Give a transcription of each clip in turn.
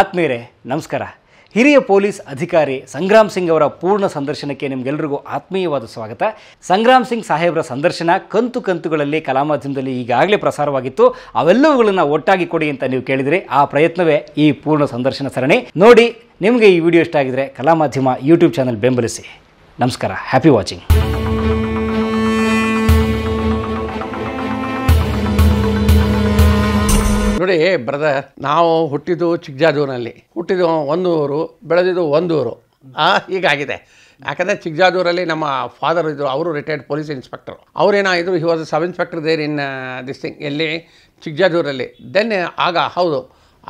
ಆತ್ಮೀಯರೇ ನಮಸ್ಕಾರ ಹಿರಿಯ ಪೊಲೀಸ್ ಅಧಿಕಾರಿ ಸಂಗ್ರಾಮ್ ಸಿಂಗ್ ಅವರ ಪೂರ್ಣ ಸಂದರ್ಶನಕ್ಕೆ ನಿಮ್ಗೆಲ್ರಿಗೂ ಆತ್ಮೀಯವಾದ ಸ್ವಾಗತ ಸಂಗ್ರಾಮ್ ಸಿಂಗ್ ಸಾಹೇಬರ ಸಂದರ್ಶನ ಕಂತು ಕಂತುಗಳಲ್ಲಿ ಕಲಾಮಾಧ್ಯಮದಲ್ಲಿ ಈಗಾಗಲೇ ಪ್ರಸಾರವಾಗಿತ್ತು ಅವೆಲ್ಲವುಗಳನ್ನು ಒಟ್ಟಾಗಿ ಕೊಡಿ ಅಂತ ನೀವು ಕೇಳಿದರೆ ಆ ಪ್ರಯತ್ನವೇ ಈ ಪೂರ್ಣ ಸಂದರ್ಶನ ಸರಣಿ ನೋಡಿ ನಿಮಗೆ ಈ ವಿಡಿಯೋ ಇಷ್ಟ ಆಗಿದ್ರೆ ಕಲಾಮಾಧ್ಯಮ ಯೂಟ್ಯೂಬ್ ಚಾನಲ್ ಬೆಂಬಲಿಸಿ ನಮಸ್ಕಾರ ಹ್ಯಾಪಿ ವಾಚಿಂಗ್ ನೋಡಿ ಬ್ರದರ್ ನಾವು ಹುಟ್ಟಿದ್ದು ಚಿಕ್ಕಜಾದೂರಿನಲ್ಲಿ ಹುಟ್ಟಿದ್ದು ಒಂದು ಊರು ಬೆಳೆದಿದ್ದು ಒಂದು ಊರು ಹೀಗಾಗಿದೆ ಯಾಕಂದರೆ ಚಿಕ್ಕಜಾದೂರಲ್ಲಿ ನಮ್ಮ ಫಾದರ್ ಇದ್ದರು ಅವರು ರಿಟೈರ್ಡ್ ಪೊಲೀಸ್ ಇನ್ಸ್ಪೆಕ್ಟರ್ ಅವರೇನಾಯಿದ್ರು he was sub inspector there in this thing ಎಲ್ಲಿ ಚಿಕ್ಕಜಾದೂರಲ್ಲಿ ದೆನ್ ಆಗ ಹೌದು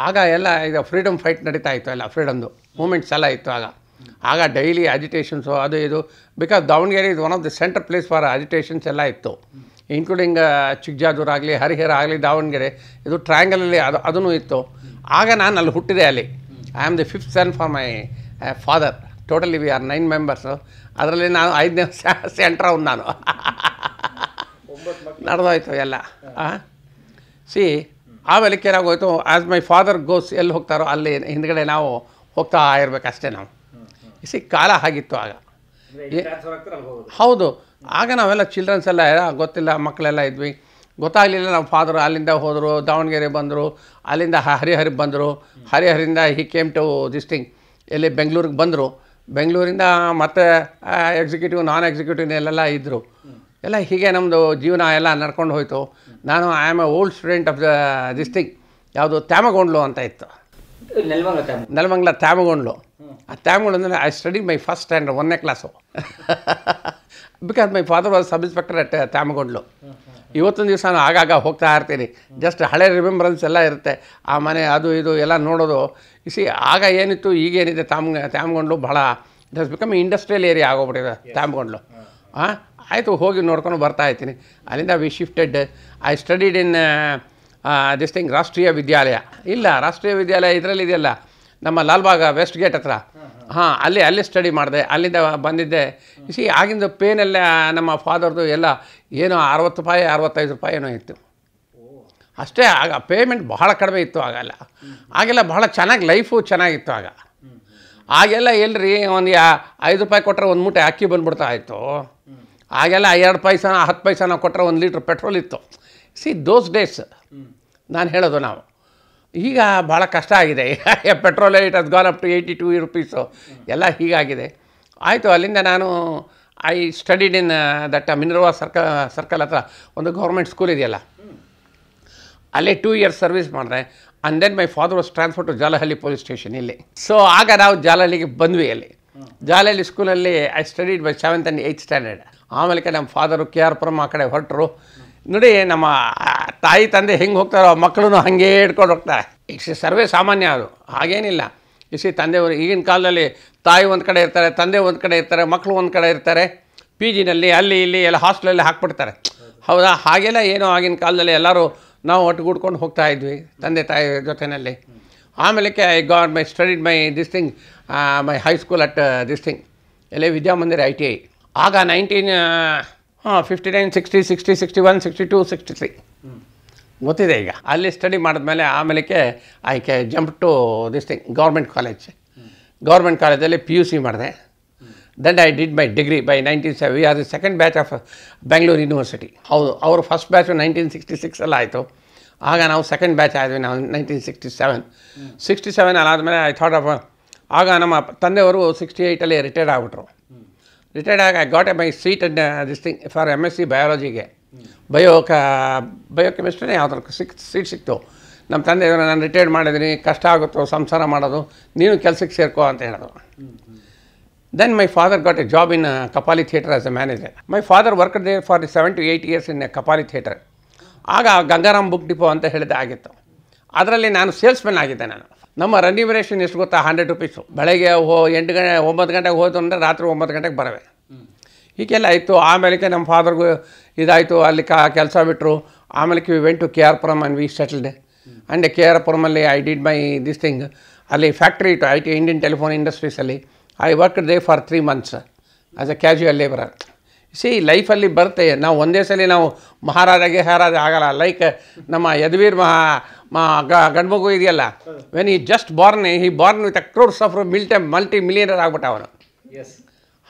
ಆಗ ಎಲ್ಲ ಈಗ ಫ್ರೀಡಮ್ ಫೈಟ್ ನಡೀತಾ ಇತ್ತು ಎಲ್ಲ ಫ್ರೀಡಮ್ದು ಮೂಮೆಂಟ್ಸ್ ಎಲ್ಲ ಇತ್ತು ಆಗ ಆಗ ಡೈಲಿ ಅಜಿಟೇಷನ್ಸು ಅದು ಇದು ಬಿಕಾಸ್ ದಾವಣಗೆರೆ ಇದು one of the centre place for agitations ಎಲ್ಲ ಇತ್ತು ಇನ್ಕ್ಲೂಡಿಂಗ್ ಚಿಕ್ಕಜಾಜೂರು ಆಗಲಿ ಹರಿಹರ ಆಗಲಿ ದಾವಣಗೆರೆ ಇದು ಟ್ರಯಾಂಗಲಲ್ಲಿ ಅದು ಅದೂ ಇತ್ತು ಆಗ ನಾನು ಅಲ್ಲಿ ಹುಟ್ಟಿದೆ ಅಲ್ಲಿ I am the fifth son for my father totally we are nine members ಅದರಲ್ಲಿ ನಾನು ಐದನೇ ಸೆಂಟ್ರ್ ಅವ್ನು ನಾನು ನಡೆದೋಯ್ತು ಎಲ್ಲ ಸಿ ಆಮೇಲೆ ಏನಾಗೋಯ್ತು ಆ್ಯಸ್ ಮೈ ಫಾದರ್ ಗೋಸ್ ಎಲ್ಲಿ ಹೋಗ್ತಾರೋ ಅಲ್ಲಿ ಹಿಂದ್ಗಡೆ ನಾವು ಹೋಗ್ತಾ ಇರಬೇಕಷ್ಟೇ ನಾವು ಸಿ ಕಾಲ ಆಗಿತ್ತು ಆಗ ಹೌದು ಆಗ ನಾವೆಲ್ಲ ಚಿಲ್ಡ್ರನ್ಸ್ ಎಲ್ಲ ಗೊತ್ತಿಲ್ಲ ಮಕ್ಕಳೆಲ್ಲ ಇದ್ವಿ ಗೊತ್ತಾಗಲಿಲ್ಲ ನಮ್ಮ ಫಾದರು ಅಲ್ಲಿಂದ ಹೋದರು ದಾವಣಗೆರೆ ಬಂದರು ಅಲ್ಲಿಂದ ಹರಿಹರಿ ಬಂದರು ಹರಿಹರಿಂದ ಹಿ ಕೇಮ್ ಟು ದಿಸ್ಟಿಂಗ್ ಎಲ್ಲಿ ಬೆಂಗಳೂರಿಗೆ ಬಂದರು ಬೆಂಗಳೂರಿಂದ ಮತ್ತೆ ಎಕ್ಸಿಕ್ಯೂಟಿವ್ ನಾನ್ ಎಕ್ಸಿಕ್ಯೂಟಿವ್ ಎಲ್ಲೆಲ್ಲ ಇದ್ದರು ಎಲ್ಲ ಹೀಗೆ ನಮ್ಮದು ಜೀವನ ಎಲ್ಲ ನಡ್ಕೊಂಡು ಹೋಯಿತು ನಾನು I am a old student of the this thing ಯಾವುದು ತ್ಯಾಮಗೊಂಡ್ಲು ಅಂತ ಇತ್ತು ನೆಲಮಂಗ್ಲ ತ್ಯಾಮಗೊಂಡ್ಲು ಆ ತಮಿಳ್ ಅಂದರೆ I study my first standard ಒಂದನೇ class because my father was sub inspector at Tamagondlu ಇವತ್ತೊಂದು ದಿವಸ ನಾನು ಆಗಾಗ ಹೋಗ್ತಾ ಇರ್ತೀನಿ ಜಸ್ಟ್ ಹಳೆ ರಿಮೆಂಬ್ರೆನ್ಸ್ ಎಲ್ಲ ಇರುತ್ತೆ ಆ ಮನೆ ಅದು ಇದು ಎಲ್ಲ ನೋಡೋದು ಇಸಿ ಆಗ ಏನಿತ್ತು ಈಗೇನಿದೆ ತಾಮ್ ತಾಮಗೊಂಡ್ಲು ಬಹಳ it has become industrial area ಆಗೋಗ್ಬಿಟ್ಟಿದೆ ತಾಮಗೊಂಡ್ಲು ಹಾಂ ಆಯಿತು ಹೋಗಿ ನೋಡ್ಕೊಂಡು ಬರ್ತಾ ಇರ್ತೀನಿ ಅಲ್ಲಿಂದ we shifted I studied in this thing Rashtriya Vidyalaya ಇಲ್ಲ ರಾಷ್ಟ್ರೀಯ ವಿದ್ಯಾಲಯ ಇದರಲ್ಲಿ ಇದೆಯಲ್ಲ ನಮ್ಮ ಲಾಲ್ಬಾಗ ವೆಸ್ಟ್ ಗೇಟ್ ಹತ್ರ ಹಾಂ ಅಲ್ಲಿ ಅಲ್ಲಿ ಸ್ಟಡಿ ಮಾಡಿದೆ ಅಲ್ಲಿಂದ ಬಂದಿದ್ದೆ ಸಿ ಆಗಿಂದ ಪೇನೆಲ್ಲ ನಮ್ಮ ಫಾದರ್ದು ಎಲ್ಲ ಏನೋ ಅರವತ್ತು ರೂಪಾಯಿ ಅರವತ್ತೈದು ರೂಪಾಯಿ ಏನೋ ಇತ್ತು ಅಷ್ಟೇ ಆಗ ಪೇಮೆಂಟ್ ಬಹಳ ಕಡಿಮೆ ಇತ್ತು ಆಗಲ್ಲ ಆಗೆಲ್ಲ ಬಹಳ ಚೆನ್ನಾಗಿ ಲೈಫು ಚೆನ್ನಾಗಿತ್ತು ಆಗ ಆಗೆಲ್ಲ ಎಲ್ರಿ ಒಂದು ಐದು ರೂಪಾಯಿ ಕೊಟ್ಟರೆ ಒಂದು ಮೂಟೆ ಅಕ್ಕಿ ಬಂದ್ಬಿಡ್ತಾ ಇತ್ತು ಆಗೆಲ್ಲ ಎರಡು ಪೈಸಾನ ಹತ್ತು ಪೈಸಾನ ಕೊಟ್ಟರೆ ಒಂದು ಲೀಟ್ರ್ ಪೆಟ್ರೋಲ್ ಇತ್ತು ಸಿ ದೋಸ್ ಡೇಸ್ ನಾನು ಹೇಳೋದು ನಾವು ಈಗ ಭಾಳ ಕಷ್ಟ ಆಗಿದೆ petrol it has gone up to eighty two rupees ಎಲ್ಲ ಹೀಗಾಗಿದೆ ಆಯಿತು ಅಲ್ಲಿಂದ ನಾನು I studied in that Minerva circle circle ಹತ್ರ ಒಂದು ಗೌರ್ಮೆಂಟ್ ಸ್ಕೂಲ್ ಇದೆಯಲ್ಲ ಅಲ್ಲೇ ಟೂ ಇಯರ್ಸ್ ಸರ್ವಿಸ್ ಮಾಡಿದೆ and then my father was transfer to Jalahalli police station ಇಲ್ಲಿ ಸೊ ಆಗ ನಾವು ಜಾಲಹಳ್ಳಿಗೆ ಬಂದ್ವಿ ಅಲ್ಲಿ ಜಾಲಹಳ್ಳಿ ಸ್ಕೂಲಲ್ಲಿ I studied by seventh and eighth standard ಆಮೇಲೆ ನಮ್ಮ ಫಾದರು ಕೆ ಆರ್ ಪುರಂ ಆ ಕಡೆ ಹೊರಟರು ನೋಡಿ ನಮ್ಮ ತಾಯಿ ತಂದೆ ಹೆಂಗೆ ಹೋಗ್ತಾರೋ ಮಕ್ಕಳೂ ಹಾಗೆ ಇಟ್ಕೊಂಡು ಹೋಗ್ತಾರೆ ಸಿ ಸರ್ವೇ ಸಾಮಾನ್ಯ ಅದು ಹಾಗೇನಿಲ್ಲ ಇಸಿ ತಂದೆಯವರು ಈಗಿನ ಕಾಲದಲ್ಲಿ ತಾಯಿ ಒಂದು ಕಡೆ ಇರ್ತಾರೆ ತಂದೆ ಒಂದು ಕಡೆ ಇರ್ತಾರೆ ಮಕ್ಕಳು ಒಂದು ಕಡೆ ಇರ್ತಾರೆ ಪಿ ಜಿನಲ್ಲಿ ಅಲ್ಲಿ ಇಲ್ಲಿ ಎಲ್ಲ ಹಾಸ್ಟೆಲಲ್ಲಿ ಹಾಕ್ಬಿಡ್ತಾರೆ ಹೌದಾ ಹಾಗೆಲ್ಲ ಏನೋ ಆಗಿನ ಕಾಲದಲ್ಲಿ ಎಲ್ಲರೂ ನಾವು ಒಟ್ಟುಗೂಡ್ಕೊಂಡು ಹೋಗ್ತಾ ಇದ್ವಿ ತಂದೆ ತಾಯಿ ಜೊತೆಯಲ್ಲಿ ಆಮೇಲೆ I got my studied my this thing my high school at this thing ಎಲ್ಲೇ ವಿದ್ಯಾಮಂದಿರ ಐ ಟಿ ಐ ಆಗ ನೈನ್ಟೀನ್ ಹಾಂ fifty nine sixty sixty sixty one sixty two sixty three ಗೊತ್ತಿದೆ ಈಗ ಅಲ್ಲಿ ಸ್ಟಡಿ ಮಾಡಿದ್ಮೇಲೆ ಆಮೇಲೆ I K jump to this thing government college government ಕಾಲೇಜಲ್ಲಿ P U C ಮಾಡಿದೆ then I did my degree by nineteen seven ಆರ್ the second batch of Bengaluru university ಹೌದು ಅವರು ಫಸ್ಟ್ ಬ್ಯಾಚು ನೈನ್ಟೀನ್ ಸಿಕ್ಸ್ಟಿ ಸಿಕ್ಸಲ್ಲಿ ಆಯಿತು ಆಗ ನಾವು ಸೆಕೆಂಡ್ ಬ್ಯಾಚ್ ಆದ್ವಿ ನಾವು nineteen sixty seven sixty seven ಅಲ್ಲಾದಮೇಲೆ ಐ ಥಾಟ್ ಆಫ್ ಆಗ ನಮ್ಮ ತಂದೆಯವರು ಸಿಕ್ಸ್ಟಿ ಏಯ್ಟಲ್ಲಿ ರಿಟೈರ್ಡ್ ಆಗಿಬಿಟ್ರು ರಿಟೈರ್ಡ್ ಆಗಿ I got a my seat and this thing for M S C ಬಯಾಲಜಿಗೆ ಬಯೋ ಕ ಬಯೋ ಕೆಮಿಸ್ಟ್ರಿನೇ ಯಾವ ಥರ ಸಿಕ್ ಸೀಟ್ ಸಿಕ್ತು ನಮ್ಮ ತಂದೆ ನಾನು ರಿಟೈರ್ಡ್ ಮಾಡಿದ್ದೀನಿ ಕಷ್ಟ ಆಗುತ್ತೋ ಸಂಸಾರ ಮಾಡೋದು ನೀನು ಕೆಲಸಕ್ಕೆ ಸೇರ್ಕೋ ಅಂತ ಹೇಳೋದು then my father got a job in Kapali theatre as a manager my father worked for seven to eight years in Kapali theatre ಆಗ ಗಂಗಾರಾಮ್ ಬುಕ್ ಡಿಪೋ ಅಂತ ಹೇಳಿದೆ ಆಗಿತ್ತು ಅದರಲ್ಲಿ ನಾನು ಸೇಲ್ಸ್ಮೆನ್ ಆಗಿದ್ದೆ ನಾನು ನಮ್ಮ ರನ್ನಿವರೇಷನ್ ಎಷ್ಟು ಗೊತ್ತಾ ಹಂಡ್ರೆಡ್ ರುಪೀಸು ಬೆಳಗ್ಗೆ ಹೋ ಎಂಟು ಗಂಟೆ ಒಂಬತ್ತು ಗಂಟೆಗೆ ಹೋದು ರಾತ್ರಿ ಒಂಬತ್ತು ಗಂಟೆಗೆ ಬರವೆ ಹೀಗೆಲ್ಲ ಇತ್ತು ಆಮೇಲೆ ನಮ್ಮ ಫಾದರ್ಗೂ ಇದಾಯಿತು ಅಲ್ಲಿ ಕಾ ಕೆಲಸ ಬಿಟ್ಟರು ಆಮೇಲೆ we went to K R Puram and we settled and K R ಪುರಮಲ್ಲಿ I did my this thing ಅಲ್ಲಿ ಫ್ಯಾಕ್ಟ್ರಿ ಇಟ್ಟು ಐ ಟಿ ಇಂಡಿಯನ್ ಟೆಲಿಫೋನ್ ಇಂಡಸ್ಟ್ರೀಸಲ್ಲಿ I worked for three months as a casual labourer see ಲೈಫಲ್ಲಿ ಬರುತ್ತೆ ನಾವು ಒಂದೇ ಸಲ ನಾವು ಮಹಾರಾಜಾಗೆ ಹಾರಾಜ ಆಗಲ್ಲ ಲೈಕ್ ನಮ್ಮ ಯದುವೀರ್ ಮಹಾ ಮಾ ಮಗು ಇದೆಯಲ್ಲ when he just born he born with crores of multi multi millionaire ಆಗ್ಬಿಟ್ಟ ಅವನು ಎಸ್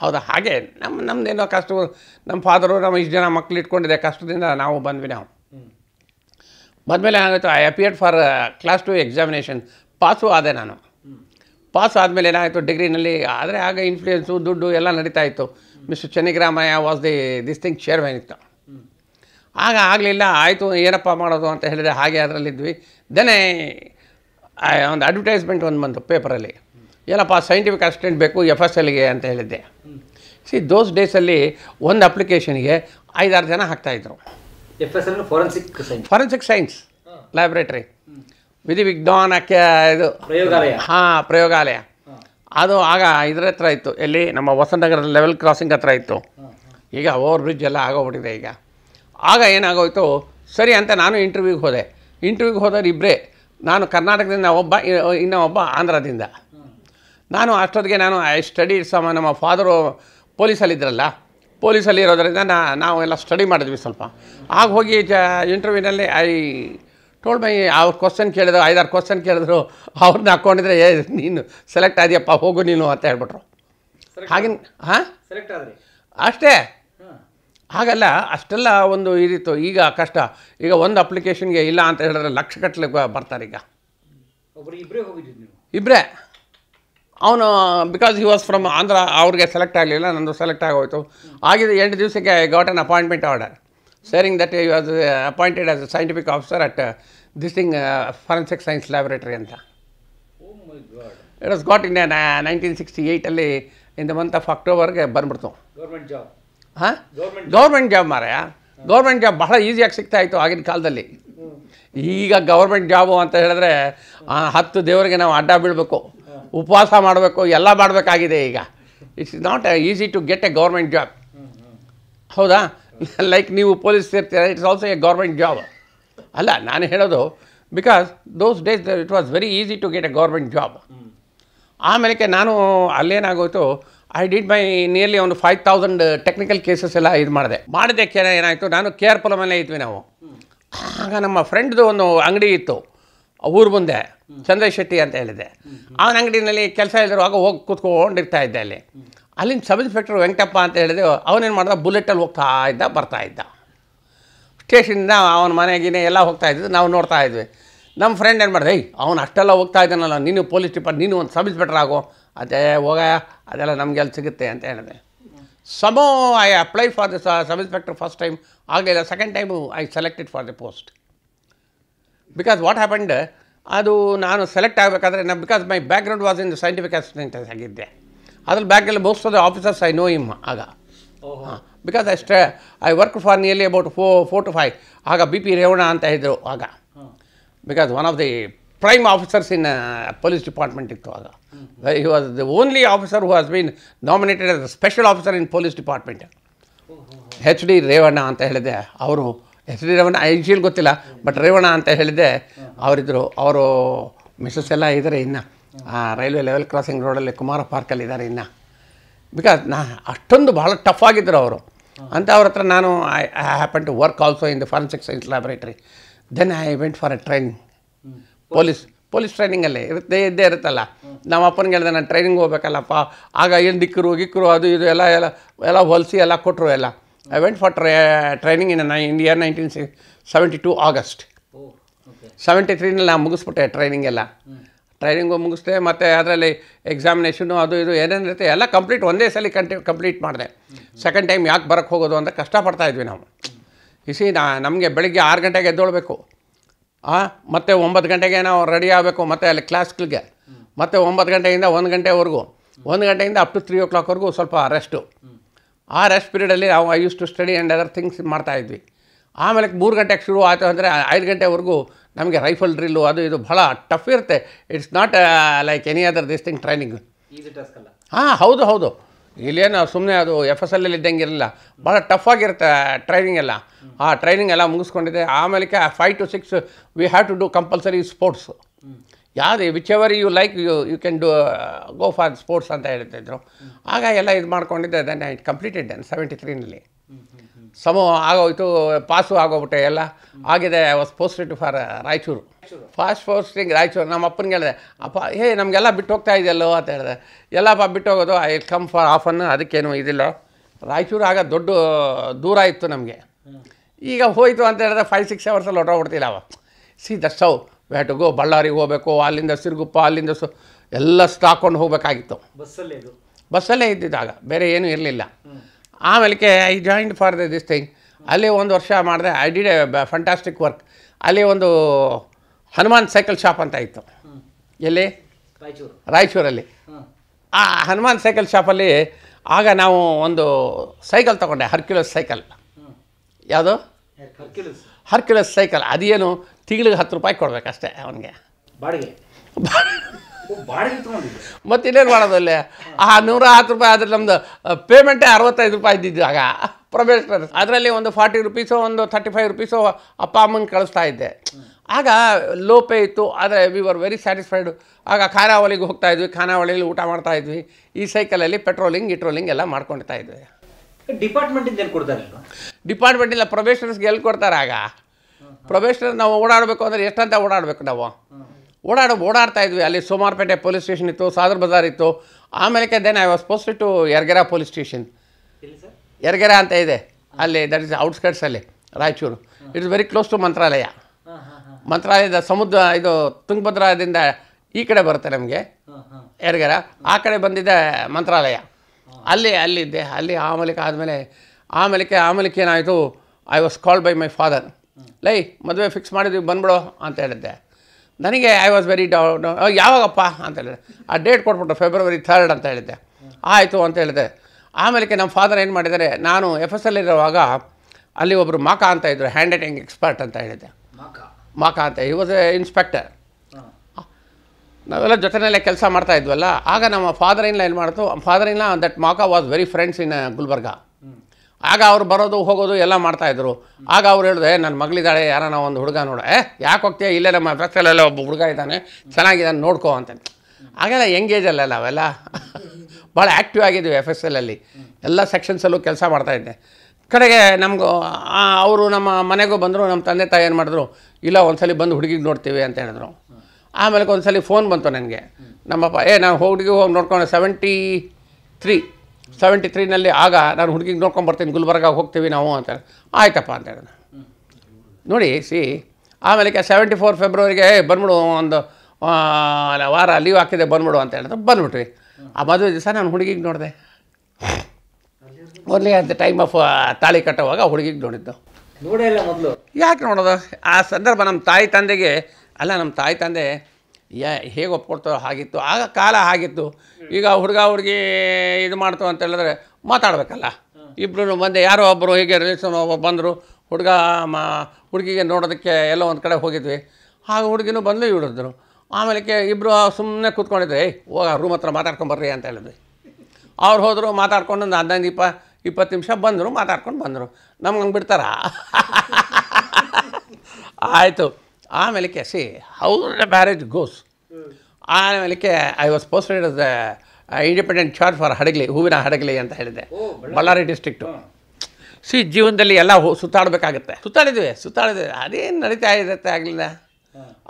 ಹೌದಾ ಹಾಗೆ ನಮ್ಮ ನಮ್ಮದೇನೋ ಕಷ್ಟ ನಮ್ಮ ಫಾದರು ನಮ್ಮ ಇಷ್ಟು ಜನ ಮಕ್ಕಳು ಇಟ್ಕೊಂಡಿದೆ ಕಷ್ಟದಿಂದ ನಾವು ಬಂದ್ವಿ ನಾವು ಬಂದಮೇಲೆ ಏನಾಗುತ್ತೆ I appeared for class two examination pass ಆದೆ ನಾನು ಪಾಸ್ ಆದಮೇಲೆ ಏನಾಯಿತು ಡಿಗ್ರಿನಲ್ಲಿ ಆದರೆ ಆಗ ಇನ್ಫ್ಲೂಯೆನ್ಸು ದುಡ್ಡು ಎಲ್ಲ ನಡೀತಾ ಇತ್ತು mister Chennigramaiah was the this thing chairman ಇತ್ತು ಆಗ ಆಗಲಿಲ್ಲ ಆಯಿತು ಏನಪ್ಪ ಮಾಡೋದು ಅಂತ ಹೇಳಿದರೆ ಹಾಗೆ ಅದರಲ್ಲಿದ್ವಿ ದೆನೇ ಒಂದು ಅಡ್ವರ್ಟೈಸ್ಮೆಂಟ್ ಒಂದು ಬಂತು ಪೇಪರಲ್ಲಿ ಏನಪ್ಪ ಸೈಂಟಿಫಿಕ್ ಅಸಿಸ್ಟೆಂಟ್ ಬೇಕು ಎಫ್ ಎಸ್ ಎಲ್ಗೆ ಅಂತ ಹೇಳಿದ್ದೆ ಸಿ ದೋಸ್ ಡೇಸಲ್ಲಿ ಒಂದು ಅಪ್ಲಿಕೇಶನ್ಗೆ ಐದಾರು ಜನ ಹಾಕ್ತಾಯಿದ್ರು F S L forensic science forensic science laboratory ವಿಧಿ ವಿಜ್ಞಾನಕ್ಕೆ ಇದು ಪ್ರಯೋಗಾಲಯ ಹಾಂ ಪ್ರಯೋಗಾಲಯ ಅದು ಆಗ ಇದ್ರ ಹತ್ರ ಇತ್ತು ಎಲ್ಲಿ ನಮ್ಮ ವಸಂತನಗರದ ಲೆವೆಲ್ ಕ್ರಾಸಿಂಗ್ ಹತ್ರ ಇತ್ತು ಈಗ ಓವರ್ ಬ್ರಿಡ್ಜ್ ಎಲ್ಲ ಆಗೋಗ್ಬಿಟ್ಟಿದೆ ಈಗ ಆಗ ಏನಾಗೋಯ್ತು ಸರಿ ಅಂತ ನಾನು ಇಂಟರ್ವ್ಯೂಗೆ ಹೋದೆ ಇಂಟರ್ವ್ಯೂಗೆ ಹೋದವ್ರು ಇಬ್ಬರೇ ನಾನು ಕರ್ನಾಟಕದಿಂದ ಒಬ್ಬ ಇನ್ನೊಬ್ಬ ಆಂಧ್ರದಿಂದ ನಾನು ಅಷ್ಟೊತ್ತಿಗೆ ನಾನು ಐ ಸ್ಟಡಿ ಸಮ ನಮ್ಮ ಫಾದರು ಪೊಲೀಸಲ್ಲಿದ್ದರಲ್ಲ ಪೊಲೀಸಲ್ಲಿ ಇರೋದರಿಂದ ನಾ ನಾವೆಲ್ಲ ಸ್ಟಡಿ ಮಾಡಿದ್ವಿ ಸ್ವಲ್ಪ ಆಗ ಹೋಗಿ ಜ ಇಂಟರ್ವ್ಯೂನಲ್ಲಿ ಐ ಟೋಲ್ಡ್ ಮೈ ಅವ್ರ ಕ್ವಶನ್ ಕೇಳಿದ್ರು ಐದಾರು ಕ್ವಶನ್ ಕೇಳಿದ್ರು ಅವ್ರನ್ನ ಹಾಕ್ಕೊಂಡಿದ್ರೆ ಏ ನೀನು ಸೆಲೆಕ್ಟ್ ಆದ್ಯಪ್ಪ ಹೋಗು ನೀನು ಅಂತ ಹೇಳ್ಬಿಟ್ರು ಹಾಗಿನ ಹಾಂ ಸೆಲೆಕ್ಟ್ ಆದ್ರಿ ಅಷ್ಟೇ ಹಾಗಲ್ಲ ಅಷ್ಟೆಲ್ಲ ಒಂದು ಇದಿತ್ತು ಈಗ ಕಷ್ಟ ಈಗ ಒಂದು ಅಪ್ಲಿಕೇಶನ್ಗೆ ಇಲ್ಲ ಅಂತ ಹೇಳಿದ್ರೆ ಲಕ್ಷ ಕಟ್ಟಲೆ ಬರ್ತಾರೆ ಈಗ ಇಬ್ಬರೇ ಅವನು because he was from Andhra ಅವ್ರಿಗೆ ಸೆಲೆಕ್ಟ್ ಆಗಲಿಲ್ಲ ನಂದು ಸೆಲೆಕ್ಟ್ ಆಗೋಯ್ತು ಆಗಿದೆ ಎಂಟು ದಿವಸಕ್ಕೆ I got an appointment order saying that you was appointed as a scientific officer at this thing forensic science laboratory ಅಂತ it was got in nineteen sixty ಏಯ್ಟಲ್ಲಿ in the month of ಅಕ್ಟೋಬರ್ಗೆ ಬಂದ್ಬಿಡ್ತು government job ಹಾಂ government job ಮಾರಾಯ government job ಬಹಳ ಈಸಿಯಾಗಿ ಸಿಗ್ತಾ ಇತ್ತು ಆಗಿನ ಕಾಲದಲ್ಲಿ ಈಗ ಗೌರ್ಮೆಂಟ್ ಜಾಬು ಅಂತ ಹೇಳಿದ್ರೆ ಹತ್ತು ದೇವರಿಗೆ ನಾವು ಅಡ್ಡ ಬೀಳಬೇಕು ಉಪವಾಸ ಮಾಡಬೇಕು ಎಲ್ಲ ಮಾಡಬೇಕಾಗಿದೆ ಈಗ it's not easy to get a government job ಹೌದಾ ಲೈಕ್ ನೀವು ಪೊಲೀಸ್ ಸೇರ್ತೀರ it's also a government job ಅಲ್ಲ ನಾನು ಹೇಳೋದು because those days it was very easy to get a government job ಆಮೇಲೆ ನಾನು ಅಲ್ಲೇನಾಗೋಯ್ತು ಐ ಡಿಡ್ ಮೈ ನಿಯರ್ಲಿ ಒಂದು ಫೈವ್ ತೌಸಂಡ್ ಟೆಕ್ನಿಕಲ್ ಕೇಸಸ್ ಎಲ್ಲ ಇದು ಮಾಡಿದೆ ಮಾಡಿದೆ ಏನಾಯಿತು ನಾನು ಕೆ ಆರ್ ಪುಲಮಲ್ಲೇ ಇದ್ವಿ ನಾವು ಆಗ ನಮ್ಮ ಫ್ರೆಂಡ್ದು ಒಂದು ಅಂಗಡಿ ಇತ್ತು ಊರು ಮುಂದೆ ಚಂದ್ರೇಶ್ ಶೆಟ್ಟಿ ಅಂತ ಹೇಳಿದೆ ಅವನ ಅಂಗಡಿನಲ್ಲಿ ಕೆಲಸ ಆಗ ಹೋಗಿ ಕೂತ್ಕೊಂಡಿರ್ತಾ ಇದ್ದೆ ಅಲ್ಲಿ ಅಲ್ಲಿಂದ ಸಬ್ ಇನ್ಸ್ಪೆಕ್ಟರ್ ವೆಂಕಟಪ್ಪ ಅಂತ ಹೇಳಿದೆ ಅವನೇನು ಮಾಡ್ದ ಬುಲೆಟಲ್ಲಿ ಹೋಗ್ತಾ ಇದ್ದ ಬರ್ತಾ ಇದ್ದ ಸ್ಟೇಷನಿಂದ ಅವನ ಮನೆಗಿನೇ ಎಲ್ಲ ಹೋಗ್ತಾ ಇದ್ದಿದ್ದು ನಾವು ನೋಡ್ತಾ ಇದ್ವಿ ನಮ್ಮ ಫ್ರೆಂಡ್ ಏನು ಮಾಡಿದೆ ಏಯ್ ಅವ್ನು ಅಷ್ಟೆಲ್ಲ ಹೋಗ್ತಾ ಇದ್ದಾನಲ್ಲ ನೀನು ಪೊಲೀಸ್ ಡಿಪಾರ್ಟ್ ನೀನು ಒಂದು ಸಬ್ ಇನ್ಸ್ಪೆಕ್ಟರ್ ಆಗೋ ಅದೇ ಹೋಗ ಅದೆಲ್ಲ ಅಲ್ಲಿ ಸಿಗುತ್ತೆ ಅಂತ ಹೇಳಿದೆ ಸಮೋ I apply for the sub inspector first time ಆಗಲಿಲ್ಲ second time I selected for the post because what happened ಅದು ನಾನು ಸೆಲೆಕ್ಟ್ ಆಗಬೇಕಾದ್ರೆ ನಾನು because my background was in scientific assistant ಆಗಿದ್ದೆ ಅದ್ರಲ್ಲಿ ಬ್ಯಾಕಲ್ಲಿ most of the officers I know him ಆಗ ಹಾಂ ಬಿಕಾಸ್ ಅಷ್ಟೇ I work for nearly about four four to five ಆಗ ಬಿ ಪಿ ರೇವಣ ಅಂತ ಹೇಳಿದರು ಆಗ because one of the prime officers in police department ಇತ್ತು ಆಗ he was the only officer who has been nominated as special officer in police department H D Revanna ಅಂತ ಹೇಳಿದೆ ಅವರು D Revanna ಐಶೀಲ್ ಗೊತ್ತಿಲ್ಲ ಬಟ್ ರೇವಣ್ಣ ಅಂತ ಹೇಳಿದ್ದೆ ಅವರಿದ್ದರು ಅವರು ಮಿಸಸ್ ಎಲ್ಲ ಇದ್ದಾರೆ ಇನ್ನು ರೈಲ್ವೆ ಲೆವೆಲ್ ಕ್ರಾಸಿಂಗ್ ರೋಡಲ್ಲಿ ಕುಮಾರ ಪಾರ್ಕಲ್ಲಿ ಇದ್ದಾರೆ ಇನ್ನು ಬಿಕಾಸ್ ನಾ ಅಷ್ಟೊಂದು ಭಾಳ ಟಫ್ ಆಗಿದ್ದರು ಅವರು ಅಂತ ಅವ್ರ ಹತ್ರ ನಾನು I I happen to work also in the forensic science laboratory then I went for a training police police ಟ್ರೈನಿಂಗಲ್ಲೇ ಇರುತ್ತೆ ಇದ್ದೇ ಇರುತ್ತಲ್ಲ ನಮ್ಮ ಅಪ್ಪನಿಗೆ ಹೇಳಿದೆ ನಾನು ಟ್ರೈನಿಂಗ್ ಹೋಗ್ಬೇಕಲ್ಲಪ್ಪ ಆಗ ಏನು ದಿಕ್ಕರು ಗಿಕ್ಕರು ಅದು ಇದು ಎಲ್ಲ ಎಲ್ಲ ಎಲ್ಲ ಹೊಲಿಸಿ ಎಲ್ಲ ಕೊಟ್ಟರು ಎಲ್ಲ ವೆಂಟ್ ಫಾರ್ ಟ್ರೇ training in in, in year nineteen August. Seventy ತ್ರೀನಲ್ಲಿ ನಾನು ಮುಗಿಸ್ಬಿಟ್ಟೆ ಟ್ರೈನಿಂಗ್ ಎಲ್ಲ ಟ್ರೈನಿಂಗು ಮುಗಿಸ್ದೆ ಮತ್ತು ಅದರಲ್ಲಿ ಎಕ್ಸಾಮಿನೇಷನು ಅದು ಇದು ಏನೇನಿರುತ್ತೆ ಎಲ್ಲ ಕಂಪ್ಲೀಟ್ ಒಂದೇ ಸಲ ಕಂಟಿ ಕಂಪ್ಲೀಟ್ ಮಾಡಿದೆ ಸೆಕೆಂಡ್ ಟೈಮ್ ಯಾಕೆ ಬರೋಕ್ಕೆ ಹೋಗೋದು ಅಂತ ಕಷ್ಟಪಡ್ತಾ ಇದ್ವಿ ನಾವು ಇಸಿ ನಾ ನಮಗೆ ಬೆಳಿಗ್ಗೆ ಆರು ಗಂಟೆಗೆ ಎದ್ದೊಳ್ಬೇಕು ಮತ್ತೆ ಒಂಬತ್ತು ಗಂಟೆಗೆ ನಾವು ರೆಡಿ ಆಗಬೇಕು ಮತ್ತು ಅಲ್ಲಿ ಕ್ಲಾಸ್ಗಳಿಗೆ ಮತ್ತೆ ಒಂಬತ್ತು ಗಂಟೆಯಿಂದ ಒಂದು ಗಂಟೆವರೆಗೂ ಒಂದು ಗಂಟೆಯಿಂದ ಅಪ್ ಟು ತ್ರೀ ಓ ಕ್ಲಾಕ್ವರೆಗೂ ಸ್ವಲ್ಪ ರೆಸ್ಟು ಆ ರೆಸ್ಟ್ ಪೀರಿಯಡಲ್ಲಿ ನಾವು I use to study and other things ಮಾಡ್ತಾಯಿದ್ವಿ ಆಮೇಲೆ ಮೂರು ಗಂಟೆಗೆ ಶುರು ಆಯಿತು ಅಂದರೆ ಐದು ಗಂಟೆವರೆಗೂ ನಮಗೆ ರೈಫಲ್ ಡ್ರಿಲ್ಲು ಅದು ಇದು ಭಾಳ ಟಫ್ ಇರುತ್ತೆ it's not like any other this thing training ಹಾಂ ಹೌದು ಹೌದು ಇಲ್ಲೇನು ಸುಮ್ಮನೆ ಅದು ಎಫ್ ಎಸ್ ಎಲ್ ಇದ್ದಂಗೆ ಇರಲಿಲ್ಲ ಭಾಳ ಟಫ್ ಆಗಿರುತ್ತೆ ಟ್ರೈನಿಂಗ್ ಎಲ್ಲ ಆ ಟ್ರೈನಿಂಗ್ ಎಲ್ಲ ಮುಗಿಸ್ಕೊಂಡಿದೆ ಆಮೇಲೆ five to six we have to do compulsory sports ಯಾವುದೇ whichever you like you you can do go for sports ಅಂತ ಹೇಳ್ತಿದ್ರು ಆಗ ಎಲ್ಲ ಇದು ಮಾಡ್ಕೊಂಡಿದ್ದೆ then I completed then seventy ತ್ರೀನಲ್ಲಿ ಸಮ ಆಗೋಯ್ತು ಪಾಸು ಆಗೋಗ್ಬಿಟ್ಟೆ ಎಲ್ಲ ಆಗಿದೆ I was posted for Raichur first posting Raichur ನಮ್ಮ ಅಪ್ಪನಿಗೆ ಹೇಳಿದೆ ಅಪ್ಪ ಹೇ ನಮಗೆಲ್ಲ ಬಿಟ್ಟು ಹೋಗ್ತಾ ಇದೆಯಲ್ಲೋ ಅಂತ ಹೇಳಿದೆ ಎಲ್ಲಪ್ಪ ಬಿಟ್ಟು ಹೋಗೋದು ಐ ಕಮ್ ಫಾರ್ ಆಫನ್ ಅದಕ್ಕೇನು ಇದಿಲ್ಲ ರಾಯಚೂರು ಆಗ ದೊಡ್ಡ ದೂರ ಇತ್ತು ನಮಗೆ ಈಗ ಹೋಯಿತು ಅಂತ ಹೇಳಿದ್ರೆ ಫೈವ್ ಸಿಕ್ಸ್ ಅವರ್ಸಲ್ಲಿ ಹೊರಟೋಗ್ಬಿಡ್ತಿಲ್ಲ ಅವ ಸಿ ದಟ್ಸ್ ಸೌ ವಿ ಬಳ್ಳಾರಿಗೆ ಹೋಗಬೇಕು ಅಲ್ಲಿಂದ ಸಿರುಗುಪ್ಪ ಅಲ್ಲಿಂದ ಸು ಎಲ್ಲ ಸ್ಟಾಕೊಂಡು ಹೋಗಬೇಕಾಗಿತ್ತು ಬಸ್ಸಲ್ಲೇ ಇದು ಬಸ್ಸಲ್ಲೇ ಇದ್ದಿದ್ದಾಗ ಬೇರೆ ಏನೂ ಇರಲಿಲ್ಲ ಆಮೇಲೆ I joined for the this thing ಅಲ್ಲಿ ಒಂದು ವರ್ಷ ಮಾಡಿದೆ I did fantastic fantastic work ಅಲ್ಲಿ ಒಂದು ಹನುಮಾನ್ ಸೈಕಲ್ ಶಾಪ್ ಅಂತ ಇತ್ತು ಎಲ್ಲಿ ರಾಯಚೂರು ರಾಯಚೂರಲ್ಲಿ ಆ ಹನುಮಾನ್ ಸೈಕಲ್ ಶಾಪಲ್ಲಿ ಆಗ ನಾವು ಒಂದು ಸೈಕಲ್ ತೊಗೊಂಡೆ ಹರ್ಕ್ಯುಲಸ್ ಸೈಕಲ್ ಯಾವುದು ಹರ್ಕ್ಯುಲಸ್ ಸೈಕಲ್ ಅದೇನು ತಿಂಗಳಿಗೆ ಹತ್ತು ರೂಪಾಯಿ ಕೊಡಬೇಕಷ್ಟೇ ಅವನಿಗೆ ಬಾಡಿಗೆ ಮತ್ತು ಇನ್ನೇನು ಮಾಡೋದು ಅಲ್ಲಿ ಆ ನೂರ ಹತ್ತು ರೂಪಾಯಿ ಆದರೆ ನಮ್ಮದು ಪೇಮೆಂಟೇ ಅರವತ್ತೈದು ರೂಪಾಯಿ ಇದ್ದಿದ್ದು ಆಗ ಪ್ರೊಬೇಷನರ್ ಅದರಲ್ಲಿ ಒಂದು ಫಾರ್ಟಿ ರುಪೀಸೋ ಒಂದು ತರ್ಟಿ ಫೈವ್ ರುಪೀಸೋ ಅಪ್ಪ ಅಮ್ಮನ ಕಳಿಸ್ತಾ ಇದ್ದೆ ಆಗ ಲೋ ಪೇ ಇತ್ತು ಆದರೆ ವಿ ಆರ್ ವೆರಿ ಸ್ಯಾಟಿಸ್ಫೈಡು ಆಗ ಖಾನಾವಳಿಗೆ ಹೋಗ್ತಾ ಇದ್ವಿ ಖಾನಾವಳಿಯಲ್ಲಿ ಊಟ ಮಾಡ್ತಾ ಇದ್ವಿ ಈ ಸೈಕಲಲ್ಲಿ ಪೆಟ್ರೋಲಿಂಗ್ ಇಟ್ರೋಲಿಂಗ್ ಎಲ್ಲ ಮಾಡ್ಕೊಳ್ತಾ ಇದ್ವಿ ಡಿಪಾರ್ಟ್ಮೆಂಟಿಂದ ಡಿಪಾರ್ಟ್ಮೆಂಟಿಲ್ಲ ಪ್ರೊಬೇಷನರ್ಸ್ಗೆ ಎಲ್ಲಿ ಕೊಡ್ತಾರೆ ಆಗ ಪ್ರೊಬೇಷನರ್ ನಾವು ಓಡಾಡಬೇಕು ಅಂದರೆ ಎಷ್ಟಂತ ಓಡಾಡಬೇಕು ನಾವು ಓಡಾಡ ಓಡಾಡ್ತಾ ಇದ್ವಿ ಅಲ್ಲಿ ಸೋಮಾರ್ಪೇಟೆ ಪೊಲೀಸ್ ಸ್ಟೇಷನ್ ಇತ್ತು ಸಾದರ್ ಬಜಾರ್ ಇತ್ತು ಆಮೇಲೆ then I was post to Yergera police station Yergera ಅಂತ ಇದೆ ಅಲ್ಲಿ ದಟ್ ಇಸ್ ಔಟ್ಸ್ಕರ್ಟ್ಸಲ್ಲಿ Raichur it is very close to Mantralaya ಮಂತ್ರಾಲಯದ ಸಮುದ್ರ ಇದು ತುಂಗಭದ್ರದಿಂದ ಈ ಕಡೆ ಬರುತ್ತೆ ನಮಗೆ ಯರ್ಗೆರ ಆ ಕಡೆ ಬಂದಿದೆ ಮಂತ್ರಾಲಯ ಅಲ್ಲಿ ಅಲ್ಲಿದ್ದೆ ಅಲ್ಲಿ ಆಮೇಲೆ ಆದಮೇಲೆ ಆಮೇಲೆ ಆಮೇಲೆ ಏನಾಯಿತು I was called by my father ಲೈ ಮದುವೆ ಫಿಕ್ಸ್ ಮಾಡಿದ್ವಿ ಬಂದ್ಬಿಡು ಅಂತ ಹೇಳಿದ್ದೆ ನನಗೆ ಐ ವಾಸ್ ವೆರಿ ಡೌ ಯಾವಾಗಪ್ಪ ಅಂತ ಹೇಳಿದೆ ಆ ಡೇಟ್ ಕೊಟ್ಬಿಟ್ಟು ಫೆಬ್ರವರಿ ಥರ್ಡ್ ಅಂತ ಹೇಳಿದ್ದೆ ಆಯಿತು ಅಂತ ಹೇಳಿದೆ ಆಮೇಲೆ ನಮ್ಮ ಫಾದರ್ ಏನು ಮಾಡಿದ್ದಾರೆ ನಾನು ಎಫ್ ಎಸ್ ಎಲ್ ಇರುವಾಗ ಅಲ್ಲಿ ಒಬ್ಬರು ಮಾಕ ಅಂತ ಇದ್ದರು ಹ್ಯಾಂಡ್ ರೈಟಿಂಗ್ ಎಕ್ಸ್ಪರ್ಟ್ ಅಂತ ಹೇಳಿದ್ದೆ ಮಾಕ ಅಂತ ಈ ವಾಸ್ ಎ ಇನ್ಸ್ಪೆಕ್ಟರ್ ನಾವೆಲ್ಲ ಜೊತೆಯಲ್ಲೇ ಕೆಲಸ ಮಾಡ್ತಾ ಇದ್ವಲ್ಲ ಆಗ ನಮ್ಮ ಫಾದರ್ ಇನ್ಲ ಏನು ಮಾಡ್ತು ಫಾದರ್ ಇನ್ಲ ದಟ್ ಮಾಕ was very friends in Gulbarga ಆಗ ಅವ್ರು ಬರೋದು ಹೋಗೋದು ಎಲ್ಲ ಮಾಡ್ತಾಯಿದ್ರು ಆಗ ಅವ್ರು ಹೇಳಿದೆ ನನ್ನ ಮಗಳಿದ್ದಾಳೆ ಯಾರನ ಒಂದು ಹುಡುಗ ನೋಡ ಏ ಯಾಕೆ ಹೋಗ್ತೀಯ ಇಲ್ಲೇ ನಮ್ಮ ಫ್ರೆಸ್ಟಲ್ಲೆಲ್ಲ ಒಬ್ಬ ಹುಡುಗ ಇದ್ದಾನೆ ಚೆನ್ನಾಗಿದ್ದಾನೆ ನೋಡ್ಕೋ ಅಂತ ಆಗೆಲ್ಲ ಎಂಗೇಜಲ್ಲೆಲ್ಲ ಅವೆಲ್ಲ ಭಾಳ ಆ್ಯಕ್ಟಿವ್ ಆಗಿದ್ದೀವಿ ಎಫ್ ಎಸ್ ಎಲ್ಲಲ್ಲಿ ಎಲ್ಲ ಸೆಕ್ಷನ್ಸಲ್ಲೂ ಕೆಲಸ ಮಾಡ್ತಾಯಿದ್ದೆ ಕಡೆಗೆ ನಮಗೂ ಅವರು ನಮ್ಮ ಮನೆಗೂ ಬಂದರು ನಮ್ಮ ತಂದೆ ತಾಯಿ ಏನು ಮಾಡಿದ್ರು ಇಲ್ಲ ಒಂದ್ಸಲಿ ಬಂದು ಹುಡುಗಿಗೆ ನೋಡ್ತೀವಿ ಅಂತ ಹೇಳಿದ್ರು ಆಮೇಲೆ ಒಂದ್ಸಲಿ ಫೋನ್ ಬಂತು ನನಗೆ ನಮ್ಮಪ್ಪ ಏ ನಾನು ಹುಡುಗಿ ಹೋಗಿ ನೋಡ್ಕೊಂಡು ಸೆವೆಂಟಿ ತ್ರೀ ಸೆವೆಂಟಿ ತ್ರೀನಲ್ಲಿ ಆಗ ನಾನು ಹುಡುಗಿಗೆ ನೋಡ್ಕೊಂಡು ಬರ್ತೀನಿ ಗುಲ್ಬರ್ಗ ಹೋಗ್ತೀವಿ ನಾವು ಅಂತ ಆಯ್ತಪ್ಪ ಅಂತ ಹೇಳಿದ ನೋಡಿ ಸಿ ಆಮೇಲೆ ಸೆವೆಂಟಿ ಫೋರ್ ಫೆಬ್ರವರಿಗೆ ಬಂದ್ಬಿಡು ಒಂದು ವಾರ ಲೀವ್ ಹಾಕಿದೆ ಬಂದ್ಬಿಡು ಅಂತ ಹೇಳಿದ್ರು ಬಂದ್ಬಿಟ್ರಿ ಆ ಮದುವೆ ದಿವಸ ನಾನು ಹುಡುಗಿಗೆ ನೋಡಿದೆ ಓನ್ಲಿ ಅಂತ ದ ಟೈಮ್ ಆಫ್ ತಾಳಿ ಕಟ್ಟುವಾಗ ಹುಡುಗಿಗೆ ನೋಡಿದ್ದು ನೋಡೇ ಇಲ್ಲ ಮೊದಲು ಯಾಕೆ ನೋಡೋದು ಆ ಸಂದರ್ಭ ನಮ್ಮ ತಾಯಿ ತಂದೆಗೆ ಅಲ್ಲ ನಮ್ಮ ತಾಯಿ ತಂದೆ ಯಾ ಹೇಗೆ ಒಪ್ಕೊಡ್ತಾರೋ ಹಾಗಿತ್ತು ಆಗ ಕಾಲ ಹಾಗಿತ್ತು ಈಗ ಹುಡುಗ ಹುಡುಗಿ ಇದು ಮಾಡ್ತು ಅಂತ ಹೇಳಿದ್ರೆ ಮಾತಾಡಬೇಕಲ್ಲ ಇಬ್ಬರು ಬಂದೆ ಯಾರೋ ಒಬ್ಬರು ಹೀಗೆ ರಿಲೇಷನ್ ಒಬ್ಬ ಬಂದರು ಹುಡುಗ ಮಾ ಹುಡುಗಿಗೆ ನೋಡೋದಕ್ಕೆ ಎಲ್ಲ ಒಂದು ಕಡೆ ಹೋಗಿದ್ವಿ ಆಗ ಹುಡುಗಿನೂ ಬಂದು ಇಡಿದ್ರು ಆಮೇಲೆ ಇಬ್ಬರು ಸುಮ್ಮನೆ ಕೂತ್ಕೊಂಡಿದ್ದೆ ಏಯ್ ಹೋಗ ರೂಮ್ ಹತ್ರ ಮಾತಾಡ್ಕೊಂಬರ್ರಿ ಅಂತ ಹೇಳಿದ್ವಿ ಅವ್ರು ಹೋದರು ಮಾತಾಡ್ಕೊಂಡು ಒಂದು ಹದಿನೈದು ಇಪ್ಪ ಇಪ್ಪತ್ತು ನಿಮಿಷ ಬಂದರು ಮಾತಾಡ್ಕೊಂಡು ಬಂದರು ನಮ್ಗೆ ಹಂಗೆ ಬಿಡ್ತಾರಾ ಆಯಿತು ಆಮೇಲೆ see how the marriage goes ಆಮೇಲೆ I was posted as independent charge for Hadagali Huvina Hadagali ಅಂತ ಹೇಳಿದೆ ಬಳ್ಳಾರಿ ಡಿಸ್ಟ್ರಿಕ್ಟು ಸಿ ಜೀವನದಲ್ಲಿ ಎಲ್ಲ ಸುತ್ತಾಡಬೇಕಾಗುತ್ತೆ ಸುತ್ತಾಡಿದ್ವಿ ಸುತ್ತಾಡಿದ್ವಿ ಅದೇನು ನಡೀತಾ ಇರುತ್ತೆ ಆಗಲಿಲ್ಲ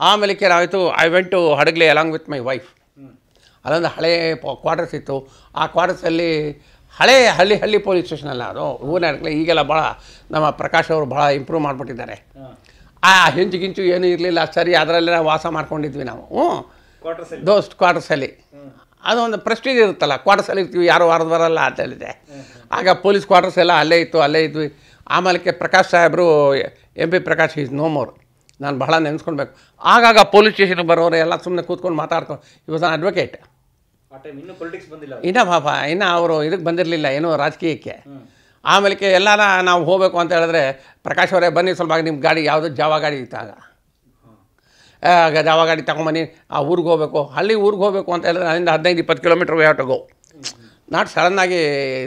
ಆಮೇಲೆ ಏನಾಯಿತು I went to Hadagali along with my wife ಅದೊಂದು ಹಳೆ ಕ್ವಾರ್ಟರ್ಸ್ ಇತ್ತು ಆ ಕ್ವಾರ್ಟರ್ಸಲ್ಲಿ ಹಳೆ ಹಳ್ಳಿ ಹಳ್ಳಿ ಪೊಲೀಸ್ ಸ್ಟೇಷನಲ್ಲ ಅದು ಹೂವಿನ ಹಡಗಲಿ ಈಗೆಲ್ಲ ಭಾಳ ನಮ್ಮ ಪ್ರಕಾಶ್ ಅವರು ಭಾಳ ಇಂಪ್ರೂವ್ ಮಾಡಿಬಿಟ್ಟಿದ್ದಾರೆ ಆ ಗಿಂಚು ಏನೂ ಇರಲಿಲ್ಲ ಸರಿ ಅದರಲ್ಲೇ ನಾವು ವಾಸ ಮಾಡ್ಕೊಂಡಿದ್ವಿ ನಾವು ಹ್ಞೂ ದೋಸ್ತ್ ಕ್ವಾರ್ಟರ್ಸಲ್ಲಿ ಅದೊಂದು ಪ್ರೆಸ್ಟೀಜ್ ಇರುತ್ತಲ್ಲ ಕ್ವಾರ್ಟರ್ಸಲ್ಲಿ ಇರ್ತೀವಿ ಯಾರು ವಾರದ ಬರಲ್ಲ ಅಂತ ಹೇಳಿದೆ ಆಗ ಪೊಲೀಸ್ ಕ್ವಾರ್ಟರ್ಸ್ ಎಲ್ಲ ಅಲ್ಲೇ ಇತ್ತು ಅಲ್ಲೇ ಇದ್ವಿ ಆಮೇಲೆ ಪ್ರಕಾಶ್ ಸಾಹೇಬರು M P Prakash is no more ನಾನು ಬಹಳ ನೆನೆಸ್ಕೊಳ್ಬೇಕು ಆಗಾಗ ಪೊಲೀಸ್ ಸ್ಟೇಷನ್ಗೆ ಬರೋರು ಎಲ್ಲ ಸುಮ್ಮನೆ ಕೂತ್ಕೊಂಡು ಮಾತಾಡ್ಕೊಂಡು ಇವತ್ತು ನಾನು ಅಡ್ವೊಕೇಟ್ ಇನ್ನೂ ಪಾಪ ಇನ್ನೂ ಅವರು ಇದಕ್ಕೆ ಬಂದಿರಲಿಲ್ಲ ಏನೋ ರಾಜಕೀಯಕ್ಕೆ ಆಮೇಲೆ ಎಲ್ಲ ನಾವು ಹೋಗಬೇಕು ಅಂತ ಹೇಳಿದ್ರೆ ಪ್ರಕಾಶ್ ಅವರೇ ಬನ್ನಿ ಸ್ವಲ್ಪ ನಿಮ್ಮ ಗಾಡಿ ಯಾವುದು ಜಾವ ಗಾಡಿ ಇತ್ತಾಗ ಜಾವ ಗಾಡಿ ತಗೊಂಬನ್ನಿ ಆ ಊರಿಗೆ ಹೋಗಬೇಕು ಹಳ್ಳಿ ಊರಿಗೆ ಹೋಗಬೇಕು ಅಂತ ಹೇಳಿದ್ರೆ ಅಲ್ಲಿಂದ ಹದಿನೈದು ಇಪ್ಪತ್ತು ಕಿಲೋಮೀಟ್ರ್ ವೇ ನಾಟ್ ಸಡನ್ನಾಗಿ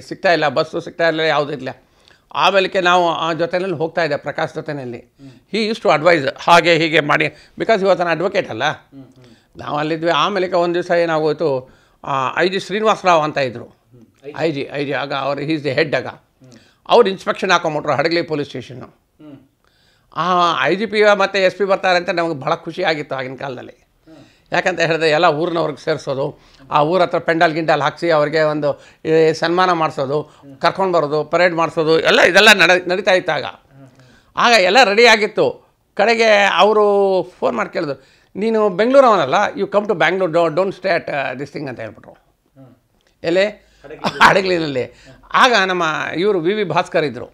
ಸಿಗ್ತಾ ಇಲ್ಲ ಬಸ್ಸು ಸಿಗ್ತಾ ಇಲ್ಲ ಯಾವುದೂ ಇಲ್ಲ ಆಮೇಲೆ ನಾವು ಆ ಜೊತೆಯಲ್ಲಿ ಹೋಗ್ತಾ ಇದ್ದೆ ಪ್ರಕಾಶ್ ಜೊತೆಯಲ್ಲಿ ಹೀ ಇಷ್ಟು ಅಡ್ವೈಸ್ ಹಾಗೆ ಹೀಗೆ ಮಾಡಿ ಬಿಕಾಸ್ ಇವತ್ತು ನಾನು ಅಡ್ವೊಕೇಟ್ ಅಲ್ಲ ನಾವು ಅಲ್ಲಿದ್ವಿ ಆಮೇಲೆ ಒಂದು ದಿವಸ ಏನಾಗೋಯಿತು ಐ ಜಿ ಶ್ರೀನಿವಾಸರಾವ್ ರಾವ್ ಅಂತ ಇದ್ದರು ಐ ಜಿ ಐ ಜಿ ಆಗ ಅವರು ಈಸ್ ದ ಹೆಡ್ ಆಗ ಅವ್ರು ಇನ್ಸ್ಪೆಕ್ಷನ್ ಹಾಕೊಂಬಿಟ್ರು ಹಡಗಲಿ ಪೊಲೀಸ್ ಸ್ಟೇಷನ್ನು ಆ ಐ ಜಿ ಪಿ ಮತ್ತು ಎಸ್ ಪಿ ಬರ್ತಾರೆ ಅಂತ ನಮಗೆ ಭಾಳ ಆಗಿತ್ತು ಆಗಿನ ಕಾಲದಲ್ಲಿ ಯಾಕಂತ ಹೇಳಿದ್ರೆ ಎಲ್ಲ ಊರಿನವ್ರಿಗೆ ಸೇರಿಸೋದು ಆ ಊರ ಹತ್ರ ಪೆಂಡಲ್ ಗಿಂಡಲ್ ಹಾಕಿಸಿ ಅವ್ರಿಗೆ ಒಂದು ಸನ್ಮಾನ ಮಾಡಿಸೋದು ಕರ್ಕೊಂಡು ಬರೋದು ಪರೇಡ್ ಮಾಡಿಸೋದು ಎಲ್ಲ ಇದೆಲ್ಲ ನಡ ನಡೀತಾ ಇತ್ತು ಆಗ ಎಲ್ಲ ರೆಡಿಯಾಗಿತ್ತು ಕಡೆಗೆ ಅವರು ಫೋನ್ ಮಾಡಿ ಕೇಳಿದ್ರು ನೀನು ಬೆಂಗಳೂರವನಲ್ಲ ಅವನಲ್ಲ ಯು ಕಮ್ ಟು ಬ್ಯಾಂಗ್ಳೂರ್ ಡೋ don't stay at this thing ಅಂತ ಹೇಳ್ಬಿಟ್ರು ಎಲ್ಲಿ ಹಡಗಲಿನಲ್ಲಿ ಆಗ ನಮ್ಮ ಇವರು ವಿ ವಿ ಭಾಸ್ಕರ್ ಇದ್ದರು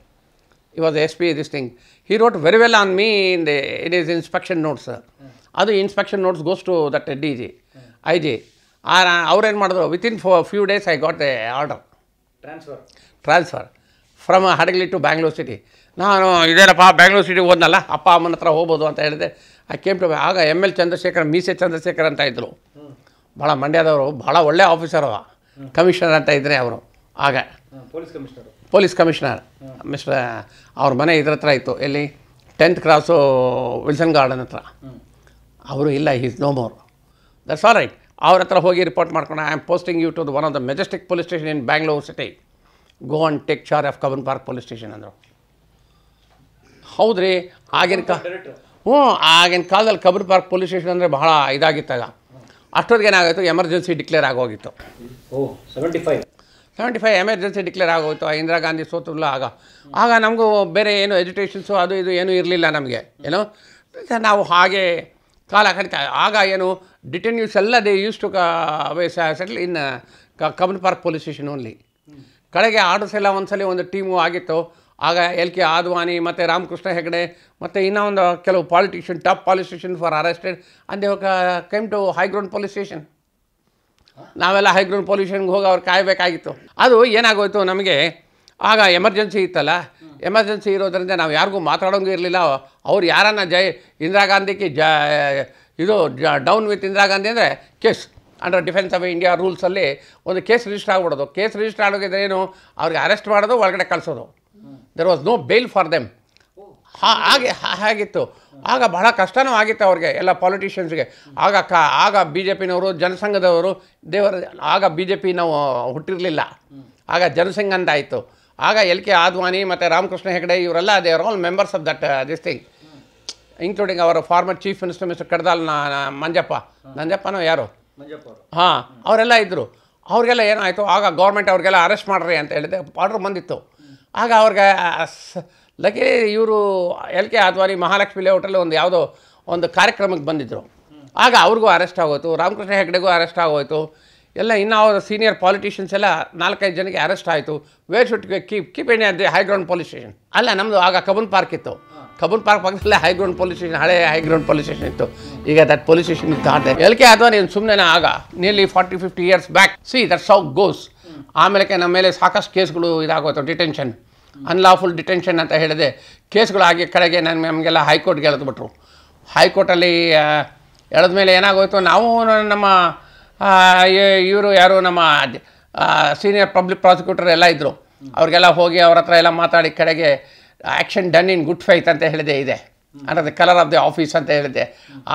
he was S P this thing he wrote very well on me in the it is inspection notes ಅದು inspection notes goes to that D G I G ಆ ಅವ್ರೇನು ಮಾಡಿದ್ರು within four few days I got a order transfer transfer from Hadagali to Bangalore city ನಾನು ಇದೇನಪ್ಪ ಬ್ಯಾಂಗ್ಳೂರ್ ಸಿಟಿಗೆ ಹೋದ್ನಲ್ಲ ಅಪ್ಪ ಅಮ್ಮನ ಹತ್ರ ಹೋಗ್ಬೋದು ಅಂತ ಹೇಳಿದೆ ಆ ಕೇಮ್ ಟು ಆಗ ಎಮ್ ಎಲ್ ಚಂದ್ರಶೇಖರ್ ಮೀಸೆ ಚಂದ್ರಶೇಖರ್ ಅಂತ ಇದ್ದರು ಭಾಳ ಮಂಡ್ಯದವರು ಭಾಳ ಒಳ್ಳೆಯ ಆಫೀಸರ್ ಅವ ಕಮಿಷನರ್ ಅಂತ ಇದ್ದರೆ ಅವರು ಆಗ ಪೊಲೀಸ್ ಕಮಿಷನರ್ ಮಿಸ್ಟರ್ ಅವ್ರ ಮನೆ ಇದ್ರ ಹತ್ರ ಇತ್ತು ಎಲ್ಲಿ ಟೆಂತ್ ಕ್ರಾಸು ವಿಲ್ಸನ್ ಗಾರ್ಡನ್ ಹತ್ರ ಅವರು ಇಲ್ಲ is no more that's all right ಅವ್ರ ಹತ್ರ ಹೋಗಿ ರಿಪೋರ್ಟ್ ಮಾಡ್ಕೊಂಡು I am posting you to the one of the Majestic police station in Bangalore city go and take charge of Cubbon park police station ಅಂದರು ಹೌದ್ರಿ ಆಗಿನ ಕಾ ಹ್ಞೂ ಆಗಿನ ಕಾಲದಲ್ಲಿ ಕಬನ್ ಪಾರ್ಕ್ ಪೊಲೀಸ್ ಸ್ಟೇಷನ್ ಅಂದರೆ ಬಹಳ ಇದಾಗಿತ್ತಾಗ ಅಷ್ಟೊತ್ತಿಗೆ ಏನಾಗಿತ್ತು ಎಮರ್ಜೆನ್ಸಿ ಡಿಕ್ಲೇರ್ ಆಗೋಗಿತ್ತು ಓ seventy five seventy five emergency declare ಆಗೋಯ್ತು ಇಂದಿರಾ ಗಾಂಧಿ ಸೋತಲ್ಲ ಆಗ ಆಗ ನಮಗೂ ಬೇರೆ ಏನು ಎಜುಟೇಷನ್ಸು ಅದು ಇದು ಏನೂ ಇರಲಿಲ್ಲ ನಮಗೆ ಏನೋ ನಾವು ಹಾಗೆ ಕಾಲ ಕಡಿತ ಆಗ ಏನು ಡಿಟೆನ್ಯೂಸ್ ಎಲ್ಲ they use to settle in Cubbon park police station only ಕಡೆಗೆ ಆರ್ಡರ್ಸ್ ಎಲ್ಲ ಒಂದ್ಸಲ ಒಂದು ಟೀಮು ಆಗಿತ್ತು ಆಗ ಎಲ್ ಕೆ ಆದ್ವಾನಿ ಮತ್ತು ರಾಮಕೃಷ್ಣ ಹೆಗಡೆ ಮತ್ತು ಇನ್ನೊಂದು ಒಂದು ಕೆಲವು politician top politician for arrested and came to High Ground police station ನಾವೆಲ್ಲ ಹೈಗ್ರೌಂಡ್ ಪೊಲ್ಯೂಷನ್ಗೆ ಹೋಗಿ ಅವ್ರು ಕಾಯಬೇಕಾಗಿತ್ತು ಅದು ಏನಾಗೋಯ್ತು ನಮಗೆ ಆಗ ಎಮರ್ಜೆನ್ಸಿ ಇತ್ತಲ್ಲ ಎಮರ್ಜೆನ್ಸಿ ಇರೋದ್ರಿಂದ ನಾವು ಯಾರಿಗೂ ಮಾತಾಡೋಂಗೂ ಇರಲಿಲ್ಲ ಅವ್ರು ಯಾರನ್ನ ಜೈ ಇಂದಿರಾ ಗಾಂಧಿಗೆ ಜ ಇದು ಡೌನ್ ವಿತ್ ಇಂದಿರಾ ಗಾಂಧಿ ಅಂದರೆ case under defence of India ರೂಲ್ಸಲ್ಲಿ ಒಂದು ಕೇಸ್ ರಿಜಿಸ್ಟರ್ ಆಗ್ಬಿಡೋದು ಕೇಸ್ ರಿಜಿಸ್ಟರ್ ಆಗೋಗಿದ್ರೆ ಏನು ಅವ್ರಿಗೆ ಅರೆಸ್ಟ್ ಮಾಡೋದು ಒಳಗಡೆ ಕಳಿಸೋದು there was no bail for them ಹಾಗೆ ಹಾಗಿತ್ತು ಆಗ ಬಹಳ ಕಷ್ಟನೂ ಆಗಿತ್ತು ಅವ್ರಿಗೆ ಎಲ್ಲ ಪಾಲಿಟಿಷಿಯನ್ಸ್ಗೆ ಆಗ ಕ ಆಗ ಬಿ ಜೆ ಪಿನವರು ಜನಸಂಘದವರು ದೇವರ ಆಗ ಬಿ ಜೆ ಪಿ ನಾವು ಹುಟ್ಟಿರಲಿಲ್ಲ ಆಗ ಜನಸಂಘ ಅಂದಾಯಿತು ಆಗ ಎಲ್ ಕೆ ಆದ್ವಾನಿ ಮತ್ತು ರಾಮಕೃಷ್ಣ ಹೆಗಡೆ ಇವರೆಲ್ಲ they all members of that this thing including ಅವರ former chief minister mister Kadidal Manjappa ನಂಜಪ್ಪನೋ ಯಾರು ಹಾಂ ಅವರೆಲ್ಲ ಇದ್ದರು ಅವ್ರಿಗೆಲ್ಲ ಏನಾಯಿತು ಆಗ ಗೌರ್ಮೆಂಟ್ ಅವ್ರಿಗೆಲ್ಲ ಅರೆಸ್ಟ್ ಮಾಡ್ರಿ ಅಂತ ಹೇಳಿದೆ ಆರ್ಡ್ರ್ ಬಂದಿತ್ತು ಆಗ ಅವ್ರಿಗೆ ಲಕ್ಕಿ ಇವರು ಎಲ್ ಕೆ ಆದ್ವಾರಿ ಮಹಾಲಕ್ಷ್ಮಿ ಲೇಔಟಲ್ಲಿ ಒಂದು ಯಾವುದೋ ಒಂದು ಕಾರ್ಯಕ್ರಮಕ್ಕೆ ಬಂದಿದ್ದರು ಆಗ ಅವ್ರಿಗೂ ಅರೆಸ್ಟ್ ಆಗೋಯ್ತು ರಾಮಕೃಷ್ಣ ಹೆಗ್ಡೆಗೂ ಅರೆಸ್ಟ್ ಆಗೋಯ್ತು ಎಲ್ಲ ಇನ್ನೂ ಅವರ ಸೀನಿಯರ್ ಪಾಲಿಟಿಷಿಯನ್ಸ್ ಎಲ್ಲ ನಾಲ್ಕೈದು ಜನಕ್ಕೆ ಅರೆಸ್ಟ್ ಆಯಿತು ವೇರ್ ಶುಟ್ ಕೀಪ್ ಕೀಪ್ ಎಣ್ಣೆ ಹೈ ಹೈಗ್ರೌಂಡ್ ಪೊಲೀಸ್ ಸ್ಟೇಷನ್ ಅಲ್ಲ ನಮ್ಮದು ಆಗ ಕಬನ್ ಪಾರ್ಕ್ ಇತ್ತು ಕಬನ್ ಪಾರ್ಕ್ ಪಕ್ಕದಲ್ಲೇ ಹೈಗ್ರೌಂಡ್ ಪೊಲೀಸ್ ಸ್ಟೇಷನ್ ಹಳೆ ಹೈಗ್ರೌಂಡ್ ಪೊಲೀಸ್ ಸ್ಟೇಷನ್ ಇತ್ತು ಈಗ ದಟ್ ಪೊಲೀಸ್ ಸ್ಟೇಷನ್ ಇತ್ತು ಅದೇ ಎಲ್ ಕೆ ಆದ್ವಾ ನೀನು ಸುಮ್ಮನೆ ಆಗ ನೀಲಿ forty fifty years back see that so goes ಆಮೇಲೆ ನಮ್ಮ ಮೇಲೆ ಸಾಕಷ್ಟು ಕೇಸ್ಗಳು ಇದಾಗೋಯ್ತು ಡಿಟೆನ್ಷನ್ ಅನ್ಲಾಫುಲ್ ಡಿಟೆನ್ಷನ್ ಅಂತ ಹೇಳಿದೆ ಕೇಸ್ಗಳಾಗಿ ಕಡೆಗೆ ನಾನು ನಮಗೆಲ್ಲ ಹೈಕೋರ್ಟ್ಗೆ ಎಳೆದ್ಬಿಟ್ರು ಹೈಕೋರ್ಟಲ್ಲಿ ಎಳೆದ ಮೇಲೆ ಏನಾಗೋಯಿತು ನಾವು ನಮ್ಮ ಇವರು ಯಾರು ನಮ್ಮ ಸೀನಿಯರ್ ಪಬ್ಲಿಕ್ ಪ್ರಾಸಿಕ್ಯೂಟರ್ ಎಲ್ಲ ಇದ್ದರು ಅವ್ರಿಗೆಲ್ಲ ಹೋಗಿ ಅವ್ರ ಹತ್ರ ಎಲ್ಲ ಮಾತಾಡಿ ಕಡೆಗೆ action done in good faith ಅಂತ ಹೇಳಿದೆ ಇದೆ ಅಂದರೆ ಕಲರ್ ಆಫ್ ದಿ ಆಫೀಸ್ ಅಂತ ಹೇಳಿದೆ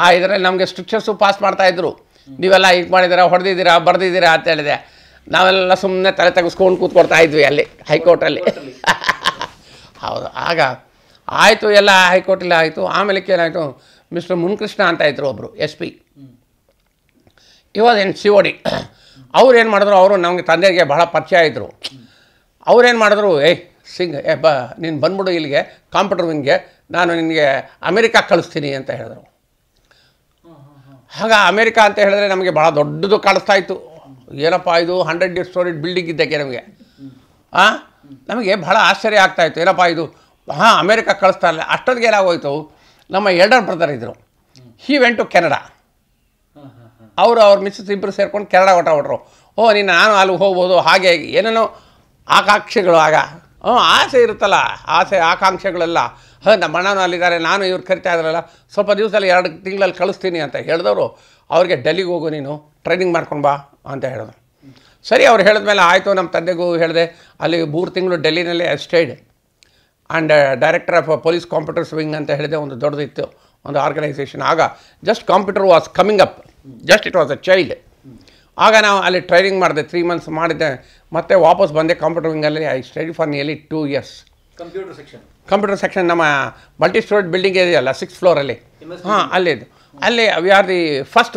ಆ ಇದರಲ್ಲಿ ನಮಗೆ ಸ್ಟ್ರಿಕ್ಚರ್ಸು ಪಾಸ್ ಮಾಡ್ತಾಯಿದ್ರು ನೀವೆಲ್ಲ ಹೀಗೆ ಮಾಡಿದ್ದೀರಾ ಹೊಡೆದಿದ್ದೀರಾ ಬರೆದಿದ್ದೀರಾ ಅಂತ ಹೇಳಿದೆ ನಾವೆಲ್ಲ ಸುಮ್ಮನೆ ತಲೆ ತೆಗೆಸ್ಕೊಂಡು ಕೂತ್ಕೊಡ್ತಾ ಇದ್ವಿ ಅಲ್ಲಿ ಹೈಕೋರ್ಟಲ್ಲಿ ಹೌದು ಆಗ ಆಯಿತು ಎಲ್ಲ ಹೈಕೋರ್ಟಲ್ಲಿ ಆಯಿತು ಆಮೇಲೆ ಏನಾಯಿತು ಮಿಸ್ಟರ್ ಮುನ್ಕೃಷ್ಣ ಅಂತ ಇದ್ರು ಒಬ್ಬರು ಎಸ್ ಪಿ ಇವಾಗ ಏನು ಸಿ ಓ ಡಿ ಅವ್ರು ಏನು ಮಾಡಿದ್ರು ಅವರು ನಮಗೆ ತಂದೆಗೆ ಬಹಳ ಪರಿಚಯ ಇದ್ದರು ಅವ್ರೇನು ಮಾಡಿದ್ರು ಏಯ್ ಸಿಂಗ್ ಏ ಬ ನೀನು ಬಂದ್ಬಿಡು ಇಲ್ಲಿಗೆ ಕಾಂಪ್ಯೂಟರ್ ವಿಂಗ್ಗೆ ನಾನು ನಿನಗೆ ಅಮೇರಿಕಾ ಕಳಿಸ್ತೀನಿ ಅಂತ ಹೇಳಿದ್ರು ಆಗ ಅಮೇರಿಕಾ ಅಂತ ಹೇಳಿದ್ರೆ ನಮಗೆ ಭಾಳ ದೊಡ್ಡದು ಕಾಣಿಸ್ತಾ ಇತ್ತು ಏನಪ್ಪ ಇದು ಹಂಡ್ರೆಡ್ ಇಯರ್ ಸ್ಟೋರಿ ಬಿಲ್ಡಿಂಗ್ ಇದ್ದಕ್ಕೆ ನಮಗೆ ಹಾಂ ನಮಗೆ ಬಹಳ ಆಶ್ಚರ್ಯ ಆಗ್ತಾಯಿತ್ತು ಏನಪ್ಪ ಇದು ಹಾಂ ಅಮೇರಿಕಾ ಕಳಿಸ್ತಾ ಇಲ್ಲ ಅಷ್ಟೊತ್ತಿಗೆ ಹೋಯ್ತು ನಮ್ಮ ಎಲ್ಡರ್ ಬ್ರದರ್ ಇದ್ದರು ಹೀ ವೆಂಟ್ ಟು ಕೆನಡಾ ಅವರು ಅವ್ರ ಮಿಸ್ಸಸ್ ಇಬ್ಬರು ಸೇರ್ಕೊಂಡು ಕೆನಡಾ ಹೊಟ ಓ ನೀನು ನಾನು ಅಲ್ಲಿ ಹೋಗ್ಬೋದು ಹಾಗೆ ಏನೇನೋ ಆಕಾಂಕ್ಷೆಗಳು ಆಗ ಹ್ಞೂ ಆಸೆ ಇರುತ್ತಲ್ಲ ಆಸೆ ಆಕಾಂಕ್ಷೆಗಳೆಲ್ಲ ಹಾಂ ನಮ್ಮ ಅಣ್ಣನೂ ಅಲ್ಲಿದ್ದಾರೆ ನಾನು ಇವ್ರು ಕರಿತಾ ಇದ್ರಲ್ಲ ಸ್ವಲ್ಪ ದಿವಸದಲ್ಲಿ ಎರಡು ತಿಂಗಳಲ್ಲಿ ಕಳಿಸ್ತೀನಿ ಅಂತ ಹೇಳಿದವರು ಅವ್ರಿಗೆ ಡೆಲ್ಲಿಗೆ ಹೋಗು ನೀನು ಟ್ರೈನಿಂಗ್ ಮಾಡ್ಕೊಂಡು ಬಾ ಅಂತ ಹೇಳಿದ್ರು ಸರಿ ಅವ್ರು ಹೇಳಿದ್ಮೇಲೆ ಆಯಿತು ನಮ್ಮ ತಂದೆಗೂ ಹೇಳಿದೆ ಅಲ್ಲಿ ಮೂರು ತಿಂಗಳು ಡೆಲ್ಲಿನಲ್ಲಿ stayed and director of police computers wing ಅಂತ ಹೇಳಿದೆ ಒಂದು ದೊಡ್ಡದಿತ್ತು ಒಂದು ಆರ್ಗನೈಸೇಷನ್ ಆಗ just computer was coming up just it was a child ಆಗ ನಾವು ಅಲ್ಲಿ ಟ್ರೈನಿಂಗ್ ಮಾಡಿದೆ ತ್ರೀ ಮಂತ್ಸ್ ಮಾಡಿದ್ದೆ ಮತ್ತೆ ವಾಪಸ್ ಬಂದೆ ಕಂಪ್ಯೂಟರ್ ವಿಂಗಲ್ಲಿ I study for nearly two years computer section computer section ನಮ್ಮ ಮಲ್ಟಿ ಸ್ಟೋರೇಜ್ ಬಿಲ್ಡಿಂಗ್ ಇದೆಯಲ್ಲ ಸಿಕ್ಸ್ ಫ್ಲೋರಲ್ಲಿ ಹಾಂ ಅಲ್ಲಿದ್ದು ಅಲ್ಲಿ we are the first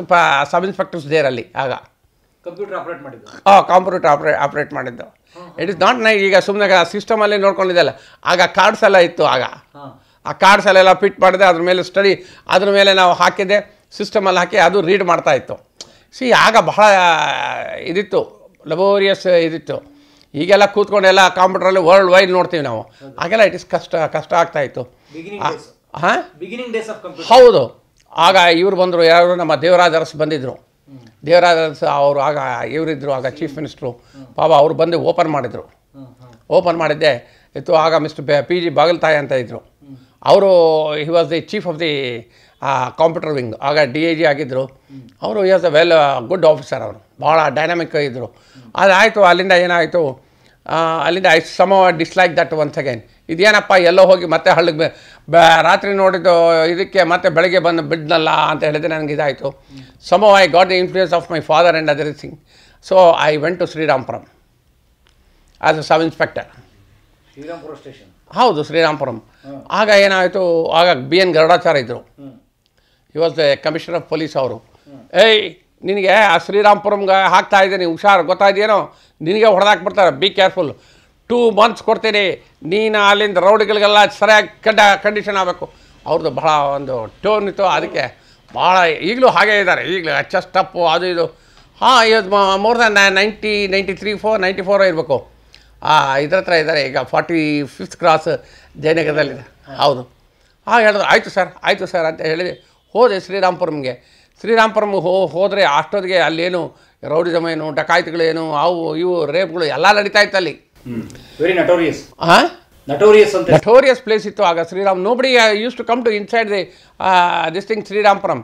sub inspectors there ಅಲ್ಲಿ ಆಗ ಕಂಪ್ಯೂಟರ್ ಆಪ್ರೇಟ್ ಮಾಡಿದ್ದು ಹಾಂ ಕಂಪ್ಯೂಟರ್ ಆಪ್ರೇ ಆಪ್ರೇಟ್ ಮಾಡಿದ್ದು ಇಟ್ ಇಸ್ ನಾಟ್ ನೈ ಈಗ ಸುಮ್ಮನೆ ಸಿಸ್ಟಮಲ್ಲಿ ನೋಡ್ಕೊಂಡಿದ್ದಲ್ಲ ಆಗ ಕಾರ್ಡ್ಸ್ ಎಲ್ಲ ಇತ್ತು ಆಗ ಆ ಕಾರ್ಡ್ಸ್ ಎಲ್ಲ ಫಿಟ್ ಮಾಡಿದೆ ಅದ್ರ ಮೇಲೆ ಸ್ಟಡಿ ಅದ್ರ ಮೇಲೆ ನಾವು ಹಾಕಿದ್ದೆ ಸಿಸ್ಟಮಲ್ಲಿ ಹಾಕಿ ಅದು ರೀಡ್ ಮಾಡ್ತಾ ಇತ್ತು ಸಿ ಆಗ ಬಹಳ ಇದಿತ್ತು ಲಬೋರಿಯಸ್ ಇದಿತ್ತು ಈಗೆಲ್ಲ ಕೂತ್ಕೊಂಡೆಲ್ಲ ಕಾಂಪ್ಯೂಟ್ರಲ್ಲಿ ವರ್ಲ್ಡ್ ವೈಡ್ ನೋಡ್ತೀವಿ ನಾವು ಆಗೆಲ್ಲ ಇಟ್ ಇಸ್ ಕಷ್ಟ ಕಷ್ಟ ಆಗ್ತಾಯಿತ್ತು ಹಾಂ ಹೌದು ಆಗ ಇವರು ಬಂದರು ಯಾರು ನಮ್ಮ ದೇವರಾಜ ಅರಸ್ ಬಂದಿದ್ದರು ದೇವರಾಜ ಅವರು ಆಗ ಇವರಿದ್ದರು ಆಗ ಚೀಫ್ ಮಿನಿಸ್ಟ್ರು ಪಾಪ ಅವರು ಬಂದು ಓಪನ್ ಮಾಡಿದರು ಓಪನ್ ಮಾಡಿದ್ದೆ ಇತ್ತು ಆಗ ಮಿಸ್ಟರ್ ಪಿ ಜಿ ಬಾಗಲ್ತಾಯಿ ಅಂತ ಇದ್ದರು ಅವರು he was the chief of the computer wing ಆಗ ಡಿ ಐ ಜಿ ಆಗಿದ್ದರು ಅವರು he was a well good officer ಅವರು ಭಾಳ ಡೈನಾಮಿಕ್ ಇದ್ದರು ಅದಾಯಿತು ಅಲ್ಲಿಂದ ಏನಾಯಿತು ಅಲ್ಲಿಂದ ಐ ಸಮ ಡಿಸ್ಲೈಕ್ ದಟ್ ಒನ್ಸ್ ಅಗೈನ್ ಇದೇನಪ್ಪ ಎಲ್ಲೋ ಹೋಗಿ ಮತ್ತೆ ಹಳ್ಳಿಗೆ ಬ ರಾತ್ರಿ ನೋಡಿದ್ದು ಇದಕ್ಕೆ ಮತ್ತೆ ಬೆಳಗ್ಗೆ ಬಂದು ಬಿಡ್ನಲ್ಲ ಅಂತ ಹೇಳಿದರೆ ನನಗೆ ಇದಾಯಿತು ಸಮ I got the influence of my father and other thing so I went to Srirampuram as a sub inspector Srirampura station ಹೌದು ಶ್ರೀರಾಮ್ಪುರಂ ಆಗ ಏನಾಯಿತು ಆಗ ಬಿ ಎನ್ ಗರುಡಾಚಾರ ಇದ್ದರು he was the commissioner of police ಅವರು ಏಯ್ ನಿನಗೆ ಆ ಶ್ರೀರಾಮ್ಪುರಂಗೆ ಹಾಕ್ತಾ ಇದ್ದೀನಿ ಹುಷಾರು ಗೊತ್ತಾಯ್ದೇನೋ ನಿನಗೆ ಹೊಡೆದಾಕ್ಬಿಡ್ತಾರೆ ಬಿ ಕೇರ್ಫುಲ್ ಟೂ ಮಂತ್ಸ್ ಕೊಡ್ತೀನಿ ನೀನು ಅಲ್ಲಿಂದ ರೌಡಿಗಳಿಗೆಲ್ಲ ಸರಿಯಾಗಿ ಕಂಡ ಕಂಡೀಷನ್ ಆಗಬೇಕು ಅವ್ರದ್ದು ಭಾಳ ಒಂದು ಟೋನ್ ಇತ್ತು ಅದಕ್ಕೆ ಭಾಳ ಈಗಲೂ ಹಾಗೇ ಇದ್ದಾರೆ ಈಗಲೂ ಚೆಸ್ಟ್ ಅಪ್ಪು ಅದು ಇದು ಹಾಂ ಇವತ್ತು more than ninety ninety three four ninety four ಇರಬೇಕು ಇದ್ರ ಹತ್ರ ಇದ್ದಾರೆ ಈಗ ಫಾರ್ಟಿ ಫಿಫ್ತ್ ಕ್ರಾಸ್ ಜಯನಗರದಲ್ಲಿದೆ ಹೌದು ಹಾಂ ಹೇಳಿದ್ರು ಆಯಿತು ಸರ್ ಆಯಿತು ಸರ್ ಅಂತ ಹೇಳಿದೆ ಹೋದೆ ಶ್ರೀರಾಮ್ಪುರಮ್ಗೆ ಶ್ರೀರಾಮ್ಪುರಮ್ಗೆ ಹೋ ಹೋದರೆ ಅಷ್ಟೊತ್ತಿಗೆ ಅಲ್ಲೇನು ರೌಡಿಸಮ್ ಏನು ಡಕಾಯ್ತಿಗಳೇನು ಅವು ಇವು ರೇಪ್ಗಳು ಎಲ್ಲ ನಡೀತಾ ಇತ್ತು ಅಲ್ಲಿ ವೆರಿ ನಟೋರಿಯಸ್ ನಟೋರಿಯಸ್ ಅಂತ ನಟೋರಿಯಸ್ ಪ್ಲೇಸ್ ಇತ್ತು ಆಗ Sriram nobody use to come to inside the this thing Srirampuram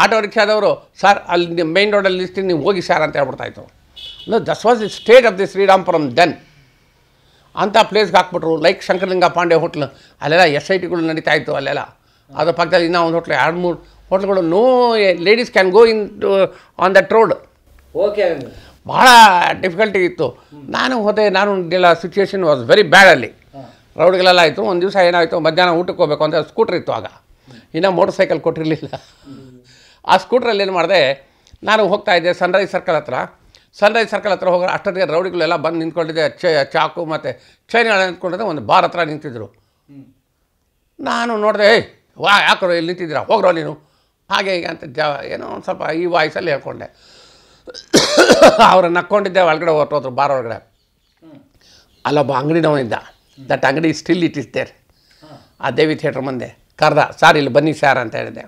auto ರಿಕ್ಷಾದವರು ಸರ್ ಅಲ್ಲಿ ಮೈನ್ ರೋಡಲ್ಲಿ ನಿಲ್ಸ್ತೀನಿ ನೀವು ಹೋಗಿ ಸರ್ ಅಂತ ಹೇಳ್ಬಿಡ್ತಾ ಇತ್ತು thus was the state of the Srirampuram then ಅಂಥ ಪ್ಲೇಸ್ಗೆ ಹಾಕ್ಬಿಟ್ರು ಲೈಕ್ ಶಂಕರಲಿಂಗ ಪಾಂಡೆ ಹೋಟ್ಲು ಅಲ್ಲೆಲ್ಲ ಎಸ್ ಐ ಟಿಗಳು ನಡೀತಾ ಇತ್ತು ಅಲ್ಲೆಲ್ಲ ಅದ್ರ ಪಕ್ಕದಲ್ಲಿ ಇನ್ನೂ ಒಂದು ಹೋಟ್ಲು ಎರಡು ಮೂರು ಹೋಟ್ಲುಗಳು no ladies can go in to on that road okay ಭಾಳ ಡಿಫಿಕಲ್ಟಿ ಇತ್ತು ನಾನು ಹೋದೆ ನಾನು ಎಲ್ಲ ಸಿಚುಯೇಷನ್ ವಾಸ್ ವೆರಿ ಬ್ಯಾಡ್ ಅಲ್ಲಿ ರೌಡ್ಗಳೆಲ್ಲ ಆಯಿತು ಒಂದು ದಿವಸ ಏನಾಯಿತು ಮಧ್ಯಾಹ್ನ ಊಟಕ್ಕೆ ಹೋಗಬೇಕು ಅಂದರೆ ಸ್ಕೂಟ್ರ್ ಇತ್ತು ಆಗ ಇನ್ನೂ ಮೋಟರ್ ಸೈಕಲ್ ಕೊಟ್ಟಿರಲಿಲ್ಲ ಆ ಸ್ಕೂಟ್ರಲ್ಲಿ ಏನು ಮಾಡಿದೆ ನಾನು ಹೋಗ್ತಾ ಇದ್ದೆ ಸನ್ರೈಸ್ ಸರ್ಕಲ್ ಹತ್ರ ಸನ್ರೈಸ್ ಸರ್ಕಲ್ ಹತ್ರ ಹೋಗೋ ಅಷ್ಟೊತ್ತಿಗೆ ರೌಡಿಗಳೆಲ್ಲ ಬಂದು ನಿಂತ್ಕೊಂಡಿದ್ದೆ ಚಾಕು ಮತ್ತು ಚೈನ್ಗಳು ನಿಂತ್ಕೊಂಡಿದ್ದೆ ಒಂದು ಬಾರ್ ಹತ್ರ ನಿಂತಿದ್ದರು ನಾನು ನೋಡಿದೆ ಏಯ್ ವಾ ಯಾಕೋ ಇಲ್ಲಿ ನಿಂತಿದ್ದೀರಾ ಹೋಗ್ರೋ ನೀನು ಹಾಗೆ ಹೀಗೆ ಅಂತ ಜ ಏನೋ ಒಂದು ಸ್ವಲ್ಪ ಈ ವಾಯ್ಸಲ್ಲಿ ಹೇಳ್ಕೊಂಡೆ ಅವ್ರನ್ನ ಹಾಕ್ಕೊಂಡಿದ್ದೆ ಒಳಗಡೆ ಹೊರಟೋದ್ರು ಬಾರ್ ಒಳಗಡೆ ಅಲ್ಲೊಬ್ಬ ಅಂಗಡಿನವನಿದ್ದ ದಟ್ ಅಂಗಡಿ ಸ್ಟಿಲ್ ಇಟ್ ಇಸ್ ದೇರ್ ಆ ದೇವಿ ಥಿಯೇಟ್ರ್ ಮುಂದೆ ಕರ್ದ ಸಾರ್ ಇಲ್ಲಿ ಬನ್ನಿ ಸಾರ್ ಅಂತ ಹೇಳಿದೆ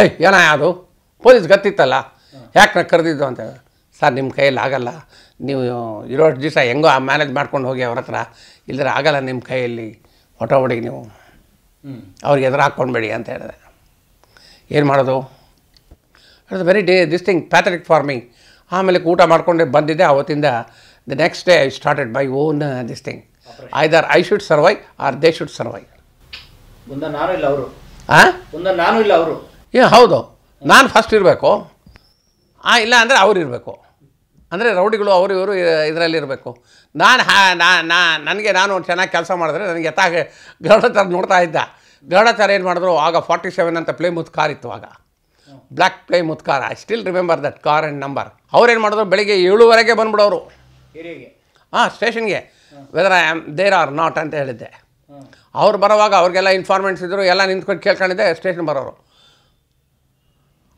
ಏಯ್ ಏನ ಯಾವುದು ಪೊಲೀಸ್ ಗೊತ್ತಿತ್ತಲ್ಲ ಯಾಕೆ ನಾ ಕರೆದಿದ್ದು ಅಂತ ಸರ್ ನಿಮ್ಮ ಕೈಯಲ್ಲಿ ಆಗಲ್ಲ ನೀವು ಇರೋಷ್ಟು ದಿವಸ ಹೆಂಗೋ ಮ್ಯಾನೇಜ್ ಮಾಡ್ಕೊಂಡು ಹೋಗಿ ಅವ್ರ ಹತ್ರ ಇಲ್ಲದ್ರೆ ಆಗಲ್ಲ ನಿಮ್ಮ ಕೈಯಲ್ಲಿ ಹೊಟ್ಟೆ ಹೊಡಿಗೆ ನೀವು ಅವ್ರಿಗೆ ಎದುರು ಹಾಕ್ಕೊಂಡ್ಬೇಡಿ ಅಂತ ಹೇಳಿದೆ ಏನು ಮಾಡೋದು it's very day this thing pathetic farming ಆಮೇಲೆ ಊಟ ಮಾಡ್ಕೊಂಡೆ ಬಂದಿದ್ದೆ ಅವತ್ತಿಂದ the next day I started by own this thing either I should survive or they should survive ನಾನು ಇಲ್ಲ ಅವರು ಹಾಂ ನಾನು ಇಲ್ಲ ಅವರು ಏ ಹೌದು ನಾನು ಫಸ್ಟ್ ಇರಬೇಕು ಆ ಇಲ್ಲ ಅಂದರೆ ಅವ್ರು ಇರಬೇಕು ಅಂದರೆ ರೌಡಿಗಳು ಅವರು ಇವರು ಇದರಲ್ಲಿ ಇರಬೇಕು ನಾನು ಹಾ ನಾ ನನಗೆ ನಾನು ಚೆನ್ನಾಗಿ ಕೆಲಸ ಮಾಡಿದ್ರೆ ನನಗೆ ಎತ್ತಾಗ ಗೌಡ ಥರ ನೋಡ್ತಾ ಇದ್ದ ಗೌಡ ಥರ ಏನು ಮಾಡಿದ್ರು ಆಗ ಫಾರ್ಟಿ ಸೆವೆನ್ ಅಂತ ಪ್ಲೇಮೂತ್ ಕಾರ್ ಇತ್ತು ಆಗ black Plymouth I still remember that car and number ಅವ್ರೇನು ಮಾಡಿದ್ರು ಬೆಳಿಗ್ಗೆ ಏಳುವರೆಗೆ ಬಂದ್ಬಿಡೋರು ಹಾಂ ಸ್ಟೇಷನ್ಗೆ whether I am there or not ಅಂತ ಹೇಳಿದ್ದೆ ಅವ್ರು ಬರೋವಾಗ ಅವ್ರಿಗೆಲ್ಲ ಇನ್ಫಾರ್ಮೆಂಟ್ಸ್ ಇದ್ದರು ಎಲ್ಲ ನಿಂತ್ಕೊಂಡು ಕೇಳ್ಕೊಂಡಿದ್ದೆ ಸ್ಟೇಷನ್ ಬರೋರು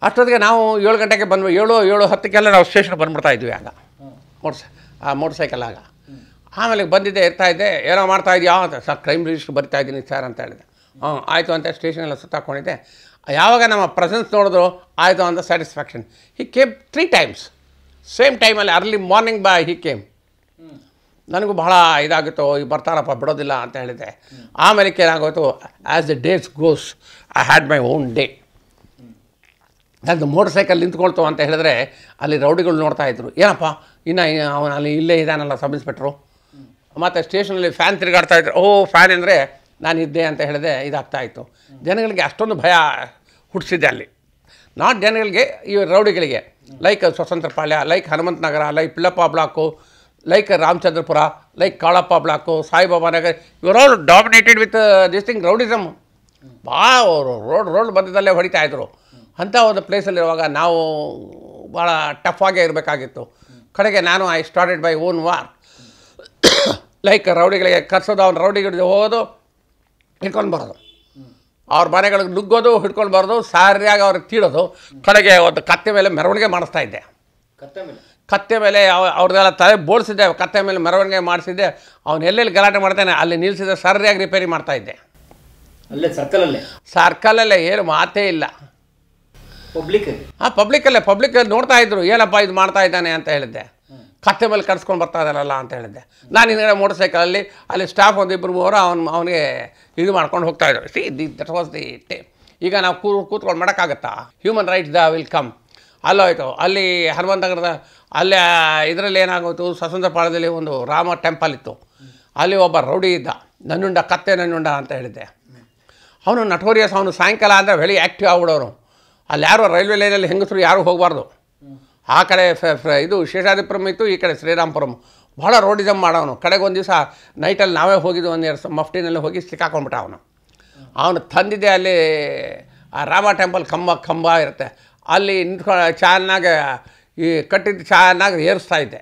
ಅಷ್ಟೊತ್ತಿಗೆ ನಾವು ಏಳು ಗಂಟೆಗೆ ಬಂದ್ಬಿ ಏಳು ಏಳು ಹತ್ತಕ್ಕೆಲ್ಲ ನಾವು ಸ್ಟೇಷನ್ ಬಂದ್ಬಿಡ್ತಾ ಇದ್ವಿ ಆಗ ಮೋಟ್ರ್ ಆ ಮೋಟ್ರ್ ಸೈಕಲ್ ಆಗ ಆಮೇಲೆ ಬಂದಿದ್ದೆ ಇರ್ತಾ ಇದ್ದೆ ಏನೋ ಮಾಡ್ತಾ ಇದೆಯಾ ಸರ್ ಕ್ರೈಮ್ ರಿಜಿಸ್ಟ್ರ್ ಬರ್ತಾ ಇದ್ದೀನಿ ಸರ್ ಅಂತ ಹೇಳಿದೆ ಹ್ಞೂ ಆಯಿತು ಅಂತ ಸ್ಟೇಷನ್ ಎಲ್ಲ ಸುತ್ತಾಕೊಂಡಿದ್ದೆ ಯಾವಾಗ ನಮ್ಮ ಪ್ರೆಸೆನ್ಸ್ ನೋಡಿದ್ರು ಆಯಿತು ಅಂತ satisfaction he came three times same ಟೈಮಲ್ಲಿ ಅರ್ಲಿ ಮಾರ್ನಿಂಗ್ ಬಾ ಹಿ ಕೇಮ್ ನನಗೂ ಬಹಳ ಇದಾಗಿತ್ತು ಈಗ ಬರ್ತಾರಪ್ಪ ಬಿಡೋದಿಲ್ಲ ಅಂತ ಹೇಳಿದೆ ಆಮೇಲೆ ಏನಾಗೋಯ್ತು as the days goes I had my own day ಅದು ಮೋಟರ್ ಸೈಕಲ್ ನಿಂತ್ಕೊಳ್ತು ಅಂತ ಹೇಳಿದ್ರೆ ಅಲ್ಲಿ ರೌಡಿಗಳು ನೋಡ್ತಾ ಇದ್ರು ಏನಪ್ಪ ಇನ್ನು ಅವನು ಅಲ್ಲಿ ಇಲ್ಲೇ ಇದಾನಲ್ಲ ಸಬ್ ಮತ್ತು ಸ್ಟೇಷನಲ್ಲಿ ಫ್ಯಾನ್ ತಿರುಗಾಡ್ತಾ ಇದ್ರು ಓ ಫ್ಯಾನ್ ಅಂದರೆ ನಾನು ಇದ್ದೆ ಅಂತ ಹೇಳಿದೆ ಇದಾಗ್ತಾಯಿತ್ತು ಜನಗಳಿಗೆ ಅಷ್ಟೊಂದು ಭಯ ಹುಟ್ಟಿಸಿದೆ ಅಲ್ಲಿ ನಾಟ್ ಜನಗಳಿಗೆ ಈ ರೌಡಿಗಳಿಗೆ like Swatantra Palya like Hanumantha Nagar like Pillappa block like Ramachandrapura like Kalappa block Saibaba Nagar ಇವರ್ all dominated with this thing rowdyism ಭಾಳ ಅವರು ರೋಡ್ ರೋಡ್ ಮಧ್ಯದಲ್ಲೇ ಹೊಡಿತಾಯಿದ್ರು ಅಂಥ ಒಂದು ಪ್ಲೇಸಲ್ಲಿರುವಾಗ ನಾವು ಭಾಳ ಟಫ್ ಆಗೇ ಇರಬೇಕಾಗಿತ್ತು ಕಡೆಗೆ ನಾನು I started by own war like ರೌಡಿಗಳಿಗೆ ಕರ್ಸೋದು ಅವ್ನು ರೌಡಿಗಳಿಗೆ ಹೋಗೋದು ಇಟ್ಕೊಂಡು ಬರೋದು ಅವ್ರ ಮನೆಗಳಿಗೆ ನುಗ್ಗೋದು ಹಿಡ್ಕೊಂಡು ಬರೋದು ಸಾರಿಯಾಗಿ ಅವ್ರಿಗೆ ತೀಡೋದು ಕಡೆಗೆ ಒಂದು ಕತ್ತೆ ಮೇಲೆ ಮೆರವಣಿಗೆ ಮಾಡಿಸ್ತಾ ಇದ್ದೆ ಕತ್ತೆ ಮೇಲೆ ಕತ್ತೆ ಮೇಲೆ ತಲೆ ಬೋಳಿಸಿದ್ದೆ ಕತ್ತೆ ಮೇಲೆ ಮೆರವಣಿಗೆ ಮಾಡಿಸಿದ್ದೆ ಅವ್ನು ಎಲ್ಲೆಲ್ಲಿ ಗಲಾಟೆ ಮಾಡ್ತಾನೆ ಅಲ್ಲಿ ನಿಲ್ಲಿಸಿದ್ರೆ ಸರಿಯಾಗಿ ರಿಪೇರಿ ಇದ್ದೆ ಅಲ್ಲೇ ಸರ್ಕಲಲ್ಲೇ ಸರ್ಕಲಲ್ಲೇ ಏನು ಮಾತೇ ಇಲ್ಲ ಪಬ್ಲಿಕ್ ಹಾಂ ಪಬ್ಲಿಕಲ್ಲೇ ಪಬ್ಲಿಕಲ್ಲಿ ನೋಡ್ತಾ ಇದ್ರು ಏನಪ್ಪ ಇದು ಮಾಡ್ತಾ ಇದ್ದಾನೆ ಅಂತ ಹೇಳಿದ್ದೆ ಕತ್ತೆ ಮೇಲೆ ಕರೆಸ್ಕೊಂಡು ಬರ್ತಾ ಇದ್ದಾರಲ್ಲ ಅಂತ ಹೇಳಿದ್ದೆ ನಾನು ಹಿಂದ್ಗಡೆ ಮೋಟರ್ ಸೈಕಲಲ್ಲಿ ಅಲ್ಲಿ ಸ್ಟಾಫ್ ಒಂದಿಬ್ಬರು ಮೂವರು ಅವನು ಅವನಿಗೆ ಇದು ಮಾಡ್ಕೊಂಡು ಹೋಗ್ತಾ ಇದ್ರು see the that was the ಈಗ ನಾವು ಕೂ ಕೂತ್ಕೊಂಡು ಮಾಡೋಕ್ಕಾಗತ್ತಾ human rights the will come ಅಲ್ಲೋಯ್ತು ಅಲ್ಲಿ ಹನುಮಂತ ನಗರದ ಅಲ್ಲಿ ಇದರಲ್ಲಿ ಏನಾಗೋಯ್ತು ಸ್ವತಂತ್ರ ಒಂದು ರಾಮ ಟೆಂಪಲ್ ಇತ್ತು ಅಲ್ಲಿ ಒಬ್ಬ ರೌಡಿ ಇದ್ದ ನನ್ನುಂಡ ಕತ್ತೆ ನನ್ನುಂಡ ಅಂತ ಹೇಳಿದ್ದೆ ಅವನು ನಟೋರಿಯಸ್ ಅವನು ಸಾಯಂಕಾಲ ಅಂದರೆ ಬೆಳಿಗ್ಗೆ ಆ್ಯಕ್ಟಿವ್ ಆಗ್ಬಿಡೋರು ಅಲ್ಲಿ ಯಾರು ರೈಲ್ವೆ ಲೈನಲ್ಲಿ ಹೆಂಗಸರು ಯಾರೂ ಹೋಗಬಾರ್ದು ಆ ಕಡೆ ಇದು ಶೇಷಾದಿಪುರಂ ಇತ್ತು ಈ ಕಡೆ ಶ್ರೀರಾಮಪುರಂ ಭಾಳ ರೋಡಿಸಮ್ ಮಾಡವನು ಕಡೆಗೆ ಒಂದು ದಿವಸ ನೈಟಲ್ಲಿ ನಾವೇ ಹೋಗಿದ್ದು ಒಂದು ಎರಡು ಮಫ್ಟಿನಲ್ಲಿ ಹೋಗಿ ಸಿಕ್ಕಾಕೊಂಡ್ಬಿಟ್ಟ ಅವನು ಅವನು ತಂದಿದ್ದೆ ಅಲ್ಲಿ ಆ ರಾಮ ಟೆಂಪಲ್ ಕಂಬ ಕಂಬ ಇರುತ್ತೆ ಅಲ್ಲಿ ನಿಂತ್ಕೊ ಚೆನ್ನಾಗಿ ಈ ಕಟ್ಟಿದ್ದು ಚೆನ್ನಾಗಿ ಏರಿಸ್ತಾ ಇದ್ದೆ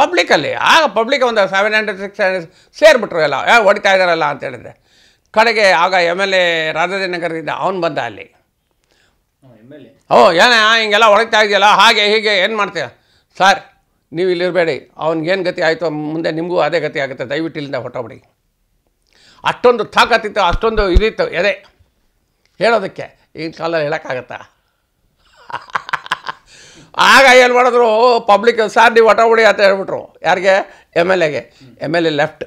ಪಬ್ಲಿಕಲ್ಲಿ ಆಗ ಪಬ್ಲಿಕ್ ಒಂದು ಸೆವೆನ್ ಹಂಡ್ರೆಡ್ ಸಿಕ್ಸ್ ಹಂಡ್ರೆಡ್ ಸೇರಿಬಿಟ್ರು ಎಲ್ಲ ಹೊಡಿತಾ ಇದ್ದಾರಲ್ಲ ಅಂತ ಹೇಳಿದ್ರೆ ಕಡೆಗೆ ಆಗ ಎಮ್ ಎಲ್ ಎ ರಾಜಾಜಿನಗರದಿಂದ ಅವನು ಬಂದ ಅಲ್ಲಿ ಓ ಏನೇ ಹಿಂಗೆಲ್ಲ ಒಳಗ್ತಾ ಇದೆಯಲ್ಲ ಹಾಗೆ ಹೀಗೆ ಏನು ಮಾಡ್ತೀಯ ಸರ್ ನೀವು ಇಲ್ಲಿರಬೇಡಿ ಅವ್ನಿಗೇನು ಗತಿ ಆಯಿತು ಮುಂದೆ ನಿಮಗೂ ಅದೇ ಗತಿ ಆಗುತ್ತೆ ದಯವಿಟ್ಟು ಇಲ್ಲಿಂದ ಹೊಟ್ಟೋಬಿಡಿ ಅಷ್ಟೊಂದು ತಾಕತ್ತಿತ್ತು ಅಷ್ಟೊಂದು ಇದಿತ್ತು ಎದೆ ಹೇಳೋದಕ್ಕೆ ಈಗಿನ ಕಾಲ ಹೇಳೋಕ್ಕಾಗತ್ತಾ ಆಗ ಏನು ಮಾಡಿದ್ರು ಪಬ್ಲಿಕ್ ಸಾರ್ ನೀವು ಹೊಟ್ಟೋಬಿಡಿ ಅಂತ ಹೇಳ್ಬಿಟ್ರು ಯಾರಿಗೆ ಎಮ್ ಎಲ್ ಎಗೆ ಎಮ್ ಎಲ್ ಎ ಲೆಫ್ಟ್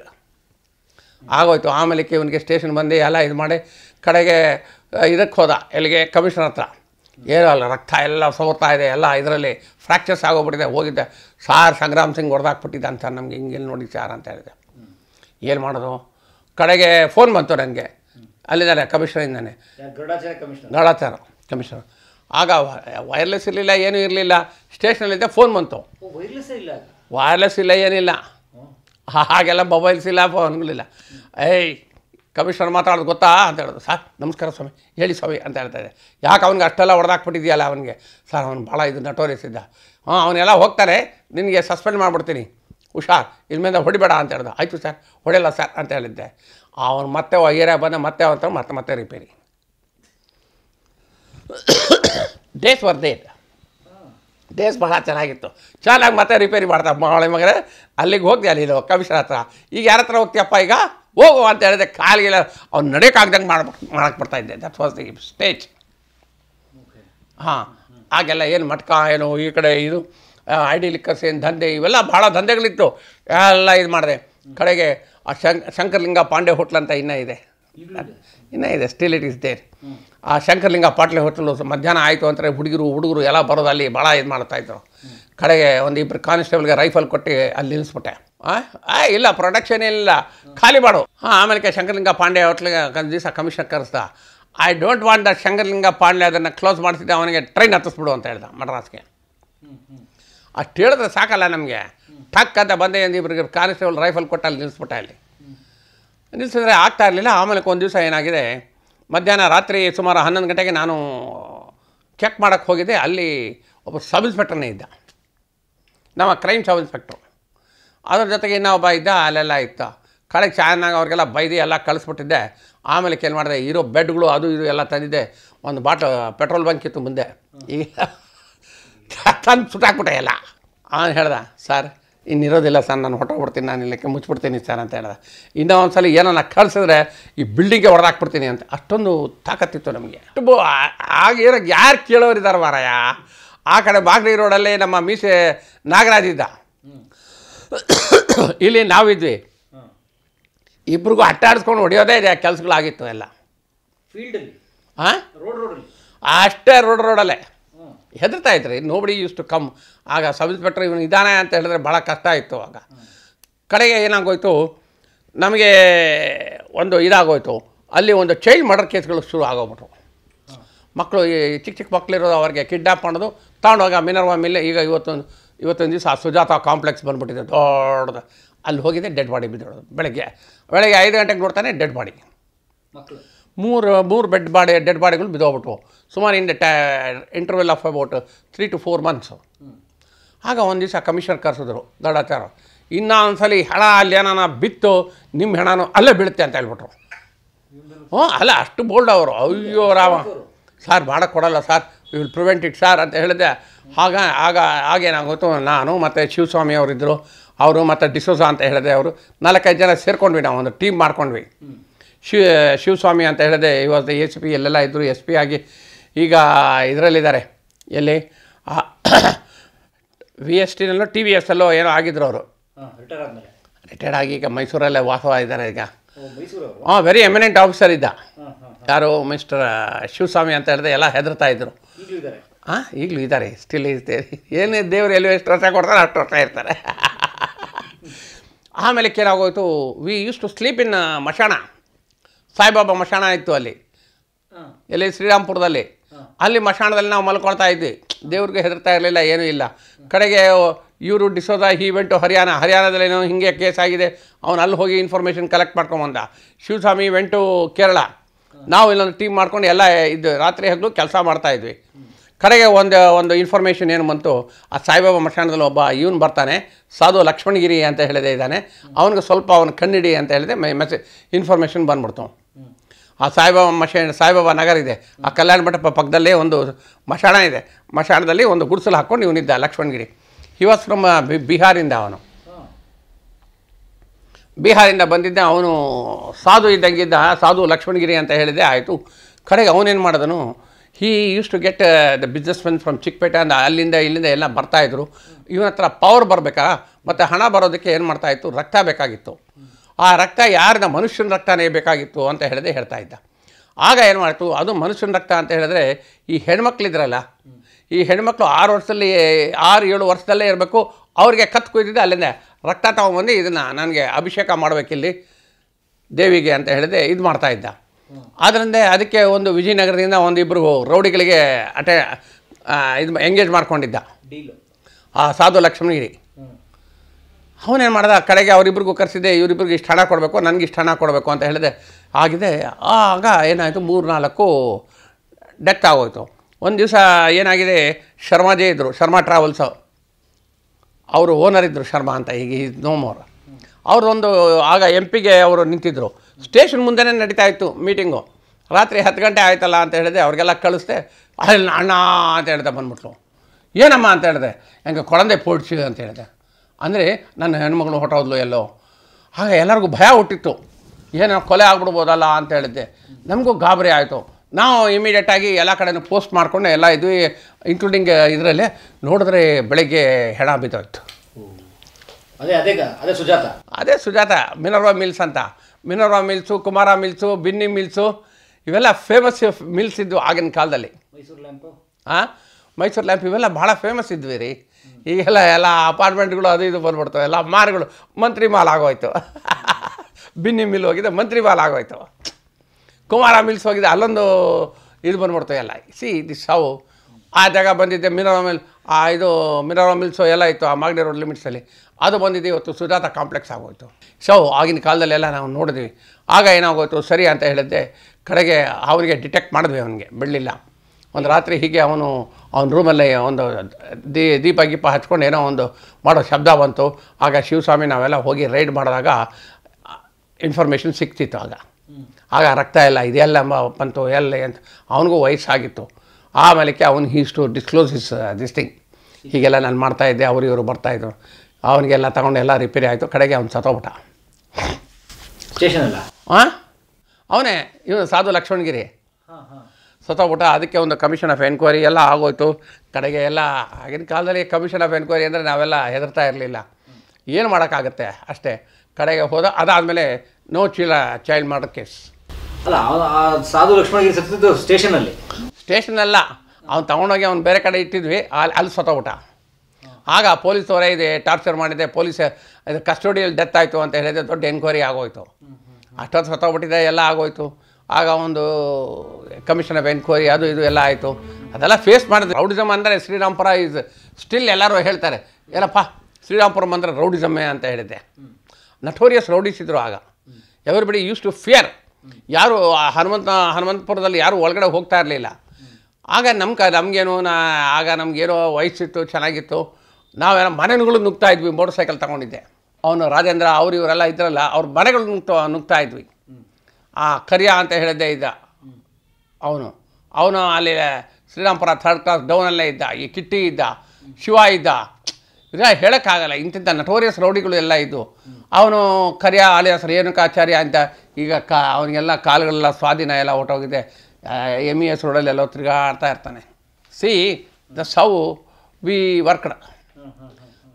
ಆಗೋಯ್ತು ಆಮೇಲೆ ಇವನಿಗೆ ಸ್ಟೇಷನ್ ಬಂದು ಎಲ್ಲ ಇದು ಮಾಡಿ ಕಡೆಗೆ ಇದಕ್ಕೆ ಹೋದ ಎಲ್ಲಿಗೆ ಕಮಿಷನರ್ ಹತ್ರ ಏನೂ ಅಲ್ಲ ರಕ್ತ ಎಲ್ಲ ಸೋರ್ತಾ ಇದೆ ಎಲ್ಲ ಇದರಲ್ಲಿ ಫ್ರ್ಯಾಕ್ಚರ್ಸ್ ಆಗೋಗ್ಬಿಟ್ಟಿದೆ ಹೋಗಿದ್ದೆ ಸಾರ್ ಸಂಗ್ರಾಮ್ ಸಿಂಗ್ ಹೊಡೆದಾಕ್ಬಿಟ್ಟಿದ್ದ ಅಂತ ನಮಗೆ ಹಿಂಗೆ ನೋಡಿ ಸಾರ್ ಅಂತ ಹೇಳಿದೆ ಏನು ಮಾಡೋದು ಕಡೆಗೆ ಫೋನ್ ಬಂತು ನನಗೆ ಅಲ್ಲಿದ್ದಾನೆ ಕಮಿಷನರಿಂದಾನೆ ಗಡಾಚಾರ ಕಮಿಷನರ್ ಆಗ ವೈರ್ಲೆಸ್ ಇರಲಿಲ್ಲ ಏನೂ ಇರಲಿಲ್ಲ ಸ್ಟೇಷನಲ್ಲಿದ್ದೆ ಫೋನ್ ಬಂತು ವೈರ್ಲೆಸ್ ಇಲ್ಲ ಏನಿಲ್ಲ ಹಾಗೆಲ್ಲ ಮೊಬೈಲ್ಸ್ ಇಲ್ಲ ಫೋನ್ಗಳಿಲ್ಲ ಏಯ್ ಕಮಿಷನರ್ ಮಾತಾಡೋದು ಗೊತ್ತಾ ಅಂತ ಹೇಳೋದು ಸರ್ ನಮಸ್ಕಾರ ಸ್ವಾಮಿ ಹೇಳಿ ಸ್ವಾಮಿ ಅಂತ ಇದ್ದೆ ಯಾಕೆ ಅವ್ನಿಗೆ ಅಷ್ಟೆಲ್ಲ ಹೊಡೆದಾಕ್ಬಿಟ್ಟಿದೆಯಲ್ಲ ಅವನಿಗೆ ಸರ್ ಅವನು ಭಾಳ ಇದು ನಟೋರಿಯಸ್ ಇದ್ದ ಹಾಂ ಅವನ್ನೆಲ್ಲ ಹೋಗ್ತಾರೆ ನಿನಗೆ ಸಸ್ಪೆಂಡ್ ಮಾಡಿಬಿಡ್ತೀನಿ ಹುಷಾರ್ ಇನ್ಮೇಲೆ ಹೊಡಿಬೇಡ ಅಂತ ಹೇಳ್ದೆ ಆಯಿತು ಸರ್ ಹೊಡೆಯಲ್ಲ ಸರ್ ಅಂತ ಹೇಳಿದ್ದೆ ಅವನು ಮತ್ತೆ ಏರಿಯಾ ಬಂದ ಮತ್ತೆ ಅವ್ರ ಮತ್ತೆ ಮತ್ತೆ ರಿಪೇರಿ ಡೇಸ್ ವರ್ ಡೇಸ್ ಭಾಳ ಚೆನ್ನಾಗಿತ್ತು ಚೆನ್ನಾಗಿ ಮತ್ತೆ ರಿಪೇರಿ ಮಾಡ್ತಾ ಮಗಳೇ ಮಗರೆ ಅಲ್ಲಿಗೆ ಹೋಗ್ದೆ ಅಲ್ಲಿ ಕಮಿಷನ್ ಹತ್ರ ಈಗ ಯಾರ ಹತ್ರ ಹೋಗ್ತೀಯಪ್ಪ ಈಗ ಹೋಗು ಅಂತ ಹೇಳಿದೆ ಕಾಲಿಗೆಲ್ಲ ಅವ್ನು ನಡೆಯೋಕ್ಕಾಗ್ದಂಗೆ ಮಾಡ್ಬೇಕು ಮಾಡಕ್ಕೆ ಬರ್ತಾಯಿದ್ದೆ ದಟ್ ವಾಸ್ ದಿ ಸ್ಟೇಜ್ ಹಾಂ ಆಗೆಲ್ಲ ಏನು ಮಟ್ಕ ಏನು ಈ ಕಡೆ ಇದು ಲಿಕ್ಕರ್ಸ್ ಏನು ದಂಧೆ ಇವೆಲ್ಲ ಭಾಳ ದಂಧೆಗಳಿತ್ತು ಎಲ್ಲ ಇದು ಮಾಡಿದೆ ಕಡೆಗೆ ಆ ಶಂಕ್ ಶಂಕರಲಿಂಗ ಪಾಂಡೆ ಹೋಟ್ಲ್ ಅಂತ ಇನ್ನೂ ಇದೆ ಇನ್ನೂ ಇದೆ ಸ್ಟಿಲ್ ಇಟ್ ಇಸ್ ದೇರ್ ಆ ಶಂಕರಲಿಂಗ ಪಾಟ್ಲೆ ಹೋಟ್ಲು ಮಧ್ಯಾಹ್ನ ಆಯಿತು ಅಂದರೆ ಹುಡುಗರು ಹುಡುಗರು ಎಲ್ಲ ಬರೋದು ಅಲ್ಲಿ ಭಾಳ ಇದು ಮಾಡ್ತಾಯಿದ್ರು ಕಡೆಗೆ ಒಂದು ಇಬ್ಬರು ಕಾನ್ಸ್ಟೇಬಲ್ಗೆ ರೈಫಲ್ ಕೊಟ್ಟು ಅಲ್ಲಿ ನಿಲ್ಲಿಸ್ಬಿಟ್ಟೆ ಆ ಇಲ್ಲ ಪ್ರೊಡಕ್ಷನ್ ಇಲ್ಲ ಖಾಲಿ ಮಾಡು ಹಾಂ ಆಮೇಲೆ ಶಂಕರಲಿಂಗ ಪಾಂಡೆ ಹೋಟ್ಲಿಗೆ ದಿವಸ ಕಮಿಷನ್ ಕರೆಸ್ದ I don't want that Shankaralinga Pande ಅದನ್ನು ಕ್ಲೋಸ್ ಮಾಡಿಸಿದ್ದೆ ಅವನಿಗೆ ಟ್ರೈನ್ ಹತ್ತಿಸ್ಬಿಡು ಅಂತ ಹೇಳ್ದ ಮಡ್ರಾಸ್ಗೆ ಅಷ್ಟು ಹೇಳಿದ್ರೆ ಸಾಕಲ್ಲ ನಮಗೆ ಟಕ್ ಅಂತ ಬಂದೆ ಇಬ್ಬರಿಗೆ ಕಾನ್ಸ್ಟೇಬಲ್ ರೈಫಲ್ ಕೊಟ್ಟಲ್ಲಿ ಅಲ್ಲಿ ಅಲ್ಲಿ ನಿಲ್ಲಿಸಿದ್ರೆ ಆಗ್ತಾ ಇರಲಿಲ್ಲ ಆಮೇಲೆ ಒಂದು ದಿವಸ ಏನಾಗಿದೆ ಮಧ್ಯಾಹ್ನ ರಾತ್ರಿ ಸುಮಾರು ಹನ್ನೊಂದು ಗಂಟೆಗೆ ನಾನು ಚೆಕ್ ಮಾಡೋಕ್ಕೆ ಹೋಗಿದ್ದೆ ಅಲ್ಲಿ ಒಬ್ಬ ಸಬ್ ಇನ್ಸ್ಪೆಕ್ಟರ್ನೇ ಇದ್ದ ನಮ್ಮ ಕ್ರೈಮ್ ಸಬ್ ಇನ್ಸ್ಪೆಕ್ಟ್ರು ಅದ್ರ ಜೊತೆಗೆ ಇನ್ನೊಬ್ಬ ಒಬ್ಬ ಇದ್ದ ಅಲ್ಲೆಲ್ಲ ಇತ್ತು ಕಡೆಗೆ ಚಾಯನಾಗ ಅವ್ರಿಗೆಲ್ಲ ಬೈದಿ ಎಲ್ಲ ಕಳಿಸ್ಬಿಟ್ಟಿದ್ದೆ ಆಮೇಲೆ ಏನು ಮಾಡಿದೆ ಇರೋ ಬೆಡ್ಗಳು ಅದು ಇದು ಎಲ್ಲ ತಂದಿದ್ದೆ ಒಂದು ಬಾಟ ಪೆಟ್ರೋಲ್ ಬಂಕ್ ಇತ್ತು ಮುಂದೆ ಈಗ ತಂದು ಸುಟ್ಟಾಕ್ಬಿಟ್ಟೆ ಎಲ್ಲ ಆನ್ ಹೇಳ್ದೆ ಸರ್ ಇನ್ನಿರೋದಿಲ್ಲ ಸರ್ ನಾನು ಬಿಡ್ತೀನಿ ನಾನು ಇಲ್ಲಕ್ಕೆ ಮುಚ್ಚಿಬಿಡ್ತೀನಿ ಸರ್ ಅಂತ ಹೇಳ್ದೆ ಇನ್ನೂ ಒಂದು ಸಲ ಏನನ್ನ ಕಳ್ಸಿದ್ರೆ ಈ ಬಿಲ್ಡಿಂಗ್ಗೆ ಹೊಡೆದಾಕ್ಬಿಡ್ತೀನಿ ಅಂತ ಅಷ್ಟೊಂದು ತಾಕತ್ತಿತ್ತು ನಮಗೆ ಅಷ್ಟು ಬೋ ಆಗಿರೋಕ್ಕೆ ಯಾರು ಕೇಳೋರಿದ್ದಾರೆ ಮಾರಾಯ ಆ ಕಡೆ ಬಾಗಡಿ ರೋಡಲ್ಲಿ ನಮ್ಮ ಮೀಸೆ ನಾಗರಾಜ್ ಇದ್ದ ಇಲ್ಲಿ ನಾವಿದ್ವಿ ಇಬ್ರಿಗೂ ಅಟ್ಟಾಡಿಸ್ಕೊಂಡು ಹೊಡೆಯೋದೇ ಇದೆ ಕೆಲಸಗಳಾಗಿತ್ತು ಎಲ್ಲ ಅಷ್ಟೇ ರೋಡ್ ರೋಡಲ್ಲೇ ಹೆದರ್ತಾ ಇದ್ರಿ ನೋಬಡಿ ಇಷ್ಟು ಕಮ್ ಆಗ ಸಬ್ ಇನ್ಸ್ಪೆಕ್ಟರ್ ಇವನು ಇದ್ದಾನೆ ಅಂತ ಹೇಳಿದ್ರೆ ಭಾಳ ಕಷ್ಟ ಇತ್ತು ಆಗ ಕಡೆಗೆ ಏನಾಗೋಯ್ತು ನಮಗೆ ಒಂದು ಇದಾಗೋಯ್ತು ಅಲ್ಲಿ ಒಂದು ಚೈಲ್ಡ್ ಮರ್ಡರ್ ಕೇಸ್ಗಳು ಶುರು ಆಗೋಗ್ಬಿಟ್ರು ಮಕ್ಕಳು ಈ ಚಿಕ್ಕ ಚಿಕ್ಕ ಮಕ್ಕಳಿರೋದು ಅವ್ರಿಗೆ ಕಿಡ್ನಾಪ್ ಮಾಡೋದು ತಗೊಂಡೋಗ ಮಿನರ್ವಾ ಈಗ ಇವತ್ತೊಂದು ಇವತ್ತೊಂದು ದಿವಸ ಆ ಸುಜಾತ ಕಾಂಪ್ಲೆಕ್ಸ್ ಬಂದುಬಿಟ್ಟಿದೆ ದೊಡ್ಡದು ಅಲ್ಲಿ ಹೋಗಿದೆ ಡೆಡ್ ಬಾಡಿ ಬಿದ್ದೋಡೋದು ಬೆಳಗ್ಗೆ ಬೆಳಗ್ಗೆ ಐದು ಗಂಟೆಗೆ ನೋಡ್ತಾನೆ ಡೆಡ್ ಬಾಡಿ ಮೂರು ಮೂರು ಬೆಡ್ ಬಾಡಿ ಡೆಡ್ ಬಾಡಿಗಳು ಬಿದ್ದೋಗ್ಬಿಟ್ವು ಸುಮಾರು ಇನ್ ಟ್ಯಾ interval of about three to four months ಆಗ ಒಂದು ದಿವಸ ಕಮಿಷನರ್ ಕರೆಸಿದ್ರು ದಡಾಚಾರ ಇನ್ನೂ ಸಲ ಹೆಣ ಅಲ್ಲಿ ಏನಾನ ಬಿತ್ತು ನಿಮ್ಮ ಹೆಣನೂ ಅಲ್ಲೇ ಬೀಳುತ್ತೆ ಅಂತ ಹೇಳ್ಬಿಟ್ರು ಹ್ಞೂ ಅಲ್ಲ ಅಷ್ಟು ಬೋಲ್ಡ್ ಅವರು ಅಯ್ಯೋ ರಾಮ ಸರ್ ಮಾಡೋಕ್ಕೆ ಕೊಡಲ್ಲ sir you will prevent it sir ಅಂತ ಹೇಳಿದೆ ಆಗ ಆಗ ಆಗೇನಾಗೋತು ನಾನು ಮತ್ತು ಶಿವಸ್ವಾಮಿ ಅವರಿದ್ದರು ಅವರು ಮತ್ತು ಡಿಸೋಸ ಅಂತ ಹೇಳಿದೆ ಅವರು ನಾಲ್ಕೈದು ಜನ ಸೇರ್ಕೊಂಡ್ವಿ ನಾವು ಒಂದು ಟೀಮ್ ಮಾಡ್ಕೊಂಡ್ವಿ ಶಿವ ಶಿವಸ್ವಾಮಿ ಅಂತ ಹೇಳಿದೆ ಇವತ್ತು ಎ ಸಿ ಪಿ ಎಲ್ಲೆಲ್ಲ ಇದ್ದರು ಎಸ್ ಪಿ ಆಗಿ ಈಗ ಇದರಲ್ಲಿದ್ದಾರೆ ಎಲ್ಲಿ ವಿ ಎಸ್ ಟಿನಲ್ಲೋ ಟಿ ವಿ ಎಸ್ ಅಲ್ಲೋ ಏನೋ ಆಗಿದ್ರು ಅವರು ರಿಟೈರ್ಡ್ ಆಗಿ ಈಗ ಮೈಸೂರಲ್ಲೇ ವಾಸವಾಗಿದ್ದಾರೆ ಈಗ ಹಾಂ ವೆರಿ ಎಮಿನೆಂಟ್ ಆಫೀಸರ್ ಇದ್ದ ಯಾರು ಮಿಸ್ಟರ್ ಶಿವಸ್ವಾಮಿ ಅಂತ ಹೇಳಿದ್ರೆ ಎಲ್ಲ ಹೆದರ್ತಾ ಇದ್ರು ಹಾಂ ಈಗಲೂ ಇದ್ದಾರೆ ಸ್ಟಿಲ್ ಇರ್ತಾರೆ ಏನೇ ದೇವರು ಎಲ್ಲಿ ಎಷ್ಟು ವರ್ಷ ಕೊಡ್ತಾರೆ ಅಷ್ಟು ವರ್ಷ ಇರ್ತಾರೆ ಆಮೇಲೆ ಕೇಳೋಗೋಯ್ತು we use to sleep in ಮಶಾಣ ಸಾಯಿಬಾಬಾ ಮಶಾಣ ಇತ್ತು ಅಲ್ಲಿ ಎಲ್ಲಿ ಶ್ರೀರಾಮ್ಪುರದಲ್ಲಿ ಅಲ್ಲಿ ಮಶಾಣದಲ್ಲಿ ನಾವು ಮಲ್ಕೊಳ್ತಾ ಇದ್ವಿ ದೇವ್ರಿಗೆ ಹೆದರ್ತಾ ಇರಲಿಲ್ಲ ಏನೂ ಇಲ್ಲ ಕಡೆಗೆ ಇವರು ಡಿಸೋದ ಈ ವೆಂಟು ಹರಿಯಾಣ ಹರಿಯಾಣದಲ್ಲಿ ಏನೋ ಹಿಂಗೆ ಕೇಸ್ ಆಗಿದೆ ಅವನು ಅಲ್ಲಿ ಹೋಗಿ ಇನ್ಫಾರ್ಮೇಷನ್ ಕಲೆಕ್ಟ್ ಮಾಡ್ಕೊಂಬಂದ ಶಿವಸ್ವಾಮಿ ಇವೆಂಟು ಕೇರಳ ನಾವು ಇಲ್ಲೊಂದು ಟೀಮ್ ಮಾಡ್ಕೊಂಡು ಎಲ್ಲ ಇದು ರಾತ್ರಿ ಹಗಲು ಕೆಲಸ ಮಾಡ್ತಾಯಿದ್ವಿ ಕಡೆಗೆ ಒಂದು ಒಂದು ಇನ್ಫಾರ್ಮೇಷನ್ ಏನು ಬಂತು ಆ ಸಾಯಿಬಾಬಾ ಮಠಾಣದಲ್ಲಿ ಒಬ್ಬ ಇವನು ಬರ್ತಾನೆ ಸಾಧು ಲಕ್ಷ್ಮಣಗಿರಿ ಅಂತ ಹೇಳಿದೆ ಇದ್ದಾನೆ ಅವನಿಗೆ ಸ್ವಲ್ಪ ಅವನು ಕಣ್ಣಿಡಿ ಅಂತ ಹೇಳಿದೆ ಮೆಸೇಜ್ ಇನ್ಫಾರ್ಮೇಷನ್ ಬಂದ್ಬಿಡ್ತು ಆ ಸಾಯಿಬಾಬಾ ಮಶ ಸಾಯಿಬಾಬಾ ನಗರ ಇದೆ ಆ ಕಲ್ಯಾಣ ಮಂಟಪ ಪಕ್ಕದಲ್ಲೇ ಒಂದು ಮಶಾಣ ಇದೆ ಮಶಾಣದಲ್ಲಿ ಒಂದು ಗುಡಿಸಲು ಹಾಕ್ಕೊಂಡು ಇವನಿದ್ದ ಲಕ್ಷ್ಮಣಗಿರಿ ಹಿ ವಾಸ್ ಫ್ರಮ್ ಬಿಹಾರಿಂದ ಅವನು ಬಿಹಾರಿಂದ ಬಂದಿದ್ದ ಅವನು ಸಾಧು ಇದ್ದಂಗಿದ್ದ ಸಾಧು ಲಕ್ಷ್ಮಣಗಿರಿ ಅಂತ ಹೇಳಿದೆ ಆಯಿತು ಕಡೆಗೆ ಅವನೇನು ಮಾಡಿದನು he use to get the business men from Chickpet ಅಂದ ಅಲ್ಲಿಂದ ಇಲ್ಲಿಂದ ಎಲ್ಲ ಬರ್ತಾಯಿದ್ರು ಇವನ ಹತ್ರ ಪವರ್ ಬರಬೇಕಾ ಮತ್ತು ಹಣ ಬರೋದಕ್ಕೆ ಏನು ಮಾಡ್ತಾಯಿತ್ತು ರಕ್ತ ಬೇಕಾಗಿತ್ತು ಆ ರಕ್ತ ಯಾರನ್ನ ಮನುಷ್ಯನ ರಕ್ತನೇ ಬೇಕಾಗಿತ್ತು ಅಂತ ಹೇಳಿದೆ ಹೇಳ್ತಾ ಇದ್ದ ಆಗ ಏನು ಮಾಡ್ತು ಅದು ಮನುಷ್ಯನ ರಕ್ತ ಅಂತ ಹೇಳಿದ್ರೆ ಈ ಹೆಣ್ಮಕ್ಳಿದ್ರಲ್ಲ ಈ ಹೆಣ್ಮಕ್ಳು ಆರು ವರ್ಷದಲ್ಲಿ ಆರು ಏಳು ವರ್ಷದಲ್ಲೇ ಇರಬೇಕು ಅವ್ರಿಗೆ ಕತ್ತು ಕುಯ್ದಿದ್ದೆ ಅಲ್ಲಿಂದ ರಕ್ತ ತಗೊಂಬಂದು ಇದನ್ನು ನನಗೆ ಅಭಿಷೇಕ ಮಾಡಬೇಕಿಲ್ಲಿ ದೇವಿಗೆ ಅಂತ ಹೇಳಿದೆ ಇದು ಮಾಡ್ತಾಯಿದ್ದ ಆದ್ದರಿಂದ ಅದಕ್ಕೆ ಒಂದು ವಿಜಯನಗರದಿಂದ ಒಂದು ಇಬ್ಬರು ರೌಡಿಗಳಿಗೆ ಅಟೆ ಇದು ಎಂಗೇಜ್ ಮಾಡ್ಕೊಂಡಿದ್ದ ಆ ಸಾಧು ಲಕ್ಷ್ಮಣಗಿರಿ ಅವನೇನು ಮಾಡ್ದೆ ಕಡೆಗೆ ಅವರಿಬ್ರಿಗೂ ಕರೆಸಿದೆ ಇವರಿಬ್ರಿಗೆ ಇಷ್ಟು ಹಣ ಕೊಡಬೇಕು ನನಗೆ ಇಷ್ಟು ಹಣ ಕೊಡಬೇಕು ಅಂತ ಹೇಳಿದೆ ಆಗಿದೆ ಆಗ ಏನಾಯಿತು ಮೂರು ನಾಲ್ಕು ಡೆತ್ ಆಗೋಯ್ತು ಒಂದು ದಿವಸ ಏನಾಗಿದೆ ಶರ್ಮಾಜೇ ಇದ್ದರು ಶರ್ಮಾ ಟ್ರಾವೆಲ್ಸು ಅವರು ಓನರ್ ಇದ್ದರು ಶರ್ಮಾ ಅಂತ ಹೀಗೆ ನೋ ಮೋರ್ ಅವರೊಂದು ಆಗ ಎಂ ಪಿಗೆ ಅವರು ನಿಂತಿದ್ದರು ಸ್ಟೇಷನ್ ಮುಂದೆನೇ ನಡೀತಾ ಇತ್ತು ಮೀಟಿಂಗು ರಾತ್ರಿ ಹತ್ತು ಗಂಟೆ ಆಯ್ತಲ್ಲ ಅಂತ ಹೇಳಿದೆ ಅವ್ರಿಗೆಲ್ಲ ಕಳಿಸ್ದೆ ಅಲ್ಲಿ ಅಣ್ಣ ಅಂತ ಹೇಳಿದೆ ಬಂದ್ಬಿಟ್ರು ಏನಮ್ಮ ಅಂತ ಹೇಳಿದೆ ಹೆಂಗೆ ಕೊಳಂದೆ ಪೋಡ್ಸಿ ಅಂತ ಹೇಳಿದೆ ಅಂದರೆ ನನ್ನ ಹೆಣ್ಮಗಳು ಹೊಟ್ಟೋದ್ಲು ಎಲ್ಲೋ ಆಗ ಎಲ್ಲರಿಗೂ ಭಯ ಹುಟ್ಟಿತ್ತು ಏನೋ ಕೊಲೆ ಆಗ್ಬಿಡ್ಬೋದಲ್ಲ ಅಂತ ಹೇಳಿದ್ದೆ ನಮಗೂ ಗಾಬರಿ ಆಯಿತು ನಾವು ಇಮಿಡಿಯೇಟಾಗಿ ಎಲ್ಲ ಕಡೆನೂ ಪೋಸ್ಟ್ ಮಾಡಿಕೊಂಡು ಎಲ್ಲ ಇದ್ವಿ ಇನ್ಕ್ಲೂಡಿಂಗ್ ಇದರಲ್ಲಿ ನೋಡಿದ್ರೆ ಬೆಳಗ್ಗೆ ಹೆಣ ಬಿದ್ದೋಯ್ತು ಅದೇ ಅದೇ ಅದೇ ಸುಜಾತ ಅದೇ ಸುಜಾತ ಮಿನರ್ವಾ ಮಿಲ್ಸ್ ಅಂತ Minerva mills Kumara mills Binny mills ಇವೆಲ್ಲ ಫೇಮಸ್ ಮಿಲ್ಸ್ ಇದ್ದವು ಆಗಿನ ಕಾಲದಲ್ಲಿ ಮೈಸೂರು ಲ್ಯಾಂಪು ಹಾಂ ಮೈಸೂರು ಲ್ಯಾಂಪ್ ಇವೆಲ್ಲ ಭಾಳ ಫೇಮಸ್ ಇದ್ವಿ ರೀ ಈಗೆಲ್ಲ ಎಲ್ಲ ಅಪಾರ್ಟ್ಮೆಂಟ್ಗಳು ಅದು ಇದು ಬಂದ್ಬಿಡ್ತವೆ ಎಲ್ಲ ಮಾರ್ಗಳು ಮಂತ್ರಿ ಮಾಲ್ ಆಗೋಯ್ತು ಬಿನ್ನಿ ಮಿಲ್ ಹೋಗಿದೆ ಮಂತ್ರಿ ಮಾಲ್ ಆಗೋಯ್ತು ಕುಮಾರ ಮಿಲ್ಸ್ ಹೋಗಿದೆ ಅಲ್ಲೊಂದು ಇದು ಬಂದ್ಬಿಡ್ತು ಎಲ್ಲ ಸಿ ದಿಸ್ ಸಾವು ಆ ಜಾಗ ಬಂದಿದ್ದೆ ಮಿನರಲ್ ಮಿಲ್ ಆ ಇದು ಮಿನರಲ್ ಮಿಲ್ಸು ಎಲ್ಲ ಇತ್ತು ಆ ಮಾಗಡಿ ರೋಡ್ ಲಿಮಿಟ್ಸಲ್ಲಿ ಅದು ಬಂದಿದ್ದು ಇವತ್ತು ಸುಜಾತ ಕಾಂಪ್ಲೆಕ್ಸ್ ಆಗೋಯ್ತು ಸೊ ಆಗಿನ ಕಾಲದಲ್ಲೆಲ್ಲ ನಾವು ನೋಡಿದ್ವಿ ಆಗ ಏನಾಗೋಯ್ತು ಸರಿ ಅಂತ ಹೇಳಿದ್ದೆ ಕಡೆಗೆ ಅವನಿಗೆ ಡಿಟೆಕ್ಟ್ ಮಾಡಿದ್ವಿ ಅವನಿಗೆ ಬಿಡಲಿಲ್ಲ ಒಂದು ರಾತ್ರಿ ಹೀಗೆ ಅವನು ಅವನ ರೂಮಲ್ಲೇ ಒಂದು ದೀ ದೀಪ ಗೀಪ ಹಚ್ಕೊಂಡು ಏನೋ ಒಂದು ಮಾಡೋ ಶಬ್ದ ಬಂತು ಆಗ ಶಿವಸ್ವಾಮಿ ನಾವೆಲ್ಲ ಹೋಗಿ ರೈಡ್ ಮಾಡಿದಾಗ ಇನ್ಫಾರ್ಮೇಷನ್ ಸಿಕ್ತಿತ್ತು ಆಗ ಆಗ ರಕ್ತ ಇಲ್ಲ ಇದೆಲ್ಲ ಬಂತು ಎಲ್ಲ ಅಂತ ಅವನಿಗೂ ವಯಸ್ಸಾಗಿತ್ತು ಆಮೇಲೆ ಅವ್ನು he's to disclose is this thing ಹೀಗೆಲ್ಲ ನಾನು ಮಾಡ್ತಾಯಿದ್ದೆ ಅವರು ಇವರು ಬರ್ತಾಯಿದ್ರು ಅವನಿಗೆಲ್ಲ ತಗೊಂಡು ಎಲ್ಲ ರಿಪೇರಿ ಆಯಿತು ಕಡೆಗೆ ಅವ್ನು ಸತ್ತೋಗ್ಬಿಟ್ಟ ಸ್ಟೇಷನಲ್ಲ ಹಾಂ ಅವನೇ ಇವನು ಸಾಧು ಲಕ್ಷ್ಮಣಗಿರಿ ಸತ್ತೋಗ್ಬಿಟ್ಟ ಅದಕ್ಕೆ ಒಂದು ಕಮಿಷನ್ ಆಫ್ ಎನ್ಕ್ವೈರಿ ಎಲ್ಲ ಆಗೋಯ್ತು ಕಡೆಗೆ ಎಲ್ಲ ಆಗಿನ ಕಾಲದಲ್ಲಿ ಕಮಿಷನ್ ಆಫ್ ಎನ್ಕ್ವೈರಿ ಅಂದರೆ ನಾವೆಲ್ಲ ಹೆದರ್ತಾ ಇರಲಿಲ್ಲ ಏನು ಮಾಡೋಕ್ಕಾಗತ್ತೆ ಅಷ್ಟೇ ಕಡೆಗೆ ಹೋದ ಅದಾದಮೇಲೆ ನೋ ಚೀಲ ಚೈಲ್ಡ್ ಮರ್ಡರ್ ಕೇಸ್ ಅಲ್ಲ ಸಾಧು ಲಕ್ಷ್ಮಣಗಿರಿ ಸತ್ತಿದ್ದು ಸ್ಟೇಷನಲ್ಲಿ ಸ್ಟೇಷನಲ್ಲ ಅವ್ನು ತಗೊಂಡೋಗಿ ಅವ್ನು ಬೇರೆ ಕಡೆ ಇಟ್ಟಿದ್ವಿ ಅಲ್ಲಿ ಅಲ್ಲಿ ಸೊತೋಟ ಆಗ ಪೊಲೀಸವರೇ ಇದೆ ಟಾರ್ಚರ್ ಮಾಡಿದೆ ಪೊಲೀಸ್ ಇದು ಕಸ್ಟಡಿಯಲ್ಲಿ ಡೆತ್ ಆಯಿತು ಅಂತ ಹೇಳಿದೆ ದೊಡ್ಡ ಎನ್ಕ್ವೈರಿ ಆಗೋಯ್ತು ಅಷ್ಟೊತ್ತು ಸತ್ತೋಗ್ಬಿಟ್ಟಿದೆ ಎಲ್ಲ ಆಗೋಯ್ತು ಆಗ ಒಂದು ಕಮಿಷನ್ ಆಫ್ ಎನ್ಕ್ವೈರಿ ಅದು ಇದು ಎಲ್ಲ ಆಯಿತು ಅದೆಲ್ಲ ಫೇಸ್ ಮಾಡಿದ್ರು ರೌಡಿಸಮ್ ಅಂದರೆ ಶ್ರೀರಾಮ್ಪುರ ಇಸ್ ಸ್ಟಿಲ್ ಎಲ್ಲರೂ ಹೇಳ್ತಾರೆ ಏನಪ್ಪ ಶ್ರೀರಾಮ್ಪುರಂ ಅಂದರೆ ರೌಡಿಸಮ್ಮೆ ಅಂತ ಹೇಳಿದ್ದೆ ನಟೋರಿಯಸ್ ರೌಡೀಸ್ ಆಗ ಆಗ ಎವ್ರಿಬಡಿ ಯೂಸ್ ಟು ಫಿಯರ್ ಯಾರು ಹನುಮಂತ ಹನುಮಂತಪುರದಲ್ಲಿ ಯಾರು ಒಳಗಡೆ ಹೋಗ್ತಾ ಇರಲಿಲ್ಲ ಆಗ ನಮ್ಮ ಕ ನಮಗೇನು ನಾ ಆಗ ನಮಗೇನೋ ವಯಸ್ಸಿತ್ತು ಚೆನ್ನಾಗಿತ್ತು ನಾವೆಲ್ಲ ಮನೆಗಳು ನುಗ್ತಾ ಇದ್ವಿ ಮೋಟರ್ ಸೈಕಲ್ ತೊಗೊಂಡಿದ್ದೆ ಅವನು ರಾಜೇಂದ್ರ ಅವ್ರು ಇವರೆಲ್ಲ ಇದ್ರಲ್ಲ ಅವ್ರ ಮನೆಗಳು ನುಗ್ತಾ ನುಗ್ತಾ ಇದ್ವಿ ಆ ಕರಿಯ ಅಂತ ಹೇಳಿದ್ದೆ ಇದ್ದ ಅವನು ಅವನು ಅಲ್ಲಿ ಶ್ರೀರಾಮಪುರ ಥರ್ಡ್ ಕ್ಲಾಸ್ ಡೌನಲ್ಲೇ ಇದ್ದ ಈ ಕಿಟ್ಟಿ ಇದ್ದ ಶಿವ ಇದ್ದ ಇಲ್ಲ ಹೇಳೋಕ್ಕಾಗಲ್ಲ ಇಂತಿಂಥ ನಟೋರಿಯಸ್ ರೌಡಿಗಳು ಎಲ್ಲ ಇದ್ದು ಅವನು ಕರಿಯ ಆಲಿಯಾಸ್ ರೇಣುಕಾಚಾರ್ಯ ಅಂತ ಈಗ ಕಾ ಅವನಿಗೆಲ್ಲ ಕಾಲುಗಳೆಲ್ಲ ಸ್ವಾಧೀನ ಎಲ್ಲ ಹೊಟ್ಟೋಗಿದೆ ಎಮ್ ಇ ಎಸ್ e ರೋಡಲ್ಲಿ ಎಲ್ಲೋ ತಿರುಗಾಡ್ತಾ ಇರ್ತಾನೆ see the so we worked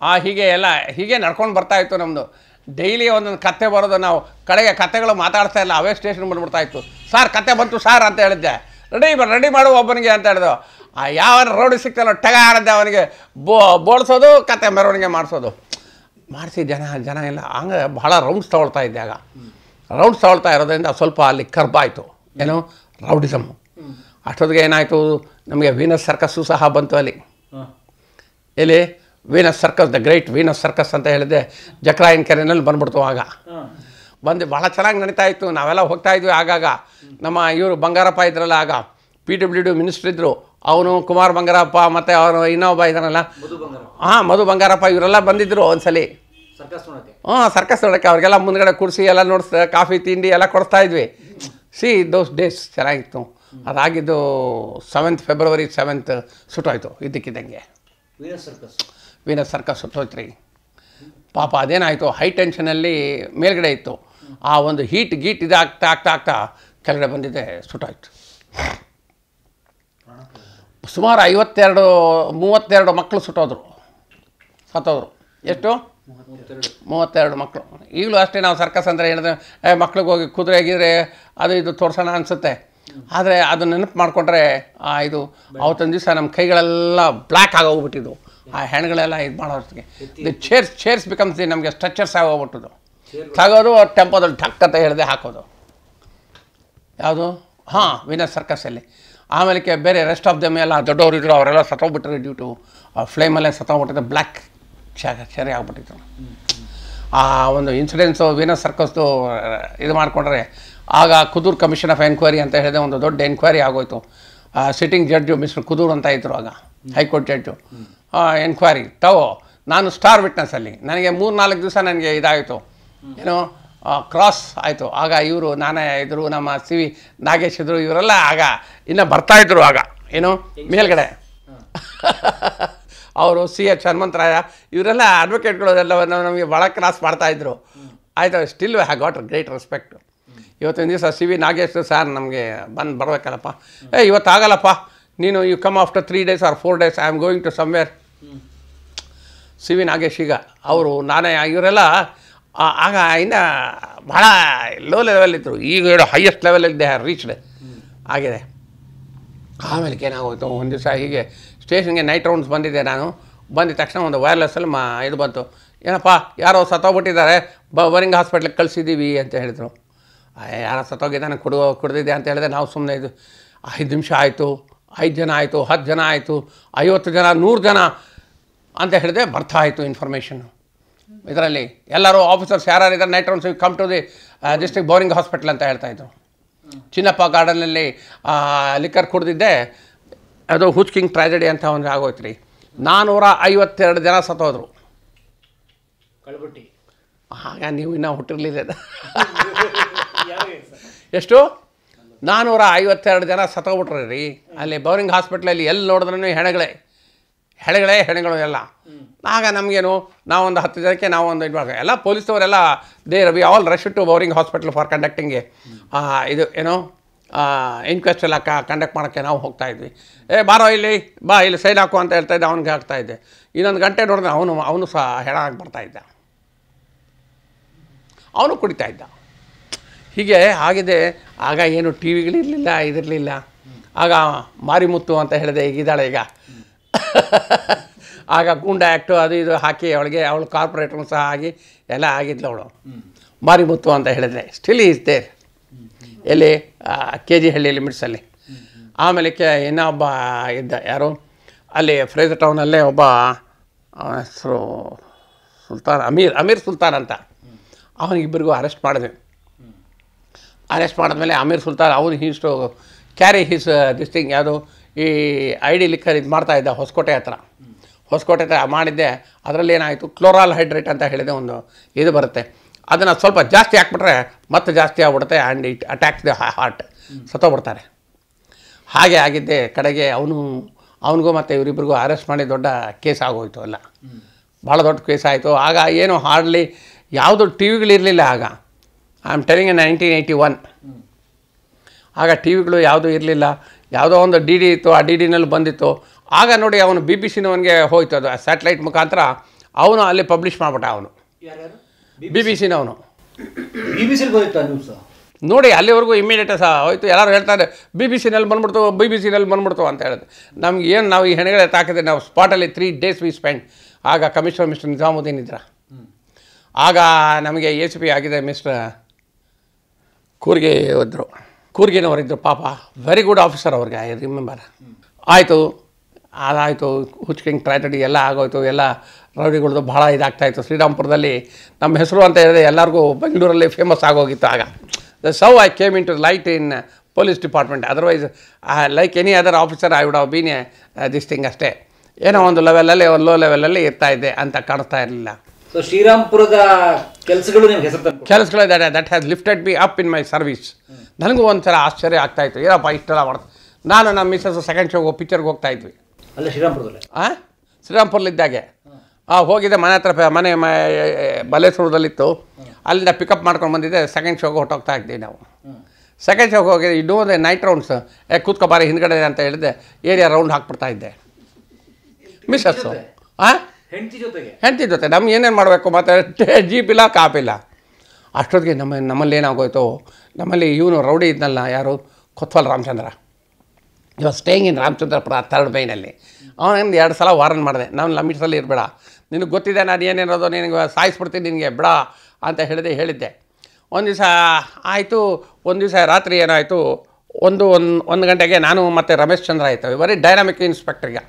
ಆ ಹೀಗೆ ಎಲ್ಲ ಹೀಗೆ ನಡ್ಕೊಂಡು ಬರ್ತಾ ಇತ್ತು ನಮ್ಮದು ಡೈಲಿ ಒಂದೊಂದು ಕತೆ ಬರೋದು ನಾವು ಕಡೆಗೆ ಕತೆಗಳು ಮಾತಾಡ್ತಾ ಇಲ್ಲ ಅವೇ ಸ್ಟೇಷನ್ ಬಂದುಬಿಡ್ತಾ ಇತ್ತು ಸಾರ್ ಕತೆ ಬಂತು ಸಾರ್ ಅಂತ ಹೇಳಿದ್ದೆ ರೆಡಿ ರೆಡಿ ಮಾಡು ಒಬ್ಬನಿಗೆ ಅಂತ ಹೇಳಿದ್ರು ಆ ಯಾವ ರೋಡ್ ಸಿಗ್ತಾನೋ ಟಗ ಅವನಿಗೆ ಬೋ ಬೋಳ್ಸೋದು ಕತೆ ಮೆರವಣಿಗೆ ಮಾಡಿಸೋದು ಮಾಡಿಸಿ ಜನ ಜನ ಎಲ್ಲ ಹಂಗೆ ಭಾಳ ರೌಂಡ್ಸ್ ತಗೊಳ್ತಾ ಇದ್ದಾಗ ರೌಂಡ್ಸ್ ತಗೊಳ್ತಾ ಇರೋದ್ರಿಂದ ಸ್ವಲ್ಪ ಅಲ್ಲಿ ಆಯಿತು ಏನು ರೌಡಿಸಮ್ ಅಷ್ಟೊತ್ತಿಗೆ ಏನಾಯಿತು ನಮಗೆ ವೀನಸ್ ಸರ್ಕಸ್ಸು ಸಹ ಬಂತು ಅಲ್ಲಿ ಎಲ್ಲಿ Venus circus the great Venus circus ಅಂತ ಹೇಳಿದೆ ಜಕ್ರಾಯನ್ ಕೆರೆನಲ್ಲಿ ಬಂದ್ಬಿಡ್ತು ಆಗ ಬಂದು ಭಾಳ ಚೆನ್ನಾಗಿ ನಡೀತಾ ಇತ್ತು ನಾವೆಲ್ಲ ಹೋಗ್ತಾ ಇದ್ವಿ ಆಗಾಗ ನಮ್ಮ ಇವರು ಬಂಗಾರಪ್ಪ ಇದ್ರಲ್ಲ ಆಗ ಪಿ ಡಬ್ಲ್ಯೂ ಡಿ ಮಿನಿಸ್ಟ್ರ್ ಇದ್ದರು ಅವನು ಕುಮಾರ್ ಬಂಗಾರಪ್ಪ ಮತ್ತು ಅವನು ಇನ್ನೊಬ್ಬ ಇದ್ದಾನಲ್ಲ ಹಾಂ ಮಧು ಬಂಗಾರಪ್ಪ ಇವರೆಲ್ಲ ಬಂದಿದ್ದರು ಒಂದ್ಸಲಿ ಹಾಂ ಸರ್ಕಸ್ ನೋಡೋಕ್ಕೆ ಅವ್ರಿಗೆಲ್ಲ ಮುಂದ್ಗಡೆ ಕುಡಿಸಿ ಎಲ್ಲ ನೋಡಿಸ್ತಾ ಕಾಫಿ ತಿಂಡಿ ಎಲ್ಲ ಕೊಡ್ತಾ ಇದ್ವಿ ಸಿ ದೋಸ್ ಡೇಸ್ ಚೆನ್ನಾಗಿತ್ತು ಅದಾಗಿದ್ದು ಸೆವೆಂತ್ ಫೆಬ್ರವರಿ ಸೆವೆಂತ್ ಸುಟ್ಟೋಯ್ತು ಇದ್ದಕ್ಕಿದ್ದಂಗೆ ವೀನಸ್ ಸರ್ಕಸ್ ಸುಟ್ಟೋಯ್ತು ರೀ ಪಾಪ ಅದೇನಾಯಿತು ಹೈ ಟೆನ್ಷನಲ್ಲಿ ಮೇಲ್ಗಡೆ ಇತ್ತು ಆ ಒಂದು ಹೀಟ್ ಗೀಟ್ ಇದಾಗ್ತಾ ಆಗ್ತಾ ಆಗ್ತಾ ಕೆಳಗಡೆ ಬಂದಿದೆ ಸುಟ್ಟೋಯ್ತು ಸುಮಾರು ಐವತ್ತೆರಡು ಮೂವತ್ತೆರಡು ಮಕ್ಕಳು ಸುಟ್ಟೋದ್ರು ಸತ್ತೋದ್ರು ಎಷ್ಟು ಮೂವತ್ತೆರಡು ಮಕ್ಕಳು ಈಗಲೂ ಅಷ್ಟೇ ನಾವು ಸರ್ಕಸ್ ಅಂದರೆ ಹೇಳಿದ್ರೆ ಮಕ್ಳಿಗೆ ಹೋಗಿ ಕುದುರೆ ಆಗಿದ್ರೆ ಅದು ಇದು ತೋರ್ಸೋಣ ಅನಿಸುತ್ತೆ ಆದರೆ ಅದು ನೆನಪು ಮಾಡಿಕೊಂಡ್ರೆ ಇದು ಅವತ್ತೊಂದು ದಿವಸ ನಮ್ಮ ಕೈಗಳೆಲ್ಲ ಬ್ಲ್ಯಾಕ್ ಆಗೋಗ್ಬಿಟ್ಟಿದ್ದು ಆ ಹೆಣ್ಗಳೆಲ್ಲ ಇದು ಮಾಡೋದಕ್ಕೆ ದಿ ಚೇರ್ಸ್ ಚೇರ್ಸ್ ಬಿಕಮ್ಸ್ ನಮಗೆ ಸ್ಟ್ರಕ್ಚರ್ಸ್ ಆಗೋಗ್ಬಿಟ್ಟದು ತಗೋದು ಟೆಂಪೋದಲ್ಲಿ ಠಕ್ ಅಂತ ಹೇಳಿದೆ ಹಾಕೋದು ಯಾವುದು ಹಾಂ ವಿನಯ್ ಸರ್ಕಸಲ್ಲಿ ಆಮೇಲೆ ಬೇರೆ ರೆಸ್ಟ್ ಆಫ್ ದ ಮೇಲೆ ದೊಡ್ಡವರು ಇದ್ರು ಅವರೆಲ್ಲ ಸತ್ತೋಗ್ಬಿಟ್ರೆ ಡ್ಯೂ ಟು ಆ ಫ್ಲೇಮಲ್ಲೇ ಸತ್ತೋಗ್ಬಿಟ್ಟಿದೆ ಬ್ಲ್ಯಾಕ್ ಸರಿ ಆಗ್ಬಿಟ್ಟಿತ್ತು ಆ ಒಂದು ಇನ್ಸಿಡೆನ್ಸು ವೀನಸ್ ಸರ್ಕಸ್ದು ಇದು ಮಾಡಿಕೊಂಡ್ರೆ ಆಗ ಕುದೂರ್ ಕಮಿಷನ್ ಆಫ್ ಎನ್ಕ್ವೈರಿ ಅಂತ ಹೇಳಿದೆ ಒಂದು ದೊಡ್ಡ ಎನ್ಕ್ವೈರಿ ಆಗೋಯ್ತು ಸಿಟ್ಟಿಂಗ್ ಜಡ್ಜು ಮಿಸ್ಟರ್ ಕುದೂರ್ ಅಂತ ಇದ್ದರು ಆಗ ಹೈಕೋರ್ಟ್ ಜಡ್ಜು ಎನ್ಕ್ವೈರಿ ತವೋ ನಾನು ಸ್ಟಾರ್ ವಿಟ್ನೆಸ್ ಅಲ್ಲಿ ನನಗೆ ಮೂರು ನಾಲ್ಕು ದಿವಸ ನನಗೆ ಇದಾಯಿತು ಏನು ಕ್ರಾಸ್ ಆಯಿತು ಆಗ ಇವರು ನಾನೇ ಇದ್ದರು ನಮ್ಮ ಸಿ ವಿ ನಾಗೇಶ್ ಇದ್ದರು ಇವರೆಲ್ಲ ಆಗ ಇನ್ನು ಬರ್ತಾಯಿದ್ರು ಆಗ ಏನು ಮೇಲ್ಗಡೆ ಅವರು ಸಿ ಎಚ್ ಹನುಮಂತರಾಯ ಇವರೆಲ್ಲ ಎಲ್ಲ ನಮಗೆ ಭಾಳ ಕ್ರಾಸ್ ಮಾಡ್ತಾಯಿದ್ರು ಆಯಿತು still have got great respect ಇವತ್ತಿನ ದಿವಸ ಸಿ ವಿ ನಾಗೇಶ್ ಸರ್ ನಮಗೆ ಬಂದು ಬರಬೇಕಲ್ಲಪ್ಪ ಏ ಇವತ್ತಾಗಲ್ಲಪ್ಪ ನೀನು you come after three days or four days I am going to somewhere C V Nagesh ಈಗ ಅವರು ನಾನೇ ಇವರೆಲ್ಲ ಆಗ ಇನ್ನು ಭಾಳ ಲೋ ಲೆವೆಲ್ ಇದ್ದರು ಈಗ ಹೇಳೋ ಹೈಯೆಸ್ಟ್ ಲೆವೆಲಲ್ಲಿ ದೇ ರೀಚ್ಡ್ ಆಗಿದೆ ಆಮೇಲೆ ಏನಾಗೋಯ್ತು ಒಂದು ದಿವಸ ಹೀಗೆ ಸ್ಟೇಷನ್ಗೆ ನೈಟ್ ರೌಂಡ್ಸ್ ಬಂದಿದ್ದೆ ನಾನು ಬಂದಿದ ತಕ್ಷಣ ಒಂದು ವೈರ್ಲೆಸ್ಸಲ್ಲಿ ಮಾ ಇದು ಬಂತು ಏನಪ್ಪ ಯಾರೋ ಸತ್ತೋಗ್ಬಿಟ್ಟಿದ್ದಾರೆ ಬ ಬರಿಂಗ್ ಹಾಸ್ಪಿಟ್ಲಿಗೆ ಕಳಿಸಿದ್ದೀವಿ ಅಂತ ಹೇಳಿದರು ಯಾರೋ ಸತ್ತೋಗಿದ್ದಾನೆ ಕುಡು ಕುಡ್ದಿದ್ದೆ ಅಂತ ಹೇಳಿದೆ ನಾವು ಸುಮ್ಮನೆ ಇದು ಐದು ನಿಮಿಷ ಆಯಿತು ಐದು ಜನ ಆಯಿತು ಹತ್ತು ಜನ ಆಯಿತು ಐವತ್ತು ಜನ ನೂರು ಜನ ಅಂತ ಹೇಳಿದೆ ಬರ್ತಾ ಆಯಿತು ಇನ್ಫಾರ್ಮೇಷನ್ನು ಇದರಲ್ಲಿ ಎಲ್ಲರೂ ಆಫೀಸರ್ಸ್ ಇದ್ದಾರೆ night rounds come to the district Bowring hospital ಅಂತ ಹೇಳ್ತಾಯಿದ್ರು ಚಿನ್ನಪ್ಪ ಗಾರ್ಡನಲ್ಲಿ ಲಿಕ್ಕರ್ ಕುಡ್ದಿದ್ದೆ ಅದು ಹುಚ್ಕಿಂಗ್ ಟ್ರಾಜಡಿ ಅಂತ ಒಂದು ಆಗೋಯ್ತು ರೀ ನಾನ್ನೂರ ಐವತ್ತೆರಡು ಜನ ಸತ್ತೋದ್ರು ಕಳ್ಬಿಟ್ಟಿ ಆಗ ನೀವು ಇನ್ನೂ ಹುಟ್ಟಿರ್ಲಿಲ್ಲ ಎಷ್ಟು ನಾನ್ನೂರ ಐವತ್ತೆರಡು ಜನ ಸತ್ತೋಗ್ಬಿಟ್ರಿ ರೀ ಅಲ್ಲಿ ಬೌರಿಂಗ್ ಹಾಸ್ಪಿಟ್ಲಲ್ಲಿ ಎಲ್ಲಿ ನೋಡಿದ್ರೂ ಹೆಣಗಳೇ ಹೆಳೆಗಳೇ ಹೆಣೆಗಳು ಎಲ್ಲ ಆಗ ನಮಗೇನು ನಾವೊಂದು ಹತ್ತು ಜನಕ್ಕೆ ನಾವೊಂದು ಇವಾಗ ಎಲ್ಲ ಪೊಲೀಸ್ನವರೆಲ್ಲ ದೇ ರವಿ all rush to Bowring hospital for ಕಂಡಕ್ಟಿಂಗ್ಗೆ ಇದು ಏನೋ ಇನ್ಕ್ವೆಸ್ಟ್ ಎಲ್ಲ ಕಂಡಕ್ಟ್ ಮಾಡೋಕ್ಕೆ ನಾವು ಹೋಗ್ತಾ ಇದ್ವಿ ಏ ಬಾರೋ ಇಲ್ಲಿ ಬಾ ಇಲ್ಲಿ ಸೈಲ್ ಹಾಕು ಅಂತ ಹೇಳ್ತಾ ಇದ್ದೆ ಅವ್ನಿಗೆ ಹಾಕ್ತಾ ಇದ್ದೆ ಇನ್ನೊಂದು ಗಂಟೆ ನೋಡಿದ್ರೆ ಅವನು ಅವನು ಸಹ ಹೆಣ ಆಗಿ ಬರ್ತಾ ಇದ್ದ ಅವನು ಕುಡಿತಾ ಇದ್ದ ಹೀಗೆ ಆಗಿದೆ ಆಗ ಏನು ಟಿ ವಿಗಳಿರಲಿಲ್ಲ ಇದಿರಲಿಲ್ಲ ಆಗ ಮಾರಿಮುತ್ತು ಅಂತ ಹೇಳಿದೆ ಈಗ ಇದ್ದಾಳೆ ಈಗ ಆಗ ಗೂಂಡ ಆ್ಯಕ್ಟು ಅದು ಇದು ಹಾಕಿ ಅವಳಿಗೆ ಅವಳು ಕಾರ್ಪೊರೇಟ್ರು ಸಹ ಆಗಿ ಎಲ್ಲ ಆಗಿದ್ಲು ಅವಳು ಮಾರಿಮುತ್ತು ಅಂತ ಹೇಳಿದ್ರೆ ಸ್ಟಿಲ್ ಈಸ್ ದೇರ್ ಎಲ್ಲಿ ಕೆ ಜಿ ಹಳ್ಳಿ ಲಿಮಿಟ್ಸಲ್ಲಿ ಆಮೇಲೆ ಕೆ ಇನ್ನೊಬ್ಬ ಇದ್ದ ಯಾರು ಅಲ್ಲಿ ಫ್ರೇಜ್ ಟೌನಲ್ಲೇ ಒಬ್ಬ ಹೆಸರು ಸುಲ್ತಾನ್ ಅಮೀರ್ ಅಮೀರ್ ಸುಲ್ತಾನ್ ಅಂತ ಅವನಿಗಿಬ್ಬರಿಗೂ ಅರೆಸ್ಟ್ ಮಾಡಿದೆ ಅರೆಸ್ಟ್ ಮಾಡಿದ್ಮೇಲೆ ಅಮೀರ್ ಸುಲ್ತಾನ್ ಅವನು he's to carry his this thing ಯಾವುದು ಈ ಐ ಡಿ ಲಿಕ್ಕರ್ ಇದು ಮಾಡ್ತಾ ಇದ್ದೆ ಹೊಸಕೋಟೆ ಹತ್ರ ಹೊಸಕೋಟೆ ಹತ್ರ ಮಾಡಿದ್ದೆ ಅದರಲ್ಲಿ ಏನಾಯಿತು ಕ್ಲೋರಾಲ್ ಹೈಡ್ರೇಟ್ ಅಂತ ಹೇಳಿದೆ ಒಂದು ಇದು ಬರುತ್ತೆ ಅದನ್ನು ಸ್ವಲ್ಪ ಜಾಸ್ತಿ ಹಾಕ್ಬಿಟ್ರೆ ಮತ್ತೆ ಜಾಸ್ತಿ ಆಗ್ಬಿಡುತ್ತೆ and it attacks the heart ಸತ್ತೋಗ್ಬಿಡ್ತಾರೆ ಹಾಗೆ ಆಗಿದ್ದೆ ಕಡೆಗೆ ಅವನು ಅವನಿಗೂ ಮತ್ತು ಇವರಿಬ್ರಿಗೂ ಅರೆಸ್ಟ್ ಮಾಡಿ ದೊಡ್ಡ ಕೇಸ್ ಆಗೋಯಿತು ಅಲ್ಲ ಭಾಳ ದೊಡ್ಡ ಕೇಸ್ ಆಯಿತು ಆಗ ಏನು ಹಾರ್ಡ್ಲಿ ಯಾವುದು ಟಿ ವಿಗಳಿರಲಿಲ್ಲ ಆಗ I am telling nineteen eighty one ಆಗ ಟಿ ವಿಗಳು ಯಾವುದೂ ಇರಲಿಲ್ಲ ಯಾವುದೋ ಒಂದು ಡಿ ಡಿ ಇತ್ತು ಆ ಡಿ ಡಿನಲ್ಲಿ ಬಂದಿತ್ತು ಆಗ ನೋಡಿ ಅವನು ಬಿ ಬಿ ಸಿನವನಿಗೆ ಹೋಯ್ತು ಅದು ಸ್ಯಾಟಲೈಟ್ ಮುಖಾಂತರ ಅವನು ಅಲ್ಲಿ ಪಬ್ಲಿಷ್ ಮಾಡಿಬಿಟ್ಟ ಅವನು ಬಿ ಬಿ ಸಿನವನು ನೋಡಿ ಅಲ್ಲಿವರೆಗೂ ಇಮಿಡಿಯೇಟ್ ಸಹ ಹೋಯ್ತು ಎಲ್ಲರೂ ಹೇಳ್ತಾರೆ ಬಿ ಬಿ ಸಿನಲ್ಲಿ ಬಂದ್ಬಿಡ್ತು ಬಿ ಬಿ ಸಿನಲ್ಲಿ ಬಂದ್ಬಿಡ್ತು ಅಂತ ಹೇಳ್ತಾರೆ ನಮ್ಗೆ ಏನು ನಾವು ಈ ಹೆಣಗಡೆ ತಾಕಿದೆ ನಾವು ಸ್ಪಾಟಲ್ಲಿ ತ್ರೀ ಡೇಸ್ ವಿ ಸ್ಪೆಂಡ್ ಆಗ ಕಮಿಷನರ್ ಮಿಸ್ಟರ್ ನಿಜಾಮುದ್ದೀನ್ ಇದ್ರ ಆಗ ನಮಗೆ ಎ ಸಿ ಪಿ ಆಗಿದೆ ಮಿಸ್ಟರ್ ಕೂರ್ಗೆ ಹೋದರು ಕೂರ್ಗಿನವರಿದ್ದರು ಪಾಪ ವೆರಿ ಗುಡ್ ಆಫೀಸರ್ ಅವ್ರಿಗೆ ಐ ರಿಮೆಂಬರ್ ಆಯಿತು ಅದಾಯಿತು ಹುಚ್ಕಿಂಗ್ ಟ್ರಾಜಡಿ ಎಲ್ಲ ಆಗೋಯ್ತು ಎಲ್ಲ ರೌಡಿಗಳ್ದು ಭಾಳ ಇದಾಗ್ತಾಯಿತ್ತು ಶ್ರೀರಾಮ್ಪುರದಲ್ಲಿ ನಮ್ಮ ಹೆಸರು ಅಂತ ಹೇಳಿದ್ರೆ ಎಲ್ಲರಿಗೂ ಬೆಂಗಳೂರಲ್ಲಿ ಫೇಮಸ್ ಆಗೋಗಿತ್ತು ಆಗ the so I came in to light in police department otherwise like any other officer I would have been this thing ಅಷ್ಟೇ ಏನೋ ಒಂದು ಲೆವೆಲಲ್ಲಿ ಒಂದು ಲೋ ಲೆವೆಲಲ್ಲಿ ಇರ್ತಾಯಿದ್ದೆ ಅಂತ ಕಾಣಿಸ್ತಾ ಇರಲಿಲ್ಲ ಸೊ ಶ್ರೀರಾಮ್ಪುರದ ಕೆಲಸಗಳು ನಿಮ್ಗೆ ಹೆಸರು ಇದ್ದಾರೆ that has lifted be up in my service ನನಗೂ ಒಂಥರ ಆಶ್ಚರ್ಯ ಆಗ್ತಾ ಇತ್ತು ಏನಪ್ಪ ಇಷ್ಟೆಲ್ಲ ಮಾಡ್ತಾ ನಾನು ನಮ್ಮ ಮಿಸಸ್ ಸೆಕೆಂಡ್ ಶೋಗೆ ಪಿಕ್ಚರ್ಗೆ ಹೋಗ್ತಾ ಇದ್ವಿ ಅಲ್ಲ ಶ್ರೀರಾಮ್ಪುರದಲ್ಲಿ ಹಾಂ ಶ್ರೀರಾಮ್ಪುರಲ್ಲಿದ್ದಾಗೆ ಆ ಹೋಗಿದ್ದೆ ಮನೆ ಹತ್ರ ಮನೆ ಬಲೇಶ್ವರದಲ್ಲಿತ್ತು ಅಲ್ಲಿಂದ ಪಿಕಪ್ ಮಾಡ್ಕೊಂಡು ಬಂದಿದ್ದೆ ಸೆಕೆಂಡ್ ಶೋಗೆ ಹೊಟ್ಟೋಗ್ತಾ ಇದ್ದೀವಿ ನಾವು ಸೆಕೆಂಡ್ ಶೋಗೆ ಹೋಗಿ ಇನ್ನೂ ನೈಟ್ ರೌಂಡ್ಸ್ ಏ ಕೂತ್ಕೊಬಾರಿ ಹಿಂದ್ಗಡೆ ಅಂತ ಹೇಳಿದೆ ಏರಿಯಾ ರೌಂಡ್ ಹಾಕ್ಬಿಡ್ತಾ ಇದ್ದೆ ಮಿಸ್ಸಸ್ಸು ಹಾಂ ಹೆಂಡತಿ ಜೊತೆಗೆ ಜೊತೆ ನಮ್ಗೆ ಏನೇನು ಮಾಡಬೇಕು ಮತ್ತು ಇಲ್ಲ ಕಾಪಿಲ್ಲ ಅಷ್ಟೊತ್ತಿಗೆ ನಮ್ಮ ನಮ್ಮಲ್ಲಿ ಏನಾಗೋಯ್ತು ನಮ್ಮಲ್ಲಿ ಇವನು ರೌಡಿ ಇದ್ನಲ್ಲ ಯಾರು ಕೊತ್ವಲ್ ರಾಮಚಂದ್ರ ಇವಾಗ ಸ್ಟೇಯಿಂಗ್ ಇನ್ ರಾಮಚಂದ್ರಪುರ ಥರ್ಡ್ ಮೈನಲ್ಲಿ ಅವನೇನು ಎರಡು ಸಲ ವಾರನ್ ಮಾಡಿದೆ ನಾನು ಲಮಿಟ್ಸಲ್ಲಿ ಇರಬೇಡ ನಿನಗೆ ಗೊತ್ತಿದೆ ನಾನು ಏನೇನೋದು ನಿನಗೆ ಸಾಯಿಸ್ಬಿಡ್ತೀನಿ ನಿನಗೆ ಬಿಡ ಅಂತ ಹೇಳಿದೆ ಹೇಳಿದ್ದೆ ಒಂದು ದಿವಸ ಆಯಿತು ಒಂದು ದಿವಸ ರಾತ್ರಿ ಏನಾಯಿತು ಒಂದು ಒಂದು ಒಂದು ಗಂಟೆಗೆ ನಾನು ಮತ್ತು ರಮೇಶ್ ಚಂದ್ರ ಆಯಿತು ಬರೀ ಡೈನಾಮಿಕ್ ಇನ್ಸ್ಪೆಕ್ಟರ್ಗೆ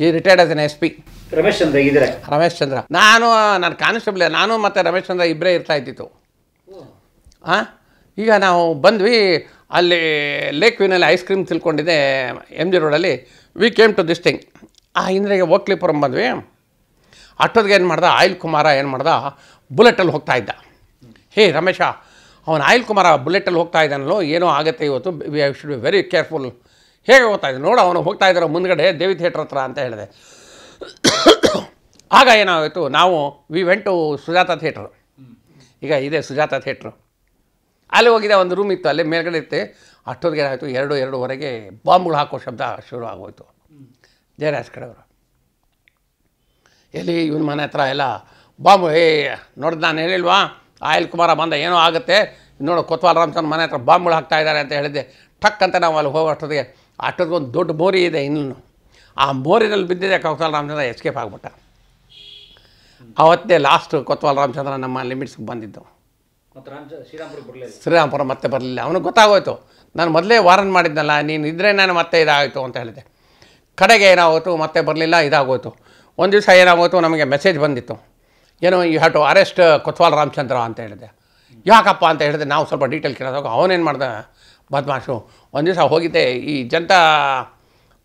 ಈ retired as an S P Ramesh Chandra ಇದ್ರೆ ರಮೇಶ್ ಚಂದ್ರ ನಾನು ನಾನು ಕಾನ್ಸ್ಟೇಬಲ್ ನಾನು ಮತ್ತು ರಮೇಶ್ ಚಂದ್ರ ಇಬ್ಬರೇ ಇರ್ತಾ ಇದ್ದಿತ್ತು ಹಾಂ ಈಗ ನಾವು ಬಂದ್ವಿ ಅಲ್ಲಿ ಲೇಕ್ ವ್ಯೂನಲ್ಲಿ ಐಸ್ ಕ್ರೀಮ್ ತಿಳ್ಕೊಂಡಿದ್ದೆ ಎಮ್ ಜಿ ರೋಡಲ್ಲಿ we came to this thing ಆ ಇಂದ್ರೆಗೆ ಓಕ್ಲಿಪುರಂ ಬಂದ್ವಿ ಅಷ್ಟೊತ್ತಿಗೆ ಏನು ಮಾಡ್ದೆ ಆಯಿಲ್ ಕುಮಾರ ಏನು ಮಾಡ್ದ ಬುಲೆಟಲ್ಲಿ ಹೋಗ್ತಾ ಇದ್ದ ಹೇ ರಮೇಶ ಅವನು ಆಯಿಲ್ ಕುಮಾರ ಬುಲೆಟಲ್ಲಿ ಹೋಗ್ತಾ ಇದ್ದಾನಲ್ಲೋ ಏನೋ ಆಗುತ್ತೆ ಇವತ್ತು we I should be very careful ಹೇಗೆ ಇದ್ದೆ ನೋಡು ಅವನು ಹೋಗ್ತಾ ಇದ್ದಾರೆ ಮುಂದ್ಗಡೆ ದೇವಿ ಥಿಯೇಟ್ರ್ ಹತ್ರ ಅಂತ ಹೇಳಿದೆ ಆಗ ಏನಾಗೋಯಿತು ನಾವು ವಿ ವೆಂಟು ಸುಜಾತ ಥಿಯೇಟ್ರ್ ಈಗ ಇದೆ ಸುಜಾತ ಥಿಯೇಟ್ರು ಅಲ್ಲಿ ಹೋಗಿದೆ ಒಂದು ರೂಮ್ ಇತ್ತು ಅಲ್ಲಿ ಮೇಲ್ಗಡೆ ಇತ್ತು ಅಷ್ಟೊತ್ತಿಗೆ ಆಯಿತು ಎರಡು ಎರಡೂವರೆಗೆ ಬಾಂಬ್ಗಳು ಹಾಕೋ ಶಬ್ದ ಶುರು ಆಗೋಯ್ತು ಜಯರಾಜ್ ಕಡೆಯವರು ಎಲ್ಲಿ ಇವನ ಮನೆ ಹತ್ರ ಎಲ್ಲ ಬಾಂಬ್ ಏ ನೋಡಿದ್ ನಾನು ಹೇಳಿಲ್ವಾ ಆಯಲ್ ಕುಮಾರ ಬಂದ ಏನೋ ಆಗುತ್ತೆ ನೋಡು ಕೊತ್ವಾಲ್ ರಾಮಚಂದ್ರ ಮನೆ ಹತ್ರ ಬಾಂಬ್ಗಳು ಹಾಕ್ತಾ ಇದ್ದಾರೆ ಅಂತ ಹೇಳಿದ್ದೆ ಟಕ್ ಅಂತ ನಾವು ಅಲ್ಲಿ ಹೋಗೋ ಅಷ್ಟೊತ್ತಿಗೆ ಒಂದು ದೊಡ್ಡ ಮೋರಿ ಇದೆ ಇನ್ನೂ ಆ ಮೋರಿನಲ್ಲಿ ಬಿದ್ದಿದೆ ಕೌತಾಲ್ ರಾಮಚಂದ್ರ ಎಸ್ಕೇಪ್ ಆಗಿಬಿಟ್ಟ ಅವತ್ತೇ ಲಾಸ್ಟ್ ಕೊತ್ವಾಲ್ ರಾಮಚಂದ್ರ ನಮ್ಮ ಲಿಮಿಟ್ಸ್ಗೆ ಬಂದಿದ್ದು ಶ್ರೀರಾಮಪುರ ಮತ್ತೆ ಬರಲಿಲ್ಲ ಅವನಿಗೆ ಗೊತ್ತಾಗೋಯ್ತು ನಾನು ಮೊದಲೇ ವಾರನ್ ಮಾಡಿದ್ನಲ್ಲ ನೀನು ಇದ್ದರೆ ನಾನು ಮತ್ತೆ ಇದಾಯಿತು ಅಂತ ಹೇಳಿದೆ ಕಡೆಗೆ ಏನಾಗೋಯ್ತು ಮತ್ತೆ ಬರಲಿಲ್ಲ ಇದಾಗೋಯ್ತು ಒಂದು ದಿವಸ ಏನಾಗೋಯ್ತು ನಮಗೆ ಮೆಸೇಜ್ ಬಂದಿತ್ತು ಏನೋ you have to arrest Kotwal Ramachandra ಅಂತ ಹೇಳಿದೆ ಯಾಕಪ್ಪ ಅಂತ ಹೇಳಿದೆ ನಾವು ಸ್ವಲ್ಪ ಡೀಟೇಲ್ ಕೇಳಿದಾಗ ಅವನೇನು ಮಾಡ್ದೆ ಬದಮಾಶು ಒಂದು ದಿವಸ ಹೋಗಿದ್ದೆ ಈ ಜನತಾ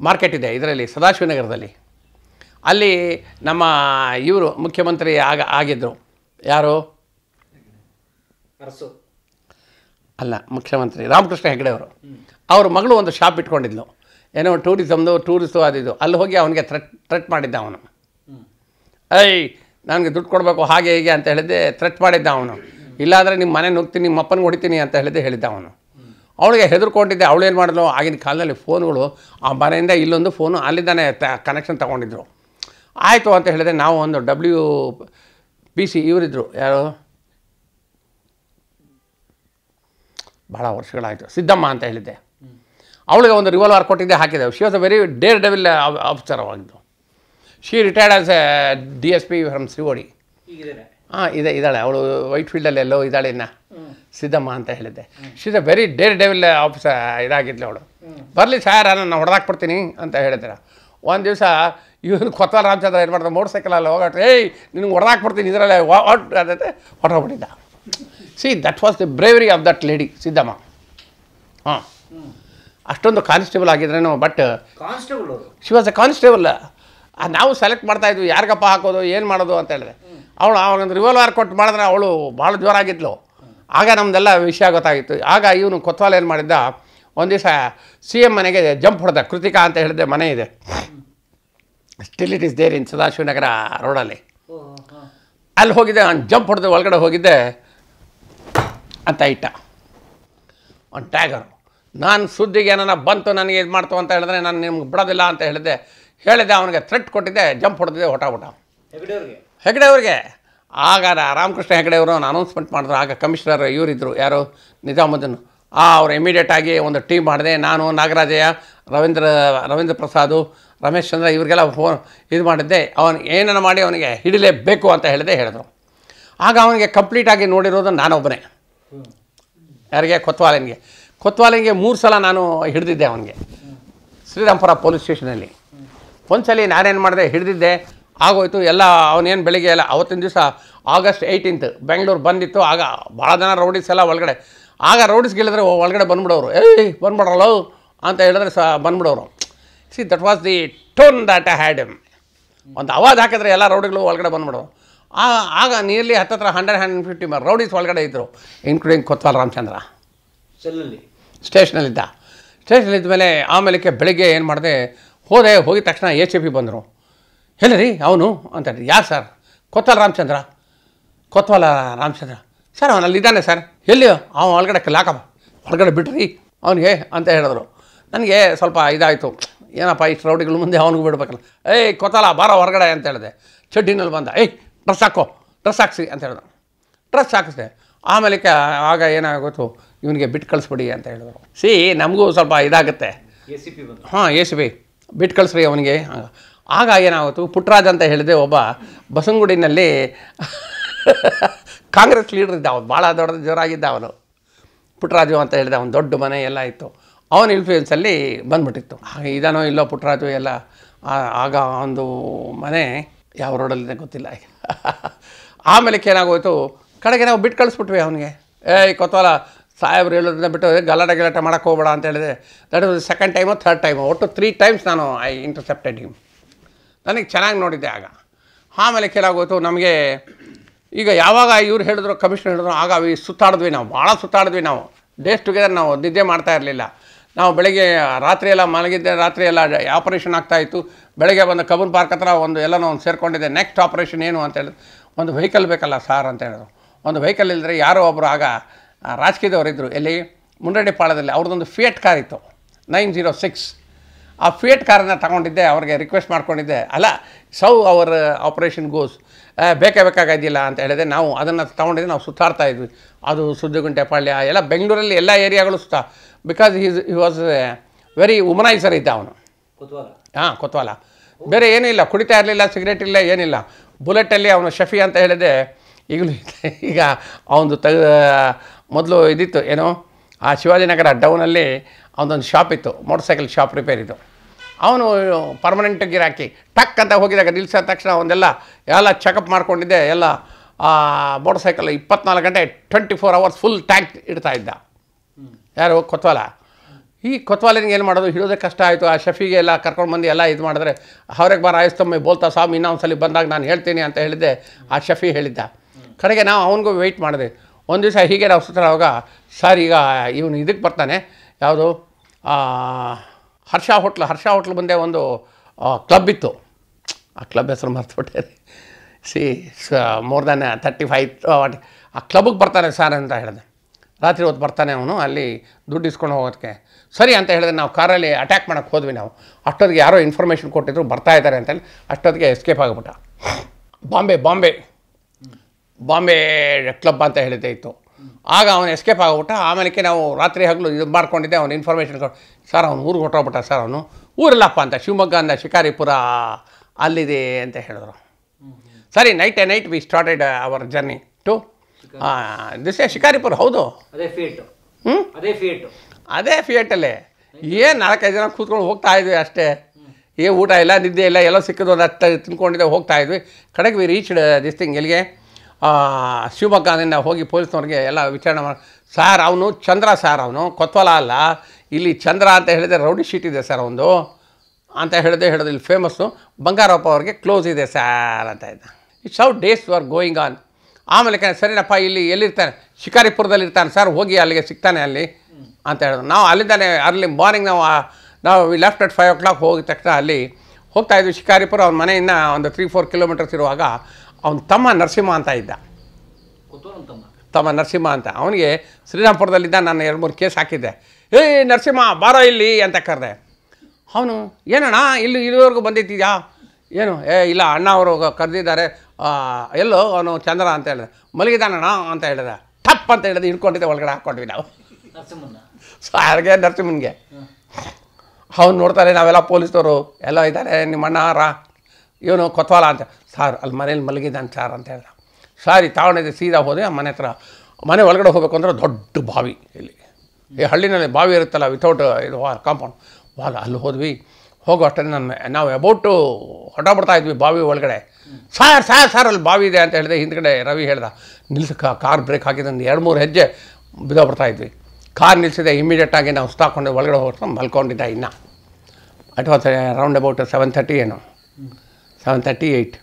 ಮಾರ್ಕೆಟ್ ಇದೆ ಇದರಲ್ಲಿ ಸದಾಶಿವನಗರದಲ್ಲಿ ಅಲ್ಲಿ ನಮ್ಮ ಇವರು ಮುಖ್ಯಮಂತ್ರಿ ಆಗ ಆಗಿದ್ದರು ಯಾರು ಅಲ್ಲ ಮುಖ್ಯಮಂತ್ರಿ ರಾಮಕೃಷ್ಣ ಹೆಗಡೆ ಅವರು ಅವ್ರ ಮಗಳು ಒಂದು ಶಾಪ್ ಇಟ್ಕೊಂಡಿದ್ಲು ಏನೋ ಟೂರಿಸಮ್ದು ಟೂರಿಸ್ಟು ಆದಿದ್ದು ಅಲ್ಲಿ ಹೋಗಿ ಅವನಿಗೆ ಥ್ರೆಟ್ ಥ್ರೆಟ್ ಮಾಡಿದ್ದ ಅವನು ಐ ನನಗೆ ದುಡ್ಡು ಕೊಡಬೇಕು ಹಾಗೆ ಹೀಗೆ ಅಂತ ಹೇಳಿದ್ದೆ ಥ್ರೆಟ್ ಮಾಡಿದ್ದ ಅವನು ಇಲ್ಲಾಂದರೆ ನಿಮ್ಮ ಮನೆ ನುಗ್ತೀನಿ ನಿಮ್ಮ ಅಪ್ಪನಿಗೆ ಹೊಡಿತೀನಿ ಅಂತ ಹೇಳಿದ್ದೆ ಹೇಳಿದ್ದ ಅವನು ಅವಳಿಗೆ ಹೆದರ್ಕೊಂಡಿದ್ದೆ ಅವಳೇನು ಮಾಡಿದ್ಲು ಆಗಿನ ಕಾಲದಲ್ಲಿ ಫೋನ್ಗಳು ಆ ಮನೆಯಿಂದ ಇಲ್ಲೊಂದು ಫೋನು ಅಲ್ಲಿಂದಾನೆ ತ ಕನೆಕ್ಷನ್ ತೊಗೊಂಡಿದ್ರು ಆಯಿತು ಅಂತ ಹೇಳಿದೆ ನಾವು ಒಂದು ಡಬ್ಲ್ಯೂ ಪಿ ಸಿ ಇವರಿದ್ದರು ಯಾರು ಭಾಳ ವರ್ಷಗಳಾಯಿತು ಸಿದ್ದಮ್ಮ ಅಂತ ಹೇಳಿದ್ದೆ ಅವಳಿಗೆ ಒಂದು ರಿವಾಲ್ವರ್ ಕೊಟ್ಟಿದ್ದೆ ಹಾಕಿದ್ದೆವು she was a very dare devil officer ಆಗಿದ್ದು she retired as a D S P from ಸಿವೋಡಿ ಹಾಂ ಇದೆ ಇದ್ದಾಳೆ ಅವಳು ವೈಟ್ ಫೀಲ್ಡಲ್ಲಿ ಎಲ್ಲೋ ಇದ್ದಾಳೆ ಇನ್ನು ಸಿದ್ದಮ್ಮ ಅಂತ ಹೇಳಿದ್ದೆ she's a very dare devil officer ಇದಾಗಿದ್ಲು ಅವಳು ಬರಲಿ ಸಾರ್ ನಾನು ಹೊಡೆದಾಕ್ಬಿಡ್ತೀನಿ ಅಂತ ಹೇಳಿದ್ರೆ ಒಂದು ದಿವಸ ಇವನು ಕೊತ್ತಲ ರಾಮಚಂದ್ರ ಏನು ಮಾಡ್ದೆ ಮೋಟರ್ ಸೈಕಲಲ್ಲಿ ಹೋಗೋಟ್ರೆ ಏಯ್ ನಿನಗೆ ಹೊಡೆದಾಕ್ಬಿಡ್ತೀನಿ ಇದರಲ್ಲಿ ಅದಕ್ಕೆ ಹೊಟ್ಟೋಗ್ಬಿಟ್ಟಿದ್ದ see that was the bravery of that lady Siddamma ಹಾಂ ಅಷ್ಟೊಂದು ಕಾನ್ಸ್ಟೇಬಲ್ ಆಗಿದ್ರೇನು but constable she was a constable ನಾವು ಸೆಲೆಕ್ಟ್ ಮಾಡ್ತಾ ಇದ್ವಿ ಯಾರಿಗಪ್ಪ ಹಾಕೋದು ಏನು ಮಾಡೋದು ಅಂತ ಹೇಳಿದೆ ಅವಳು ಅವನೊಂದು ರಿವಾಲ್ವರ್ ಕೊಟ್ಟು ಮಾಡಿದ್ರೆ ಅವಳು ಭಾಳ ಜೋರಾಗಿದ್ಲು ಆಗ ನಮ್ದೆಲ್ಲ ವಿಷಯ ಗೊತ್ತಾಗಿತ್ತು ಆಗ ಇವನು ಕೊತ್ವಾಲ್ ಏನು ಮಾಡಿದ್ದ ಒಂದು ದಿವಸ ಸಿ ಎಮ್ ಮನೆಗೆ ಜಂಪ್ ಹೊಡೆದ ಕೃತಿಕಾ ಅಂತ ಹೇಳಿದೆ ಮನೆ ಇದೆ still it is there in Sadashivanagar ರೋಡಲ್ಲಿ ಅಲ್ಲಿ ಹೋಗಿದ್ದೆ ಅವ್ನು ಜಂಪ್ ಹೊಡೆದು ಒಳಗಡೆ ಹೋಗಿದ್ದೆ ಅಂತ ಇಟ್ಟ ಒಂದು ಟ್ಯಾಗರು ನಾನು ಸುದ್ದಿಗೆ ಏನಾನ ಬಂತು ನನಗೆ ಇದು ಮಾಡ್ತು ಅಂತ ಹೇಳಿದ್ರೆ ನಾನು ನಿಮ್ಗೆ ಬಿಡೋದಿಲ್ಲ ಅಂತ ಹೇಳಿದೆ ಹೇಳಿದೆ ಅವನಿಗೆ ಥ್ರೆಟ್ ಕೊಟ್ಟಿದ್ದೆ ಜಂಪ್ ಹೊಡೆದಿದ್ದೆ ಹೊಟ ಹೊಟ ಹೆಗಡೆ ಅವ್ರಿಗೆ ಆಗ ರಾಮಕೃಷ್ಣ ಹೆಗಡೆಯವರು ಒಂದು ಅನೌನ್ಸ್ಮೆಂಟ್ ಮಾಡಿದ್ರು ಆಗ ಕಮಿಷನರ್ ಇವರಿದ್ದರು ಯಾರು ನಿಜಾಮುದ್ದೀನ್ ಆ ಅವರು ಇಮಿಡಿಯೇಟಾಗಿ ಒಂದು ಟೀಮ್ ಮಾಡಿದೆ ನಾನು ನಾಗರಾಜಯ್ಯ ರವೀಂದ್ರ ರವೀಂದ್ರ ಪ್ರಸಾದು ರಮೇಶ್ ಚಂದ್ರ ಇವರಿಗೆಲ್ಲ ಫೋನ್ ಇದು ಮಾಡಿದ್ದೆ ಅವನು ಏನನ್ನು ಮಾಡಿ ಅವನಿಗೆ ಹಿಡಿಲೇಬೇಕು ಅಂತ ಹೇಳಿದೆ ಹೇಳಿದ್ರು ಆಗ ಅವನಿಗೆ ಕಂಪ್ಲೀಟಾಗಿ ನೋಡಿರೋದು ನಾನೊಬ್ಬನೇ ಯಾರಿಗೆ ಕೊತ್ವಾಲಿನ್ಗೆ ಕೊತ್ವಾಲಿನ್ಗೆ ಮೂರು ಸಲ ನಾನು ಹಿಡಿದಿದ್ದೆ ಅವನಿಗೆ ಶ್ರೀರಾಮಪುರ ಪೊಲೀಸ್ ಸ್ಟೇಷನಲ್ಲಿ ಒಂದು ನಾನೇನು ಮಾಡಿದೆ ಹಿಡಿದಿದ್ದೆ ಆಗೋಯ್ತು ಎಲ್ಲ ಅವನೇನು ಬೆಳಿಗ್ಗೆ ಎಲ್ಲ ಅವತ್ತಿನ ದಿವಸ ಆಗಸ್ಟ್ ಏಯ್ಟೀನ್ತ್ ಬೆಂಗಳೂರು ಬಂದಿತ್ತು ಆಗ ಭಾಳ ಜನ ರೌಡೀಸ್ ಎಲ್ಲ ಒಳಗಡೆ ಆಗ ರೌಡೀಸ್ ಗೆಳಿದ್ರೆ ಒಳಗಡೆ ಬಂದ್ಬಿಡೋರು ಏಯ್ ಬಂದ್ಬಿಡೋಲ್ಲ ಅಂತ ಹೇಳಿದ್ರೆ ಸಹ ಬಂದ್ಬಿಡೋರು see that was the tone that I had um ಒಂದು ಅವಾಜ್ ಹಾಕಿದ್ರೆ ಎಲ್ಲ ರೌಡಿಗಳು ಒಳಗಡೆ ಬಂದ್ಬಿಡೋರು ಆಗ ನಿಯರ್ಲಿ ಹತ್ತತ್ರ ಹಂಡ್ರೆಡ್ ಹಂಡ್ರೆಡ್ ಫಿಫ್ಟಿ ರೌಡೀಸ್ ಒಳಗಡೆ ಇದ್ದರು ಇನ್ಕ್ಲೂಡಿಂಗ್ ಕೊತ್ವಾಲ್ ರಾಮಚಂದ್ರ ಸೆಲ್ಲಲ್ಲಿ ಸ್ಟೇಷನಲ್ಲಿದ್ದ ಸ್ಟೇಷನಲ್ಲಿದ್ದ ಮೇಲೆ ಆಮೇಲೆ ಬೆಳಿಗ್ಗೆ ಏನು ಮಾಡಿದೆ ಹೋದೆ ಹೋಗಿದ ತಕ್ಷಣ ಎಚ್ ಸಿ ಪಿ ಬಂದರು ಹೇಳಿರಿ ಅವನು ಅಂತ ಯಾರು ಸರ್ ಕೊತ್ತಲ ರಾಮಚಂದ್ರ ಕೊತ್ವಾಲ ರಾಮಚಂದ್ರ ಸರ್ ಅವನಲ್ಲಿ ಇದ್ದಾನೆ ಸರ್ ಎಲ್ಲಿ ಅವನು ಒಳಗಡೆ ಲಾಕಪ್ಪ ಹೊರಗಡೆ ಬಿಟ್ರಿ ಅವನಿಗೆ ಅಂತ ಹೇಳಿದ್ರು ನನಗೆ ಸ್ವಲ್ಪ ಇದಾಯಿತು ಏನಪ್ಪ ಇಷ್ಟು ರೌಡಿಗಳು ಮುಂದೆ ಅವನಿಗೆ ಬಿಡ್ಬೇಕಲ್ಲ ಏಯ್ ಕೊತ್ತಲ ಬಾರ ಹೊರಗಡೆ ಅಂತ ಹೇಳಿದೆ ಚಡ್ಡಿನಲ್ಲಿ ಬಂದ ಏಯ್ ಡ್ರೆಸ್ ಹಾಕೋ ಡ್ರೆಸ್ ಹಾಕ್ಸಿ ಅಂತ ಹೇಳಿದ್ರು ಡ್ರೆಸ್ ಹಾಕಿಸಿದೆ ಆಮೇಲೆ ಆಗ ಏನಾಗುತ್ತು ಇವನಿಗೆ ಬಿಟ್ಟು ಕಳಿಸ್ಬಿಡಿ ಅಂತ ಹೇಳಿದ್ರು ಸಿ ನಮಗೂ ಸ್ವಲ್ಪ ಇದಾಗುತ್ತೆ ಹಾಂ ಎ ಸಿ ಬಿ ಬಿಟ್ಟು ಕಳಿಸ್ರಿ ಅವನಿಗೆ ಆಗ ಏನಾಯಿತು ಪುಟ್ರಾಜ್ ಅಂತ ಹೇಳಿದೆ ಒಬ್ಬ ಬಸಂಗುಡಿನಲ್ಲಿ ಕಾಂಗ್ರೆಸ್ ಲೀಡರ್ ಇದ್ದ ಅವನು ಭಾಳ ದೊಡ್ಡ ಜೋರಾಗಿದ್ದ ಅವನು ಪುಟ್ಟರಾಜು ಅಂತ ಹೇಳಿದೆ ಅವನು ದೊಡ್ಡ ಮನೆ ಎಲ್ಲ ಇತ್ತು ಅವನ ಇನ್ಫ್ಲೂಯೆನ್ಸಲ್ಲಿ ಬಂದ್ಬಿಟ್ಟಿತ್ತು ಹಾಗೆ ಇದಾನೋ ಇಲ್ಲೋ ಪುಟ್ಟರಾಜು ಎಲ್ಲ ಆಗ ಒಂದು ಮನೆ ಯಾವ ರೋಡಲ್ಲಿದೆ ಗೊತ್ತಿಲ್ಲ ಆಮೇಲೆ ಏನಾಗೋಯ್ತು ಕಡೆಗೆ ನಾವು ಬಿಟ್ಟು ಕಳಿಸ್ಬಿಟ್ವಿ ಅವನಿಗೆ ಏಯ್ ಕೊತ್ತಲ್ಲ ಸಾಹೇಬ್ರು ಹೇಳೋದ್ರಿಂದ ಬಿಟ್ಟು ಗಲಾಟೆ ಗಲಾಟೆ ಮಾಡೋಕ್ಕೆ ಹೋಗ್ಬೇಡ ಅಂತ ಹೇಳಿದೆ that is second time third time ಒಟ್ಟು ತ್ರೀ ಟೈಮ್ಸ್ ನಾನು ಐ ಇಂಟರ್ಸೆಪ್ಟೆಡ್ ಹಿಮ್ ನನಗೆ ಚೆನ್ನಾಗಿ ನೋಡಿದ್ದೆ ಆಗ ಆಮೇಲೆ ಕೇಳಾಗೋಯ್ತು ನಮಗೆ ಈಗ ಯಾವಾಗ ಇವ್ರು ಹೇಳಿದ್ರು ಕಮಿಷನ್ ಹೇಳಿದ್ರು ಆಗ ಈ ಸುತ್ತಾಡಿದ್ವಿ ನಾವು ಭಾಳ ಸುತ್ತಾಡಿದ್ವಿ ನಾವು ಡೇಸ್ ಟುಗೆದರ್ ನಾವು ನಿದ್ದೆ ಮಾಡ್ತಾ ಇರಲಿಲ್ಲ ನಾವು ಬೆಳಗ್ಗೆ ರಾತ್ರಿ ಎಲ್ಲ ಮಲಗಿದ್ದೆ ರಾತ್ರಿ ಎಲ್ಲ ಆಪರೇಷನ್ ಆಗ್ತಾಯಿತ್ತು ಬೆಳಗ್ಗೆ ಬಂದು ಕಬೂನ್ ಪಾರ್ಕ್ ಹತ್ರ ಒಂದು ಎಲ್ಲ ಒಂದು ಸೇರಿಕೊಂಡಿದ್ದೆ ನೆಕ್ಸ್ಟ್ ಆಪರೇಷನ್ ಏನು ಅಂತ ಹೇಳಿದ್ರು ಒಂದು ವೆಹಿಕಲ್ ಬೇಕಲ್ಲ ಸಾರ್ ಅಂತ ಹೇಳಿದ್ರು ಒಂದು ವೆಹಿಕಲ್ ಇಲ್ಲದ್ರೆ ಯಾರೋ ಒಬ್ಬರು ಆಗ ರಾಜಕೀಯದವರಿದ್ದರು ಎಲ್ಲಿ ಮುಂಡರಡಿಪಾಳ್ಯದಲ್ಲಿ ಅವ್ರದ್ದೊಂದು ಫಿಯೆಟ್ ಕಾರ್ ಇತ್ತು ನೈನ್ ಜೀರೋ ಸಿಕ್ಸ್ ಆ ಫೇಟ್ ಕಾರನ್ನು ತಗೊಂಡಿದ್ದೆ ಅವ್ರಿಗೆ ರಿಕ್ವೆಸ್ಟ್ ಮಾಡ್ಕೊಂಡಿದ್ದೆ ಅಲ್ಲ ಸೌ ಅವರ ಆಪ್ರೇಷನ್ ಗೋಸ್ ಬೇಕೇ ಬೇಕಾಗಿದ್ದಿಲ್ಲ ಅಂತ ಹೇಳಿದೆ ನಾವು ಅದನ್ನು ತೊಗೊಂಡಿದ್ದೆ ನಾವು ಸುತ್ತಾಡ್ತಾ ಇದ್ವಿ ಅದು ಪಾಳ್ಯ ಎಲ್ಲ ಬೆಂಗಳೂರಲ್ಲಿ ಎಲ್ಲ ಏರಿಯಾಗಳು ಸುತ್ತ because is he was very womaniser ಇದ್ದ ಅವನು ಹಾಂ ಕೊತ್ವಾಲ ಬೇರೆ ಏನೂ ಇಲ್ಲ ಕುಡಿತಾ ಇರಲಿಲ್ಲ ಸಿಗರೇಟ್ ಇಲ್ಲ ಏನಿಲ್ಲ ಬುಲೆಟಲ್ಲಿ ಅವನು ಶಫಿ ಅಂತ ಹೇಳಿದೆ ಈಗಲೂ ಈಗ ಅವನದು ತ ಮೊದಲು ಇದಿತ್ತು ಏನೋ ಆ ಶಿವಾಜಿನಗರ ಡೌನಲ್ಲಿ ಅವನೊಂದು ಶಾಪ್ ಇತ್ತು ಮೋಟರ್ ಸೈಕಲ್ ಶಾಪ್ ಇದು ಅವನು ಪರ್ಮನೆಂಟ್ ಗಿರಾಕಿ ಟಕ್ ಅಂತ ಹೋಗಿದಾಗ ನಿಲ್ಲಿಸಿದ ತಕ್ಷಣ ಅವನ್ನೆಲ್ಲ ಎಲ್ಲ ಚೆಕಪ್ ಮಾಡ್ಕೊಂಡಿದ್ದೆ ಎಲ್ಲ ಮೋಟರ್ ಸೈಕಲ್ ಇಪ್ಪತ್ನಾಲ್ಕು ಗಂಟೆ twenty four hours full tank ಇಡ್ತಾ ಇದ್ದ ಯಾರು ಕೊತ್ವಾಲ ಈ ಕೊತ್ವಾಲಿನಿಗೆ ಏನು ಮಾಡೋದು ಹಿಡೋದೇ ಕಷ್ಟ ಆಯಿತು ಆ ಶಫಿಗೆ ಎಲ್ಲ ಕರ್ಕೊಂಡು ಬಂದು ಎಲ್ಲ ಇದು ಮಾಡಿದ್ರೆ ಅವ್ರಿಗೆ ಬಾರ ಆಯಿಸ್ತೊಮ್ಮೆ ಬೋಲ್ತಾ ಸ್ವಾಮಿ ಸಲ ಬಂದಾಗ ನಾನು ಹೇಳ್ತೀನಿ ಅಂತ ಹೇಳಿದ್ದೆ ಆ ಶಫಿ ಹೇಳಿದ್ದ ಕಡೆಗೆ ನಾವು ಅವನಿಗೂ ವೆಯ್ಟ್ ಮಾಡಿದೆ ಒಂದು ದಿವಸ ಹೀಗೆ ನಾವು ಅವಾಗ ಸರ್ ಈಗ ಇವನು ಇದಕ್ಕೆ ಬರ್ತಾನೆ ಯಾವುದು ಹರ್ಷ ಹೋಟ್ಲ್ ಹರ್ಷ ಹೋಟ್ಲ್ ಮುಂದೆ ಒಂದು ಕ್ಲಬ್ ಇತ್ತು ಆ ಕ್ಲಬ್ ಹೆಸರು ಮರ್ತುಬಿಟ್ಟೆ see more than thirty five ಆ ಕ್ಲಬ್ಗೆ ಬರ್ತಾನೆ ಸರ್ ಅಂತ ಹೇಳಿದೆ ರಾತ್ರಿ ಹೊತ್ತು ಬರ್ತಾನೆ ಅವನು ಅಲ್ಲಿ ದುಡ್ಡು ಇಸ್ಕೊಂಡು ಹೋಗೋದಕ್ಕೆ ಸರಿ ಅಂತ ಹೇಳಿದ್ರೆ ನಾವು ಕಾರಲ್ಲಿ ಅಟ್ಯಾಕ್ ಮಾಡೋಕ್ಕೆ ಹೋದ್ವಿ ನಾವು ಅಷ್ಟೊತ್ತಿಗೆ ಯಾರೋ ಇನ್ಫಾರ್ಮೇಷನ್ ಕೊಟ್ಟಿದ್ರು ಬರ್ತಾ ಇದ್ದಾರೆ ಅಂತೇಳಿ ಅಷ್ಟೊತ್ತಿಗೆ ಎಸ್ಕೇಪ್ ಆಗಿಬಿಟ್ಟ ಬಾಂಬೆ ಬಾಂಬೆ ಬಾಂಬೆ ಕ್ಲಬ್ ಅಂತ ಹೇಳಿದ್ದೆ ಇತ್ತು ಆಗ ಅವನು ಎಸ್ಕೇಪ್ ಆಗಿಬಿಟ್ಟ ಆಮೇಲೆ ನಾವು ರಾತ್ರಿ ಹಗಲು ಇದು ಮಾಡ್ಕೊಂಡಿದ್ದೆ ಅವನು ಇನ್ಫಾರ್ಮೇಷನ್ ಸರ್ ಅವನು ಊರಿಗೆ ಹೊಟ್ಟೋಗ್ಬಿಟ್ಟ ಸರ್ ಅವನು ಊರಲ್ಲಪ್ಪ ಅಂತ ಶಿವಮೊಗ್ಗ ಅಂದ ಶಿಕಾರಿಪುರ ಅಲ್ಲಿದೆ ಅಂತ ಹೇಳಿದ್ರು ಸರಿ night and night we started our journey to this a Shikaripura ಹೌದು ಅದೇ ಫಿಯೇಟು ಹ್ಞೂ ಅದೇ ಫಿಯೇಟು ಅದೇ ಫಿಯೇಟಲ್ಲೇ ಏನು ನಾಲ್ಕೈದು ಜನ ಕೂತ್ಕೊಂಡು ಹೋಗ್ತಾ ಇದ್ವಿ ಅಷ್ಟೇ ಏ ಊಟ ಇಲ್ಲ ನಿದ್ದೆ ಇಲ್ಲ ಎಲ್ಲ ಸಿಕ್ಕಿದ್ದು ಒಂದು ಹತ್ತು ತಿನ್ಕೊಂಡಿದ್ದೆ ಹೋಗ್ತಾ ಇದ್ವಿ ಕಡೆಗೆ ವಿ ರೀಚ್ಡ್ ದಿಸ್ ಥಿಂಗ್ ಎಲ್ಲಿಗೆ ಶಿವಮೊಗ್ಗದಿಂದ ಹೋಗಿ ಪೊಲೀಸ್ನವ್ರಿಗೆ ಎಲ್ಲ ವಿಚಾರಣೆ ಮಾಡಿ ಸಾರ್ ಅವನು ಚಂದ್ರ ಸಾರ್ ಅವನು ಕೊತ್ವಲ ಅಲ್ಲ ಇಲ್ಲಿ ಚಂದ್ರ ಅಂತ ಹೇಳಿದರೆ ರೌಡಿ ಶೀಟ್ ಇದೆ ಸರ್ ಅವನು ಅಂತ ಹೇಳಿದೆ ಹೇಳೋದು ಇಲ್ಲಿ ಫೇಮಸ್ಸು ಬಂಗಾರಪ್ಪ ಅವ್ರಿಗೆ ಕ್ಲೋಸ್ ಇದೆ ಸರ್ ಅಂತ ಇದ್ದ it's out days you are going on ಆಮೇಲೆ ಕಣ ಸರಿನಪ್ಪ ಇಲ್ಲಿ ಎಲ್ಲಿರ್ತಾನೆ ಶಿಕಾರಿಪುರದಲ್ಲಿ ಇರ್ತಾನೆ ಸರ್ ಹೋಗಿ ಅಲ್ಲಿಗೆ ಸಿಗ್ತಾನೆ ಅಲ್ಲಿ ಅಂತ ಹೇಳಿದ್ರು ನಾವು ಅಲ್ಲಿಂದಾನೆ ಅರ್ಲಿ ಮಾರ್ನಿಂಗ್ ನಾವು ನಾವು left at five o'clock ಹೋಗಿದ ತಕ್ಷಣ ಅಲ್ಲಿ ಹೋಗ್ತಾ ಇದ್ವಿ ಶಿಕಾರಿಪುರ ಅವ್ನ ಮನೆಯಿಂದ ಒಂದು ತ್ರೀ ಫೋರ್ ಕಿಲೋಮೀಟರ್ಸ್ ಇರುವಾಗ ಅವನ ತಮ್ಮ ನರಸಿಂಹ ಅಂತ ಇದ್ದ ತಮ್ಮ ನರಸಿಂಹ ಅಂತ ಅವನಿಗೆ ಶ್ರೀರಾಮಪುರದಲ್ಲಿದ್ದ ನಾನು ಎರಡು ಮೂರು ಕೇಸ್ ಹಾಕಿದ್ದೆ ಏಯ್ ನರಸಿಂಹ ಬಾರೋ ಇಲ್ಲಿ ಅಂತ ಕರೆದೆ ಅವನು ಏನಣ್ಣ ಇಲ್ಲಿ ಇಲ್ಲಿವರೆಗೂ ಬಂದಿದ್ದೀಯಾ ಏನು ಏ ಇಲ್ಲ ಅಣ್ಣ ಅವರು ಕರೆದಿದ್ದಾರೆ ಎಲ್ಲೋ ಅವನು ಚಂದ್ರ ಅಂತ ಹೇಳಿದೆ ಮಲಗಿದಾನಣ್ಣ ಅಂತ ಹೇಳಿದೆ ಟಪ್ ಅಂತ ಹೇಳಿದೆ ಹಿಡ್ಕೊಂಡಿದ್ದೆ ಒಳಗಡೆ ಹಾಕ್ಕೊಂಡ್ವಿ ನಾವು ಸಾರಿಗೆ ನರಸಿಂಹನಿಗೆ ಅವ್ನು ನೋಡ್ತಾರೆ ನಾವೆಲ್ಲ ಪೊಲೀಸ್ನವರು ಎಲ್ಲ ಇದ್ದಾರೆ ನಿಮ್ಮ ಅಣ್ಣ ರಾ ಇವನು ಕೊತ್ವಾಲ ಅಂತ ಸಾರ್ ಅಲ್ಲಿ ಮನೇಲಿ ಮಲಗಿದ್ದಾನೆ ಸಾರ್ ಅಂತ ಹೇಳ್ದ ಸಾರಿ ತಾವಣಿಗೆ ಸೀದಾ ಹೋದೆ ಆ ಮನೆ ಹತ್ರ ಮನೆ ಒಳಗಡೆ ಹೋಗಬೇಕು ಅಂದ್ರೆ ದೊಡ್ಡ ಬಾವಿ ಇಲ್ಲಿ ಈ ಹಳ್ಳಿನಲ್ಲಿ ಬಾವಿ ಇರುತ್ತಲ್ಲ ವಿತೌಟ್ ಇದು ಕಾಂಪೌಂಡ್ ವಾಲ್ ಅಲ್ಲಿ ಹೋದ್ವಿ ಹೋಗೋ ಅಷ್ಟೇ ನನ್ನ ನಾವು ಎಬೌಟು ಹೊಟ ಬಿಡ್ತಾ ಇದ್ವಿ ಬಾವಿ ಒಳಗಡೆ ಸಾರ್ ಸಾರ್ ಸಾರ್ ಅಲ್ಲಿ ಬಾವಿ ಇದೆ ಅಂತ ಹೇಳಿದೆ ಹಿಂದ್ಗಡೆ ರವಿ ಹೇಳ್ದ ನಿಲ್ಸ ಕಾರ್ ಬ್ರೇಕ್ ಒಂದು ಎರಡು ಮೂರು ಹೆಜ್ಜೆ ಬಿದ್ದೋಗ್ಬಿಡ್ತಾ ಇದ್ವಿ ಕಾರ್ ನಿಲ್ಸಿದೆ ಇಮಿಡಿಯೇಟಾಗಿ ನಾವು ಸ್ಟಾಕೊಂಡು ಒಳಗಡೆ ಹೋಗ್ಕೊಂಡು ಮಲ್ಕೊಂಡಿದ್ದೆ ಇನ್ನೂ at round around about seven thirty ಏನು ಸೆವೆನ್ ತರ್ಟಿ ಏಯ್ಟ್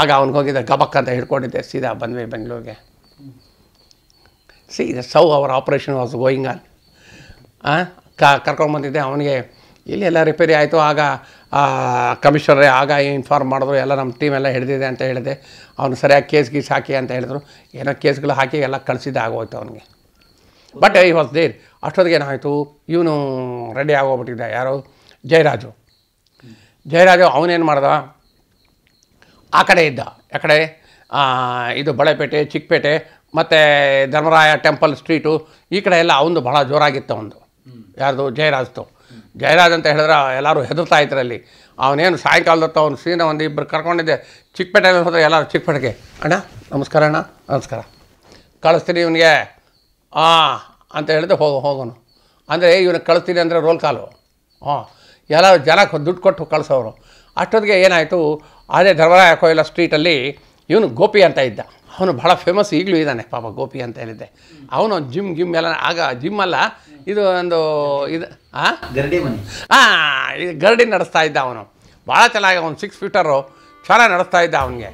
ಆಗ ಹೋಗಿದ್ದೆ ಗಬಕ್ ಅಂತ ಹಿಡ್ಕೊಂಡಿದ್ದೆ ಸೀದಾ ಬಂದ್ವಿ ಬೆಂಗಳೂರಿಗೆ ಸಿ ಸೌ ಅವರ ಆಪ್ರೇಷನ್ ವಾಸ್ ಗೋಯಿಂಗ್ ಆನ್ ಬಂದಿದ್ದೆ ಅವನಿಗೆ ಇಲ್ಲಿ ಎಲ್ಲ ರಿಪೇರಿ ಆಯಿತು ಆಗ ಕಮಿಷನರೇ ಆಗ ಇನ್ಫಾರ್ಮ್ ಮಾಡಿದ್ರು ಎಲ್ಲ ನಮ್ಮ ಟೀಮ್ ಎಲ್ಲ ಹಿಡಿದಿದೆ ಅಂತ ಹೇಳಿದೆ ಅವನು ಸರಿಯಾಗಿ ಕೇಸ್ ಗೀಸ್ ಹಾಕಿ ಅಂತ ಹೇಳಿದ್ರು ಏನೋ ಕೇಸ್ಗಳು ಹಾಕಿ ಎಲ್ಲ ಕಳಿಸಿದ್ದೆ ಆಗೋಯ್ತು ಅವನಿಗೆ ಬಟ್ ಐ ವಾಸ್ ದೇರ್ ಅಷ್ಟೊತ್ತಿಗೆ ಏನಾಯಿತು ಇವನು ರೆಡಿ ಆಗೋಗ್ಬಿಟ್ಟಿದ್ದೆ ಯಾರು ಜಯರಾಜು ಜಯರಾಜು ಅವನೇನು ಮಾಡ್ದ ಆ ಕಡೆ ಇದ್ದ ಆ ಕಡೆ ಇದು ಬಳೆಪೇಟೆ ಚಿಕ್ಕಪೇಟೆ ಮತ್ತು ಧರ್ಮರಾಯ ಟೆಂಪಲ್ ಸ್ಟ್ರೀಟು ಈ ಕಡೆ ಎಲ್ಲ ಅವಂದು ಭಾಳ ಜೋರಾಗಿತ್ತು ಅವನು ಯಾರ್ದು ಜಯರಾಜ್ದು ಜಯರಾಜ್ ಅಂತ ಹೇಳಿದ್ರೆ ಎಲ್ಲರೂ ಹೆದರ್ತಾ ಇದ್ರು ಅಲ್ಲಿ ಅವನೇನು ಸಾಯಂಕಾಲದ ಅವ್ನು ಸೀನ ಒಂದು ಇಬ್ಬರು ಕರ್ಕೊಂಡಿದ್ದೆ ಚಿಕ್ಕಪೇಟೆಯಲ್ಲಿ ಹೋದರೆ ಎಲ್ಲರೂ ಚಿಕ್ಕಪೇಟೆಗೆ ಅಣ್ಣ ನಮಸ್ಕಾರ ಅಣ್ಣ ನಮಸ್ಕಾರ ಕಳಿಸ್ತೀನಿ ಇವನಿಗೆ ಆ ಅಂತ ಹೇಳಿದ್ರೆ ಹೋಗು ಹೋಗೋನು ಅಂದರೆ ಇವನಿಗೆ ಕಳಿಸ್ತೀನಿ ಅಂದರೆ ರೋಲ್ ಕಾಲು ಹಾಂ ಎಲ್ಲರೂ ಜನಕ್ಕೆ ದುಡ್ಡು ಕೊಟ್ಟು ಕಳಿಸೋರು ಅಷ್ಟೊತ್ತಿಗೆ ಏನಾಯಿತು ಅದೇ ಧರ್ಮರಾಯ ಕೊಯ್ಲ ಸ್ಟ್ರೀಟಲ್ಲಿ ಇವನು ಗೋಪಿ ಅಂತ ಇದ್ದ ಅವನು ಭಾಳ ಫೇಮಸ್ ಈಗಲೂ ಇದ್ದಾನೆ ಪಾಪ ಗೋಪಿ ಅಂತ ಹೇಳಿದ್ದೆ ಅವನು ಜಿಮ್ ಗಿಮ್ ಎಲ್ಲ ಆಗ ಜಿಮ್ ಅಲ್ಲ ಇದು ಒಂದು ಇದು ಹಾಂ ಗರಡಿ ಮನೆ ಹಾಂ ಇದು ಗರಡಿ ನಡೆಸ್ತಾ ಇದ್ದ ಅವನು ಭಾಳ ಚೆನ್ನಾಗಿ ಅವನು ಸಿಕ್ಸ್ ಫೀಟರು ಚೆನ್ನಾಗಿ ನಡೆಸ್ತಾ ಇದ್ದ ಅವನಿಗೆ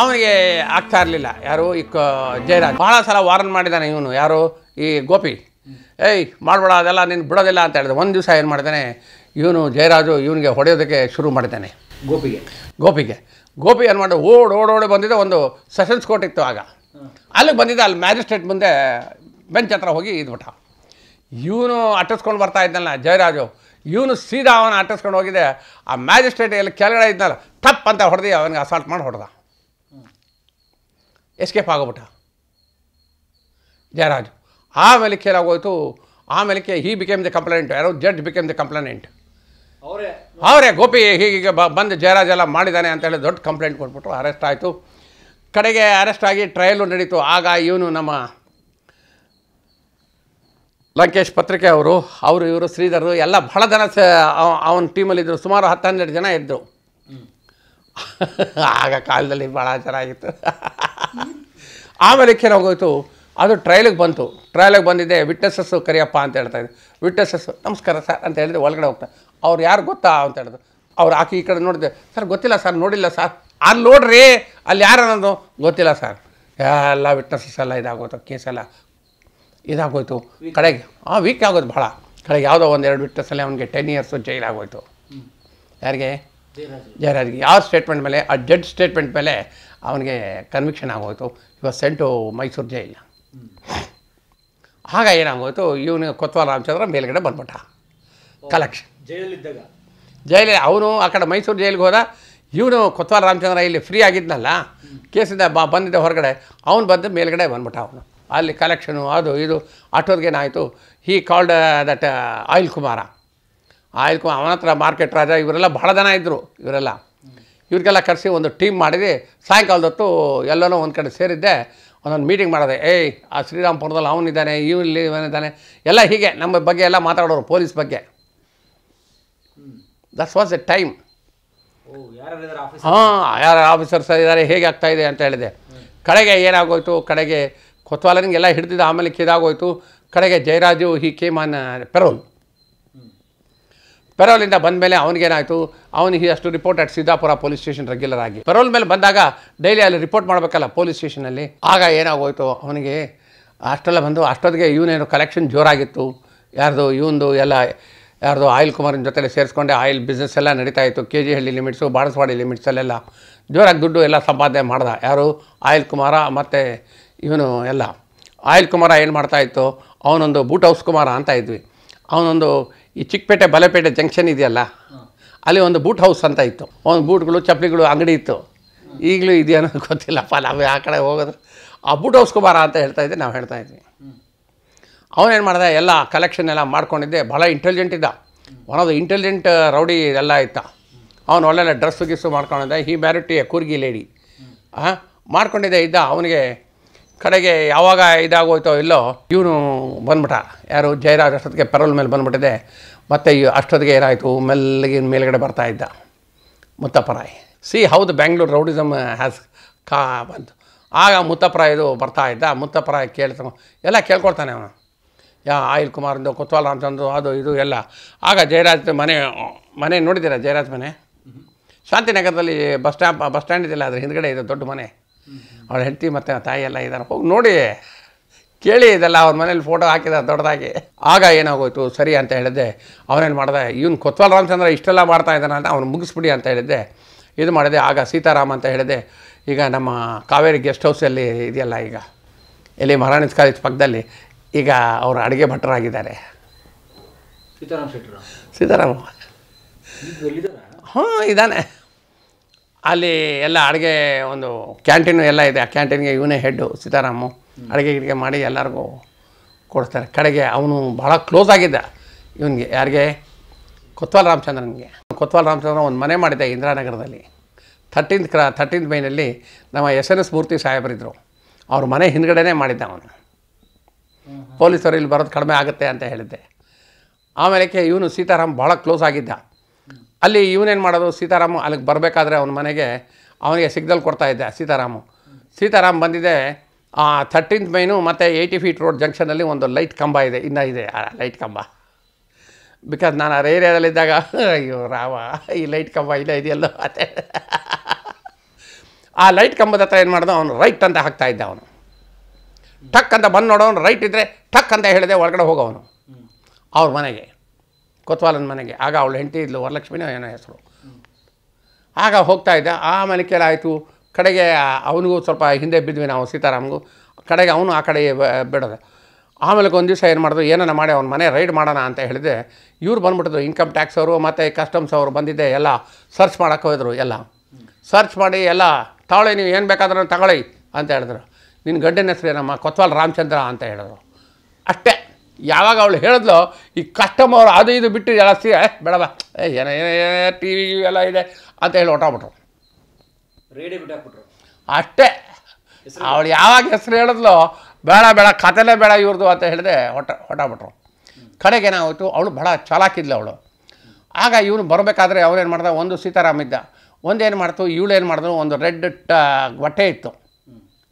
ಅವನಿಗೆ ಆಗ್ತಾ ಇರಲಿಲ್ಲ ಯಾರು ಈ ಕ ಜಯರಾಜ್ ಭಾಳ ಸಲ ವಾರನ್ ಮಾಡಿದ್ದಾನೆ ಇವನು ಯಾರು ಈ ಗೋಪಿ ಏಯ್ ಮಾಡಬೇಡ ಅದೆಲ್ಲ ನೀನು ಬಿಡೋದಿಲ್ಲ ಅಂತ ಹೇಳಿದೆ ಒಂದು ದಿವಸ ಏನು ಮಾಡಿದ್ದಾನೆ ಇವನು ಜಯರಾಜು ಇವನಿಗೆ ಹೊಡೆಯೋದಕ್ಕೆ ಶುರು ಮಾಡಿದ್ದಾನೆ ಗೋಪಿಗೆ ಗೋಪಿಗೆ ಗೋಪಿ ಏನು ಮಾಡಿ ಓಡ್ ಓಡೋಡಿ ಬಂದಿದ್ದೆ ಒಂದು ಸೆಷನ್ಸ್ ಕೋರ್ಟ್ ಇತ್ತು ಆಗ ಅಲ್ಲಿಗೆ ಬಂದಿದ್ದೆ ಅಲ್ಲಿ ಮ್ಯಾಜಿಸ್ಟ್ರೇಟ್ ಮುಂದೆ ಬೆಂಚ್ ಹತ್ರ ಹೋಗಿ ಇದ್ಬಿಟ್ಟ ಇವನು ಅಟ್ಟಿಸ್ಕೊಂಡು ಬರ್ತಾ ಇದ್ದಲ್ಲ ಜಯರಾಜು ಇವನು ಸೀದಾ ಅವನ ಅಟ್ಟಿಸ್ಕೊಂಡು ಹೋಗಿದೆ ಆ ಮ್ಯಾಜಿಸ್ಟ್ರೇಟ್ ಎಲ್ಲಿ ಕೆಳಗಡೆ ಇದ್ದಲ್ಲ ತಪ್ ಅಂತ ಹೊಡೆದು ಅವನಿಗೆ ಅಸಾಲ್ಟ್ ಮಾಡಿ ಹೊಡೆದ ಎಸ್ಕೇಪ್ ಆಗೋಗ್ಬಿಟ್ಟ ಜಯರಾಜು ಆಮೇಲೆ ಕೇಳಾಗೋಯ್ತು ಆಮೇಲೆ ಹಿ ಬಿಕೇಮ್ ದಿ ಕಂಪ್ಲೇಂಟ್ ಯಾರೋ ಜಡ್ಜ್ ಬಿಕೇಮ್ ದಿ ಕಂಪ್ಲೇಂಟ್ ಅವರೇ ಗೋಪಿ ಹೀಗೆ ಬಂದು ಜಯರಾಜ್ ಎಲ್ಲ ಮಾಡಿದ್ದಾನೆ ಅಂತೇಳಿ ದೊಡ್ಡ ಕಂಪ್ಲೇಂಟ್ ಕೊಟ್ಬಿಟ್ಟು ಅರೆಸ್ಟ್ ಆಯಿತು ಕಡೆಗೆ ಅರೆಸ್ಟ್ ಆಗಿ ಟ್ರಯಲು ನಡೀತು ಆಗ ಇವನು ನಮ್ಮ ಲಂಕೇಶ್ ಪತ್ರಿಕೆ ಅವರು ಅವರು ಇವರು ಶ್ರೀಧರರು ಎಲ್ಲ ಬಹಳ ಜನ ಸ ಅವನ ಟೀಮಲ್ಲಿದ್ದರು ಸುಮಾರು ಹತ್ತು ಹನ್ನೆರಡು ಜನ ಇದ್ದರು ಆಗ ಕಾಲದಲ್ಲಿ ಭಾಳ ಚೆನ್ನಾಗಿತ್ತು ಆಮೇಲೆ ಏನಾಗೋಯ್ತು ಅದು ಟ್ರಯಲಿಗೆ ಬಂತು ಟ್ರಯಲಿಗೆ ಬಂದಿದ್ದೆ ವಿಟ್ನೆಸಸ್ಸು ಕರಿಯಪ್ಪ ಅಂತ ಹೇಳ್ತಾ ಇದ್ದೆ ನಮಸ್ಕಾರ ಸರ್ ಅಂತ ಹೇಳಿದ್ರೆ ಒಳಗಡೆ ಹೋಗ್ತಾ ಅವ್ರು ಯಾರು ಗೊತ್ತಾ ಅಂತ ಹೇಳಿದ್ರು ಅವ್ರು ಆಕೆ ಈ ಕಡೆ ನೋಡಿದೆ ಸರ್ ಗೊತ್ತಿಲ್ಲ ಸರ್ ನೋಡಿಲ್ಲ ಸರ್ ಅಲ್ಲಿ ನೋಡ್ರಿ ಅಲ್ಲಿ ಯಾರು ಅನ್ನೋದು ಗೊತ್ತಿಲ್ಲ ಸರ್ ಎಲ್ಲ ವಿಟ್ನೆಸಸ್ ಎಲ್ಲ ಇದಾಗೋಯ್ತು ಕೇಸೆಲ್ಲ ಇದಾಗೋಯ್ತು ಕಡೆಗೆ ಹಾಂ ವೀಕ್ ಆಗೋದು ಭಾಳ ಕಡೆಗೆ ಯಾವುದೋ ಒಂದು ಎರಡು ವಿಟ್ನೆಸ್ಸಲ್ಲಿ ಅವನಿಗೆ ಟೆನ್ ಇಯರ್ಸು ಜೈಲಾಗೋಯ್ತು ಯಾರಿಗೆ ಜಯರಾಜ್ಗೆ ಯಾವ ಸ್ಟೇಟ್ಮೆಂಟ್ ಮೇಲೆ ಆ ಜಡ್ಜ್ ಸ್ಟೇಟ್ಮೆಂಟ್ ಮೇಲೆ ಅವನಿಗೆ ಕನ್ವಿಕ್ಷನ್ ಆಗೋಯ್ತು ಇವಾಗ ಸೆಂಟು ಮೈಸೂರು ಜೈಲ ಆಗ ಏನಾಗೋಯ್ತು ಇವನಿಗೆ ಕೊತ್ವಾಲ ರಾಮಚಂದ್ರ ಮೇಲುಗಡೆ ಬಂದ್ಬಿಟ್ಟ ಕಲೆಕ್ಷನ್ ಜೈಲಲ್ಲಿದ್ದಾಗ ಜೈಲಿ ಅವನು ಆ ಕಡೆ ಮೈಸೂರು ಜೈಲಿಗೆ ಹೋದ ಇವನು ಕೊತ್ವಾಲ ರಾಮಚಂದ್ರ ಇಲ್ಲಿ ಫ್ರೀ ಆಗಿದ್ನಲ್ಲ ಕೇಸಿಂದ ಬಾ ಬಂದಿದ್ದೆ ಹೊರಗಡೆ ಅವನು ಬಂದು ಮೇಲ್ಗಡೆ ಬಂದ್ಬಿಟ್ಟ ಅವನು ಅಲ್ಲಿ ಕಲೆಕ್ಷನು ಅದು ಇದು ಆಟೋದ್ಗೇನಾಯಿತು he called that oil Kumara oil Kumar ಅವನ ಹತ್ರ ಮಾರ್ಕೆಟ್ ರಾಜ ಇವರೆಲ್ಲ ಭಾಳ ಜನ ಇದ್ದರು ಇವರೆಲ್ಲ ಇವ್ರಿಗೆಲ್ಲ ಕರೆಸಿ ಒಂದು ಟೀಮ್ ಮಾಡಿದ್ವಿ ಸಾಯಂಕಾಲದ ಹೊತ್ತು ಎಲ್ಲನೂ ಒಂದು ಕಡೆ ಸೇರಿದ್ದೆ ಒಂದೊಂದು ಮೀಟಿಂಗ್ ಮಾಡಿದೆ ಏಯ್ ಆ ಶ್ರೀರಾಮ್ಪುರದಲ್ಲಿ ಅವನಿದ್ದಾನೆ ಇವನಿದ್ದಾನೆ ಎಲ್ಲ ಹೀಗೆ ನಮ್ಮ ಬಗ್ಗೆ ಎಲ್ಲ ಮಾತಾಡೋರು ಪೊಲೀಸ್ ಬಗ್ಗೆ ದಟ್ಸ್ ವಾಸ್ ಎ ಟೈಮ್ ಹಾಂ ಯಾರ ಆಫೀಸರ್ಸ್ ಇದ್ದಾರೆ ಹೇಗೆ ಆಗ್ತಾ ಇದೆ ಅಂತ ಹೇಳಿದೆ ಕಡೆಗೆ ಏನಾಗೋಯ್ತು ಕಡೆಗೆ ಕೊತ್ವಾಲನಿಗೆಲ್ಲ ಹಿಡಿದಿದ್ದ ಆಮೇಲೆ ಕಿದಾಗೋಯ್ತು ಕಡೆಗೆ ಜಯರಾಜು ಹಿ ಆನ್ ಪೆರೋಲ್ ಪೆರೋಲಿಂದ uh, ಬಂದ ಮೇಲೆ ಅವನಿಗೇನಾಯಿತು ಅವನು ಹಿ ಅಷ್ಟು report at Siddapura police station regular ಆಗಿ ಪೆರೋಲ್ ಮೇಲೆ ಬಂದಾಗ ಡೈಲಿ ಅಲ್ಲಿ ರಿಪೋರ್ಟ್ ಮಾಡಬೇಕಲ್ಲ ಪೊಲೀಸ್ ಸ್ಟೇಷನಲ್ಲಿ ಆಗ ಏನಾಗೋಯ್ತು ಅವನಿಗೆ ಅಷ್ಟೆಲ್ಲ ಬಂದು ಅಷ್ಟೊತ್ತಿಗೆ ಇವನೇನು ಕಲೆಕ್ಷನ್ ಜೋರಾಗಿತ್ತು ಯಾರ್ದು ಇವನದು ಎಲ್ಲ ಯಾರ್ದು ಆಯಿಲ್ ಕುಮಾರಿನ ಜೊತೆಲೆ ಸೇರಿಸ್ಕೊಂಡೆ ಆಯಿಲ್ ಬಿಸ್ನೆಸ್ ಎಲ್ಲ ನಡೀತಾ ಇತ್ತು K G Halli limits Banaswadi ಲಿಮಿಟ್ಸಲ್ಲೆಲ್ಲ ಜೋರಾಗಿ ದುಡ್ಡು ಎಲ್ಲ ಸಂಪಾದನೆ ಮಾಡ್ದ ಯಾರು ಆಯಿಲ್ ಕುಮಾರ ಮತ್ತು ಇವನು ಎಲ್ಲ ಆಯಿಲ್ ಕುಮಾರ ಏನು ಮಾಡ್ತಾ ಇತ್ತು ಅವನೊಂದು ಬೂಟ್ ಹೌಸ್ ಕುಮಾರ ಅಂತ ಇದ್ವಿ ಅವನೊಂದು ಈ ಚಿಕ್ಕಪೇಟೆ ಬಲೆಪೇಟೆ ಜಂಕ್ಷನ್ ಇದೆಯಲ್ಲ ಅಲ್ಲಿ ಒಂದು ಬೂಟ್ ಹೌಸ್ ಅಂತ ಇತ್ತು ಅವನ ಬೂಟ್ಗಳು ಚಪ್ಪಲಿಗಳು ಅಂಗಡಿ ಇತ್ತು ಈಗಲೂ ಇದೆಯೋ ಗೊತ್ತಿಲ್ಲಪ್ಪ ನಾವು ಆ ಕಡೆ ಹೋಗೋದು ಆ ಬೂಟ್ ಹೌಸ್ ಕುಮಾರ ಅಂತ ಹೇಳ್ತಾಯಿದ್ದೆ ನಾವು ಹೇಳ್ತಾ ಇದ್ವಿ ಅವನೇನು ಮಾಡಿದೆ ಎಲ್ಲ ಕಲೆಕ್ಷನ್ ಎಲ್ಲ ಮಾಡ್ಕೊಂಡಿದ್ದೆ ಭಾಳ ಇಂಟೆಲಿಜೆಂಟ್ ಇದ್ದ one of the intelligent rowdy ಇದೆಲ್ಲ ಇತ್ತ ಅವನು ಒಳ್ಳೊಳ್ಳೆ ಡ್ರೆಸ್ಸು ಗಿಸ್ಸು ಮಾಡ್ಕೊಂಡಿದ್ದೆ ಹಿ ಮ್ಯಾರಿಟಿ ಕೂರ್ಗಿ ಲೇಡಿ ಹಾಂ ಮಾಡ್ಕೊಂಡಿದ್ದೆ ಇದ್ದ ಅವನಿಗೆ ಕಡೆಗೆ ಯಾವಾಗ ಇದಾಗೋಯ್ತೋ ಇಲ್ಲೋ ಇವನು ಬಂದ್ಬಿಟ್ಟ ಯಾರು ಜಯರಾಜ್ ಅಷ್ಟೊತ್ತಿಗೆ ಪೆರೋಲ್ ಮೇಲೆ ಬಂದ್ಬಿಟ್ಟಿದೆ ಮತ್ತು ಈ ಅಷ್ಟೊತ್ತಿಗೆ ಏನಾಯಿತು ಮೆಲ್ಲಗಿನ ಮೇಲ್ಗಡೆ ಬರ್ತಾ ಇದ್ದ ಮುತ್ತಪ್ಪರಾಯ್ ಸಿ ಹೌದು ಬ್ಯಾಂಗ್ಳೂರು ರೌಡಿಸಮ್ ಹ್ಯಾಸ್ ಕಾ ಬಂತು ಆಗ ಮುತ್ತಪ್ಪರಾಯ್ದು ಇದು ಬರ್ತಾ ಇದ್ದ ಮುತ್ತಪ್ಪರಾಯ್ ಕೇಳ್ತಾನೆ ಎಲ್ಲ ಕೇಳ್ಕೊಡ್ತಾನೆ ಅವನು ಯಾ ಆಯಿಲ್ ಕುಮಾರ್ದು ಕೊತ್ವಾಲ್ ರಾಮಚಂದ್ರ ಅದು ಇದು ಎಲ್ಲ ಆಗ ಜಯರಾಜ್ ಮನೆ ಮನೆ ನೋಡಿದ್ದೀರಾ ಜಯರಾಜ್ ಮನೆ ಶಾಂತಿನಗರದಲ್ಲಿ ಬಸ್ ಸ್ಟ್ಯಾಂಪ್ ಬಸ್ ಸ್ಟ್ಯಾಂಡ್ ಇದೆಯಲ್ಲ ಅದ್ರ ಹಿಂದ್ಗಡೆ ಇದೆ ದೊಡ್ಡ ಮನೆ ಅವ್ರ ಹೆಂಡತಿ ಮತ್ತು ತಾಯಿ ಎಲ್ಲ ಇದ್ದಾರೆ ಹೋಗಿ ನೋಡಿ ಕೇಳಿ ಇದೆಲ್ಲ ಅವ್ರ ಮನೇಲಿ ಫೋಟೋ ಹಾಕಿದ ದೊಡ್ಡದಾಗಿ ಆಗ ಏನಾಗೋಯ್ತು ಸರಿ ಅಂತ ಹೇಳಿದ್ದೆ ಅವನೇನು ಮಾಡಿದೆ ಇವನು ಕೊತ್ವಾಲ್ ರಾಮಚಂದ್ರ ಇಷ್ಟೆಲ್ಲ ಮಾಡ್ತಾ ಇದ್ದಾನೆ ಅಂತ ಅವ್ನು ಮುಗಿಸ್ಬಿಡಿ ಅಂತ ಹೇಳಿದ್ದೆ ಇದು ಮಾಡಿದೆ ಆಗ ಸೀತಾರಾಮ್ ಅಂತ ಹೇಳಿದೆ ಈಗ ನಮ್ಮ ಕಾವೇರಿ ಗೆಸ್ಟ್ ಹೌಸಲ್ಲಿ ಇದೆಯಲ್ಲ ಈಗ ಇಲ್ಲಿ ಮಹಾರಾಣಿ ಕಾಲೇಜ್ ಪಕ್ಕದಲ್ಲಿ ಈಗ ಅವರು ಅಡುಗೆ ಭಟ್ಟರಾಗಿದ್ದಾರೆ ಸೀತಾರಾಮ್ ಸೀತಾರಾಮ ಹ್ಞೂ ಇದ್ದಾನೆ ಅಲ್ಲಿ ಎಲ್ಲ ಅಡುಗೆ ಒಂದು ಕ್ಯಾಂಟೀನು ಎಲ್ಲ ಇದೆ ಆ ಕ್ಯಾಂಟೀನ್ಗೆ ಇವನೇ ಹೆಡ್ಡು ಸೀತಾರಾಮು ಅಡುಗೆ ಗಿಡಿಗೆ ಮಾಡಿ ಎಲ್ಲರಿಗೂ ಕೊಡ್ತಾರೆ ಕಡೆಗೆ ಅವನು ಭಾಳ ಕ್ಲೋಸ್ ಆಗಿದ್ದ ಇವನಿಗೆ ಯಾರಿಗೆ ಕೊತ್ವಾಲ್ ರಾಮಚಂದ್ರನಿಗೆ ಕೊತ್ವಾಲ್ ರಾಮಚಂದ್ರ ಒಂದು ಮನೆ ಮಾಡಿದ್ದೆ ಇಂದಿರಾನಗರದಲ್ಲಿ ಥರ್ಟೀನ್ತ್ ಕ್ರ ಥರ್ಟೀನ್ತ್ ಮೈನಲ್ಲಿ ನಮ್ಮ ಎಸ್ ಎನ್ ಎಸ್ ಮೂರ್ತಿ ಸಾಹೇಬರಿದ್ದರು ಅವ್ರ ಮನೆ ಹಿಂದ್ಗಡೆನೇ ಮಾಡಿದ್ದ ಅವನು ಪೊಲೀಸರು ಇಲ್ಲಿ ಬರೋದು ಕಡಿಮೆ ಆಗುತ್ತೆ ಅಂತ ಹೇಳಿದ್ದೆ ಆಮೇಲೆ ಇವನು ಸೀತಾರಾಮ್ ಭಾಳ ಕ್ಲೋಸ್ ಆಗಿದ್ದ ಅಲ್ಲಿ ಇವನೇನು ಮಾಡೋದು ಸೀತಾರಾಮ್ ಅಲ್ಲಿಗೆ ಬರಬೇಕಾದ್ರೆ ಅವನ ಮನೆಗೆ ಅವನಿಗೆ ಸಿಗ್ದಲ್ಲಿ ಇದ್ದೆ ಸೀತಾರಾಮು ಸೀತಾರಾಮ್ ಬಂದಿದೆ ಆ ಥರ್ಟೀನ್ತ್ ಮೈನು ಮತ್ತು ಏಯ್ಟಿ ಫೀಟ್ ರೋಡ್ ಜಂಕ್ಷನಲ್ಲಿ ಒಂದು ಲೈಟ್ ಕಂಬ ಇದೆ ಇನ್ನೂ ಇದೆ ಆ ಲೈಟ್ ಕಂಬ ಬಿಕಾಸ್ ನಾನು ಆ ಏರಿಯಾದಲ್ಲಿದ್ದಾಗ ಅಯ್ಯೋ ರಾವ ಈ ಲೈಟ್ ಕಂಬ ಇಲ್ಲ ಇದೆಯಲ್ಲ ಅದೇ ಆ ಲೈಟ್ ಕಂಬದ ಹತ್ರ ಏನು ಮಾಡಿದ ಅವನು ರೈಟ್ ಅಂತ ಹಾಕ್ತಾಯಿದ್ದ ಅವನು ಠಕ್ ಅಂತ ಬಂದು ನೋಡೋನು ರೈಟ್ ಇದ್ದರೆ ಠಕ್ ಅಂತ ಹೇಳಿದೆ ಒಳಗಡೆ ಹೋಗೋವನು ಅವ್ರ ಮನೆಗೆ ಕೊತ್ವಾಲನ ಮನೆಗೆ ಆಗ ಅವಳು ಹೆಂಡತಿ ಇದ್ಲು ವರಲಕ್ಷ್ಮಿನೋ ಏನೋ ಹೆಸರು ಆಗ ಹೋಗ್ತಾ ಇದ್ದ ಆಮೇಲೆ ಕೆಲ ಆಯಿತು ಕಡೆಗೆ ಅವನಿಗೂ ಸ್ವಲ್ಪ ಹಿಂದೆ ಬಿದ್ವಿ ನಾವು ಸೀತಾರಾಮ್ಗೂ ಕಡೆಗೆ ಅವನು ಆ ಕಡೆ ಬಿಡೋದು ಆಮೇಲೆ ಒಂದು ದಿವಸ ಏನು ಮಾಡಿದ್ರು ಏನನ್ನ ಮಾಡಿ ಅವ್ನ ಮನೆ ರೈಡ್ ಮಾಡೋಣ ಅಂತ ಹೇಳಿದೆ ಇವ್ರು ಬಂದುಬಿಟ್ಟಿದ್ರು ಇನ್ಕಮ್ ಟ್ಯಾಕ್ಸ್ ಅವರು ಮತ್ತು ಕಸ್ಟಮ್ಸ್ ಅವರು ಬಂದಿದ್ದೆ ಎಲ್ಲ ಸರ್ಚ್ ಮಾಡೋಕ್ಕೆ ಹೋದರು ಎಲ್ಲ ಸರ್ಚ್ ಮಾಡಿ ಎಲ್ಲ ತಾಳೆ ನೀವು ಏನು ಬೇಕಾದ್ರೂ ತಗೊಳ್ಳಿ ಅಂತ ಹೇಳಿದ್ರು ನಿನ್ನ ಗಡ್ಡನ ಹೆಸರೇನಮ್ಮ ಕೊತ್ವಾಲ್ ರಾಮಚಂದ್ರ ಅಂತ ಹೇಳಿದ್ರು ಅಷ್ಟೇ ಯಾವಾಗ ಅವಳು ಹೇಳಿದ್ಲು ಈ ಕಸ್ಟಮರ್ ಅದು ಇದು ಬಿಟ್ಟು ಜಾಸ್ತಿ ಬೇಡವ ಏ ಏನೋ ಏನೇ ಟಿ ವಿ ಎಲ್ಲ ಇದೆ ಅಂತ ಹೇಳಿ ಹೊಟ್ಟೋಗ್ಬಿಟ್ರು ರೇಡಿಯೋ ಬಿಟ್ಟಾಕ್ಬಿಟ್ರು ಅಷ್ಟೇ ಅವಳು ಯಾವಾಗ ಹೆಸರು ಹೇಳಿದ್ಲು ಬೇಡ ಬೇಡ ಕಥೆಲೇ ಬೇಡ ಇವ್ರದ್ದು ಅಂತ ಹೇಳಿದೆ ಹೊಟ್ಟ ಹೊಟ್ಟಾಗ್ಬಿಟ್ರು ಏನಾಗೋಯ್ತು ಅವಳು ಭಾಳ ಚಾಲಾಕಿದ್ಲು ಅವಳು ಆಗ ಇವನು ಬರಬೇಕಾದ್ರೆ ಅವನೇನು ಮಾಡ್ದೆ ಒಂದು ಸೀತಾರಾಮ್ ಇದ್ದ ಒಂದೇನು ಮಾಡ್ತು ಇವಳೇನು ಮಾಡಿದ್ರು ಒಂದು ರೆಡ್ ಟ ಬಟ್ಟೆ ಇತ್ತು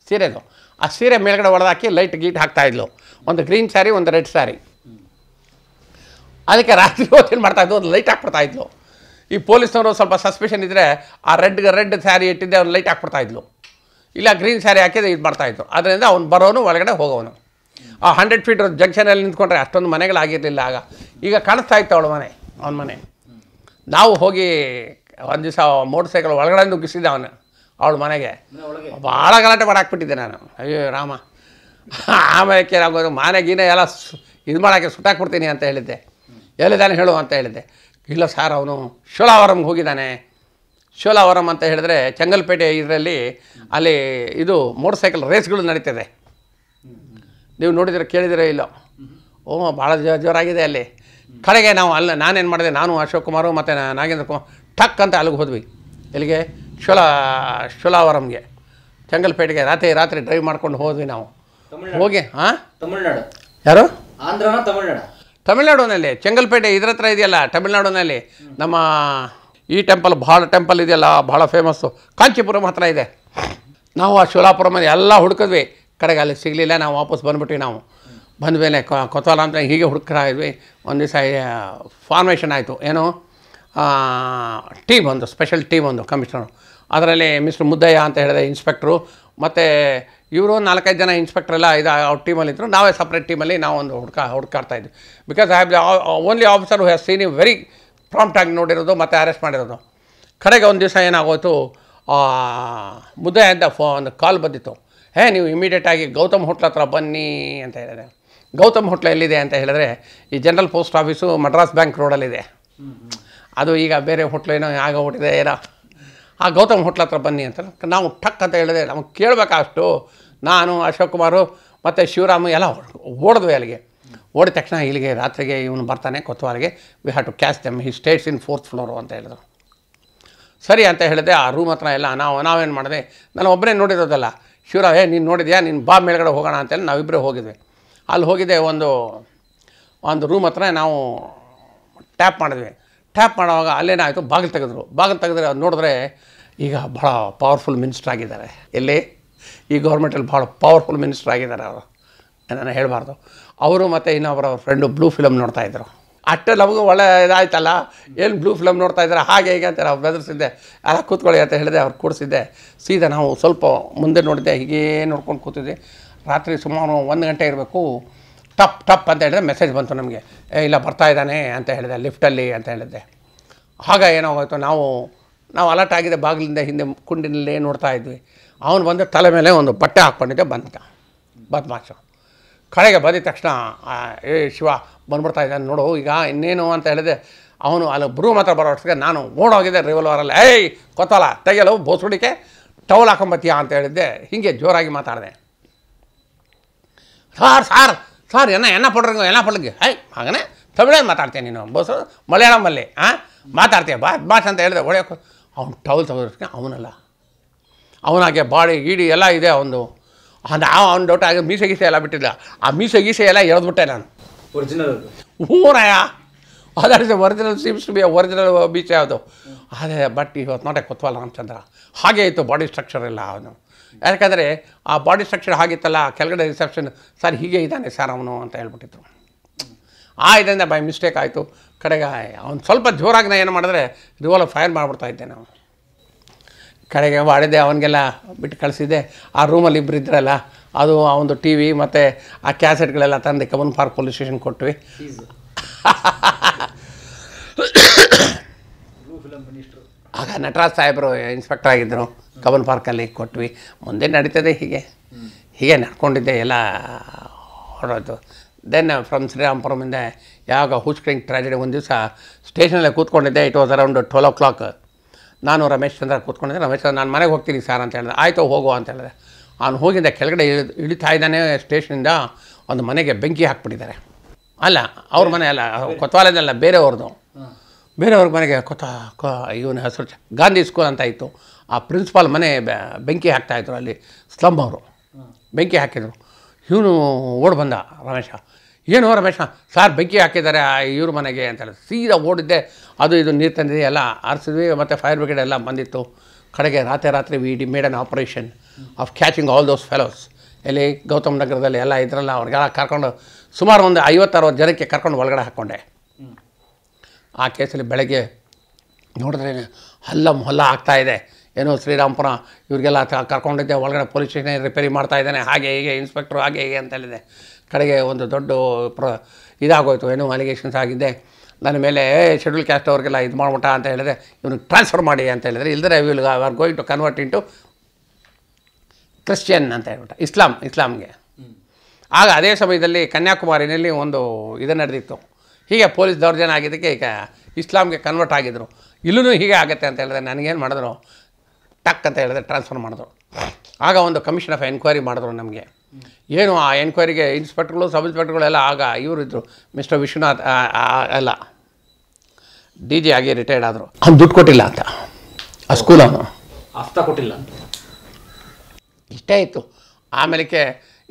ಸೀರೆದು ಆ ಸೀರೆ ಮೇಲ್ಗಡೆ ಹೊಡೆದಾಕಿ ಲೈಟ್ ಗೀಟ್ ಹಾಕ್ತಾಯಿದ್ಲು ಒಂದು ಗ್ರೀನ್ ಸ್ಯಾರಿ ಒಂದು ರೆಡ್ ಸ್ಯಾರಿ ಅದಕ್ಕೆ ರಾತ್ರಿ ಏನು ಮಾಡ್ತಾಯಿದ್ದು ಒಂದು ಲೈಟ್ ಹಾಕ್ಬಿಡ್ತಾಯಿದ್ಲು ಈ ಪೊಲೀಸ್ನವರು ಸ್ವಲ್ಪ ಸಸ್ಪೆಷನ್ ಇದ್ದರೆ ಆ ರೆಡ್ ರೆಡ್ ಸ್ಯಾರಿ ಇಟ್ಟಿದ್ದೆ ಅವ್ನು ಲೈಟ್ ಹಾಕ್ಬಿಡ್ತಾಯಿದ್ಲು ಇಲ್ಲ ಗ್ರೀನ್ ಸ್ಯಾರಿ ಹಾಕಿದ್ರೆ ಇದು ಮಾಡ್ತಾಯಿದ್ರು ಅದರಿಂದ ಅವ್ನು ಬರೋನು ಒಳಗಡೆ ಹೋಗೋನು ಆ ಹಂಡ್ರೆಡ್ ಫೀಟ್ ಜಂಕ್ಷನಲ್ಲಿ ನಿಂತ್ಕೊಂಡ್ರೆ ಅಷ್ಟೊಂದು ಮನೆಗಳಾಗಿರಲಿಲ್ಲ ಆಗ ಈಗ ಕಾಣಿಸ್ತಾ ಇತ್ತು ಅವಳ ಮನೆ ಅವನ ಮನೆ ನಾವು ಹೋಗಿ ಒಂದು ದಿವಸ ಮೋಟ್ರ್ ಸೈಕಲ್ ಒಳಗಡೆ ನುಗ್ಗಿಸಿದ್ದೆ ಅವನು ಅವಳು ಮನೆಗೆ ಭಾಳ ಗಲಾಟೆ ಮಾಡಾಕ್ಬಿಟ್ಟಿದ್ದೆ ನಾನು ಅಯ್ಯೋ ರಾಮ ಆಮೇಲೆ ಆಗೋದು ಮಾನೆ ಗೀನೆ ಎಲ್ಲ ಇದು ಮಾಡೋಕ್ಕೆ ಸುಟ್ಟಾಕ್ಬಿಡ್ತೀನಿ ಅಂತ ಹೇಳಿದ್ದೆ ಎಲ್ಲಿದ್ದಾನೆ ಹೇಳು ಅಂತ ಹೇಳಿದ್ದೆ ಇಲ್ಲ ಸಾರ್ ಅವನು ಶೋಲಾವರಂಗೆ ಹೋಗಿದ್ದಾನೆ ಶೋಲಾವರಂ ಅಂತ ಹೇಳಿದ್ರೆ ಚಂಗಲ್ಪೇಟೆ ಇದರಲ್ಲಿ ಅಲ್ಲಿ ಇದು ಮೋಟರ್ ಸೈಕಲ್ ರೇಸ್ಗಳು ನಡೀತದೆ ನೀವು ನೋಡಿದ್ರೆ ಕೇಳಿದಿರೋ ಇಲ್ಲೋ ಓ ಭಾಳ ಜೋರಾಗಿದೆ ಅಲ್ಲಿ ಕಡೆಗೆ ನಾವು ಅಲ್ಲಿ ನಾನೇನು ಮಾಡಿದೆ ನಾನು ಅಶೋಕ್ ಕುಮಾರು ಮತ್ತು ನಾಗೇಂದ್ರ ಕುಮಾರ್ ಟಕ್ ಅಂತ ಅಲ್ಲಿಗೆ ಹೋದ್ವಿ ಎಲ್ಲಿಗೆ ಶೋಲ ಶೋಲಾವರಂಗೆ ಚಂಗಲ್ಪೇಟೆಗೆ ರಾತ್ರಿ ರಾತ್ರಿ ಡ್ರೈವ್ ಮಾಡ್ಕೊಂಡು ಹೋದ್ವಿ ನಾವು ಹೋಗಿ ಹಾಂ ತಮಿಳ್ನಾಡು ಯಾರು ಆಂಧ್ರ ತಮಿಳ್ನಾಡು ತಮಿಳ್ನಾಡಿನಲ್ಲಿ ಚಂಗಲ್ಪೇಟೆ ಇದ್ರ ಹತ್ರ ಇದೆಯಲ್ಲ ತಮಿಳ್ನಾಡಿನಲ್ಲಿ ನಮ್ಮ ಈ ಟೆಂಪಲ್ ಭಾಳ ಟೆಂಪಲ್ ಇದೆಯಲ್ಲ ಭಾಳ ಫೇಮಸ್ಸು ಕಾಂಚೀಪುರಂ ಹತ್ರ ಇದೆ ನಾವು ಆ ಶೋಲಾಪುರಮಲ್ಲಿ ಎಲ್ಲ ಹುಡುಕಿದ್ವಿ ಕಡೆಗೆ ಅಲ್ಲಿ ಸಿಗಲಿಲ್ಲ ನಾವು ವಾಪಸ್ ಬಂದುಬಿಟ್ವಿ ನಾವು ಬಂದ ಮೇಲೆ ಕೊತ್ತಲ ಅಂತ ಹೀಗೆ ಹುಡುಕ್ತಾ ಇದ್ವಿ ಒಂದು ದಿವಸ ಫಾರ್ಮೇಷನ್ ಆಯಿತು ಏನು ಟೀಮ್ ಒಂದು ಸ್ಪೆಷಲ್ ಟೀಮ್ ಒಂದು ಕಮಿಷನರು ಅದರಲ್ಲಿ ಮಿಸ್ಟರ್ ಮುದ್ದಯ್ಯ ಅಂತ ಹೇಳಿದೆ ಇನ್ಸ್ಪೆಕ್ಟ್ರು ಮತ್ತು ಇವರು ನಾಲ್ಕೈದು ಜನ ಇನ್ಸ್ಪೆಕ್ಟ್ರೆಲ್ಲ ಇದು ಅವ್ರ ಟೀಮಲ್ಲಿ ಇದ್ದರು ನಾವೇ ಸಪ್ರೇಟ್ ಟೀಮಲ್ಲಿ ಒಂದು ಹುಡ್ಕ ಹುಡ್ಕಾಡ್ತಾ ಇದ್ವಿ because I have only officer has seen a very ಪ್ರಾಂಪ್ಟಾಗಿ ನೋಡಿರೋದು ಮತ್ತು ಅರೆಸ್ಟ್ ಮಾಡಿರೋದು ಕಡೆಗೆ ಒಂದು ದಿವಸ ಏನಾಗೋಯ್ತು ಮುದ್ದಯ್ಯ ಫೋ ಒಂದು ಕಾಲ್ ಬಂದಿತ್ತು ಹೇ ನೀವು ಇಮಿಡಿಯೇಟಾಗಿ ಗೌತಮ್ ಹೋಟ್ಲ್ ಹತ್ರ ಬನ್ನಿ ಅಂತ ಹೇಳಿದೆ ಗೌತಮ್ ಹೋಟ್ಲ್ ಎಲ್ಲಿದೆ ಅಂತ ಹೇಳಿದ್ರೆ ಈ general post office Madras bank ರೋಡಲ್ಲಿದೆ ಅದು ಈಗ ಬೇರೆ ಹೋಟ್ಲೇನೋ ಆಗೋಗ್ಬಿಟ್ಟಿದೆ ಏನೋ ಆ ಗೌತಮ್ ಹೋಟ್ಲ್ ಹತ್ರ ಬನ್ನಿ ಅಂತ ನಾವು ಟಕ್ ಅಂತ ಹೇಳಿದೆ ನಮಗೆ ಕೇಳಬೇಕಷ್ಟು ನಾನು ಅಶೋಕ್ ಕುಮಾರು ಮತ್ತು ಶಿವರಾಮು ಎಲ್ಲ ಓಡಿದ್ವಿ ಅಲ್ಲಿಗೆ ಓಡಿದ ತಕ್ಷಣ ಇಲ್ಲಿಗೆ ರಾತ್ರಿಗೆ ಇವನು ಬರ್ತಾನೆ ಕೊತ್ವಾಲಿಗೆ we have to catch them he stays in fourth floor ಅಂತ ಹೇಳಿದ್ರು ಸರಿ ಅಂತ ಹೇಳಿದೆ ಆ ರೂಮ್ ಹತ್ರ ಎಲ್ಲ ನಾವು ನಾವೇನು ಮಾಡಿದೆ ನಾನು ಒಬ್ಬರೇ ನೋಡಿರೋದಲ್ಲ ಶಿವರಾಮ್ ಏ ನೀನು ನೋಡಿದ್ಯಾ ನೀನು ಬಾ ಮೇಲ್ಗಡೆ ಹೋಗೋಣ ಅಂತೇಳಿ ನಾವಿಬ್ಬರೇ ಹೋಗಿದ್ವಿ ಅಲ್ಲಿ ಹೋಗಿದ್ದೆ ಒಂದು ಒಂದು ರೂಮ್ ಹತ್ರ ನಾವು ಟ್ಯಾಪ್ ಮಾಡಿದ್ವಿ ಟ್ಯಾಪ್ ಮಾಡುವಾಗ ಅಲ್ಲೇನಾಯಿತು ಬಾಗಿಲು ತೆಗೆದ್ರು ಬಾಗಿಲು ತೆಗೆದ್ರೆ ನೋಡಿದ್ರೆ ಈಗ ಭಾಳ ಪವರ್ಫುಲ್ ಮಿನಿಸ್ಟರ್ ಆಗಿದ್ದಾರೆ ಎಲ್ಲಿ ಈ ಗೌರ್ಮೆಂಟಲ್ಲಿ ಭಾಳ ಪವರ್ಫುಲ್ ಮಿನಿಸ್ಟರ್ ಆಗಿದ್ದಾರೆ ಅವರು ನಾನು ಹೇಳಬಾರ್ದು ಅವರು ಮತ್ತು ಅವ್ರ ಫ್ರೆಂಡು ಬ್ಲೂ ಫಿಲಮ್ ನೋಡ್ತಾಯಿದ್ರು ಅಷ್ಟೇ ನಮಗೂ ಒಳ್ಳೆ ಇದಾಯ್ತಲ್ಲ ಏನು ಬ್ಲೂ ಫಿಲಮ್ ನೋಡ್ತಾ ಇದ್ದಾರೆ ಹಾಗೆ ಹೀಗೆ ಅಂತ ನಾವು ಬೆದರಿಸಿದ್ದೆ ಎಲ್ಲ ಕೂತ್ಕೊಳ್ಳಿ ಅಂತ ಹೇಳಿದೆ ಅವ್ರು ಕೂಡಿಸಿದ್ದೆ ಸೀದಾ ನಾವು ಸ್ವಲ್ಪ ಮುಂದೆ ನೋಡಿದ್ದೆ ಹೀಗೇ ನೋಡ್ಕೊಂಡು ಕೂತಿದ್ದೆ ರಾತ್ರಿ ಸುಮಾರು ಒಂದು ಗಂಟೆ ಇರಬೇಕು ಟಪ್ ಟಪ್ ಅಂತ ಹೇಳಿದ್ರೆ ಮೆಸೇಜ್ ಬಂತು ನಮಗೆ ಇಲ್ಲ ಬರ್ತಾ ಇದ್ದಾನೆ ಅಂತ ಹೇಳಿದೆ ಲಿಫ್ಟಲ್ಲಿ ಅಂತ ಹೇಳಿದ್ದೆ ಆಗ ಏನೋ ಹೋಯಿತು ನಾವು ನಾವು ಅಲರ್ಟ್ ಆಗಿದೆ ಬಾಗಿಲಿಂದ ಹಿಂದೆ ಕುಂಡಿನಲ್ಲೇ ನೋಡ್ತಾ ಇದ್ವಿ ಅವನು ಬಂದು ತಲೆ ಮೇಲೆ ಒಂದು ಬಟ್ಟೆ ಹಾಕ್ಕೊಂಡಿದ್ದೆ ಬಂದ ಬದ್ಮಾಶು ಕಡೆಗೆ ಬಂದಿದ ತಕ್ಷಣ ಏ ಶಿವ ಬಂದ್ಬಿಡ್ತಾ ಇದ್ದಾನೆ ನೋಡು ಈಗ ಇನ್ನೇನು ಅಂತ ಹೇಳಿದೆ ಅವನು ಅಲ್ಲಿ ಬ್ರೂ ಮಾತ್ರ ಬರೋಷ್ಟಿಗೆ ನಾನು ಓಡೋಗಿದ್ದೆ ರಿವಲ್ವರಲ್ಲಿ ಏಯ್ ಗೊತ್ತಲ್ಲ ತೆಗೆಯಲು ಬೋಸುಡಿಕೆ ಟವಲ್ ಹಾಕೊಂಬತ್ತೀಯಾ ಅಂತ ಹೇಳಿದ್ದೆ ಹೀಗೆ ಜೋರಾಗಿ ಮಾತಾಡಿದೆ ಸಾರ್ ಸಾರ್ ಸಾರ್ ಏನ என்ன ಪಡ್ರಂಗ ಎಲ್ಲ ಪಡ್ಲಿಕ್ಕೆ ಹೈ ಹಾಗೆ ತಮಿಳಲ್ಲಿ ಮಾತಾಡ್ತೀಯ ನೀನು ಬಸ್ ಮಲಯಾಳಮಲ್ಲಿ ಹಾಂ ಮಾತಾಡ್ತೀಯ ಬಾ ಭಾಷೆ ಅಂತ ಹೇಳಿದೆ ಒಳ್ಳೆ ಅವ್ನು ಟೌಲ್ ತೆಗೆದಿರ್ತೀನಿ ಅವನಲ್ಲ ಅವನಾಗೆ ಬಾಡಿ ಗೀಡಿ ಎಲ್ಲ ಇದೆ ಅವನು ಅದು ಆ ಅವ್ನು ಡೌಟ್ ಆಗಿ ಮೀಸೆ ಗೀಸೆ ಎಲ್ಲ ಬಿಟ್ಟಿದ್ದ ಆ ಮೀಸೆ ಗೀಸೆ ಎಲ್ಲ ಎಳೆದ್ಬಿಟ್ಟೆ ನಾನು ಒರಿಜಿನಲ್ ಹೂರಾಯ ಅದಾಡಿಸಿ original seems be original beach ಯಾವುದು ಅದೇ ಬಟ್ ಇವತ್ತು ನೋಡಕ್ಕೆ ಕೊತ್ವಲ್ಲ ರಾಮಚಂದ್ರ ಹಾಗೆ ಇತ್ತು ಬಾಡಿ ಸ್ಟ್ರಕ್ಚರ್ ಎಲ್ಲ ಅವನು ಯಾಕಂದರೆ ಆ ಬಾಡಿ ಸ್ಟ್ರಕ್ಚರ್ ಆಗಿತ್ತಲ್ಲ ಕೆಳಗಡೆ ರಿಸೆಪ್ಷನ್ ಸರ್ ಹೀಗೆ ಇದ್ದಾನೆ ಸರ್ ಅವನು ಅಂತ ಹೇಳ್ಬಿಟ್ಟಿದ್ರು ಆ ಇದರಿಂದ ಬೈ ಮಿಸ್ಟೇಕ್ ಆಯಿತು ಕಡೆಗೆ ಅವ್ನು ಸ್ವಲ್ಪ ಜೋರಾಗಿ ನಾನು ಏನು ಮಾಡಿದ್ರೆ ರಿವಾಲ್ ಫೈರ್ ಮಾಡಿಬಿಡ್ತಾ ಇದ್ದೆ ನಾವು ಕಡೆಗೆ ಮಾಡಿದೆ ಅವನಿಗೆಲ್ಲ ಬಿಟ್ಟು ಕಳಿಸಿದ್ದೆ ಆ ರೂಮಲ್ಲಿ ಇಬ್ಬರು ಇದ್ರಲ್ಲ ಅದು ಅವನದು ಟಿ ವಿ ಮತ್ತು ಆ ಕ್ಯಾಸೆಟ್ಗಳೆಲ್ಲ ತಂದು ಕಬನ್ ಪಾರ್ಕ್ ಪೊಲೀಸ್ ಸ್ಟೇಷನ್ ಕೊಟ್ವಿ ಆಗ ನಟರಾಜ್ ಸಾಹೇಬರು ಇನ್ಸ್ಪೆಕ್ಟರ್ ಆಗಿದ್ದರು ಕಬನ್ ಪಾರ್ಕಲ್ಲಿ ಕೊಟ್ವಿ ಮುಂದೆ ನಡೀತದೆ ಹೀಗೆ ಹೀಗೆ ನಡ್ಕೊಂಡಿದ್ದೆ ಎಲ್ಲ ಹೊರದು ದೆನ್ ಫ್ರಮ್ ಶ್ರೀರಾಮಪುರಮಿಂದ ಯಾವಾಗ ಹೂಚ್ಕ್ರಿಂಗ್ ಟ್ರಾಜಡಿ ಒಂದು ದಿವಸ ಸ್ಟೇಷನಲ್ಲೇ ಕೂತ್ಕೊಂಡಿದ್ದೆ it was around twelve o'clock ನಾನು ರಮೇಶ್ ಚಂದ್ರ ಕೂತ್ಕೊಂಡಿದ್ದೆ ರಮೇಶ್ ಚಂದ್ರ ನಾನು ಮನೆಗೆ ಹೋಗ್ತೀನಿ ಸರ್ ಅಂತ ಹೇಳಿದೆ ಆಯಿತು ಹೋಗುವ ಅಂತ ಹೇಳಿದ್ರೆ ಅವ್ನು ಹೋಗಿದ್ದ ಕೆಳಗಡೆ ಇಳಿತಾ ಇದ್ದಾನೆ ಸ್ಟೇಷನಿಂದ ಒಂದು ಮನೆಗೆ ಬೆಂಕಿ ಹಾಕ್ಬಿಟ್ಟಿದ್ದಾರೆ ಅಲ್ಲ ಅವ್ರ ಮನೆ ಅಲ್ಲ ಕೊತ್ವಾಲದಲ್ಲ ಬೇರೆಯವ್ರದ್ದು ಬೇರೆಯವ್ರ ಮನೆಗೆ ಕೊತ್ತ ಇವನ ಹೆಸರು ಗಾಂಧಿ ಸ್ಕೂಲ್ ಅಂತ ಇತ್ತು ಆ ಪ್ರಿನ್ಸಿಪಾಲ್ ಮನೆ ಬೆಂಕಿ ಹಾಕ್ತಾಯಿದ್ರು ಅಲ್ಲಿ ಸ್ಲಮ್ ಅವರು ಬೆಂಕಿ ಹಾಕಿದರು ಇವನು ಓಡಿ ಬಂದ ರಮೇಶ ಏನು ರಮೇಶ ಸಾರ್ ಬೆಂಕಿ ಹಾಕಿದ್ದಾರೆ ಇವ್ರ ಮನೆಗೆ ಅಂತೇಳಿ ಸೀದಾ ಓಡಿದ್ದೆ ಅದು ಇದು ನೀರು ತಂದಿದೆ ಎಲ್ಲ ಆರಿಸಿದ್ವಿ ಮತ್ತು ಫೈರ್ ಬ್ರಿಗೇಡ್ ಎಲ್ಲ ಬಂದಿತ್ತು ಕಡೆಗೆ ರಾತ್ರಿ ರಾತ್ರಿ ವಿ ಡಿ made an operation of catching all those fellows ಎಲ್ಲಿ ಗೌತಮ್ ನಗರದಲ್ಲಿ ಎಲ್ಲ ಇದ್ರಲ್ಲ ಅವ್ರಿಗೆಲ್ಲ ಕರ್ಕೊಂಡು ಸುಮಾರು ಒಂದು ಐವತ್ತರವತ್ತು ಜನಕ್ಕೆ ಕರ್ಕೊಂಡು ಒಳಗಡೆ ಹಾಕ್ಕೊಂಡೆ ಆ ಕೇಸಲ್ಲಿ ಬೆಳಗ್ಗೆ ನೋಡಿದ್ರೆ ಹಲ್ಲ ಮೊಹಲ್ಲ ಆಗ್ತಾಯಿದೆ ಏನೋ ಶ್ರೀರಾಮಪುರ ಇವರಿಗೆಲ್ಲ ಕರ್ಕೊಂಡಿದ್ದೆ ಒಳಗಡೆ ಪೊಲೀಸ್ ಸ್ಟೇಷನ್ ರಿಪೇರಿ ಮಾಡ್ತಾ ಇದ್ದಾನೆ ಹಾಗೆ ಹೀಗೆ ಇನ್ಸ್ಪೆಕ್ಟ್ರು ಹಾಗೆ ಹೀಗೆ ಅಂತ ಹೇಳಿದೆ ಕಡೆಗೆ ಒಂದು ದೊಡ್ಡ ಪ್ರ ಇದಾಗೋಯ್ತು ಏನೋ ಅಲಿಗೇಷನ್ಸ್ ಆಗಿದ್ದೆ ನನ್ನ ಮೇಲೆ ಶೆಡ್ಯೂಲ್ ಕ್ಯಾಸ್ಟ್ ಅವ್ರಿಗೆಲ್ಲ ಇದು ಮಾಡ್ಬಿಟ್ಟ ಅಂತ ಹೇಳಿದೆ ಇವ್ನಿಗೆ ಟ್ರಾನ್ಸ್ಫರ್ ಮಾಡಿ ಅಂತ ಹೇಳಿದರೆ ಇಲ್ಲದ್ರೆ will are going to convert into Christian ಅಂತ ಹೇಳ್ಬಿಟ್ಟ ಇಸ್ಲಾಂ ಇಸ್ಲಾಂಗೆ ಆಗ ಅದೇ ಸಮಯದಲ್ಲಿ ಕನ್ಯಾಕುಮಾರಿನಲ್ಲಿ ಒಂದು ಇದು ನಡೆದಿತ್ತು ಹೀಗೆ ಪೊಲೀಸ್ ದೌರ್ಜನ್ಯ ಆಗಿದ್ದಕ್ಕೆ ಈಗ ಇಸ್ಲಾಂಗೆ ಕನ್ವರ್ಟ್ ಆಗಿದ್ದರು ಇಲ್ಲೂ ಹೀಗೆ ಆಗುತ್ತೆ ಅಂತ ಹೇಳಿದ್ರೆ ನನಗೇನು ಮಾಡಿದ್ರು ಟಕ್ ಅಂತ ಹೇಳಿದ್ರೆ ಟ್ರಾನ್ಸ್ಫರ್ ಮಾಡಿದ್ರು ಆಗ ಒಂದು ಕಮಿಷನ್ ಆಫ್ ಎನ್ಕ್ವೈರಿ ಮಾಡಿದ್ರು ನಮಗೆ ಏನು ಆ ಎನ್ಕ್ವೈರಿಗೆ ಇನ್ಸ್ಪೆಕ್ಟರ್ಗಳು ಸಬ್ ಎಲ್ಲ ಆಗ ಇವರು ಇದ್ದರು ಮಿಸ್ಟರ್ ವಿಶ್ವನಾಥ್ ಎಲ್ಲ ಡಿ ಜಿ ಆಗಿ ರಿಟೈರ್ಡ್ ಆದರು ಅವ್ನು ದುಡ್ಡು ಕೊಟ್ಟಿಲ್ಲ ಅಂತ ಆ ಸ್ಕೂಲ್ ಅವನು ಕೊಟ್ಟಿಲ್ಲ ಇಷ್ಟೇ ಇತ್ತು ಆಮೇಲಕ್ಕೆ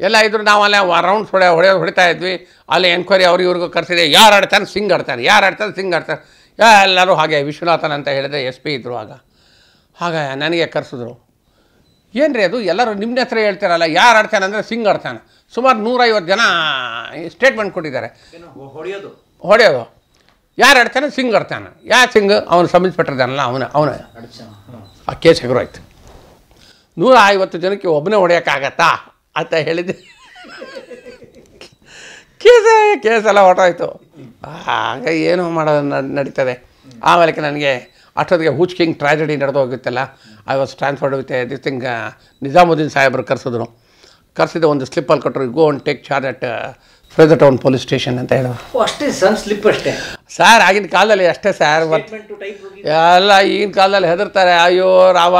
ಎಲ್ಲ ಇದ್ರು ನಾವು ಅಲ್ಲೇ ರೌಂಡ್ಸ್ ಹೊಡೆ ಹೊಡೆಯೋದು ಹೊಡಿತಾ ಇದ್ವಿ ಅಲ್ಲಿ ಎನ್ಕ್ವೈರಿ ಅವ್ರು ಇವ್ರಿಗೂ ಕರೆಸಿದೆ ಯಾರು ಆಡ್ತಾನೆ ಸಿಂಗ್ ಆಡ್ತಾನೆ ಯಾರು ಆಡ್ತಾನೆ ಸಿಂಗ್ ಆಡ್ತಾನೆ ಎಲ್ಲರೂ ಹಾಗೆ ವಿಶ್ವನಾಥನ್ ಅಂತ ಹೇಳಿದ್ರೆ ಎಸ್ ಪಿ ಇದ್ದರು ಆಗ ಹಾಗೆ ನನಗೆ ಕರೆಸಿದ್ರು ಏನು ರೀ ಅದು ಎಲ್ಲರೂ ನಿಮ್ಮ ಹತ್ರ ಹೇಳ್ತಾರಲ್ಲ ಯಾರು ಆಡ್ತಾನೆ ಅಂದರೆ ಸಿಂಗ್ ಆಡ್ತಾನೆ ಸುಮಾರು ನೂರೈವತ್ತು ಜನ ಸ್ಟೇಟ್ಮೆಂಟ್ ಕೊಟ್ಟಿದ್ದಾರೆ ಹೊಡೆಯೋದು ಹೊಡೆಯೋದು ಯಾರು ಆಡ್ತಾನೆ ಸಿಂಗ್ ಆಡ್ತಾನೆ ಯಾರು ಸಿಂಗ್ ಅವನು ಸಂಬಂಧಪಟ್ಟಿರ್ತಾನಲ್ಲ ಅವನು ಅವನ ಆ ಕೇಸ್ ಆಯ್ತು ನೂರ ಐವತ್ತು ಜನಕ್ಕೆ ಒಬ್ಬನೇ ಹೊಡೆಯೋಕ್ಕಾಗತ್ತಾ ಅಂತ ಹೇಳಿದ್ದೆ ಕೇಸ ಕೇಸೆಲ್ಲ ಹೊಟ್ಟೋಯ್ತು ಆಗ ಏನು ಮಾಡೋದು ನಡೀತದೆ ಆಮೇಲೆ ನನಗೆ ಅಷ್ಟೊತ್ತಿಗೆ ಹೂಚ್ ಕಿಂಗ್ ಟ್ರಾಜಡಿ ನಡೆದು ಹೋಗುತ್ತಲ್ಲ I was transferred with this thing Nizamuddin ಸಾಹೇಬ್ರು ಕರೆಸಿದ್ರು ಕರೆಸಿದ ಒಂದು ಸ್ಲಿಪ್ಪಲ್ಲಿ ಕೊಟ್ಟರು go and take charge at Frazer Town police station ಅಂತ ಹೇಳಿದ್ರು ಅಷ್ಟೇ ಸರ್ ಸ್ಲಿಪ್ ಅಷ್ಟೇ ಸರ್ ಆಗಿನ ಕಾಲದಲ್ಲಿ ಅಷ್ಟೇ ಸರ್ ಎಲ್ಲ ಈಗಿನ ಕಾಲದಲ್ಲಿ ಹೆದರ್ತಾರೆ ಅಯ್ಯೋ ರಾವ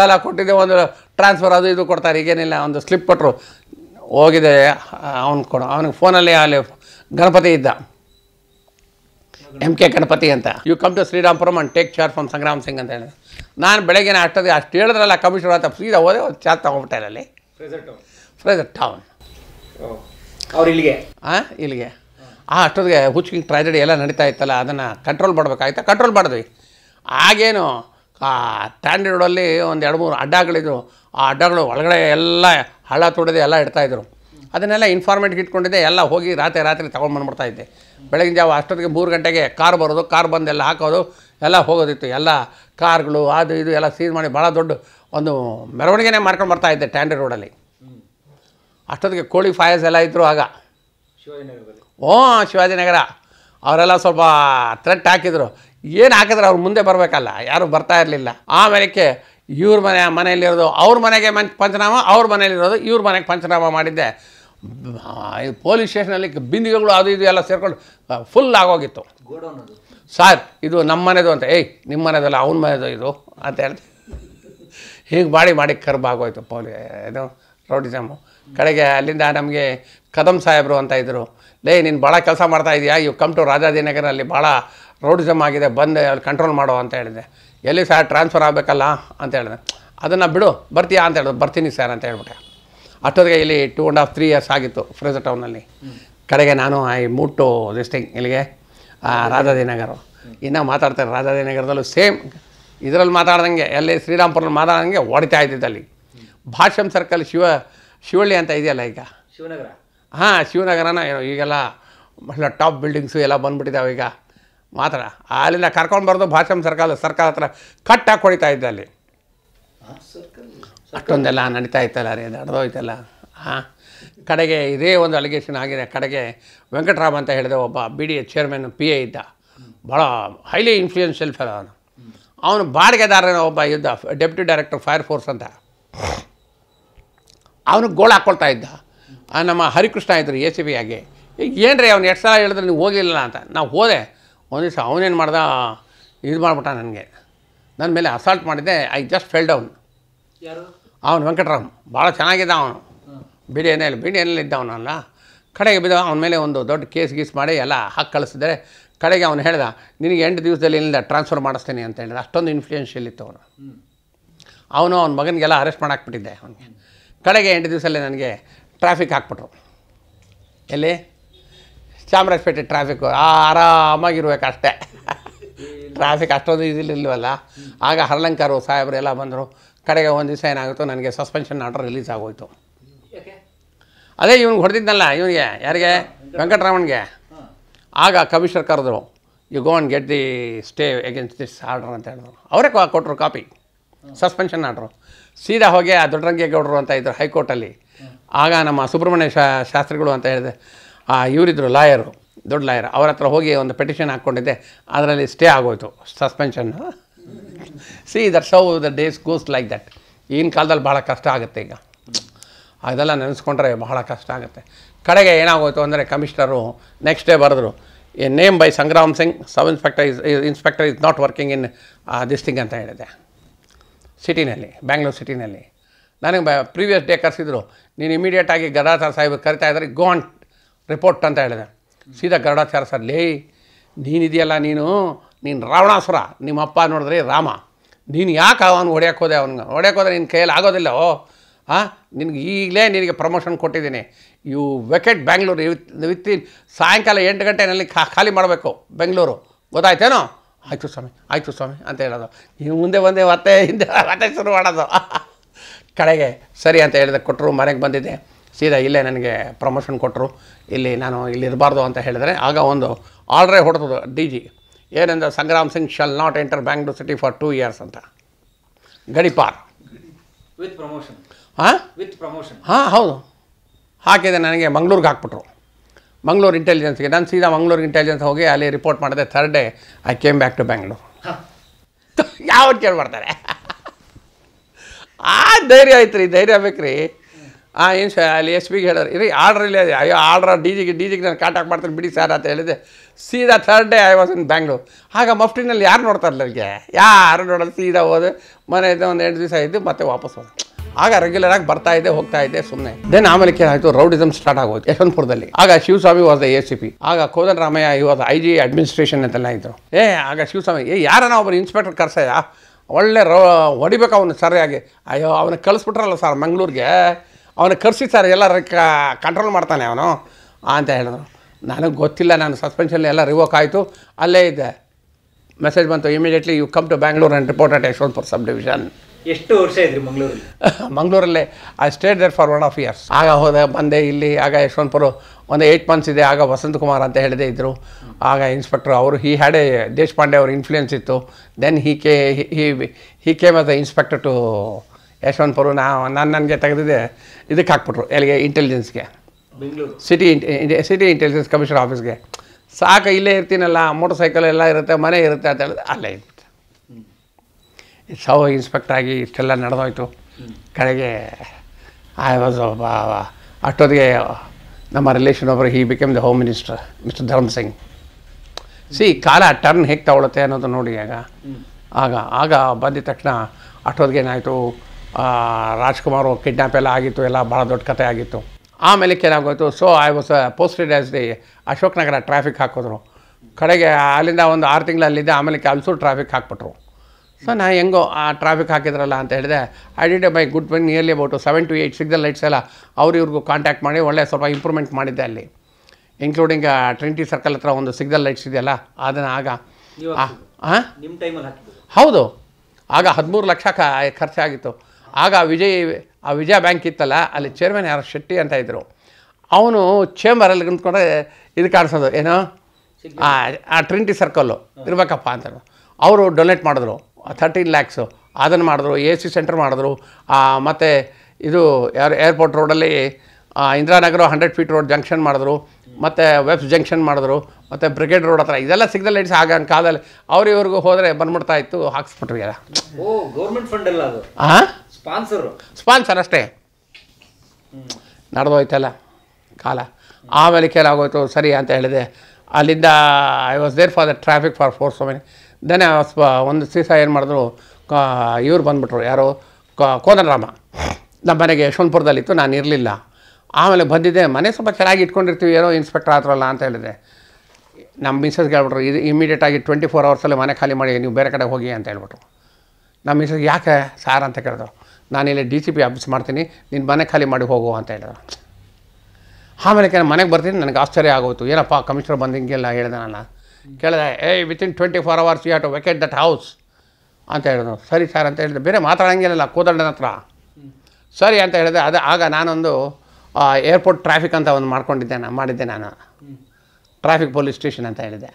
ಎಲ್ಲ ಕೊಟ್ಟಿದ್ದೆ ಒಂದು ಟ್ರಾನ್ಸ್ಫರ್ ಅದು ಇದು ಕೊಡ್ತಾರೆ ಈಗೇನಿಲ್ಲ ಒಂದು ಸ್ಲಿಪ್ ಕೊಟ್ಟರು ಹೋಗಿದೆ ಅವ್ನು ಕೊಡು ಅವನಿಗೆ ಫೋನಲ್ಲಿ ಅಲ್ಲಿ ಗಣಪತಿ ಇದ್ದ ಎಮ್ ಕೆ ಗಣಪತಿ ಅಂತ you come to Shrirampuram and take charge from Sangram Singh ಅಂತ ಹೇಳಿದೆ ನಾನು ಬೆಳಗ್ಗೆ ಅಷ್ಟೊತ್ತಿಗೆ ಅಷ್ಟು ಹೇಳಿದ್ರಲ್ಲ ಕಮಿಷನರ್ ಅಂತ ಸೀದಾ ಹೋದೆ ಒಂದು ಚಾರ್ ತೊಗೊಂಡ್ಬಿಟ್ಟೆ ಅಲ್ಲಿ ಫ್ರೆಸರ್ ಟೌನ್ ಅವ್ರು ಇಲ್ಲಿಗೆ ಹಾಂ ಇಲ್ಲಿಗೆ ಆ ಅಷ್ಟೊತ್ತಿಗೆ ಹುಚ್ಕಿಂಗ್ ಟ್ರಾಜಡಿ ಎಲ್ಲ ನಡೀತಾ ಇತ್ತಲ್ಲ ಅದನ್ನು ಕಂಟ್ರೋಲ್ ಮಾಡಬೇಕಾಯ್ತು ಕಂಟ್ರೋಲ್ ಮಾಡಿದ್ವಿ ಆಗೇನು ಆ ಟ್ಯಾಂಡಿ ಒಂದು ಎರಡು ಮೂರು ಅಡ್ಡಗಳಿದ್ರು ಆ ಅಡ್ಡಗಳು ಒಳಗಡೆ ಎಲ್ಲ ಹಳ್ಳ ತೊಡೆದು ಎಲ್ಲ ಇಡ್ತಾಯಿದ್ರು ಅದನ್ನೆಲ್ಲ ಇನ್ಫಾರ್ಮೇಟ್ಗೆ ಇಟ್ಕೊಂಡಿದ್ದೆ ಎಲ್ಲ ಹೋಗಿ ರಾತ್ರಿ ರಾತ್ರಿ ತೊಗೊಂಡು ಇದ್ದೆ ಬೆಳಗಿನ ಜಾವ ಅಷ್ಟೊತ್ತಿಗೆ ಮೂರು ಗಂಟೆಗೆ ಕಾರ್ ಬರೋದು ಕಾರ್ ಬಂದೆಲ್ಲ ಹಾಕೋದು ಎಲ್ಲ ಹೋಗೋದಿತ್ತು ಎಲ್ಲ ಕಾರ್ಗಳು ಅದು ಇದು ಎಲ್ಲ ಸೀಸ್ ಮಾಡಿ ಭಾಳ ದೊಡ್ಡ ಒಂದು ಮೆರವಣಿಗೆನೇ ಮಾಡ್ಕೊಂಡು ಬರ್ತಾಯಿದ್ದೆ ಟ್ಯಾಂಡರ್ ರೋಡಲ್ಲಿ ಅಷ್ಟೊತ್ತಿಗೆ ಕೋಳಿ ಫಾಯರ್ಸ್ ಎಲ್ಲ ಇದ್ದರು ಆಗ ಓ ಶಿವಾಜಿನಗರ ಅವರೆಲ್ಲ ಸ್ವಲ್ಪ ಥ್ರೆಟ್ ಹಾಕಿದರು ಏನು ಹಾಕಿದ್ರೆ ಅವ್ರು ಮುಂದೆ ಬರಬೇಕಲ್ಲ ಯಾರೂ ಬರ್ತಾ ಇರಲಿಲ್ಲ ಆಮೇಲೆ ಇವ್ರ ಮನೆ ಮನೆಯಲ್ಲಿರೋದು ಅವ್ರ ಮನೆಗೆ ಮನ್ ಪಂಚನಾಮ ಅವ್ರ ಮನೇಲಿರೋದು ಇವ್ರ ಮನೆಗೆ ಪಂಚನಾಮ ಮಾಡಿದ್ದೆ ಪೊಲೀಸ್ ಸ್ಟೇಷನಲ್ಲಿ ಬಿಂದಿಗೆಗಳು ಅದು ಇದು ಎಲ್ಲ ಸೇರಿಕೊಂಡು ಫುಲ್ ಆಗೋಗಿತ್ತು ಸರ್ ಇದು ನಮ್ಮ ಮನೆದು ಅಂತ ಏಯ್ ನಿಮ್ಮ ಮನೆದಲ್ಲ ಅವನ ಮನೆದು ಇದು ಅಂತ ಹೇಳಿದೆ ಹೀಗೆ ಮಾಡಿ ಮಾಡಿ ಕರ್ಬ್ ಆಗೋಯ್ತು ಪೊಲೀ ಇದು ರೌಡಿಸಮು ಕಡೆಗೆ ಅಲ್ಲಿಂದ ನಮಗೆ ಕದಂ ಸಾಹೇಬರು ಅಂತ ಇದ್ದರು ಲೇ ನೀನು ಭಾಳ ಕೆಲಸ ಮಾಡ್ತಾ ಇದೆಯಾ ಇವು ಕಮ್ ಟು ರಾಜಾಜಿನಗರಲ್ಲಿ ಭಾಳ ರೌಡಿಸಮ್ ಆಗಿದೆ ಬಂದು ಅಲ್ಲಿ ಕಂಟ್ರೋಲ್ ಮಾಡೋ ಅಂತ ಹೇಳಿದೆ ಎಲ್ಲಿ ಸರ್ ಟ್ರಾನ್ಸ್ಫರ್ ಆಗಬೇಕಲ್ಲ ಅಂತ ಹೇಳಿದೆ ಅದನ್ನು ಬಿಡು ಬರ್ತೀಯಾ ಅಂತ ಹೇಳಿದ್ರು ಬರ್ತೀನಿ ಸರ್ ಅಂತ ಹೇಳ್ಬಿಟ್ಟೆ ಅಷ್ಟೊತ್ತಿಗೆ ಇಲ್ಲಿ two and half three years ಆಗಿತ್ತು ಫ್ರೆಜ ಟೌನಲ್ಲಿ ಕಡೆಗೆ ನಾನು ಐ ಮೂಟು ದಿಸ್ಟಿಂಗ್ ಇಲ್ಲಿಗೆ ರಾಜಾಜಿನಗರ ಇನ್ನೂ ಮಾತಾಡ್ತಾರೆ ರಾಜಾಜಿನಗರದಲ್ಲೂ ಸೇಮ್ ಇದರಲ್ಲಿ ಮಾತಾಡ್ದಂಗೆ ಅಲ್ಲಿ ಶ್ರೀರಾಮ್ಪುರಲ್ಲಿ ಮಾತಾಡ್ದಂಗೆ ಹೊಡಿತಾ ಇದ್ದಿದ್ದು ಅಲ್ಲಿ ಭಾಷ್ಯಂ ಸರ್ಕಲ್ ಶಿವ ಶಿವಳ್ಳಿ ಅಂತ ಇದೆಯಲ್ಲ ಈಗ ಶಿವನಗರ ಹಾಂ ಶಿವನಗರನ ಈಗೆಲ್ಲ ಈಗೆಲ್ಲ ಟಾಪ್ ಬಿಲ್ಡಿಂಗ್ಸು ಎಲ್ಲ ಬಂದುಬಿಟ್ಟಿದ್ದಾವೆ ಈಗ ಮಾತ್ರ ಅಲ್ಲಿಂದ ಕರ್ಕೊಂಡು ಬರೋದು ಭಾಷಂ ಸರ್ಕಲ್ ಸರ್ಕಾರ ಹತ್ರ ಕಟ್ಟಾಗಿ ಹೊಡಿತಾ ಇದ್ದಲ್ಲಿ ಅಷ್ಟೊಂದೆಲ್ಲ ನಡೀತಾ ಇತ್ತಲ್ಲ ರೀ ನಡೆದೋಯ್ತಲ್ಲ ಹಾಂ ಕಡೆಗೆ ಇದೇ ಒಂದು ಅಲಿಗೇಷನ್ ಆಗಿದೆ ಕಡೆಗೆ ವೆಂಕಟರಾಮ್ ಅಂತ ಹೇಳಿದೆ ಒಬ್ಬ B D A chairman P A ಇದ್ದ ಭಾಳ ಹೈಲಿ ಇನ್ಫ್ಲೂಯೆನ್ಷಿಯಲ್ ಫೆಲೋ ಅವನು ಅವನು ಬಾಡಿಗೆದಾರನ ಒಬ್ಬ ಇದ್ದ ಡೆಪ್ಯೂಟಿ ಡೈರೆಕ್ಟರ್ ಫೈರ್ ಫೋರ್ಸ್ ಅಂತ ಅವನು ಗೋಳ ಹಾಕ್ಕೊಳ್ತಾ ಇದ್ದ ನಮ್ಮ ಹರಿಕೃಷ್ಣ ಇದ್ದರು ಎ ಸಿ ಬಿ ಆಗಿ ಈಗ ಏನು ರೀ ಅವ್ನು ಎಷ್ಟು ಸಲ ಹೇಳಿದ್ರೆ ನೀವು ಹೋಗಲಿಲ್ಲ ಅಂತ ನಾವು ಹೋದೆ ಒಂದು ದಿವಸ ಅವನೇನು ಮಾಡ್ದ ಇದು ಮಾಡಿಬಿಟ್ಟ ನನಗೆ ನನ್ನ ಮೇಲೆ ಅಸಾಲ್ಟ್ ಮಾಡಿದ್ದೆ ಐ ಜಸ್ಟ್ ಫೆಲ್ ಡೌನ್ ಯಾರು ಅವನು ವೆಂಕಟರಾಮ್ ಭಾಳ ಚೆನ್ನಾಗಿದ್ದ ಅವನು B D B D B D ಇದ್ದ ಅವನಲ್ಲ ಕಡೆಗೆ ಬಿದ್ದ ಅವನ ಮೇಲೆ ಒಂದು ದೊಡ್ಡ ಕೇಸ್ ಗೀಸ್ ಮಾಡಿ ಎಲ್ಲ ಹಾಕಿ ಕಳಿಸಿದ್ರೆ ಕಡೆಗೆ ಅವನು ಹೇಳ್ದ ನಿನಗೆ ಎಂಟು ದಿವಸದಲ್ಲಿ ಇಲ್ಲಿಂದ ಟ್ರಾನ್ಸ್ಫರ್ ಮಾಡಿಸ್ತೀನಿ ಅಂತ ಹೇಳಿದ ಅಷ್ಟೊಂದು ಇನ್ಫ್ಲೂಯೆನ್ಷಿಯಲ್ ಇತ್ತು ಅವನು ಅವನು ಅವನ ಮಗನಿಗೆಲ್ಲ ಅರೆಸ್ಟ್ ಮಾಡಾಕ್ಬಿಟ್ಟಿದ್ದೆ ಅವನಿಗೆ ಕಡೆಗೆ ಎಂಟು ದಿವಸದಲ್ಲಿ ನನಗೆ ಟ್ರಾಫಿಕ್ ಹಾಕ್ಬಿಟ್ರು ಎಲ್ಲಿ ಚಾಮರಾಜಪೇಟೆ ಟ್ರಾಫಿಕ್ಕು ಆರಾಮಾಗಿರ್ಬೇಕಷ್ಟೇ ಟ್ರಾಫಿಕ್ ಅಷ್ಟೊಂದು ಇದಿಲ್ಲ ಇಲ್ವಲ್ಲ ಆಗ ಹರಲಂಕಾರು ಸಾಹೇಬರು ಎಲ್ಲ ಬಂದರು ಕಡೆಗೆ ಒಂದು ದಿವಸ ಏನಾಗುತ್ತೋ ನನಗೆ ಸಸ್ಪೆನ್ಷನ್ ಆರ್ಡರ್ ರಿಲೀಸ್ ಆಗೋಯ್ತು ಅದೇ ಇವನಿಗೆ ಹೊಡೆದಿದ್ದಲ್ಲ ಇವನಿಗೆ ಯಾರಿಗೆ ವೆಂಕಟರಾಮನ್ಗೆ ಆಗ ಕಮಿಷನರ್ ಕರೆದ್ರು you go and get the stay against this order ಅಂತ ಹೇಳಿದ್ರು ಅವರೇ ಕೊಟ್ಟರು ಕಾಪಿ ಸಸ್ಪೆನ್ಷನ್ ಆರ್ಡ್ರು ಸೀದಾ ಹೋಗಿ ಆ ದೊಡ್ಡರಂಗೇಗೌಡರು ಅಂತ ಇದ್ದರು ಹೈಕೋರ್ಟಲ್ಲಿ ಆಗ ನಮ್ಮ ಸುಬ್ರಹ್ಮಣ್ಯ ಶಾಸ್ತ್ರಿಗಳು ಅಂತ ಹೇಳಿದೆ ಇವರಿದ್ದರು ಲಾಯರು ದೊಡ್ಡ ಲಾಯರ್ ಅವ್ರ ಹತ್ರ ಹೋಗಿ ಒಂದು ಪೆಟಿಷನ್ ಹಾಕ್ಕೊಂಡಿದ್ದೆ ಅದರಲ್ಲಿ ಸ್ಟೇ ಆಗೋಯ್ತು suspension see that so the days goes like that ಈಗಿನ ಕಾಲದಲ್ಲಿ ಭಾಳ ಕಷ್ಟ ಆಗುತ್ತೆ ಈಗ ಅದೆಲ್ಲ ನೆನೆಸ್ಕೊಂಡ್ರೆ ಬಹಳ ಕಷ್ಟ ಆಗುತ್ತೆ ಕಡೆಗೆ ಏನಾಗೋಯ್ತು ಅಂದರೆ ಕಮಿಷನರು ನೆಕ್ಸ್ಟ್ ಡೇ ಬರೆದ್ರು a name by Sangram Singh sub inspector is inspector is not working in this thing ಅಂತ ಹೇಳಿದೆ ಸಿಟಿನಲ್ಲಿ ಬ್ಯಾಂಗ್ಳೂರು ಸಿಟಿನಲ್ಲಿ ನನಗೆ ಬ ಪ್ರೀವಿಯಸ್ ಡೇ ಕರೆಸಿದ್ರು ನೀನು ಇಮಿಡಿಯೇಟಾಗಿ ಗರ್ಡಾಚಾರ ಸಾಹೇಬ್ ಕರಿತಾ ಇದ್ದಾರೆ ಗೋಂಟ್ ರಿಪೋರ್ಟ್ ಅಂತ ಹೇಳಿದೆ ಸೀದಾ ಗರುಡಾಚಾರ್ಯ ಸರ್ ಲೇ ನೀನಿದೆಯಲ್ಲ ನೀನು ನೀನು ರಾವಣಾಸುರ ನಿಮ್ಮ ಅಪ್ಪ ನೋಡಿದ್ರೆ ರಾಮ ನೀನು ಯಾಕೆ ಅವನು ಹೊಡ್ಯಕ್ಕೆ ಹೋದೆ ಅವನಿಗೆ ಹೊಡೆಯಕ್ಕೆ ಹೋದ್ರೆ ನಿನ್ನ ಕೈಯಲ್ಲಿ ಆಗೋದಿಲ್ಲ ಓ ಹಾಂ ನಿನಗೆ ಈಗಲೇ ನಿನಗೆ ಪ್ರಮೋಷನ್ ಕೊಟ್ಟಿದ್ದೀನಿ ಇವು ವೆಕೆಟ್ ಬ್ಯಾಂಗ್ಳೂರು ವಿತ್ ಇನ್ ಸಾಯಂಕಾಲ ಎಂಟು ಗಂಟೆನಲ್ಲಿ ಖಾಲಿ ಮಾಡಬೇಕು ಬೆಂಗಳೂರು ಗೊತ್ತಾಯ್ತೇನೋ ಆಯಿತು ಸ್ವಾಮಿ ಆಯಿತು ಸ್ವಾಮಿ ಅಂತ ಹೇಳೋದು ನೀವು ಮುಂದೆ ಬಂದೆ ಮತ್ತೆ ಹಿಂದೆ ಮತ್ತೆ ಶುರು ಮಾಡೋದು ಕಡೆಗೆ ಸರಿ ಅಂತ ಹೇಳಿದೆ ಕೊಟ್ಟರು ಮನೆಗೆ ಬಂದಿದ್ದೆ ಸೀದಾ ಇಲ್ಲೇ ನನಗೆ ಪ್ರಮೋಷನ್ ಕೊಟ್ಟರು ಇಲ್ಲಿ ನಾನು ಇಲ್ಲಿ ಇರಬಾರ್ದು ಅಂತ ಹೇಳಿದರೆ ಆಗ ಒಂದು ಆರ್ಡ್ರೇ ಹೊಡೆದು ಡಿ ಜಿ ಏನಂದ್ರೆ Sangram Singh shall not enter Bangalore city for two years ಅಂತ ಗಡಿಪಾರ್ ವಿತ್ ಪ್ರಮೋಷನ್ ಹಾಂ ವಿತ್ ಪ್ರಮೋಷನ್ ಹಾಂ ಹೌದು ಹಾಕಿದೆ ನನಗೆ ಮಂಗ್ಳೂರಿಗೆ ಹಾಕ್ಬಿಟ್ರು ಮಂಗ್ಳೂರು ಇಂಟೆಲಿಜೆನ್ಸ್ಗೆ ನಾನು ಸೀದಾ ಮಂಗ್ಳೂರು ಇಂಟೆಲಿಜೆನ್ಸ್ ಹೋಗಿ ಅಲ್ಲಿ ರಿಪೋರ್ಟ್ ಮಾಡಿದೆ third day I came back to Bangalore ಯಾವತ್ತು ಕೇಳ್ಬರ್ತಾರೆ ಆ ಧೈರ್ಯ ಐತೆ ರೀ ಧೈರ್ಯ ಬೇಕು ರೀ ಆ ಏನು ಅಲ್ಲಿ ಎಸ್ ಪಿಗೆ ಹೇಳಿದ್ರೆ ಇರಿ ಆರ್ಡ್ರ್ ಇಲ್ಲ ಅಯ್ಯೋ ಆರ್ಡ್ರ್ ಡಿ ಜಿಗೆ ಡಿ ಜಿಗೆ ನಾನು ಕಾಂಟ್ಯಾಕ್ಟ್ ಮಾಡ್ತೀನಿ ಬಿಡಿ ಸರ್ ಅಂತ ಹೇಳಿದೆ ಸೀದಾ third day I was in Bangalore ಆಗ ಮಫ್ಟಿನಲ್ಲಿ ಯಾರು ನೋಡ್ತಾ ನನಗೆ ಯಾರು ನೋಡಲ್ಲ ಸೀದಾ ಹೋದೆ ಮನೆ ಒಂದು ಎಂಟು ದಿವಸ ಇದ್ದು ಮತ್ತೆ ವಾಪಸ್ ಹೋದೆ ಆಗ ರೆಗ್ಯುಲರ್ ಆಗಿ ಬರ್ತಾ ಇದ್ದೆ ಹೋಗ್ತಾ ಇದ್ದೆ ಸುಮ್ಮನೆ ದೆನ್ ಆಮೇಲೆ ಏನಾಯಿತು ರೌಡಿಸಮ್ ಸ್ಟಾರ್ಟ್ ಆಗೋದು ಯಶವಂತಪುರದಲ್ಲಿ ಆಗ Shivaswamy was the A C P ಆಗ ಕೋದಂಡರಾಮಯ್ಯ ಈ ವಾಸ್ ಐ ಜಿ ಅಡ್ಮಿನಿಸ್ಟ್ರೇಷನ್ ಅಂತೆಲ್ಲ ಇದ್ರು ಏ ಆಗ ಶಿವಸ್ವಾಮಿ ಏ ಯಾರನ ಒಬ್ಬರು ಇನ್ಸ್ಪೆಕ್ಟರ್ ಕರ್ಸಯ್ಯ ಒಳ್ಳೆ ರೋ ಹೊಡಿಬೇಕು ಅವನು ಸರಿಯಾಗಿ ಅಯ್ಯೋ ಅವನ ಕಳಿಸ್ಬಿಟ್ರಲ್ಲ ಸರ್ ಮಂಗ್ಳೂರಿಗೆ ಅವನ ಕರ್ಸಿ ಸರ್ ಎಲ್ಲ ಕಂಟ್ರೋಲ್ ಮಾಡ್ತಾನೆ ಅವನು ಅಂತ ಹೇಳಿದ್ರು ನನಗೆ ಗೊತ್ತಿಲ್ಲ ನಾನು ಸಸ್ಪೆನ್ಷನ್ ಎಲ್ಲ ರಿವೋಕ್ ಆಯಿತು ಅಲ್ಲೇ ಇದ್ದೆ ಮೆಸೇಜ್ ಬಂತು immediately you come to Bangalore and report at Yeshwant for sub division ಎಷ್ಟು ವರ್ಷ ಇದ್ರಿ ಮಂಗಳೂರಲ್ಲಿ ಮಂಗ್ಳೂರಲ್ಲೇ I stayed there for one of years ಆಗ ಹೋದ ಬಂದೆ ಇಲ್ಲಿ ಆಗ ಯಶವಂತಪುರ ಒಂದು ಏಯ್ಟ್ ಮಂತ್ಸ್ ಇದೆ ಆಗ ವಸಂತ್ ಕುಮಾರ್ ಅಂತ ಹೇಳಿದೆ ಇದ್ದರು ಆಗ ಇನ್ಸ್ಪೆಕ್ಟರ್ ಅವರು ಹಿ ಹ್ಯಾಡೆ ದೇಶಪಾಂಡೆ ಅವ್ರ ಇನ್ಫ್ಲೂಯೆನ್ಸ್ ಇತ್ತು ದೆನ್ ಹಿ ಕೆ ಹಿ ಹಿ ಕೇಮ್ ಮತ್ತು ಇನ್ಸ್ಪೆಕ್ಟರ್ ಟು ಯಶವಂತಪುರ ನಾನು ನನಗೆ ತೆಗೆದಿದೆ ಇದಕ್ಕೆ ಹಾಕ್ಬಿಟ್ರು ಎಲ್ಲಿಗೆ ಇಂಟೆಲಿಜೆನ್ಸ್ಗೆ Bengaluru city city intelligence commission ಆಫೀಸ್ಗೆ ಸಾಕು ಇಲ್ಲೇ ಇರ್ತೀನಲ್ಲ ಮೋಟರ್ ಸೈಕಲ್ ಎಲ್ಲ ಇರುತ್ತೆ ಮನೆ ಇರುತ್ತೆ ಅಂತ ಹೇಳಿದ್ರೆ ಅಲ್ಲೇ ಇತ್ತು ಸೌ ಇನ್ಸ್ಪೆಕ್ಟ್ ಆಗಿ ಇಷ್ಟೆಲ್ಲ ನಡೆದೋಯ್ತು ಕಡೆಗೆ ಐ ವಾಸ್ uh, ಅಷ್ಟೊತ್ತಿಗೆ ನಮ್ಮ ರಿಲೇಷನ್ ಒಬ್ಬರು he become the home minister mister Dharm Singh see ಕಾಲ ಟರ್ನ್ ಹೇಗೆ ತಗೊಳುತ್ತೆ ಅನ್ನೋದು ನೋಡಿ ಆಗ ಆಗ ಆಗ ಬಂದಿದ ತಕ್ಷಣ ಅಷ್ಟೊತ್ತಿಗೆ ಏನಾಯಿತು ರಾಜ್ಕುಮಾರ್ ಕಿಡ್ನಾಪ್ ಎಲ್ಲ ಆಗಿತ್ತು ಎಲ್ಲ ಭಾಳ ದೊಡ್ಡ ಕಥೆ ಆಗಿತ್ತು ಆಮೇಲೆ ಏನಾಗೋಯ್ತು so I was posted as the ನಗರ ಟ್ರಾಫಿಕ್ ಹಾಕಿದ್ರು ಕಡೆಗೆ ಅಲ್ಲಿಂದ ಒಂದು ಆರು ತಿಂಗಳಲ್ಲಿದೆ ಆಮೇಲೆ ಕೆಲಸೂ ಟ್ರಾಫಿಕ್ ಹಾಕ್ಬಿಟ್ರು ಸೊ ನಾನು ಹೆಂಗೋ ಆ ಟ್ರಾಫಿಕ್ ಹಾಕಿದ್ರಲ್ಲ ಅಂತ ಹೇಳಿದೆ I did by good win nearly about seven to eight signal lights ಎಲ್ಲ ಅವ್ರಿಗೂ ಕಾಂಟ್ಯಾಕ್ಟ್ ಮಾಡಿ ಒಳ್ಳೆ ಸ್ವಲ್ಪ ಇಂಪ್ರೂವ್ಮೆಂಟ್ ಮಾಡಿದ್ದೆ ಅಲ್ಲಿ ಇನ್ಕ್ಲೂಡಿಂಗ್ ಟ್ರಿನಿಟಿ ಸರ್ಕಲ್ ಹತ್ರ ಒಂದು ಸಿಗ್ನಲ್ ಲೈಟ್ಸ್ ಇದೆಯಲ್ಲ ಅದನ್ನು ಆಗ ಹೌದು ಆಗ ಹದಿಮೂರು ಲಕ್ಷ ಖರ್ಚಾಗಿತ್ತು ಆಗ ವಿಜಯ್ ಆ ವಿಜಯ ಬ್ಯಾಂಕ್ ಇತ್ತಲ್ಲ ಅಲ್ಲಿ ಚೇರ್ಮನ್ ಯಾರು ಶೆಟ್ಟಿ ಅಂತ ಇದ್ದರು ಅವನು ಚೇಂಬರಲ್ಲಿ ನಿಂತ್ಕೊಂಡ್ರೆ ಇದು ಕಾಣಿಸೋದು ಏನೋ ಆ ಟ್ರಿಂಟಿ ಸರ್ಕಲ್ಲು ಇರಬೇಕಪ್ಪ ಅಂತ ಅವರು ಡೊನೇಟ್ ಮಾಡಿದ್ರು ಥರ್ಟೀನ್ ಲ್ಯಾಕ್ಸು ಅದನ್ನು ಮಾಡಿದ್ರು ಎ ಸಿ ಸೆಂಟರ್ ಮಾಡಿದ್ರು ಮತ್ತು ಇದು ಯಾರು ಏರ್ಪೋರ್ಟ್ ರೋಡಲ್ಲಿ Indiranagar hundred feet road junction ಮಾಡಿದ್ರು ಮತ್ತು ವೆಬ್ಸ್ ಜಂಕ್ಷನ್ ಮಾಡಿದ್ರು ಮತ್ತು ಬ್ರಿಗೇಡ್ ರೋಡ್ ಹತ್ರ ಇದೆಲ್ಲ ಸಿಗ್ನಲ್ ಲೈಟ್ಸ್ ಆಗ ಕಾಲದಲ್ಲಿ ಅವ್ರು ಹೋದರೆ ಬಂದ್ಬಿಡ್ತಾ ಇತ್ತು ಹಾಕ್ಸ್ಬಿಟ್ರಿ ಎಲ್ಲ ಸ್ಪಾನ್ಸರ್ ಸ್ಪಾನ್ಸರ್ ಅಷ್ಟೇ ನಡೆದೋಯ್ತಲ್ಲ ಕಾಲ ಆಮೇಲೆ ಕೆಲಾಗೋಯ್ತು ಸರಿ ಅಂತ ಹೇಳಿದೆ ಅಲ್ಲಿಂದ I was there for the traffic for four so many then ಒಂದು ಸೀಸ ಏನು ಮಾಡಿದ್ರು ಇವ್ರು ಬಂದುಬಿಟ್ರು ಯಾರು ಕೋನರಾಮ ನಮ್ಮ ಮನೆಗೆ ಯಶವಂತಪುರದಲ್ಲಿತ್ತು ನಾನು ಇರಲಿಲ್ಲ ಆಮೇಲೆ ಬಂದಿದ್ದೆ ಮನೆ ಸ್ವಲ್ಪ ಚೆನ್ನಾಗಿ ಇಟ್ಕೊಂಡಿರ್ತೀವಿ ಏನೋ ಇನ್ಸ್ಪೆಕ್ಟರ್ ಆದ್ರಲ್ಲ ಅಂತ ಹೇಳಿದೆ ನಮ್ಮ ಮಿಸಸ್ಗೆ ಹೇಳ್ಬಿಟ್ರು ಇದು ಇಮಿಡಿಯೇಟಾಗಿ ಟ್ವೆಂಟಿ ಫೋರ್ ಅವರ್ಸಲ್ಲಿ ಮನೆ ಖಾಲಿ ಮಾಡಿ ನೀವು ಬೇರೆ ಕಡೆ ಹೋಗಿ ಅಂತ ಹೇಳ್ಬಿಟ್ರು ನಮ್ಮ ಮಿಸ್ಸಸ್ಗೆ ಯಾಕೆ ಸಾರ್ ಅಂತ ಕೇಳಿದ್ರು ನಾನಿಲ್ಲಿ ಡಿ ಸಿ ಪಿ ಆಫೀಸ್ ಮಾಡ್ತೀನಿ ನೀನು ಮನೆ ಖಾಲಿ ಮಾಡಿ ಹೋಗು ಅಂತ ಹೇಳಿದ್ರು ಆಮೇಲೆ ಕೆಲ ಮನೆಗೆ ಬರ್ತೀನಿ ನನಗೆ ಆಶ್ಚರ್ಯ ಆಗೋಯ್ತು ಏನಪ್ಪ ಕಮಿಷನರ್ ಬಂದು ಹಿಂಗೆಲ್ಲ ಹೇಳಿದೆ ನಾನು ಕೇಳಿದೆ ಏ within twenty four hours you have to vacate that house ಅಂತ ಹೇಳಿದ್ರು ಸರಿ ಸರ್ ಅಂತ ಹೇಳಿದೆ ಬೇರೆ ಮಾತಾಡೋಂಗಿಲ್ಲ ಕೂದಣ್ಣನ ಹತ್ರ ಸರಿ ಅಂತ ಹೇಳಿದೆ ಅದು ಆಗ ನಾನೊಂದು ಏರ್ಪೋರ್ಟ್ ಟ್ರಾಫಿಕ್ ಅಂತ ಒಂದು ಮಾಡ್ಕೊಂಡಿದ್ದೆ ನಾನು ಮಾಡಿದ್ದೆ ನಾನು ಟ್ರಾಫಿಕ್ ಪೊಲೀಸ್ ಸ್ಟೇಷನ್ ಅಂತ ಹೇಳಿದೆ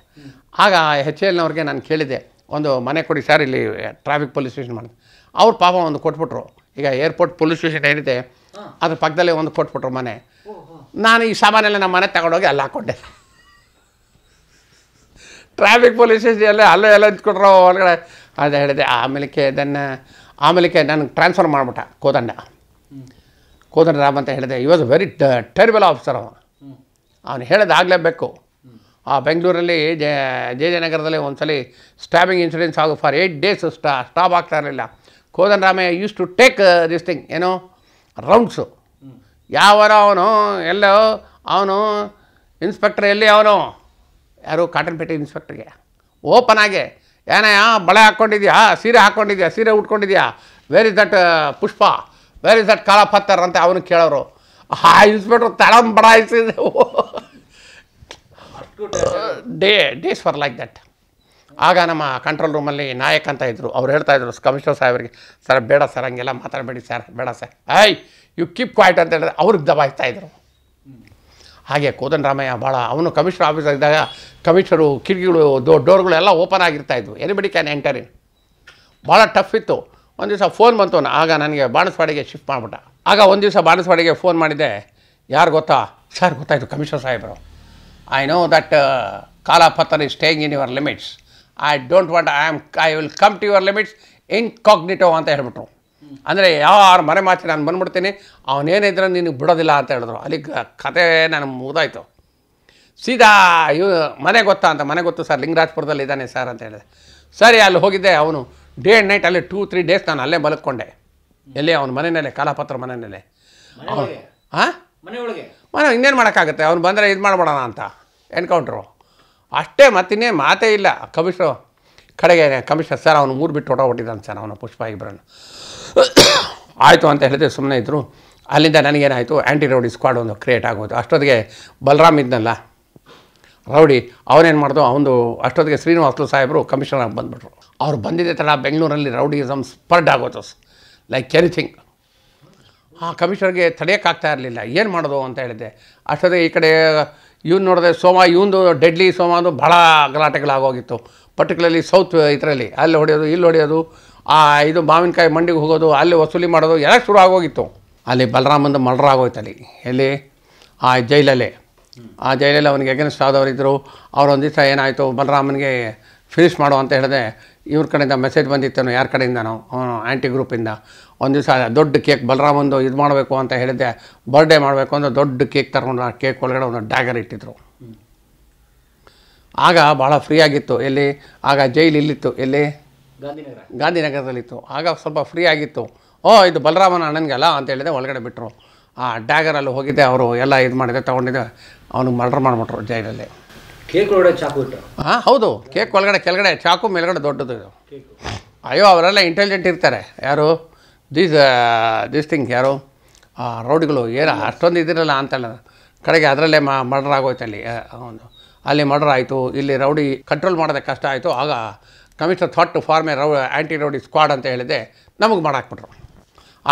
ಆಗ ಹೆಚ್ ಎಲ್ನವ್ರಿಗೆ ನಾನು ಕೇಳಿದೆ ಒಂದು ಮನೆ ಕೊಡಿ ಸರ್ ಇಲ್ಲಿ ಟ್ರಾಫಿಕ್ ಪೊಲೀಸ್ ಸ್ಟೇಷನ್ ಮಾಡಿದೆ ಅವ್ರು ಪಾಪ ಒಂದು ಕೊಟ್ಬಿಟ್ರು ಈಗ ಏರ್ಪೋರ್ಟ್ ಪೊಲೀಸ್ ಸ್ಟೇಷನ್ ಏನಿದೆ ಅದ್ರ ಪಕ್ಕದಲ್ಲೇ ಒಂದು ಕೊಟ್ಬಿಟ್ರು ಮನೆ ನಾನು ಈ ಸಾಮಾನೆಲ್ಲ ನಮ್ಮ ಮನೆ ತಗೊಂಡೋಗಿ ಅಲ್ಲಿ ಹಾಕ್ಕೊಂಡೆ ಟ್ರಾಫಿಕ್ ಪೊಲೀಸ್ ಸ್ಟೇಷನ್ ಎಲ್ಲ ಅಲ್ಲೇ ಎಲ್ಲ ನಿಂತ್ಕೊಟ್ರು ಒಳಗಡೆ ಅದು ಹೇಳಿದೆ ಆಮೇಲಿಕೆ ಅದನ್ನು ಆಮೇಲೆ ನನಗೆ ಟ್ರಾನ್ಸ್ಫರ್ ಮಾಡಿಬಿಟ್ಟ ಕೋದಂಡ ಕೋದಂಡ ರಾಮ್ ಅಂತ ಹೇಳಿದೆ ಈ ವಾಸ್ ವೆರಿ ಟೆರಿಬಲ್ ಆಫೀಸರ್ ಅವನು ಅವನು ಆಗಲೇಬೇಕು ಆ ಬೆಂಗಳೂರಲ್ಲಿ ಜೆ ಜೆ ಜಯನಗರದಲ್ಲಿ ಒಂದು ಸಲ ಸ್ಟ್ಯಾಬಿಂಗ್ ಇನ್ಸಿಡೆನ್ಸ್ ಆಗೋ ಫಾರ್ ಏಯ್ಟ್ ಡೇಸ್ ಸ್ಟಾ ಸ್ಟಾಪ್ ಆಗ್ತಾ ಇರಲಿಲ್ಲ Kodandaramaiah used to take this thing ಏನು ರೌಂಡ್ಸು ಯಾವರ ಅವನು ಎಲ್ಲೋ ಅವನು ಇನ್ಸ್ಪೆಕ್ಟರ್ ಎಲ್ಲಿ ಅವನು ಯಾರು ಕಾಟನ್ಪೇಟೆ ಇನ್ಸ್ಪೆಕ್ಟ್ರಿಗೆ ಓಪನ್ ಆಗಿ ಏನಯ್ಯ ಬಳೆ ಹಾಕ್ಕೊಂಡಿದ್ಯಾ ಸೀರೆ ಹಾಕ್ಕೊಂಡಿದ್ಯಾ ಸೀರೆ ಉಟ್ಕೊಂಡಿದ್ಯಾ where is that Pushpa where is that Kala Patthar ಅಂತ ಅವನು ಕೇಳೋರು ಆ ಇನ್ಸ್ಪೆಕ್ಟ್ರ್ ತಳಂ ಬಡಾಯಿಸಿದೆ day days for like that ಆಗ ನಮ್ಮ ಕಂಟ್ರೋಲ್ ರೂಮಲ್ಲಿ ನಾಯಕ್ ಅಂತ ಇದ್ದರು ಅವ್ರು ಇದ್ರು ಕಮಿಷನರ್ ಸಾಹೇಬರಿಗೆ ಸರ್ ಬೇಡ ಸರ್ ಹಂಗೆಲ್ಲ ಮಾತಾಡಬೇಡಿ ಸರ್ ಬೇಡ sir I you keep quiet ಅಂತ ಹೇಳಿದ್ರೆ ಅವ್ರಿಗೆ ಇದ್ರು ಹಾಗೆ ಕೋದಂಡರಾಮಯ್ಯ ಭಾಳ ಅವನು ಕಮಿಷನರ್ ಆಫೀಸರ್ ಇದ್ದಾಗ ಕಮಿಷನರು ಕಿಟಕಿಗಳು ಡೋರ್ಗಳು ಎಲ್ಲ open ಆಗಿರ್ತಾ ಆಗಿರ್ತಾಯಿದ್ವು anybody can enter in ಭಾಳ ಟಫ್ ಇತ್ತು ಒಂದು ದಿವಸ ಫೋನ್ ಬಂತು ಆಗ ನನಗೆ ಬಾಣಸ್ವಾಡಿಗೆ ಶಿಫ್ಟ್ ಮಾಡಿಬಿಟ್ಟ ಆಗ ಒಂದು ದಿವಸ ಬಾಣಸ್ವಾಡಿಗೆ ಫೋನ್ ಮಾಡಿದೆ ಯಾರು ಗೊತ್ತಾ ಸರ್ ಗೊತ್ತಾಯಿತು ಕಮಿಷನರ್ ಸಾಹೇಬರು I know that Kalapatthar is staying in your limits I don't want I am I will come to your limits cognitive ಅಂತ ಹೇಳ್ಬಿಟ್ರು ಅಂದರೆ ಯಾರು ಮನೆ ಮಾತಿ ನಾನು ಬಂದ್ಬಿಡ್ತೀನಿ ಅವನೇನಿದ್ರೆ ನಿನಗೆ ಬಿಡೋದಿಲ್ಲ ಅಂತ ಹೇಳಿದ್ರು ಅಲ್ಲಿ ಕತೆ ನನಗೆ ಮುಗ್ದಾಯಿತು ಸೀದಾ ಇವ ಮನೆ ಗೊತ್ತಾ ಅಂತ ಮನೆ ಗೊತ್ತು ಸರ್ ಲಿಂಗರಾಜ್ಪುರದಲ್ಲಿ ಇದ್ದಾನೆ ಸರ್ ಅಂತ ಹೇಳಿದೆ ಸರಿ ಅಲ್ಲಿ ಹೋಗಿದ್ದೆ ಅವನು ಡೇ ಆ್ಯಂಡ್ ನೈಟ್ ಅಲ್ಲಿ ಟೂ ತ್ರೀ ಡೇಸ್ ನಾನು ಅಲ್ಲೇ ಮಲಕ್ಕೊಂಡೆ ಎಲ್ಲಿ ಅವ್ನ ಮನೆಯಲ್ಲೇ ಕಲಾಪತ್ರ ಮನೆಯಲ್ಲೇ ಹಾಂ ಮನೆ ಇನ್ನೇನು ಮಾಡೋಕ್ಕಾಗುತ್ತೆ ಅವ್ನು ಬಂದರೆ ಇದು ಮಾಡ್ಬೋಣ ಅಂತ ಎನ್ಕೌಂಟ್ರು ಅಷ್ಟೇ ಮತ್ತಿನ್ನೇ ಮಾತೇ ಇಲ್ಲ ಕಮಿಷನರ್ ಕಡೆಗೆ ಕಮಿಷನರ್ ಸರ್ ಅವನು ಮೂರು ಬಿಟ್ಟು ಹೊಟ್ಟೋಗ್ಬಿಟ್ಟಿದ್ದಾನೆ ಸರ್ ಅವನು ಪುಷ್ಪ ಇಬ್ಬರನ್ನು ಆಯಿತು ಅಂತ ಹೇಳಿದ್ರೆ ಸುಮ್ಮನೆ ಇದ್ದರು ಅಲ್ಲಿಂದ ನನಗೇನಾಯಿತು ಆ್ಯಂಟಿ ರೌಡಿ ಸ್ಕ್ವಾಡ್ ಒಂದು ಕ್ರಿಯೇಟ್ ಆಗೋದು ಅಷ್ಟೊತ್ತಿಗೆ ಬಲರಾಮ್ ಇದ್ನಲ್ಲ ರೌಡಿ ಅವನೇನು ಮಾಡ್ದು ಅವನು ಅಷ್ಟೊತ್ತಿಗೆ ಶ್ರೀನಿವಾಸ್ ಸಾಹೇಬರು ಕಮಿಷನರ್ ಬಂದುಬಿಟ್ರು ಅವ್ರು ಬಂದಿದ್ದ ತಡ ಬೆಂಗಳೂರಲ್ಲಿ ರೌಡಿಸಮ್ ಸ್ಪ್ರೆಡ್ ಆಗೋದು ಲೈಕ್ ಎನಿಥಿಂಗ್ ಆ ಕಮಿಷನರ್ಗೆ ತಡೆಯೋಕ್ಕಾಗ್ತಾ ಇರಲಿಲ್ಲ ಏನು ಮಾಡೋದು ಅಂತ ಹೇಳಿದ್ದೆ ಅಷ್ಟೊತ್ತಿಗೆ ಈ ಕಡೆ ಇವ್ನು ನೋಡಿದೆ ಸೋಮ ಇವಂದು ಡೆಡ್ಲಿ ಸೋಮ ಅಂದು ಭಾಳ ಗಲಾಟೆಗಳಾಗೋಗಿತ್ತು ಪರ್ಟಿಕ್ಯುಲರ್ಲಿ ಸೌತ್ ಇದರಲ್ಲಿ ಅಲ್ಲಿ ಹೊಡೆಯೋದು ಇಲ್ಲಿ ಹೊಡೆಯೋದು ಆ ಇದು ಮಾವಿನಕಾಯಿ ಮಂಡಿಗೆ ಹೋಗೋದು ಅಲ್ಲಿ ವಸೂಲಿ ಮಾಡೋದು ಎಲ್ಲ ಶುರು ಆಗೋಗಿತ್ತು ಅಲ್ಲಿ ಬಲರಾಮಂದು ಮರ್ಡರ್ ಅಲ್ಲಿ ಎಲ್ಲಿ ಆ ಜೈಲಲ್ಲೇ ಆ ಜೈಲಲ್ಲಿ ಅವನಿಗೆ ಇದ್ದರು ಆದವರಿದ್ದರು ಒಂದು ದಿವಸ ಏನಾಯಿತು ಬಲರಾಮನಿಗೆ ಫಿನಿಶ್ ಮಾಡು ಅಂತ ಹೇಳಿದೆ ಇವ್ರ ಕಡೆಯಿಂದ ಮೆಸೇಜ್ ಬಂದಿತ್ತೇನೋ ಯಾರ ಕಡೆಯಿಂದನೋ ಆ್ಯಂಟಿ ಗ್ರೂಪಿಂದ ಒಂದು ದಿವಸ ದೊಡ್ಡ ಕೇಕ್ ಬಲರಾಮಂದು ಇದು ಮಾಡಬೇಕು ಅಂತ ಹೇಳಿದ್ದೆ ಬರ್ಡೇ ಮಾಡಬೇಕು ಅಂದರೆ ದೊಡ್ಡ ಕೇಕ್ ತರ್ಕೊಂಡು ಆ ಕೇಕ್ ಒಳಗಡೆ ಒಂದು ಡ್ಯಾಗರ್ ಇಟ್ಟಿದ್ರು ಆಗ ಭಾಳ ಆಗಿತ್ತು ಎಲ್ಲಿ ಆಗ ಜೈಲು ಇಲ್ಲಿತ್ತು ಎಲ್ಲಿ ಗಾಂಧಿನಗರ ಗಾಂಧಿನಗರದಲ್ಲಿತ್ತು ಆಗ ಸ್ವಲ್ಪ ಫ್ರೀ ಆಗಿತ್ತು ಓ ಇದು ಬಲರಾಮನ ಅಣ್ಣನಿಗೆ ಅಲ್ಲ ಅಂತ ಹೇಳಿದೆ ಒಳಗಡೆ ಬಿಟ್ಟರು ಆ ಡ್ಯಾಗರಲ್ಲಿ ಹೋಗಿದ್ದೆ ಅವರು ಎಲ್ಲ ಇದು ಮಾಡಿದೆ ತೊಗೊಂಡಿದ್ದೆ ಅವ್ನಿಗೆ ಮರ್ಡರ್ ಮಾಡಿಬಿಟ್ರು ಜೈಲಲ್ಲಿ ಕೇಕ್ ಒಳಗಡೆ ಚಾಕು ಇಟ್ಟು ಹಾಂ ಹೌದು ಕೇಕ್ ಒಳಗಡೆ ಕೆಳಗಡೆ ಚಾಕು ಮೇಲ್ಗಡೆ ದೊಡ್ಡದು ಇದು ಅಯ್ಯೋ ಅವರೆಲ್ಲ ಇಂಟೆಲಿಜೆಂಟ್ ಇರ್ತಾರೆ ಯಾರು ದೀಸ್ ದಿಸ್ ಥಿಂಗ್ ಯಾರು ರೌಡಿಗಳು ಏನು ಅಷ್ಟೊಂದು ಇದಿರಲ್ಲ ಅಂತಲ್ಲ ಕಡೆಗೆ ಅದರಲ್ಲೇ ಮರ್ಡರ್ ಆಗೋಯ್ತು ಅಲ್ಲಿ ಒಂದು ಅಲ್ಲಿ ಮರ್ಡರ್ ಆಯಿತು ಇಲ್ಲಿ ರೌಡಿ ಕಂಟ್ರೋಲ್ ಮಾಡೋದಕ್ಕೆ ಕಷ್ಟ ಆಯಿತು ಆಗ commissioner thought to form a ರೌ ಆ್ಯಂಟಿ ರೌಡಿ ಸ್ಕ್ವಾಡ್ ಅಂತ ಹೇಳಿದೆ ನಮಗೆ ಮಾಡಾಕ್ಬಿಟ್ರು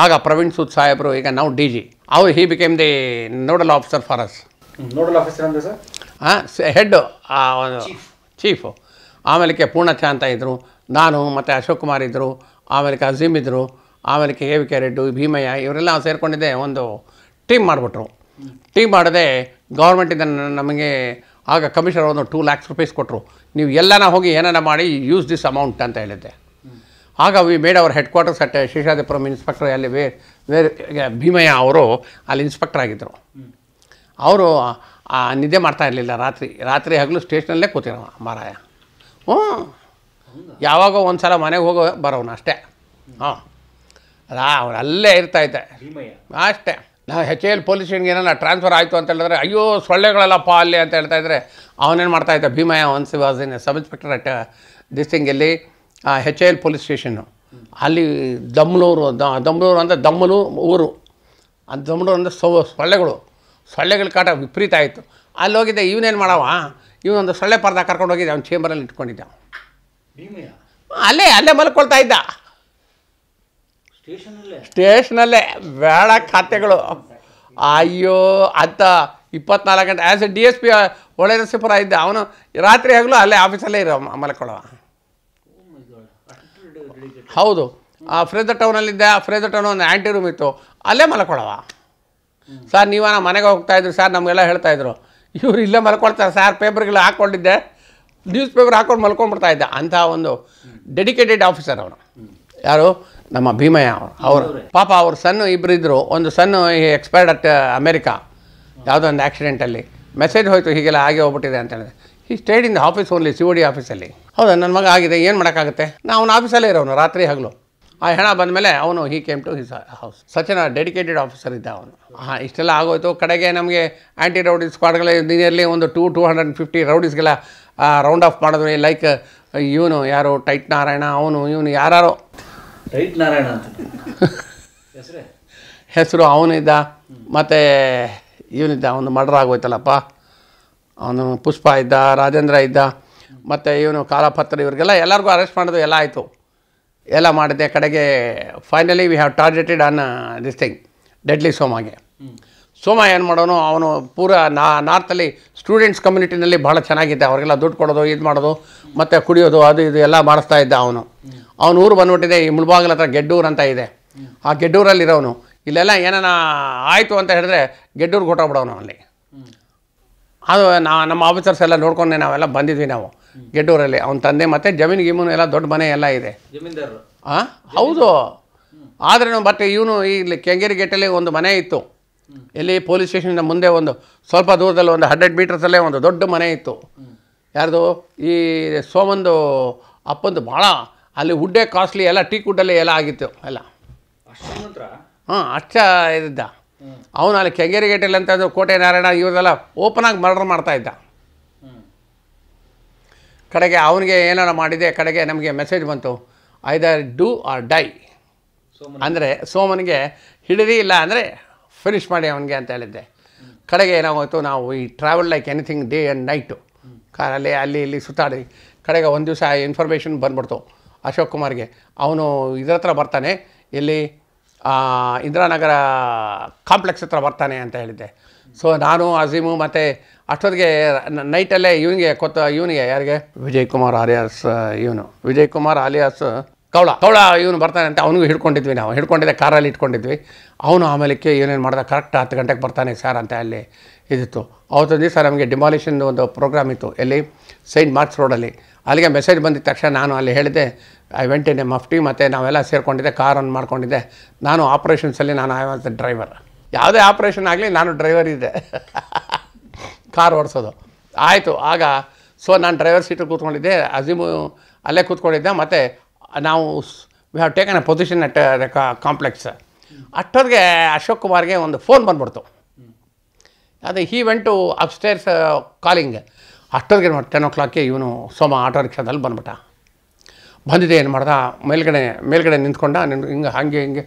ಆಗ ಪ್ರವೀಣ್ ಸೂದ್ ಸಾಹೇಬರು ಈಗ ನಾವು ಡಿ ಜಿ ಅವರು he became the nodal officer for us nodal officer ಅಂದರೆ ಸರ್ ಹಾಂ ಹೆಡ್ ಚೀಫು ಆಮೇಲೆ ಪೂರ್ಣಚ ಅಂತ ಇದ್ದರು ನಾನು ಮತ್ತು ಅಶೋಕ್ ಕುಮಾರ್ ಇದ್ದರು ಆಮೇಲೆ ಅಜೀಮ್ ಇದ್ದರು ಆಮೇಲೆ ಕೆ ಎ ವಿ ಕೆ ರೆಡ್ಡು ಭೀಮಯ್ಯ ಇವರೆಲ್ಲ ಸೇರಿಕೊಂಡಿದ್ದೆ ಒಂದು ಟೀಮ್ ಮಾಡಿಬಿಟ್ರು ಟೀಮ್ ಮಾಡದೆ ಇದನ್ನು ನಮಗೆ ಆಗ ಕಮಿಷನರ್ ಒಂದು ಟೂ ಲ್ಯಾಕ್ಸ್ ರುಪೀಸ್ ಕೊಟ್ಟರು ನೀವು ಎಲ್ಲನ ಹೋಗಿ ಏನನ್ನ ಮಾಡಿ ಯೂಸ್ ದಿಸ್ ಅಮೌಂಟ್ ಅಂತ ಹೇಳಿದ್ದೆ ಆಗ we made our headquarters at Seshadripuram inspector ಅಲ್ಲಿ ವೇ ವೇರ್ ಭೀಮಯ್ಯ ಅವರು ಅಲ್ಲಿ ಇನ್ಸ್ಪೆಕ್ಟರ್ ಆಗಿದ್ದರು ಅವರು ನಿದ್ದೆ ಮಾಡ್ತಾ ಇರಲಿಲ್ಲ ರಾತ್ರಿ ರಾತ್ರಿ ಹಗಲು ಸ್ಟೇಷನಲ್ಲೇ ಕೂತಿರೋ ಮಾರಾಯ ಹ್ಞೂ ಯಾವಾಗೋ ಒಂದು ಸಲ ಮನೆಗೆ ಹೋಗೋ ಬರೋನು ಅಷ್ಟೇ ಹಾಂ ಅದಾ ಅವನು ಅಲ್ಲೇ ಇರ್ತಾ ಇದ್ದೆ ಅಷ್ಟೇ ನಾವು ಹೆಚ್ ಎಲ್ ಪೊಲೀಸ್ ಸ್ಟೇಷನ್ಗೆ ಏನಾರ ಟ್ರಾನ್ಸ್ಫರ್ ಆಯಿತು ಅಂತ ಹೇಳಿದ್ರೆ ಅಯ್ಯೋ ಸೊಳ್ಳೆಗಳಲ್ಲಪ್ಪ ಅಲ್ಲಿ ಅಂತ ಹೇಳ್ತಾ ಇದ್ದರೆ ಅವನೇನು ಮಾಡ್ತಾಯಿದ್ದ Bhimaiah one C was in sub inspector at this ಥಿಂಗಲ್ಲಿ ಹೆಚ್ ಎಲ್ ಪೊಲೀಸ್ ಸ್ಟೇಷನ್ನು ಅಲ್ಲಿ ದಮ್ಮಲೂರು ದಮ್ಲೂರು ಅಂದರೆ ದಮ್ಮಲು ಊರು ಆ ದಮ್ಮಲೂರು ಅಂದರೆ ಸೊ ಸೊಳ್ಳೆಗಳು ಸೊಳ್ಳೆಗಳ ಕಾಟ ವಿಪರೀತ ಆಯಿತು ಅಲ್ಲಿ ಹೋಗಿದ್ದೆ ಇವನೇನು ಮಾಡವ ಇವನೊಂದು ಸೊಳ್ಳೆ ಪರ್ದ ಕರ್ಕೊಂಡು ಹೋಗಿದ್ದೆ ಅವ್ನು ಚೇಂಬರಲ್ಲಿ ಇಟ್ಕೊಂಡಿದ್ದ ಅಲ್ಲೇ ಅಲ್ಲೇ ಮಲ್ಕೊಳ್ತಾ ಇದ್ದ ಸ್ಟೇಷನಲ್ಲೇ ಬೇಡ ಖಾತೆಗಳು ಅಯ್ಯೋ ಅಂತ ಇಪ್ಪತ್ನಾಲ್ಕು ಗಂಟೆ as a D S P ಒಳ್ಳೆ ನರಸೀಪುರ ಇದ್ದೆ ಅವನು ರಾತ್ರಿ ಆಗಲೂ ಅಲ್ಲೇ ಆಫೀಸಲ್ಲೇ ಇರೋ ಮಲ್ಕೊಳ್ಳೋ ಹೌದು ಆ ಫ್ರೇಜ ಟೌನಲ್ಲಿದ್ದೆ ಆ ಫ್ರೇಜರ್ ಟೌನ್ ಒಂದು ಆ್ಯಂಟಿ ರೂಮ್ ಇತ್ತು ಅಲ್ಲೇ ಮಲ್ಕೊಳ್ಳವ ಸರ್ ನೀವು ನಾನು ಮನೆಗೆ ಹೋಗ್ತಾಯಿದ್ರು ಸರ್ ನಮಗೆಲ್ಲ ಹೇಳ್ತಾಯಿದ್ರು ಇವರು ಇಲ್ಲೇ ಮಲ್ಕೊಳ್ತಾರೆ ಸರ್ ಪೇಪರ್ಗೆಲ್ಲ ಹಾಕ್ಕೊಂಡಿದ್ದೆ ನ್ಯೂಸ್ ಪೇಪರ್ ಹಾಕ್ಕೊಂಡು ಮಲ್ಕೊಂಡ್ಬಿಡ್ತಾ ಇದ್ದೆ ಅಂಥ ಒಂದು ಡೆಡಿಕೇಟೆಡ್ ಆಫೀಸರ್ ಅವನು ಯಾರು ನಮ್ಮ ಭೀಮಯ್ಯ ಅವರು ಅವರು ಪಾಪ ಅವ್ರ ಸಣ್ಣ ಇದ್ದರು ಒಂದು ಸಣ್ಣ ಎಕ್ಸ್ಪೈರ್ಡ್ ಅಟ್ ಅಮೇರಿಕಾ ಯಾವುದೋ ಒಂದು ಆ್ಯಕ್ಸಿಡೆಂಟಲ್ಲಿ ಮೆಸೇಜ್ ಹೋಯಿತು ಹೀಗೆಲ್ಲ ಆಗಿ ಹೋಗ್ಬಿಟ್ಟಿದೆ ಅಂತ ಹೇಳಿದೆ ಈ stayed in office only C O D ಆಫೀಸಲ್ಲಿ ಹೌದಾ ನನ್ನ ಮಗ ಆಗಿದೆ ಏನು ಮಾಡೋಕ್ಕಾಗುತ್ತೆ ನಾ ಅವ್ನು ಆಫೀಸಲ್ಲೇ ಇರೋನು ರಾತ್ರಿ ಹಗಲು ಆ ಹೆಣ ಬಂದಮೇಲೆ ಅವನು he came to his house such a dedicated officer ಇದ್ದ ಅವನು ಹಾಂ ಇಷ್ಟೆಲ್ಲ ಆಗೋಯ್ತು ಕಡೆಗೆ ನಮಗೆ ಆ್ಯಂಟಿ ರೌಡಿ ಸ್ಕ್ವಾಡ್ಗಳ ನಿಯರ್ಲಿ ಒಂದು ಟೂ ಟೂ ಹಂಡ್ರೆಡ್ ಫಿಫ್ಟಿ ರೌಡೀಸ್ಗೆಲ್ಲ ರೌಂಡ್ ಆಫ್ ಮಾಡಿದ್ರು ಲೈಕ್ uh, ಇವನು ಯಾರು ಟೈಟ್ ನಾರಾಯಣ ಅವನು ಇವನು ಯಾರು ರೈಟ್ ನಾರಾಯಣ ಅಂತ ಹೆಸರು ಅವನಿದ್ದ ಮತ್ತು ಇವನಿದ್ದ ಅವನು ಮರ್ಡರ್ ಆಗೋಯ್ತಲ್ಲಪ್ಪ ಅವನು ಪುಷ್ಪ ಇದ್ದ ರಾಜೇಂದ್ರ ಇದ್ದ ಮತ್ತು ಇವನು ಕಾಲಪತ್ರ ಇವ್ರಿಗೆಲ್ಲ ಎಲ್ಲರಿಗೂ ಅರೆಸ್ಟ್ ಮಾಡೋದು ಎಲ್ಲ ಆಯಿತು ಎಲ್ಲ ಮಾಡಿದ್ದೆ ಕಡೆಗೆ finally we have targeted on this thing deadly ಸೋಮಾಗೆ ಸೋಮ ಏನು ಮಾಡೋನು ಅವನು ಪೂರ ನಾ ನಾರ್ತಲ್ಲಿ ಸ್ಟೂಡೆಂಟ್ಸ್ ಕಮ್ಯುನಿಟಿನಲ್ಲಿ ಭಾಳ ಚೆನ್ನಾಗಿದ್ದ ಅವ್ರಿಗೆಲ್ಲ ದುಡ್ಡು ಕೊಡೋದು ಇದು ಮಾಡೋದು ಮತ್ತು ಕುಡಿಯೋದು ಅದು ಇದು ಎಲ್ಲ ಮಾಡಿಸ್ತಾ ಇದ್ದ ಅವನು ಅವನ ಊರು ಬಂದ್ಬಿಟ್ಟಿದೆ ಈ ಮುಳ್ಬಾಗಲ ಹತ್ರ ಗೆಡ್ಡೂರು ಅಂತ ಇದೆ ಆ ಗೆಡ್ಡೂರಲ್ಲಿರೋನು ಇಲ್ಲೆಲ್ಲ ಏನಾನ ಆಯಿತು ಅಂತ ಹೇಳಿದ್ರೆ ಗೆಡ್ಡೂರಿಗೆ ಕೊಟ್ಟೋಗ್ಬಿಡೋನು ಅಲ್ಲಿ ಅದು ನಾ ನಮ್ಮ ಆಫೀಸರ್ಸ್ ಎಲ್ಲ ನೋಡ್ಕೊಂಡೆ ನಾವೆಲ್ಲ ಬಂದಿದ್ವಿ ನಾವು ಗೆಡ್ಡೂರಲ್ಲಿ ಅವನ ತಂದೆ ಮತ್ತು ಜಮೀನು ಗಿಮೂನು ಎಲ್ಲ ದೊಡ್ಡ ಮನೆ ಎಲ್ಲ ಇದೆ ಹಾಂ ಹೌದು ಆದ್ರೂ ಬಟ್ ಇವನು ಇಲ್ಲಿ ಕೆಂಗೇರಿ ಗೇಟಲ್ಲಿ ಒಂದು ಮನೆ ಇತ್ತು ಇಲ್ಲಿ ಪೊಲೀಸ್ ಸ್ಟೇಷನಿಂದ ಮುಂದೆ ಒಂದು ಸ್ವಲ್ಪ ದೂರದಲ್ಲಿ ಒಂದು ಹಂಡ್ರೆಡ್ ಮೀಟರ್ಸಲ್ಲೇ ಒಂದು ದೊಡ್ಡ ಮನೆ ಇತ್ತು ಯಾರ್ದು ಈ ಸೋಮಂದು ಅಪ್ಪಂದು ಭಾಳ ಅಲ್ಲಿ ವುಡ್ಡೇ ಕಾಸ್ಟ್ಲಿ ಎಲ್ಲ ಟೀ ಕುಡ್ಡಲ್ಲಿ ಎಲ್ಲ ಆಗಿತ್ತು ಎಲ್ಲ ಹಾಂ ಅಚ್ಚ ಇದ್ದ ಅವನು ಅಲ್ಲಿ ಗೇಟಲ್ಲಿ ಅಂತ ಕೋಟೆ ನಾರಾಯಣ ಇವರೆಲ್ಲ ಓಪನ್ ಆಗಿ ಮರ್ಡರ್ ಮಾಡ್ತಾ ಇದ್ದ ಕಡೆಗೆ ಅವನಿಗೆ ಏನಾರ ಮಾಡಿದೆ ಕಡೆಗೆ ನಮಗೆ ಮೆಸೇಜ್ ಬಂತು ಐದರ್ ಡೂ ಆರ್ ಡೈ ಅಂದರೆ ಸೋಮನಿಗೆ ಹಿಡಿದಿ ಇಲ್ಲ ಅಂದರೆ ಫಿನಿಶ್ ಮಾಡಿ ಅವನಿಗೆ ಅಂತ ಹೇಳಿದ್ದೆ ಕಡೆಗೆ ಏನಾಗೋಯ್ತು ನಾವು ಈ travel like anything day and night ಕಾರಲ್ಲಿ ಅಲ್ಲಿ ಇಲ್ಲಿ ಸುತ್ತಾಡಿ ಕಡೆಗೆ ಒಂದು ದಿವಸ ಇನ್ಫಾರ್ಮೇಷನ್ ಬಂದ್ಬಿಡ್ತು ಅಶೋಕ್ ಕುಮಾರ್ಗೆ ಅವನು ಇದ್ರ ಹತ್ರ ಬರ್ತಾನೆ ಇಲ್ಲಿ ಇಂದಿರಾನಗರ ಕಾಂಪ್ಲೆಕ್ಸ್ ಹತ್ರ ಬರ್ತಾನೆ ಅಂತ ಹೇಳಿದ್ದೆ ಸೊ ನಾನು ಅಜೀಮು ಮತ್ತು ಅಷ್ಟೊತ್ತಿಗೆ ನೈಟಲ್ಲೇ ಇವನಿಗೆ ಕೊತ್ತ ಇವನಿಗೆ ಯಾರಿಗೆ ವಿಜಯ್ ಕುಮಾರ್ ಆಲಿಯಾಸ್ ಇವನು ವಿಜಯ್ ಕುಮಾರ್ ಆಲಿಯಾಸ್ ಕೌಳ ಕೌಳ ಇವನು ಬರ್ತಾನೆ ಅಂತ ಅವನಿಗೂ ಹಿಡ್ಕೊಂಡಿದ್ವಿ ನಾವು ಹಿಡ್ಕೊಂಡಿದ್ದೆ ಕಾರಲ್ಲಿ ಇಟ್ಕೊಂಡಿದ್ವಿ ಅವನು ಆಮೇಲೆ ಏನೇನು ಮಾಡ್ದೆ ಕರೆಕ್ಟ್ ಹತ್ತು ಗಂಟೆಗೆ ಬರ್ತಾನೆ ಸರ್ ಅಂತ ಅಲ್ಲಿ ಇದಿತ್ತು ಅವತ್ತೊಂದು ದಿವಸ ನಮಗೆ ಡಿಮಾಲಿಷನ್ ಒಂದು ಪ್ರೋಗ್ರಾಮ್ ಇತ್ತು ಎಲ್ಲಿ ಸೈಂಟ್ ಮಾರ್ಕ್ಸ್ ರೋಡಲ್ಲಿ ಅಲ್ಲಿಗೆ ಮೆಸೇಜ್ ಬಂದಿದ್ದ ತಕ್ಷಣ ನಾನು ಅಲ್ಲಿ ಹೇಳಿದೆ I went in a mufti ಮತ್ತು ನಾವೆಲ್ಲ ಸೇರಿಕೊಂಡಿದ್ದೆ ಕಾರ್ ಆನ್ ಮಾಡ್ಕೊಂಡಿದ್ದೆ ನಾನು ಆಪ್ರೇಷನ್ಸಲ್ಲಿ ನಾನು ಐ ವಾಸ್ ದ ಡ್ರೈವರ್ ಯಾವುದೇ ಆಪ್ರೇಷನ್ ಆಗಲಿ ನಾನು ಡ್ರೈವರ್ ಇದ್ದೆ ಕಾರ್ ಓಡಿಸೋದು ಆಯಿತು ಆಗ ಸೊ ನಾನು ಡ್ರೈವರ್ ಸೀಟು ಕೂತ್ಕೊಂಡಿದ್ದೆ ಅಜೀಮು ಅಲ್ಲೇ ಕೂತ್ಕೊಂಡಿದ್ದೆ ಮತ್ತು ನಾವು we have taken a position at complex ಅಷ್ಟೊತ್ತಿಗೆ ಅಶೋಕ್ ಕುಮಾರ್ಗೆ ಒಂದು ಫೋನ್ ಬಂದ್ಬಿಡ್ತು ಅದೇ ಹಿ ವೆಂಟು ಸ್ಟೇರ್ಸ್ ಕಾಲಿಂಗ್ ಅಷ್ಟೊತ್ತಿಗೆ ಮಾಡಿ ಟೆನ್ ಓ ಕ್ಲಾಕ್ಗೆ ಇವನು ಸೋಮ ಆಟೋ ರಿಕ್ಷಾದಲ್ಲಿ ಬಂದ್ಬಿಟ್ಟ ಬಂದಿದೆ ಏನು ಮಾಡ್ದ ಮೇಲ್ಗಡೆ ಮೇಲ್ಗಡೆ ನಿಂತ್ಕೊಂಡ ನಿನ್ ಹಿಂಗೆ ಹಾಗೆ ಹಿಂಗೆ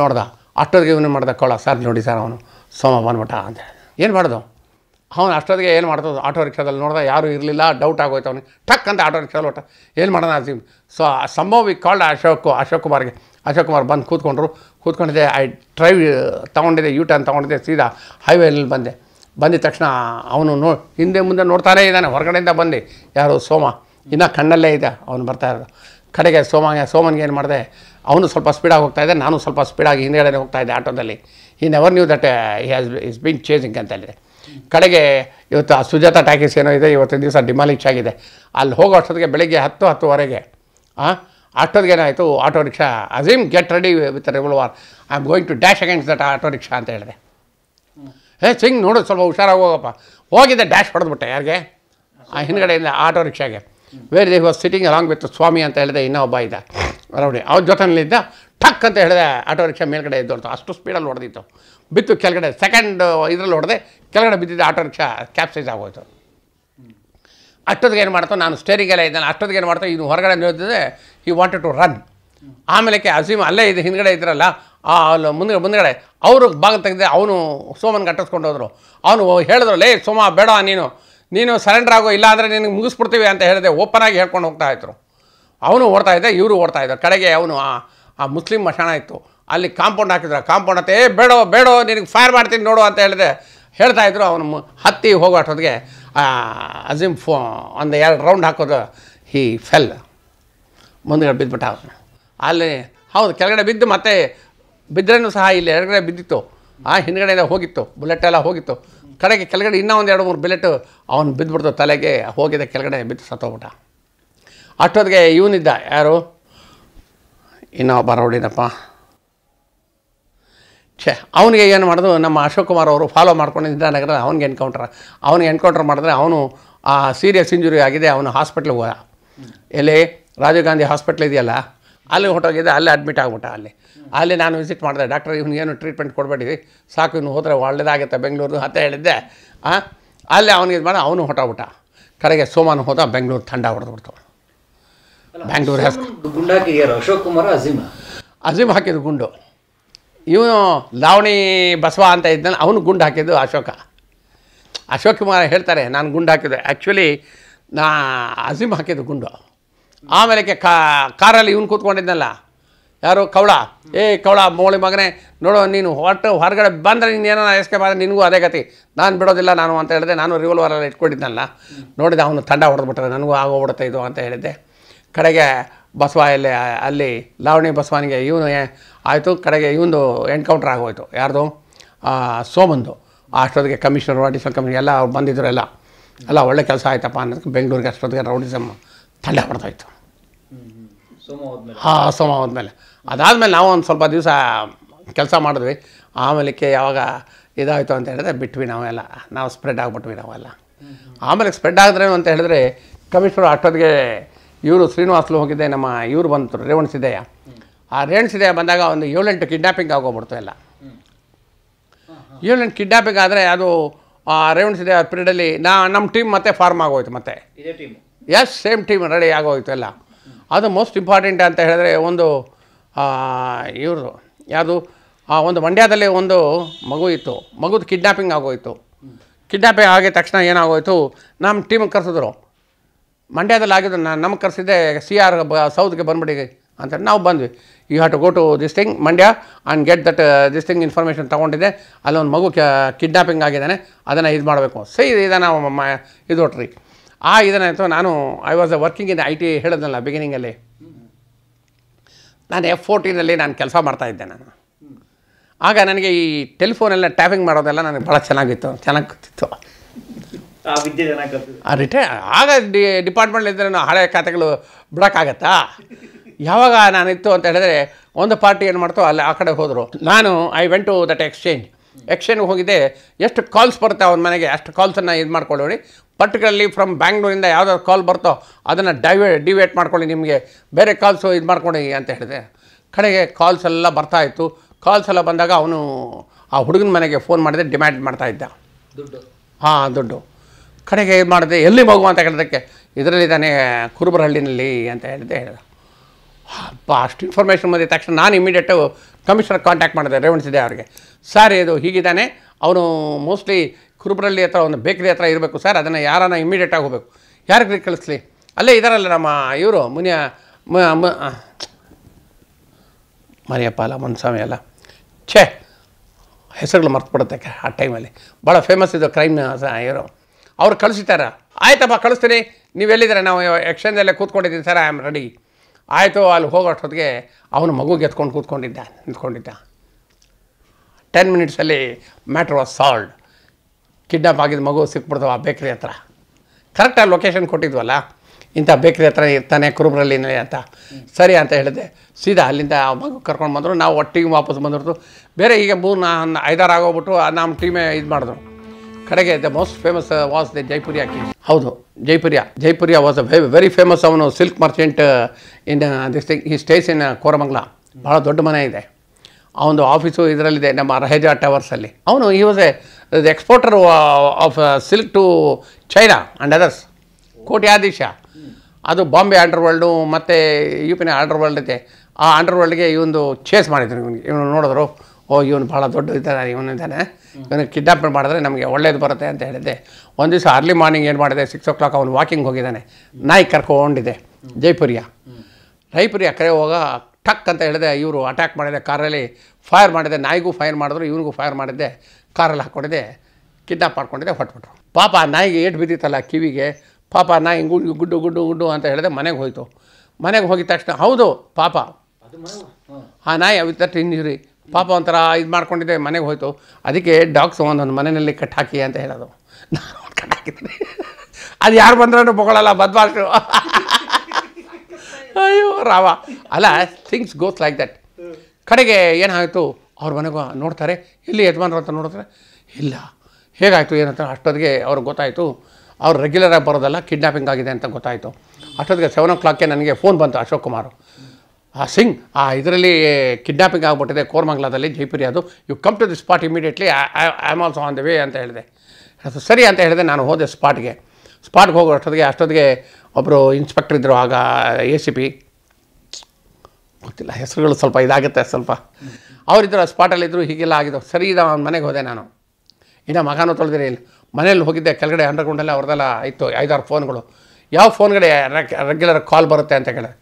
ನೋಡ್ದ ಅಷ್ಟೊತ್ತಿಗೆ ಇವನು ಮಾಡ್ದೆ ಕೊಳ ಸರ್ ನೋಡಿ ಸರ್ ಅವನು ಸೋಮ ಬಂದ್ಬಿಟ್ಟ ಅಂತ ಏನು ಮಾಡ್ದು ಅವನು ಅಷ್ಟೊತ್ತಿಗೆ ಏನು ಮಾಡ್ತದ ಆಟೋ ರಿಕ್ಷಾದಲ್ಲಿ ನೋಡ್ದೆ ಯಾರೂ ಇರಲಿಲ್ಲ ಡೌಟ್ ಆಗೋಯ್ತು ಅವನಿಗೆ ಟಕ್ ಅಂತ ಆಟೋ ರಿಕ್ಷಾದಲ್ಲಿ ಒಟ್ಟ ಏನು ಮಾಡೋಣ ಅಂತ ಸೊ ಸಂಭವ ವಿ ಕಾಲ್ಡ್ ಅಶೋಕ್ ಅಶೋಕ್ ಕುಮಾರ್ಗೆ ಅಶೋಕ್ ಕುಮಾರ್ ಬಂದು ಕೂತ್ಕೊಂಡ್ರು ಕೂತ್ಕೊಂಡಿದ್ದೆ ಐ ಡ್ರೈವ್ ತೊಗೊಂಡಿದ್ದೆ ಯೂ ಟರ್ನ್ ತೊಗೊಂಡಿದ್ದೆ ಸೀದಾ ಹೈವೇಲಿ ಬಂದೆ ಬಂದಿದ ತಕ್ಷಣ ಅವನು ನೋ ಹಿಂದೆ ಮುಂದೆ ನೋಡ್ತಾನೇ ಇದ್ದಾನೆ ಹೊರಗಡೆಯಿಂದ ಬಂದು ಯಾರು ಸೋಮ ಇನ್ನೂ ಕಣ್ಣಲ್ಲೇ ಇದೆ ಅವನು ಬರ್ತಾ ಇರೋದು ಕಡೆಗೆ ಸೋಮ ಸೋಮನ್ಗೆ ಏನು ಮಾಡಿದೆ ಅವನು ಸ್ವಲ್ಪ ಸ್ಪೀಡಾಗಿ ಹೋಗ್ತಾ ಇದ್ದೆ ನಾನು ಸ್ವಲ್ಪ ಸ್ಪೀಡಾಗಿ ಹಿಂದೆಗಡೆ ಹೋಗ್ತಾ ಇದ್ದೆ ಆಟೋದಲ್ಲಿ ಈ never knew that he has is chasing ಅಂತ ಹೇಳಿದೆ ಕಡೆಗೆ ಇವತ್ತು ಆ ಸುಜಾತ ಟ್ಯಾಕ್ಸಿ ಏನೋ ಇದೆ ಇವತ್ತಿನ ದಿವಸ ಡಿಮಾಲಿಚ್ ಆಗಿದೆ ಅಲ್ಲಿ ಹೋಗೋ ಅಷ್ಟೊತ್ತಿಗೆ ಬೆಳಗ್ಗೆ ಹತ್ತು ಹತ್ತುವರೆಗೆ ಅಷ್ಟೊತ್ತಿಗೆ ಏನಾಯಿತು auto rickshaw Azeem get ready with war I am going to dash against that auto rickshaw ಅಂತ ಹೇಳಿದೆ ಏ ಸಿಂಗ್ ನೋಡು ಸ್ವಲ್ಪ ಹುಷಾರಾಗಿ ಹೋಗಪ್ಪ ಹೋಗಿದ್ದೆ ಡ್ಯಾಶ್ ಹೊಡೆದ್ಬಿಟ್ಟೆ ಯಾರಿಗೆ ಆ ಹಿಂದ್ಗಡೆಯಿಂದ ಆಟೋ ರಿಕ್ಷಾಗೆ where they was sitting along with Swamy ಅಂತ ಹೇಳಿದೆ ಇನ್ನೊಬ್ಬ ಒಬ್ಬ ಇದ್ದ ರೌಡಿ ಅವ್ರ ಜೊತೆಯಲ್ಲಿದ್ದ ಠಕ್ ಅಂತ ಹೇಳಿದೆ ಆಟೋ ರಿಕ್ಷಾ ಮೇಲ್ಗಡೆ ಎದ್ದೋಡ್ತು ಅಷ್ಟು ಸ್ಪೀಡಲ್ಲಿ ಹೊಡೆದಿತ್ತು ಬಿತ್ತು ಕೆಳಗಡೆ ಸೆಕೆಂಡ್ ಇದರಲ್ಲಿ ಹೊಡೆದೆ ಕೆಳಗಡೆ ಬಿದ್ದಿದ್ದ ಆಟೋ ರಿಕ್ಷಾ ಕ್ಯಾಪ್ಸೈಸ್ ಆಗೋಯ್ತು ಅಷ್ಟೊತ್ತಿಗೆ ಏನು ಮಾಡ್ತೋ ನಾನು ಸ್ಟೇರಿಂಗೆಲ್ಲ ಇದ್ದಾನೆ ಅಷ್ಟೊತ್ತಿಗೆ ಏನು ಮಾಡ್ತಾವೆ ಇನ್ನು ಹೊರಗಡೆ ನೋಡಿದ್ರೆ ಈ ವಾಂಟೆಡ್ ಟು ರನ್ ಆಮೇಲೆ ಅಸೀಮ್ ಅಲ್ಲೇ ಇದು ಹಿಂದ್ಗಡೆ ಇದ್ರಲ್ಲ ಆ ಮುಂದೆ ಮುಂದ್ಗಡೆ ಅವರು ಭಾಗ ತೆಗೆದೆ ಅವನು ಸೋಮನ್ ಕಟ್ಟಿಸ್ಕೊಂಡು ಹೋದರು ಅವನು ಹೇಳಿದ್ರು ಲೇ ಸೋಮ ಬೇಡ ನೀನು ನೀನು ಸರೆಂಡರ್ ಆಗೋ ಇಲ್ಲ ಅಂದರೆ ನಿನಗೆ ಮುಗಿಸ್ಬಿಡ್ತೀವಿ ಅಂತ ಹೇಳಿದೆ ಓಪನ್ ಆಗಿ ಹೇಳ್ಕೊಂಡು ಹೋಗ್ತಾ ಇದ್ರು ಅವನು ಓಡ್ತಾ ಇದ್ದೆ ಇವರು ಓಡ್ತಾ ಇದ್ದರು ಕಡೆಗೆ ಅವನು ಆ ಮುಸ್ಲಿಂ ಮಶಾಣ ಇತ್ತು ಅಲ್ಲಿ ಕಾಂಪೌಂಡ್ ಹಾಕಿದ್ರು ಕಾಂಪೌಂಡ್ ಹತ್ತೆ ಏ ಬೇಡೋ ಬೇಡೋ ನಿನಗೆ ಫೈರ್ ಮಾಡ್ತೀನಿ ನೋಡು ಅಂತ ಹೇಳಿದೆ ಹೇಳ್ತಾ ಇದ್ರು ಅವನು ಹತ್ತಿ ಹೋಗೋ ಅಷ್ಟೊತ್ತಿಗೆ ಅಜೀಮ್ ಫೋ ಒಂದು ಎರಡು ರೌಂಡ್ ಹಾಕೋದು ಹೀ ಫೆಲ್ ಮುಂದೆ ಬಿದ್ದುಬಿಟ್ಟ ಅವನು ಅಲ್ಲಿ ಹೌದು ಕೆಳಗಡೆ ಬಿದ್ದು ಮತ್ತೆ ಬಿದ್ದರೂ ಸಹ ಇಲ್ಲಿ ಎರಡುಗಡೆ ಬಿದ್ದಿತ್ತು ಆ ಹಿಂದ್ಗಡೆ ಹೋಗಿತ್ತು ಬುಲೆಟ್ ಎಲ್ಲ ಹೋಗಿತ್ತು ಕಡೆಗೆ ಕೆಳಗಡೆ ಇನ್ನೂ ಒಂದು ಎರಡು ಮೂರು ಬುಲೆಟ್ ಅವನು ಬಿದ್ದುಬಿಡ್ತು ತಲೆಗೆ ಹೋಗಿದೆ ಕೆಳಗಡೆ ಬಿದ್ದು ಸತ್ತೋಗ್ಬಿಟ್ಟ ಅಷ್ಟೊತ್ತಿಗೆ ಇವನಿದ್ದ ಯಾರು ಇನ್ನೂ ಬರೋಡಿನಪ್ಪ ಛೇ ಅವನಿಗೆ ಏನು ಮಾಡೋದು ನಮ್ಮ ಅಶೋಕ್ ಕುಮಾರ್ ಅವರು ಫಾಲೋ ಮಾಡ್ಕೊಂಡು ನಗರ ಅವನಿಗೆ ಎನ್ಕೌಂಟ್ರ್ ಅವ್ನಿಗೆ ಎನ್ಕೌಂಟ್ರ್ ಮಾಡಿದ್ರೆ ಅವನು ಆ ಸೀರಿಯಸ್ ಇಂಜುರಿ ಆಗಿದೆ ಅವನು ಹಾಸ್ಪಿಟ್ಲಿಗೆ ಹೋದ ಎಲ್ಲಿ ರಾಜೀವ್ ಗಾಂಧಿ ಹಾಸ್ಪಿಟ್ಲ್ ಇದೆಯಲ್ಲ ಅಲ್ಲಿ ಹೊಟ್ಟೋಗಿದ್ದೆ ಅಲ್ಲೇ ಅಡ್ಮಿಟ್ ಆಗ್ಬಿಟ್ಟ ಅಲ್ಲಿ ಅಲ್ಲಿ ನಾನು ವಿಸಿಟ್ ಮಾಡಿದೆ ಡಾಕ್ಟರ್ ಏನು ಟ್ರೀಟ್ಮೆಂಟ್ ಕೊಡಬೇಡಿ ಸಾಕು ಇವನು ಹೋದರೆ ಒಳ್ಳೇದಾಗುತ್ತೆ ಬೆಂಗಳೂರು ಅಂತ ಹೇಳಿದ್ದೆ ಅಲ್ಲಿ ಅವನಿಗೆ ಇದು ಮಾಡಿ ಅವನು ಹೊಟ್ಟೋಗ್ಬಿಟ್ಟ ಕಡೆಗೆ ಸೋಮಾನ ಹೋದ ಬೆಂಗಳೂರು ಥಂಡ ಹೊಡೆದ್ಬಿಡ್ತು ಬೆಂಗಳೂರು ಹೆಸರು ಅಶೋಕ್ ಕುಮಾರ್ ಅಜೀಮ್ ಅಜೀಮ್ ಹಾಕಿದ್ದು ಗುಂಡು ಇವನು ಲಾವಣಿ ಬಸವ ಅಂತ ಇದ್ದಾನೆ ಅವನು ಗುಂಡು ಹಾಕಿದ್ದು ಅಶೋಕ ಅಶೋಕ್ ಕುಮಾರ್ ಹೇಳ್ತಾರೆ ನಾನು ಗುಂಡು ಹಾಕಿದ್ದೆ ಆ್ಯಕ್ಚುಲಿ ನಾ ಅಜೀಮ್ ಹಾಕಿದ್ದು ಗುಂಡು ಆಮೇಲೆ ಕಾ ಕಾರಲ್ಲಿ ಇವ್ನು ಕೂತ್ಕೊಂಡಿದ್ನಲ್ಲ ಯಾರು ಕವಳ ಏ ಕವಳ ಮೋಳಿ ಮಗನೇ ನೋಡು ನೀನು ಹೊಟ್ಟು ಹೊರಗಡೆ ಬಂದರೆ ನೀನು ಏನೋ ಎಸ್ಕೇಪ್ ಬಂದರೆ ನಿನಗೂ ಅದೇ ಗತಿ ನಾನು ಬಿಡೋದಿಲ್ಲ ನಾನು ಅಂತ ಹೇಳಿದೆ ನಾನು ರಿವಾಲ್ವರಲ್ಲಿ ಇಟ್ಕೊಂಡಿದ್ದನಲ್ಲ ನೋಡಿದೆ ಅವನು ತಂಡ ಹೊಡೆದ್ಬಿಟ್ರೆ ನನಗೂ ಆಗೋಗ್ಬಿಡುತ್ತೆ ಇದು ಅಂತ ಹೇಳಿದ್ದೆ ಕಡೆಗೆ ಬಸವ ಇಲ್ಲಿ ಅಲ್ಲಿ ಲಾವಣಿ ಬಸವನಿಗೆ ಇವನು ಆಯಿತು ಕಡೆಗೆ ಇವನು ಎನ್ಕೌಂಟ್ರ್ ಆಗೋಯ್ತು ಯಾರ್ದು ಸೋಮಂದು ಅಷ್ಟೊತ್ತಿಗೆ ಕಮಿಷನರ್ ಅಡಿಷನಲ್ ಕಮಿಷನ್ ಎಲ್ಲ ಅವ್ರು ಬಂದಿದ್ದರು ಎಲ್ಲ ಎಲ್ಲ ಒಳ್ಳೆ ಕೆಲಸ ಆಯ್ತಪ್ಪ ಅನ್ನೋದಕ್ಕೆ ಬೆಂಗಳೂರಿಗೆ ಅಷ್ಟೊತ್ತಿಗೆ ರೌಡಿಸಮ್ ಥಂಡ ಹೊಡೆದೋಯ್ತು ಹಾಂ ಸೋಮ ಹೋದ್ಮೇಲೆ ಅದಾದ್ಮೇಲೆ ನಾವು ಒಂದು ಸ್ವಲ್ಪ ದಿವಸ ಕೆಲಸ ಮಾಡಿದ್ವಿ ಆಮೇಲೆ ಯಾವಾಗ ಇದಾಯಿತು ಅಂತ ಹೇಳಿದ್ರೆ ಬಿಟ್ವಿ ನಾವೆಲ್ಲ ನಾವು ಸ್ಪ್ರೆಡ್ ಆಗಿಬಿಟ್ವಿ ನಾವೆಲ್ಲ ಆಮೇಲೆ ಸ್ಪ್ರೆಡ್ ಆಗಿದ್ರೇನು ಅಂತ ಹೇಳಿದ್ರೆ ಕಮಿಷನರ್ ಅಷ್ಟೊತ್ತಿಗೆ ಇವರು ಶ್ರೀನಿವಾಸಲು ಹೋಗಿದ್ದೆ ನಮ್ಮ ಇವರು ಬಂತು ರೇವಣ್ ಆ ರೇವಣ್ ಬಂದಾಗ ಒಂದು ಏಳೆಂಟು ಕಿಡ್ನಾಪಿಂಗ್ ಆಗೋಗ್ಬಿಡ್ತು ಎಲ್ಲ ಏಳೆಂಟು ಕಿಡ್ನಾಪಿಂಗ್ ಆದರೆ ಅದು ರೇವಣ್ ಸಿದ್ದಯ್ಯ ಪೀರಿಯಡಲ್ಲಿ ನಾ ನಮ್ಮ ಟೀಮ್ ಮತ್ತೆ ಫಾರ್ಮ್ ಆಗೋಯ್ತು ಮತ್ತೆ ಎಸ್ ಸೇಮ್ ಟೀಮ್ ರೆಡಿ ಆಗೋಯ್ತು ಎಲ್ಲ ಅದು ಮೋಸ್ಟ್ ಇಂಪಾರ್ಟೆಂಟ್ ಅಂತ ಹೇಳಿದ್ರೆ ಒಂದು ಇವ್ರದ್ದು ಯಾವುದು ಆ ಒಂದು ಮಂಡ್ಯದಲ್ಲಿ ಒಂದು ಮಗು ಇತ್ತು ಮಗುದು ಕಿಡ್ನಾಪಿಂಗ್ ಆಗೋಯಿತು ಕಿಡ್ನಾಪಿಂಗ್ ಆಗಿದ ತಕ್ಷಣ ಏನಾಗೋಯಿತು ನಮ್ಮ ಟೀಮಿಗೆ ಕರೆಸಿದ್ರು ಮಂಡ್ಯದಲ್ಲಿ ಆಗಿದ್ದು ನಾನು ನಮಗೆ ಕರೆಸಿದ್ದೆ ಸಿ ಆರ್ ಬ ಸೌತ್ಗೆ ಬಂದ್ಬಿಡಿ ಅಂತ ನಾವು ಬಂದ್ವಿ you have to go to this thing Mandya and get that this thing information ತೊಗೊಂಡಿದ್ದೆ ಅಲ್ಲೊಂದು ಮಗು ಕಿಡ್ನಾಪಿಂಗ್ ಆಗಿದ್ದಾನೆ ಅದನ್ನು ಇದು ಮಾಡಬೇಕು ಸೈ ಇದನ್ನು ಇದು ಕೊಟ್ರಿ ಆ ಇದನ್ನಾಯಿತು ನಾನು I was a working in I T ಹೇಳಿದ್ನಲ್ಲ ಬಿಗಿನಿಂಗಲ್ಲಿ ನಾನು ಎಫ್ ಫೋರ್ಟೀನಲ್ಲಿ ನಾನು ಕೆಲಸ ಮಾಡ್ತಾಯಿದ್ದೆ ನಾನು ಆಗ ನನಗೆ ಈ ಟೆಲಿಫೋನೆಲ್ಲ ಟ್ಯಾಪಿಂಗ್ ಮಾಡೋದೆಲ್ಲ ನನಗೆ ಭಾಳ ಚೆನ್ನಾಗಿತ್ತು ಚೆನ್ನಾಗಿ ಗೊತ್ತಿತ್ತು ಆ ರಿಟೈರ್ ಆಗ ಡಿ ಡಿಪಾರ್ಟ್ಮೆಂಟ್ಲಿದ್ದರೆ ನಾನು ಹಳೆ ಖಾತೆಗಳು ಆಗುತ್ತಾ ಯಾವಾಗ ನಾನಿತ್ತು ಅಂತ ಹೇಳಿದ್ರೆ ಒಂದು ಪಾರ್ಟಿ ಏನು ಮಾಡ್ತೋ ಅಲ್ಲಿ ಆ ಕಡೆ ಹೋದರು ನಾನು I went to that exchange ಎಕ್ಸ್ಚೇಂಜ್ಗೆ ಹೋಗಿದೆ ಎಷ್ಟು ಕಾಲ್ಸ್ ಬರುತ್ತೆ ಅವ್ನ ಮನೆಗೆ ಅಷ್ಟು ಕಾಲ್ಸನ್ನು ಇದು ಮಾಡ್ಕೊಳ್ಳಿ ಪರ್ಟಿಕ್ಯುಲರ್ಲಿ ಫ್ರಮ್ ಬ್ಯಾಂಗ್ಳೂರಿಂದ ಯಾವ್ದಾದ್ರು ಕಾಲ್ ಬರ್ತೋ ಅದನ್ನು ಡೈವೇ ಡಿವೇಟ್ ಮಾಡ್ಕೊಳ್ಳಿ ನಿಮಗೆ ಬೇರೆ ಕಾಲ್ಸು ಇದು ಮಾಡ್ಕೊಳ್ಳಿ ಅಂತ ಹೇಳಿದೆ ಕಡೆಗೆ ಕಾಲ್ಸ್ ಎಲ್ಲ ಬರ್ತಾಯಿತ್ತು ಕಾಲ್ಸ್ ಎಲ್ಲ ಬಂದಾಗ ಅವನು ಆ ಹುಡುಗನ ಮನೆಗೆ ಫೋನ್ ಮಾಡಿದೆ ಡಿಮ್ಯಾಂಡ್ ಮಾಡ್ತಾ ಇದ್ದ ದುಡ್ಡು ಹಾಂ ದುಡ್ಡು ಕಡೆಗೆ ಇದು ಮಾಡಿದೆ ಎಲ್ಲಿ ಹೋಗುವ ಅಂತ ಕೇಳಿದಕ್ಕೆ ಇದರಲ್ಲಿದ್ದಾನೆ ಕುರುಬರಹಳ್ಳಿನಲ್ಲಿ ಅಂತ ಹೇಳಿದೆ ಹೇಳಿದ ಪಾಸ್ಟ್ ಅಷ್ಟು ಇನ್ಫಾರ್ಮೇಷನ್ ಬಂದಿದ್ದ ತಕ್ಷಣ ನಾನು ಇಮಿಡಿಯೇಟು ಕಮಿಷನರ್ ಕಾಂಟ್ಯಾಕ್ಟ್ ಮಾಡಿದೆ ರೇವಣ್ ಸಿದ್ದೆ ಅವರಿಗೆ ಸರ್ ಇದು ಹೀಗಿದ್ದಾನೆ ಅವನು ಮೋಸ್ಟ್ಲಿ ಕುರುಬರಳ್ಳಿ ಹತ್ರ ಒಂದು ಬೇಕರಿ ಹತ್ರ ಇರಬೇಕು ಸರ್ ಅದನ್ನು ಯಾರನ್ನ ಇಮಿಡಿಯೇಟಾಗಿ ಹೋಗಬೇಕು ಯಾರಿಗೆ ಕಳಿಸ್ಲಿ ಅಲ್ಲೇ ಇದಾರಲ್ಲ ನಮ್ಮ ಇವರು ಮುನಿಯ ಮರಿಯಪ್ಪ ಅಲ್ಲ ಮುನ್ಸ್ವಾಮಿ ಅಲ್ಲ ಛೇ ಹೆಸರುಗಳು ಕೊಡುತ್ತೆ ಆ ಟೈಮಲ್ಲಿ ಭಾಳ ಫೇಮಸ್ ಇದು ಕ್ರೈಮ್ ಇವರು ಅವ್ರು ಕಳಿಸಿತಾರ ಆಯ್ತಪ್ಪ ಕಳಿಸ್ತೀನಿ ನೀವು ನಾವು ಎಕ್ಸ್ಚೇಂಜಲ್ಲೇ ಕೂತ್ಕೊಂಡಿದ್ದೀನಿ ಸರ್ ಐ ಆಮ್ ರೆಡಿ ಆಯಿತು ಅಲ್ಲಿ ಹೋಗೋ ಅವನು ಮಗುಗೆ ಎತ್ಕೊಂಡು ಕೂತ್ಕೊಂಡಿದ್ದ ನಿಂತ್ಕೊಂಡಿದ್ದ ಟೆನ್ ಮಿನಿಟ್ಸಲ್ಲಿ ಮ್ಯಾಟ್ರ್ ವಾಸ್ ಸಾಲ್ಡ್ ಕಿಡ್ನಾಪ್ ಆಗಿದ್ದ ಮಗು ಸಿಕ್ಬಿಡ್ತಾವ ಆ ಬೇಕ್ರಿ ಹತ್ರ ಕರೆಕ್ಟಾಗಿ ಲೊಕೇಶನ್ ಕೊಟ್ಟಿದ್ವಲ್ಲ ಇಂಥ ಬೇಕ್ರಿ ಹತ್ರ ಇರ್ತಾನೆ ಕುರುಬ್ರಲ್ಲಿನೇ ಅಂತ ಸರಿ ಅಂತ ಹೇಳಿದೆ ಸೀದಾ ಅಲ್ಲಿಂದ ಆ ಮಗು ಕರ್ಕೊಂಡು ಬಂದರು ನಾವು ಒಟ್ಟಿಗೆ ವಾಪಸ್ ಬಂದಿರ್ತು ಬೇರೆ ಈಗ ಮೂರು ನಾ ಐದಾರು ಆಗೋಗ್ಬಿಟ್ಟು ನಮ್ಮ ಟೀಮೇ ಇದು ಮಾಡಿದ್ರು ಕಡೆಗೆ the most famous was the Jaipuria king ಹೌದು Jaipuria Jaipuria was a very famous ಅವನು ಸಿಲ್ಕ್ ಮರ್ಚೆಂಟ್ ಇನ್ ದಿಸ್ ಈ ಸ್ಟೇಸ್ ಇನ್ ಕೋರಮಂಗ್ಲ ಭಾಳ ದೊಡ್ಡ ಮನೆ ಇದೆ ಅವನದು ಆಫೀಸು ಇದರಲ್ಲಿದೆ ನಮ್ಮ ರಹೇಜಾ ಟವರ್ಸಲ್ಲಿ ಅವನು ಈ was a exporter of silk to China and others ಕೋಟ್ಯಾಧೀಶ ಅದು ಬಾಂಬೆ ಅಂಡರ್ ವರ್ಲ್ಡು ಮತ್ತು ಯು ಪಿನ ಅಂಡರ್ ವರ್ಲ್ಡ್ ಇದೆ ಆ ಅಂಡರ್ ವರ್ಲ್ಡ್ಗೆ ಇವೊಂದು ಚೇಸ್ ಮಾಡಿದ್ರು ಇವನು ನೋಡಿದ್ರು ಓ ಇವನು ಭಾಳ ದೊಡ್ಡ ಇದ್ದಾನೆ ಇದ್ದಾನೆ ಇವನು ಕಿಡ್ನಾಪ್ ಮಾಡಿದ್ರೆ ನಮಗೆ ಒಳ್ಳೇದು ಬರುತ್ತೆ ಅಂತ ಹೇಳಿದ್ದೆ ಒಂದು ದಿವಸ ಅರ್ಲಿ ಮಾರ್ನಿಂಗ್ ಏನು ಮಾಡಿದೆ ಸಿಕ್ಸ್ ಓ ಕ್ಲಾಕ್ ಅವನು ವಾಕಿಂಗ್ ಹೋಗಿದ್ದಾನೆ ನಾಯಿ ಕರ್ಕೊಂಡಿದ್ದೆ ಜೈಪುರಿಯ ರೈಪುರಿಯ ಕರೆ ಹೋಗ ಟಕ್ ಅಂತ ಹೇಳಿದೆ ಇವರು ಅಟ್ಯಾಕ್ ಮಾಡಿದೆ ಕಾರಲ್ಲಿ ಫೈರ್ ಮಾಡಿದೆ ನಾಯಿಗೂ ಫೈರ್ ಮಾಡಿದ್ರು ಇವನಿಗೂ ಫೈರ್ ಮಾಡಿದ್ದೆ ಕಾರಲ್ಲಿ ಹಾಕ್ಕೊಂಡಿದ್ದೆ ಕಿಡ್ನಾಪ್ ಮಾಡ್ಕೊಂಡಿದ್ದೆ ಹೊಟ್ಬಿಟ್ರು ಪಾಪ ನಾಯಿಗೆ ಏಟು ಬಿದ್ದಿತ್ತಲ್ಲ ಕಿವಿಗೆ ಪಾಪ ನಾಯಿ ಗುಡ್ಡು ಗುಡ್ಡು ಗುಡ್ಡು ಗುಡ್ಡು ಅಂತ ಹೇಳಿದೆ ಮನೆಗೆ ಹೋಯಿತು ಮನೆಗೆ ಹೋಗಿದ ತಕ್ಷಣ ಹೌದು ಪಾಪ ಆ ನಾಯಿ ಅವಿತ್ತ ದಟ್ ಪಾಪ ಒಂಥರ ಇದು ಮಾಡ್ಕೊಂಡಿದ್ದೆ ಮನೆಗೆ ಹೋಯಿತು ಅದಕ್ಕೆ ಡಾಗ್ಸ್ ಒಂದೊಂದು ಮನೆಯಲ್ಲಿ ಕಟ್ ಹಾಕಿ ಅಂತ ಹೇಳೋದು ನಾನು ಕಟ್ ಹಾಕಿದ್ದೀನಿ ಅದು ಯಾರು ಬಂದ್ರೂ ಬೊಗಳಲ್ಲ ಬದ್ಮಾಸ್ಟ್ರು ಅಯ್ಯೋ ರಾವ ಅಲ್ಲ ಥಿಂಗ್ಸ್ ಗೋಸ್ ಲೈಕ್ ದಟ್ ಕಡೆಗೆ ಏನಾಯಿತು ಅವ್ರ ಮನೆಗೂ ನೋಡ್ತಾರೆ ಇಲ್ಲಿ ಯಜಮಾನ್ರು ಅಂತ ನೋಡಿದ್ರೆ ಇಲ್ಲ ಹೇಗಾಯಿತು ಏನಂತ ಅಷ್ಟೊತ್ತಿಗೆ ಅವ್ರಿಗೆ ಗೊತ್ತಾಯಿತು ಅವ್ರು ರೆಗ್ಯುಲರಾಗಿ ಬರೋದಲ್ಲ ಕಿಡ್ನಾಪಿಂಗ್ ಆಗಿದೆ ಅಂತ ಗೊತ್ತಾಯಿತು ಅಷ್ಟೊತ್ತಿಗೆ ಸೆವೆನ್ ಓ ಕ್ಲಾಕ್ಗೆ ನನಗೆ ಫೋನ್ ಬಂತು ಅಶೋಕ್ ಕುಮಾರ್ ಆ ಸಿಂಗ್ ಆ ಇದರಲ್ಲಿ ಕಿಡ್ನಾಪಿಂಗ್ ಆಗಿಬಿಟ್ಟಿದೆ ಕೋರ್ಮಂಗ್ಲಾದಲ್ಲಿ ಜೈಪುರಿ ಅದು you come to the spot immediately I am also on the way ಅಂತ ಹೇಳಿದೆ ಸರಿ ಅಂತ ಹೇಳಿದೆ ನಾನು ಹೋದೆ ಸ್ಪಾಟ್ಗೆ ಸ್ಪಾಟ್ಗೆ ಹೋಗೋ ಅಷ್ಟೊತ್ತಿಗೆ ಅಷ್ಟೊತ್ತಿಗೆ ಒಬ್ಬರು ಇನ್ಸ್ಪೆಕ್ಟರ್ ಇದ್ದರು ಆಗ ಎ ಸಿ ಪಿ ಗೊತ್ತಿಲ್ಲ ಹೆಸರುಗಳು ಸ್ವಲ್ಪ ಇದಾಗುತ್ತೆ ಸ್ವಲ್ಪ ಅವರಿದ್ದರು ಸ್ಪಾಟಲ್ಲಿದ್ದರು ಹೀಗೆಲ್ಲ ಆಗಿದ್ದು ಸರಿ ಇದು ಅವ್ನ ಮನೆಗೆ ಹೋದೆ ನಾನು ಇನ್ನು ಮಗನೂ ತೊಳೆದಿರಿ ಇಲ್ಲಿ ಮನೇಲಿ ಹೋಗಿದ್ದೆ ಕೆಳಗಡೆ ಅಂಡರ್ಗ್ರೌಂಡಲ್ಲಿ ಅವ್ರದೆಲ್ಲ ಇತ್ತು ಐದಾರು ಫೋನ್ಗಳು ಯಾವ ಫೋನ್ಗಡೆ ರೆಗ್ಯುಲರ್ ಕಾಲ್ ಬರುತ್ತೆ ಅಂತ ಕೇಳಿದೆ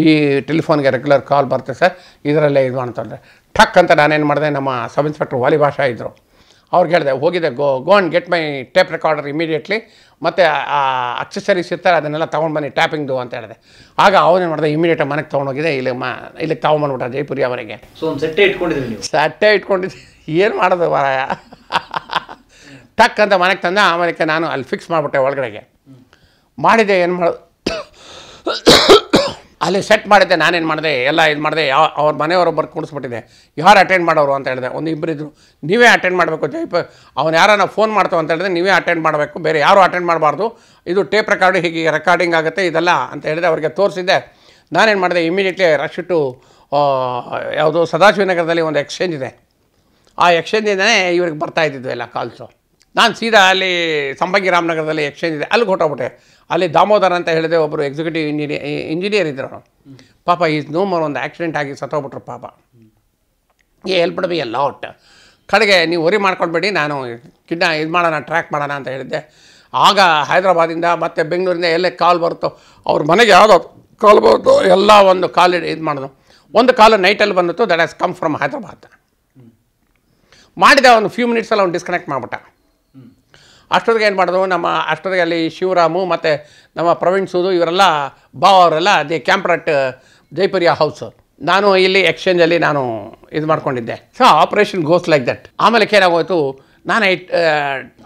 ಈ ಟೆಲಿಫೋನ್ಗೆ ರೆಗ್ಯುಲರ್ ಕಾಲ್ ಬರುತ್ತೆ ಸರ್ ಇದರಲ್ಲೇ ಇದು ಅಂತಂದರೆ ಠಕ್ ಅಂತ ನಾನೇನು ಮಾಡಿದೆ ನಮ್ಮ ಸಬ್ ಇನ್ಸ್ಪೆಕ್ಟರ್ ವಾಲಿ ಭಾಷಾ ಇದ್ದರು ಅವ್ರಿಗೆ ಹೇಳಿದೆ ಹೋಗಿದೆ go go and get my tape recorder immediately ಮತ್ತು ಆ ಅಕ್ಸೆಸರೀಸ್ ಇರ್ತಾರೆ ಅದನ್ನೆಲ್ಲ ತೊಗೊಂಡು ಬನ್ನಿ ಟ್ಯಾಪಿಂಗ್ದು ಅಂತ ಹೇಳಿದೆ ಆಗ ಅವನೇನು ಮಾಡಿದೆ ಇಮಿಡಿಯೇಟ್ ಮನೆಗೆ ತೊಗೊಂಡೋಗಿದೆ ಇಲ್ಲಿ ಮ ಇಲ್ಲಿಗೆ ತೊಗೊಂಬಂದ್ಬಿಟ್ಟ ಜೈಪುರಿ ಅವರಿಗೆ ಸೊ ಒಂದು ಸೆಟ್ಟೆ ಇಟ್ಕೊಂಡಿದ್ವಿ ನೀವು ಸೆಟ್ಟೆ ಇಟ್ಕೊಂಡಿದ್ವಿ ಏನು ಮಾಡೋದು ವರಾಯ ಟಕ್ ಅಂತ ಮನೆಗೆ ತಂದೆ ಆಮೇಲೆ ನಾನು ಅಲ್ಲಿ ಫಿಕ್ಸ್ ಮಾಡಿಬಿಟ್ಟೆ ಒಳಗಡೆಗೆ ಮಾಡಿದೆ ಏನು ಮಾಡೋದು ಅಲ್ಲಿ ಸೆಟ್ ಮಾಡಿದ್ದೆ ನಾನೇನು ಮಾಡಿದೆ ಎಲ್ಲ ಇದು ಮಾಡಿದೆ ಯಾವ ಅವ್ರ ಮನೆಯವರೊಬ್ಬರು ಕುಣಿಸ್ಬಿಟ್ಟಿದೆ ಯಾರು ಅಟೆಂಡ್ ಮಾಡೋರು ಅಂತ ಹೇಳಿದೆ ಒಂದು ಇದ್ದರು ನೀವೇ ಅಟೆಂಡ್ ಮಾಡಬೇಕು ಜೈಪ ಅವ್ನು ಯಾರನ್ನ ಫೋನ್ ಮಾಡ್ತೋ ಅಂತ ಹೇಳಿದ್ರೆ ನೀವೇ ಅಟೆಂಡ್ ಮಾಡಬೇಕು ಬೇರೆ ಯಾರು ಅಟೆಂಡ್ ಮಾಡಬಾರ್ದು ಇದು ಟೇಪ್ ರೆಕಾರ್ಡ್ ಹೀಗೆ ರೆಕಾರ್ಡಿಂಗ್ ಆಗುತ್ತೆ ಇದೆಲ್ಲ ಅಂತ ಹೇಳಿದೆ ಅವ್ರಿಗೆ ತೋರಿಸಿದ್ದೆ ನಾನೇನು ಮಾಡಿದೆ ಇಮಿಡಿಯೇಟ್ಲಿ ಟು ಯಾವುದು ಸದಾಶಿವನಗರದಲ್ಲಿ ಒಂದು ಎಕ್ಸ್ಚೇಂಜ್ ಇದೆ ಆ ಎಕ್ಸ್ಚೇಂಜಿಂದನೇ ಇವ್ರಿಗೆ ಬರ್ತಾ ಇದ್ದಿದ್ದು ಎಲ್ಲ ಕಾಲ್ಸು ನಾನು ಸೀದಾ ಅಲ್ಲಿ ಸಂಭಂಗಿ ರಾಮನಗರದಲ್ಲಿ ಎಕ್ಸ್ಚೇಂಜ್ ಇದೆ ಅಲ್ಲಿಗೆ ಹೊಟ್ಟೋಗ್ಬಿಟ್ಟೆ ಅಲ್ಲಿ ದಾಮೋದರ್ ಅಂತ ಹೇಳಿದೆ ಒಬ್ಬರು ಎಕ್ಸಿಕ್ಯೂಟಿವ್ ಇಂಜಿನಿಯರ್ ಇಂಜಿನಿಯರ್ ಇದ್ದರು ಪಾಪ ಈಸ್ ನೋ ಮೋರ್ ಒಂದು ಆ್ಯಕ್ಸಿಡೆಂಟ್ ಆಗಿ ಸತ್ತೋಗ್ಬಿಟ್ರು ಪಾಪ ಏ ಹೆಲ್ಪ್ ಬಿ ಎಲ್ಲ ಲಾಟ್ ಕಡೆಗೆ ನೀವು ವರಿ ಮಾಡ್ಕೊಳ್ಬೇಡಿ ನಾನು ಕಿಡ್ನ ಇದು ಮಾಡೋಣ ಟ್ರ್ಯಾಕ್ ಮಾಡೋಣ ಅಂತ ಹೇಳಿದ್ದೆ ಆಗ ಹೈದ್ರಾಬಾದಿಂದ ಮತ್ತು ಬೆಂಗಳೂರಿಂದ ಎಲ್ಲೇ ಕಾಲ್ ಬರುತ್ತೋ ಅವ್ರ ಮನೆಗೆ ಯಾವುದೋ ಕಾಲ್ ಬರುತ್ತೋ ಎಲ್ಲ ಒಂದು ಕಾಲ್ ಇದು ಮಾಡೋದು ಒಂದು ಕಾಲು ನೈಟಲ್ಲಿ ಬಂದಿತ್ತು that has come from Hyderabad ಮಾಡಿದ ಅವನು ಫ್ಯೂ ಮಿನಿಟ್ಸಲ್ಲಿ ಅವ್ನು ಡಿಸ್ಕನೆಕ್ಟ್ ಮಾಡಿಬಿಟ್ಟ ಅಷ್ಟೊತ್ತಿಗೆ ಏನು ಮಾಡಿದ್ರು ನಮ್ಮ ಅಷ್ಟೊತ್ತಿಗೆ ಅಲ್ಲಿ ಶಿವರಾಮು ಮತ್ತು ನಮ್ಮ ಪ್ರವೀಣ್ ಸೂದು ಇವರೆಲ್ಲ ಬಾವ್ ಅವರೆಲ್ಲ ದಿ ಕ್ಯಾಂಪ್ರಟ್ ಜೈಪುರಿಯ ಹೌಸ್ ನಾನು ಇಲ್ಲಿ ಎಕ್ಸ್ಚೇಂಜಲ್ಲಿ ನಾನು ಇದು ಮಾಡ್ಕೊಂಡಿದ್ದೆ so operation goes like that ಆಮೇಲೆ ಏನಾಗೋಯ್ತು ನಾನು ಇಟ್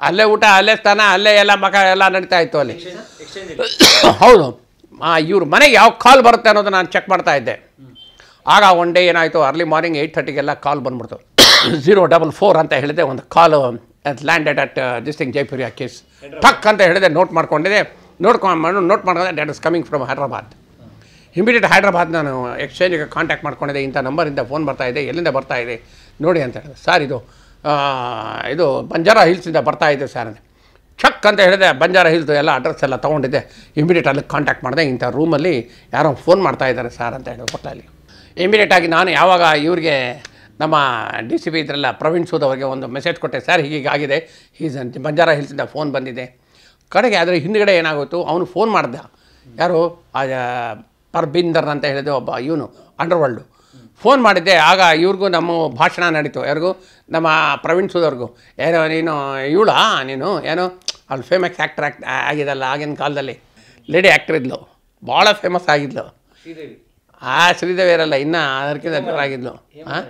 ಅಲ್ಲೇ ಊಟ ಅಲ್ಲೇ ಸ್ಥಾನ ಅಲ್ಲೇ ಎಲ್ಲ ಮಗ ಎಲ್ಲ ನಡೀತಾ ಇತ್ತು ಅಲ್ಲಿ ಹೌದು ಇವ್ರ ಮನೆಗೆ ಯಾವ ಕಾಲ್ ಬರುತ್ತೆ ಅನ್ನೋದು ನಾನು ಚೆಕ್ ಮಾಡ್ತಾ ಇದ್ದೆ ಆಗ ಒನ್ ಡೇ ಏನಾಯಿತು ಅರ್ಲಿ ಮಾರ್ನಿಂಗ್ ಏಯ್ಟ್ ತರ್ಟಿಗೆಲ್ಲ ಕಾಲ್ ಬಂದ್ಬಿಡ್ತು ಝೀರೋ ಡಬಲ್ ಫೋರ್ ಅಂತ ಹೇಳಿದೆ ಒಂದು ಕಾಲು ಅದು landed at this thing Jaipuria case ಟಕ್ ಅಂತ ಹೇಳಿದೆ ನೋಟ್ ಮಾಡ್ಕೊಂಡಿದೆ ನೋಡ್ಕೊಂಡು ನೋಟ್ ಮಾಡ್ಕೊಂಡೆ that is coming from Hyderabad immediate Hyderabad ನಾನು ಎಕ್ಸ್ಚೇಂಜ್ಗೆ ಕಾಂಟ್ಯಾಕ್ಟ್ ಮಾಡ್ಕೊಂಡಿದ್ದೆ ಇಂಥ ನಂಬರಿಂದ ಫೋನ್ ಬರ್ತಾ ಇದೆ ಎಲ್ಲಿಂದ ಬರ್ತಾ ಇದೆ ನೋಡಿ ಅಂತ ಹೇಳಿದೆ ಸರ್ ಇದು ಇದು ಬಂಜಾರ ಹಿಲ್ಸಿಂದ ಬರ್ತಾ ಇದೆ ಸರ್ ಅಂದರೆ ಚಕ್ ಅಂತ ಹೇಳಿದೆ ಬಂಜಾರ ಹಿಲ್ಸ್ ಎಲ್ಲ ಅಡ್ರೆಸ್ ಎಲ್ಲ ತೊಗೊಂಡಿದ್ದೆ ಇಮಿಡಿಯೇಟ್ ಅಲ್ಲಿ ಕಾಂಟ್ಯಾಕ್ಟ್ ಮಾಡಿದೆ ಇಂಥ ರೂಮಲ್ಲಿ ಯಾರೋ ಫೋನ್ ಮಾಡ್ತಾ ಇದ್ದಾರೆ ಸರ್ ಅಂತ ಹೇಳಿ ಹೋಟ್ಲಲ್ಲಿ ಇಮಿಡಿಯೇಟಾಗಿ ನಾನು ಯಾವಾಗ ಇವ್ರಿಗೆ ನಮ್ಮ ಡಿ ಸಿ ಬಿ ಇದರಲ್ಲ ಪ್ರವೀಣ್ ಸೂದ್ ಅವರಿಗೆ ಒಂದು ಮೆಸೇಜ್ ಕೊಟ್ಟೆ ಸರ್ ಹೀಗಾಗಿದೆ ಈಸ್ ಅಂತ ಬಂಜಾರ ಹಿಲ್ಸಿಂದ ಫೋನ್ ಬಂದಿದೆ ಕಡೆಗೆ ಆದರೆ ಹಿಂದ್ಗಡೆ ಏನಾಗುತ್ತೋ ಅವನು ಫೋನ್ ಮಾಡ್ದ ಯಾರು ಪರ್ಬಿಂದರ್ ಅಂತ ಹೇಳಿದ ಒಬ್ಬ ಇವನು ಅಂಡರ್ವರ್ಲ್ಡು ಫೋನ್ ಮಾಡಿದ್ದೆ ಆಗ ಇವ್ರಿಗೂ ನಮ್ಮ ಭಾಷಣ ನಡೀತು ಯಾರಿಗೂ ನಮ್ಮ ಪ್ರವೀಣ್ ಸೂದವ್ರಿಗೂ ಏನೋ ನೀನು ಇವಳ ನೀನು ಏನೋ ಅಲ್ಲಿ ಫೇಮಸ್ ಆ್ಯಕ್ಟರ್ ಆ್ಯಕ್ಟ್ ಆಗಿದ್ದಲ್ಲ ಆಗಿನ ಕಾಲದಲ್ಲಿ ಲೇಡಿ ಆ್ಯಕ್ಟರ್ ಇದ್ಲು ಭಾಳ ಫೇಮಸ್ ಆಗಿದ್ಲು ಆ ಇರಲ್ಲ ಇನ್ನೂ ಅದಕ್ಕಿಂತ ಆಗಿದ್ಲು ಹಾಂ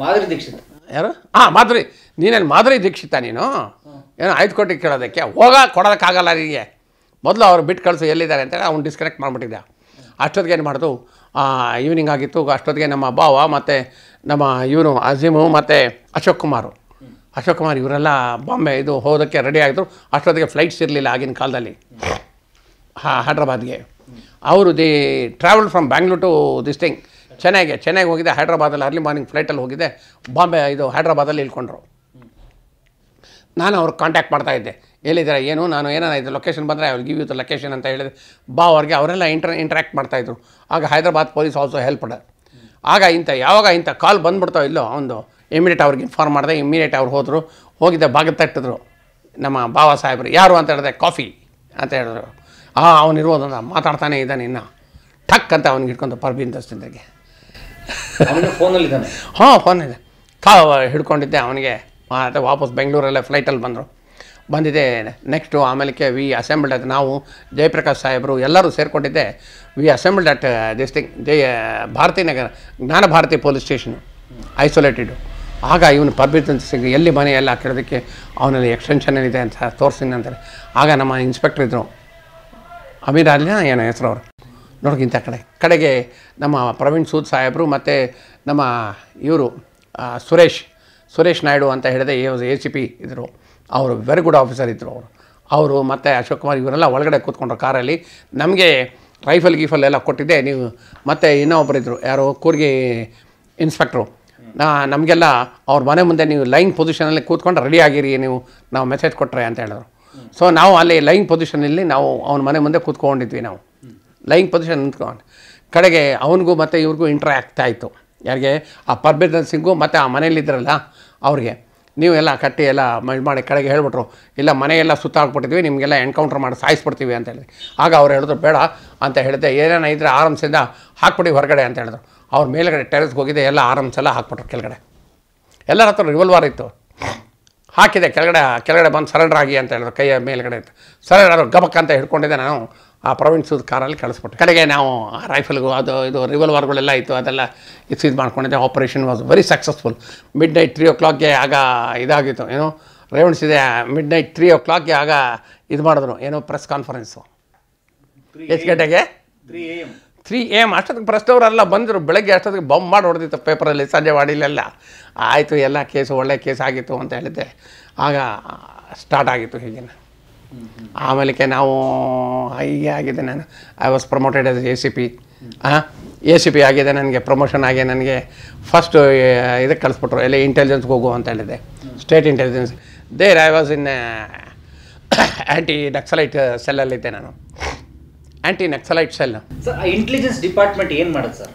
ಮಾಧುರಿ ದೀಕ್ಷಿತ ಯಾರು ಹಾಂ ಮಾಧುರಿ ನೀನೇನು ಮಾಧುರಿ ದೀಕ್ಷಿತ ನೀನು ಏನೋ ಆಯ್ತು ಕೋಟಿ ಕೇಳೋದಕ್ಕೆ ಹೋಗ ಕೊಡೋದಕ್ಕಾಗಲ್ಲ ನಿನಗೆ ಮೊದಲು ಅವ್ರು ಬಿಟ್ಟು ಕಳಿಸು ಎಲ್ಲಿದ್ದಾರೆ ಅಂತೇಳಿ ಅವ್ನು ಡಿಸ್ಕನೆಕ್ಟ್ ಮಾಡಿಬಿಟ್ಟಿದ್ದೆ ಅಷ್ಟೊತ್ತಿಗೆ ಏನು ಮಾಡಿದು ಈವ್ನಿಂಗ್ ಆಗಿತ್ತು ಅಷ್ಟೊತ್ತಿಗೆ ನಮ್ಮ ಭಾವ ಮತ್ತು ನಮ್ಮ ಇವನು ಅಜೀಮು ಮತ್ತು ಅಶೋಕ್ ಕುಮಾರು ಅಶೋಕ್ ಕುಮಾರ್ ಇವರೆಲ್ಲ ಬಾಂಬೆ ಇದು ಹೋದಕ್ಕೆ ರೆಡಿ ಆಗಿದ್ರು ಅಷ್ಟೊತ್ತಿಗೆ ಫ್ಲೈಟ್ಸ್ ಇರಲಿಲ್ಲ ಆಗಿನ ಕಾಲದಲ್ಲಿ ಹೈದ್ರಾಬಾದ್ಗೆ ಅವರು the travel from Bangalore to this thing ಚೆನ್ನಾಗೆ ಚೆನ್ನಾಗಿ ಹೋಗಿದ್ದೆ ಹೈದ್ರಾಬಾದಲ್ಲಿ ಅರ್ಲಿ ಮಾರ್ನಿಂಗ್ ಫ್ಲೈಟಲ್ಲಿ ಹೋಗಿದೆ ಬಾಂಬೆ ಇದು ಹೈದ್ರಾಬಾದಲ್ಲಿ ಇಳ್ಕೊಂಡ್ರು ನಾನು ಅವ್ರಿಗೆ ಕಾಂಟ್ಯಾಕ್ಟ್ ಮಾಡ್ತಾಯಿದ್ದೆ ಎಲ್ಲಿದ್ದಾರೆ ಏನು ನಾನು ಏನಾರ ಇದು ಲೊಕೇಶನ್ ಬಂದರೆ ಅವ್ರು ಗಿವ್ ಯು ದ ಲೊಕೇಶನ್ ಅಂತ ಹೇಳಿದೆ ಬಾ ಅವ್ರಿಗೆ ಅವರೆಲ್ಲ ಇಂಟ್ರ ಇಂಟ್ರ್ಯಾಕ್ಟ್ ಮಾಡ್ತಾಯಿದ್ರು ಆಗ ಹೈದ್ರಾಬಾದ್ ಪೊಲೀಸ್ ಆಲ್ಸೋ ಹೆಲ್ಪ್ ಆಗ ಇಂಥ ಯಾವಾಗ ಇಂಥ ಕಾಲ್ ಬಂದುಬಿಡ್ತಾವೆ ಇಲ್ಲೋ ಒಂದು ಇಮಿಡಿಯೇಟ್ ಅವ್ರಿಗೆ ಇನ್ಫಾರ್ಮ್ ಮಾಡಿದೆ ಇಮಿಡಿಯೇಟ್ ಅವ್ರು ಹೋದರು ಹೋಗಿದ್ದೆ ಭಾಗ ತಟ್ಟಿದ್ರು ನಮ್ಮ ಬಾಬಾ ಸಾಹೇಬರು ಯಾರು ಅಂತ ಹೇಳಿದೆ ಕಾಫಿ ಅಂತ ಹೇಳಿದ್ರು ಹಾಂ ಅವನಿರ್ಬೋದು ಅಂತ ಮಾತಾಡ್ತಾನೆ ಇದ್ದಾನೆ ಇನ್ನು ಠಕ್ ಅಂತ ಅವ್ನಿಗೆ ಇಟ್ಕೊಂಡು ಪರ್ಬೀನ್ ಫೋನಲ್ಲಿದ್ದಾನೆ ಹಾಂ ಫೋನ್ ಇದೆ ಕಾ ಹಿಡ್ಕೊಂಡಿದ್ದೆ ಅವನಿಗೆ ವಾಪಸ್ ಬೆಂಗಳೂರಲ್ಲೇ ಫ್ಲೈಟಲ್ಲಿ ಬಂದರು ಬಂದಿದ್ದೆ ನೆಕ್ಸ್ಟು ಆಮೇಲೆ ವಿ ಅಸೆಂಬ್ಲ್ಡ್ ಅಟ್ ನಾವು ಜಯಪ್ರಕಾಶ್ ಸಾಹೇಬರು ಎಲ್ಲರೂ ಸೇರಿಕೊಂಡಿದ್ದೆ we assembled at district Jaya Bharati Nagar Jnana Bharati police station ಐಸೋಲೇಟೆಡು ಆಗ ಇವನು ಪರ್ಮಿಷನ್ ಸಿಂಗ್ ಎಲ್ಲಿ ಮನೆ ಎಲ್ಲ ಹಾಕಿರೋದಕ್ಕೆ ಅವನಲ್ಲಿ ಎಕ್ಸ್ಟೆನ್ಷನ್ ಏನಿದೆ ಅಂತ ತೋರಿಸ್ತೀನಿ ಅಂತಾರೆ ಆಗ ನಮ್ಮ ಇನ್ಸ್ಪೆಕ್ಟ್ರ್ ಇದ್ದರು ಅಮೀರ್ ಅಲ್ಲಿನ ಏನೋ ಹೆಸರು ಅವರು ನೋಡೋಕ್ಕಿಂತ ಕಡೆ ಕಡೆಗೆ ನಮ್ಮ ಪ್ರವೀಣ್ ಸೂದ್ ಸಾಹೇಬರು ಮತ್ತು ನಮ್ಮ ಇವರು ಸುರೇಶ್ ಸುರೇಶ್ ನಾಯ್ಡು ಅಂತ ಹೇಳಿದೆ ಎ ಸಿ ಪಿ ಇದ್ದರು ಅವರು ವೆರಿ ಗುಡ್ ಆಫೀಸರ್ ಇದ್ದರು ಅವರು ಅವರು ಮತ್ತು ಅಶೋಕ್ ಕುಮಾರ್ ಇವರೆಲ್ಲ ಒಳಗಡೆ ಕೂತ್ಕೊಂಡ್ರು ಕಾರಲ್ಲಿ ನಮಗೆ ರೈಫಲ್ ಗೀಫಲ್ ಎಲ್ಲ ಕೊಟ್ಟಿದ್ದೆ ನೀವು ಮತ್ತು ಇದ್ದರು ಯಾರು ಕೂರ್ಗಿ ಇನ್ಸ್ಪೆಕ್ಟ್ರು ನಮಗೆಲ್ಲ ಅವ್ರ ಮನೆ ಮುಂದೆ ನೀವು ಲೈನ್ ಪೊಸಿಷನಲ್ಲಿ ಕೂತ್ಕೊಂಡು ರೆಡಿ ಆಗಿರಿ ನೀವು ನಾವು ಮೆಸೇಜ್ ಕೊಟ್ಟರೆ ಅಂತ ಹೇಳಿದ್ರು ಸೊ ನಾವು ಅಲ್ಲಿ ಲೈನ್ ಪೊಸಿಷನಲ್ಲಿ ನಾವು ಅವ್ನ ಮನೆ ಮುಂದೆ ಕೂತ್ಕೊಂಡಿದ್ವಿ ನಾವು ಲೈನ್ ಪೊಸಿಷನ್ ನಿಂತ್ಕೊಂಡು ಕಡೆಗೆ ಅವನಿಗೂ ಮತ್ತು ಇವ್ರಿಗೂ ಇಂಟ್ರಾಕ್ಟ್ ಆಯಿತು ಯಾರಿಗೆ ಆ ಪರ್ಬೇದನ್ ಸಿಂಗು ಮತ್ತು ಆ ಮನೇಲಿದ್ರಲ್ಲ ಅವ್ರಿಗೆ ನೀವು ಎಲ್ಲ ಕಟ್ಟಿ ಎಲ್ಲ ಇದು ಮಾಡಿ ಕಡೆಗೆ ಹೇಳ್ಬಿಟ್ರು ಇಲ್ಲ ಮನೆಯೆಲ್ಲ ಸುತ್ತಾಕ್ಬಿಟ್ಟಿದ್ವಿ ನಿಮಗೆಲ್ಲ ಎನ್ಕೌಂಟ್ರ್ ಮಾಡಿ ಸಾಯಿಸ್ಬಿಡ್ತೀವಿ ಅಂತ ಹೇಳಿದ್ವಿ ಆಗ ಅವ್ರು ಹೇಳಿದ್ರು ಬೇಡ ಅಂತ ಹೇಳಿದೆ ಏನೇನ ಇದ್ದರೆ ಆರಾಮ್ಸಿಂದ ಹಾಕ್ಬಿಡಿ ಹೊರಗಡೆ ಅಂತ ಹೇಳಿದ್ರು ಅವ್ರ ಮೇಲ್ಗಡೆ ಟೆರೆಸ್ಗೆ ಹೋಗಿದ್ದೆ ಎಲ್ಲ ಆರಾಮ್ಸೆಲ್ಲ ಹಾಕ್ಬಿಟ್ರು ಕೆಳಗಡೆ ಎಲ್ಲರ ಹತ್ರ ರಿವಲ್ವರ್ ಇತ್ತು ಹಾಕಿದೆ ಕೆಳಗಡೆ ಕೆಳಗಡೆ ಬಂದು ಸರೆಂಡರ್ ಆಗಿ ಅಂತ ಹೇಳಿದ್ರು ಕೈಯ ಮೇಲುಗಡೆ ಇತ್ತು ಸರೆಂಡರ್ ಗಬಕ್ ಅಂತ ಹಿಡ್ಕೊಂಡಿದ್ದೆ ನಾನು ಆ ಪ್ರಾವಿನ್ಸದ ಕಾರಲ್ಲಿ ಕಳಿಸ್ಬಿಟ್ಟು ಕಡೆಗೆ ನಾವು ರೈಫಲ್ಗೂ ಅದು ಇದು ರಿವಲ್ವರ್ಗಳೆಲ್ಲ ಇತ್ತು ಅದೆಲ್ಲ ಇದು ಇದು ಮಾಡ್ಕೊಂಡಿದ್ದೆ operation was very successful midnight three ಓ ಕ್ಲಾಕ್ಗೆ ಆಗ ಇದಾಗಿತ್ತು ಏನು ಇದೆ ಮಿಡ್ ನೈಟ್ ತ್ರೀ ಓ ಕ್ಲಾಕ್ಗೆ ಆಗ ಇದು ಮಾಡಿದ್ರು ಏನು ಪ್ರೆಸ್ ಕಾನ್ಫರೆನ್ಸು ಎಷ್ಟು ಗಂಟೆಗೆ ತ್ರೀ ಎ ಎಮ್ ಅಷ್ಟೊತ್ತಿಗೆ ಪ್ರೆಸ್ನವರೆಲ್ಲ ಬಂದರು ಬೆಳಗ್ಗೆ ಅಷ್ಟೊತ್ತಿಗೆ ಬಂಬ್ ಮಾಡಿ ಹೊಡೆದಿತ್ತು ಪೇಪರಲ್ಲಿ ಸಂಜೆ ವಾಡಿಲೆಲ್ಲ ಆಯಿತು ಎಲ್ಲ ಕೇಸು ಒಳ್ಳೆ ಕೇಸ್ ಆಗಿತ್ತು ಅಂತ ಹೇಳಿದ್ದೆ ಆಗ ಸ್ಟಾರ್ಟ್ ಆಗಿತ್ತು ಹೀಗಿನ ಆಮೇಲೆ ನಾವು ಹೈ ಆಗಿದೆ ನಾನು I was promoted as A C P A C P ಆಗಿದೆ ನನಗೆ ಪ್ರಮೋಷನ್ ಆಗಿ ನನಗೆ ಫಸ್ಟ್ ಇದಕ್ಕೆ ಕಳಿಸ್ಬಿಟ್ರು ಎಲ್ಲ ಇಂಟೆಲಿಜೆನ್ಸ್ಗೆ ಹೋಗು ಅಂತ ಹೇಳಿದೆ state intelligence there I was in anti Naxalite ಸೆಲ್ಲಲ್ಲಿದ್ದೆ ನಾನು anti Naxalite cell sir intelligence department ಏನು ಮಾಡೋದು ಸರ್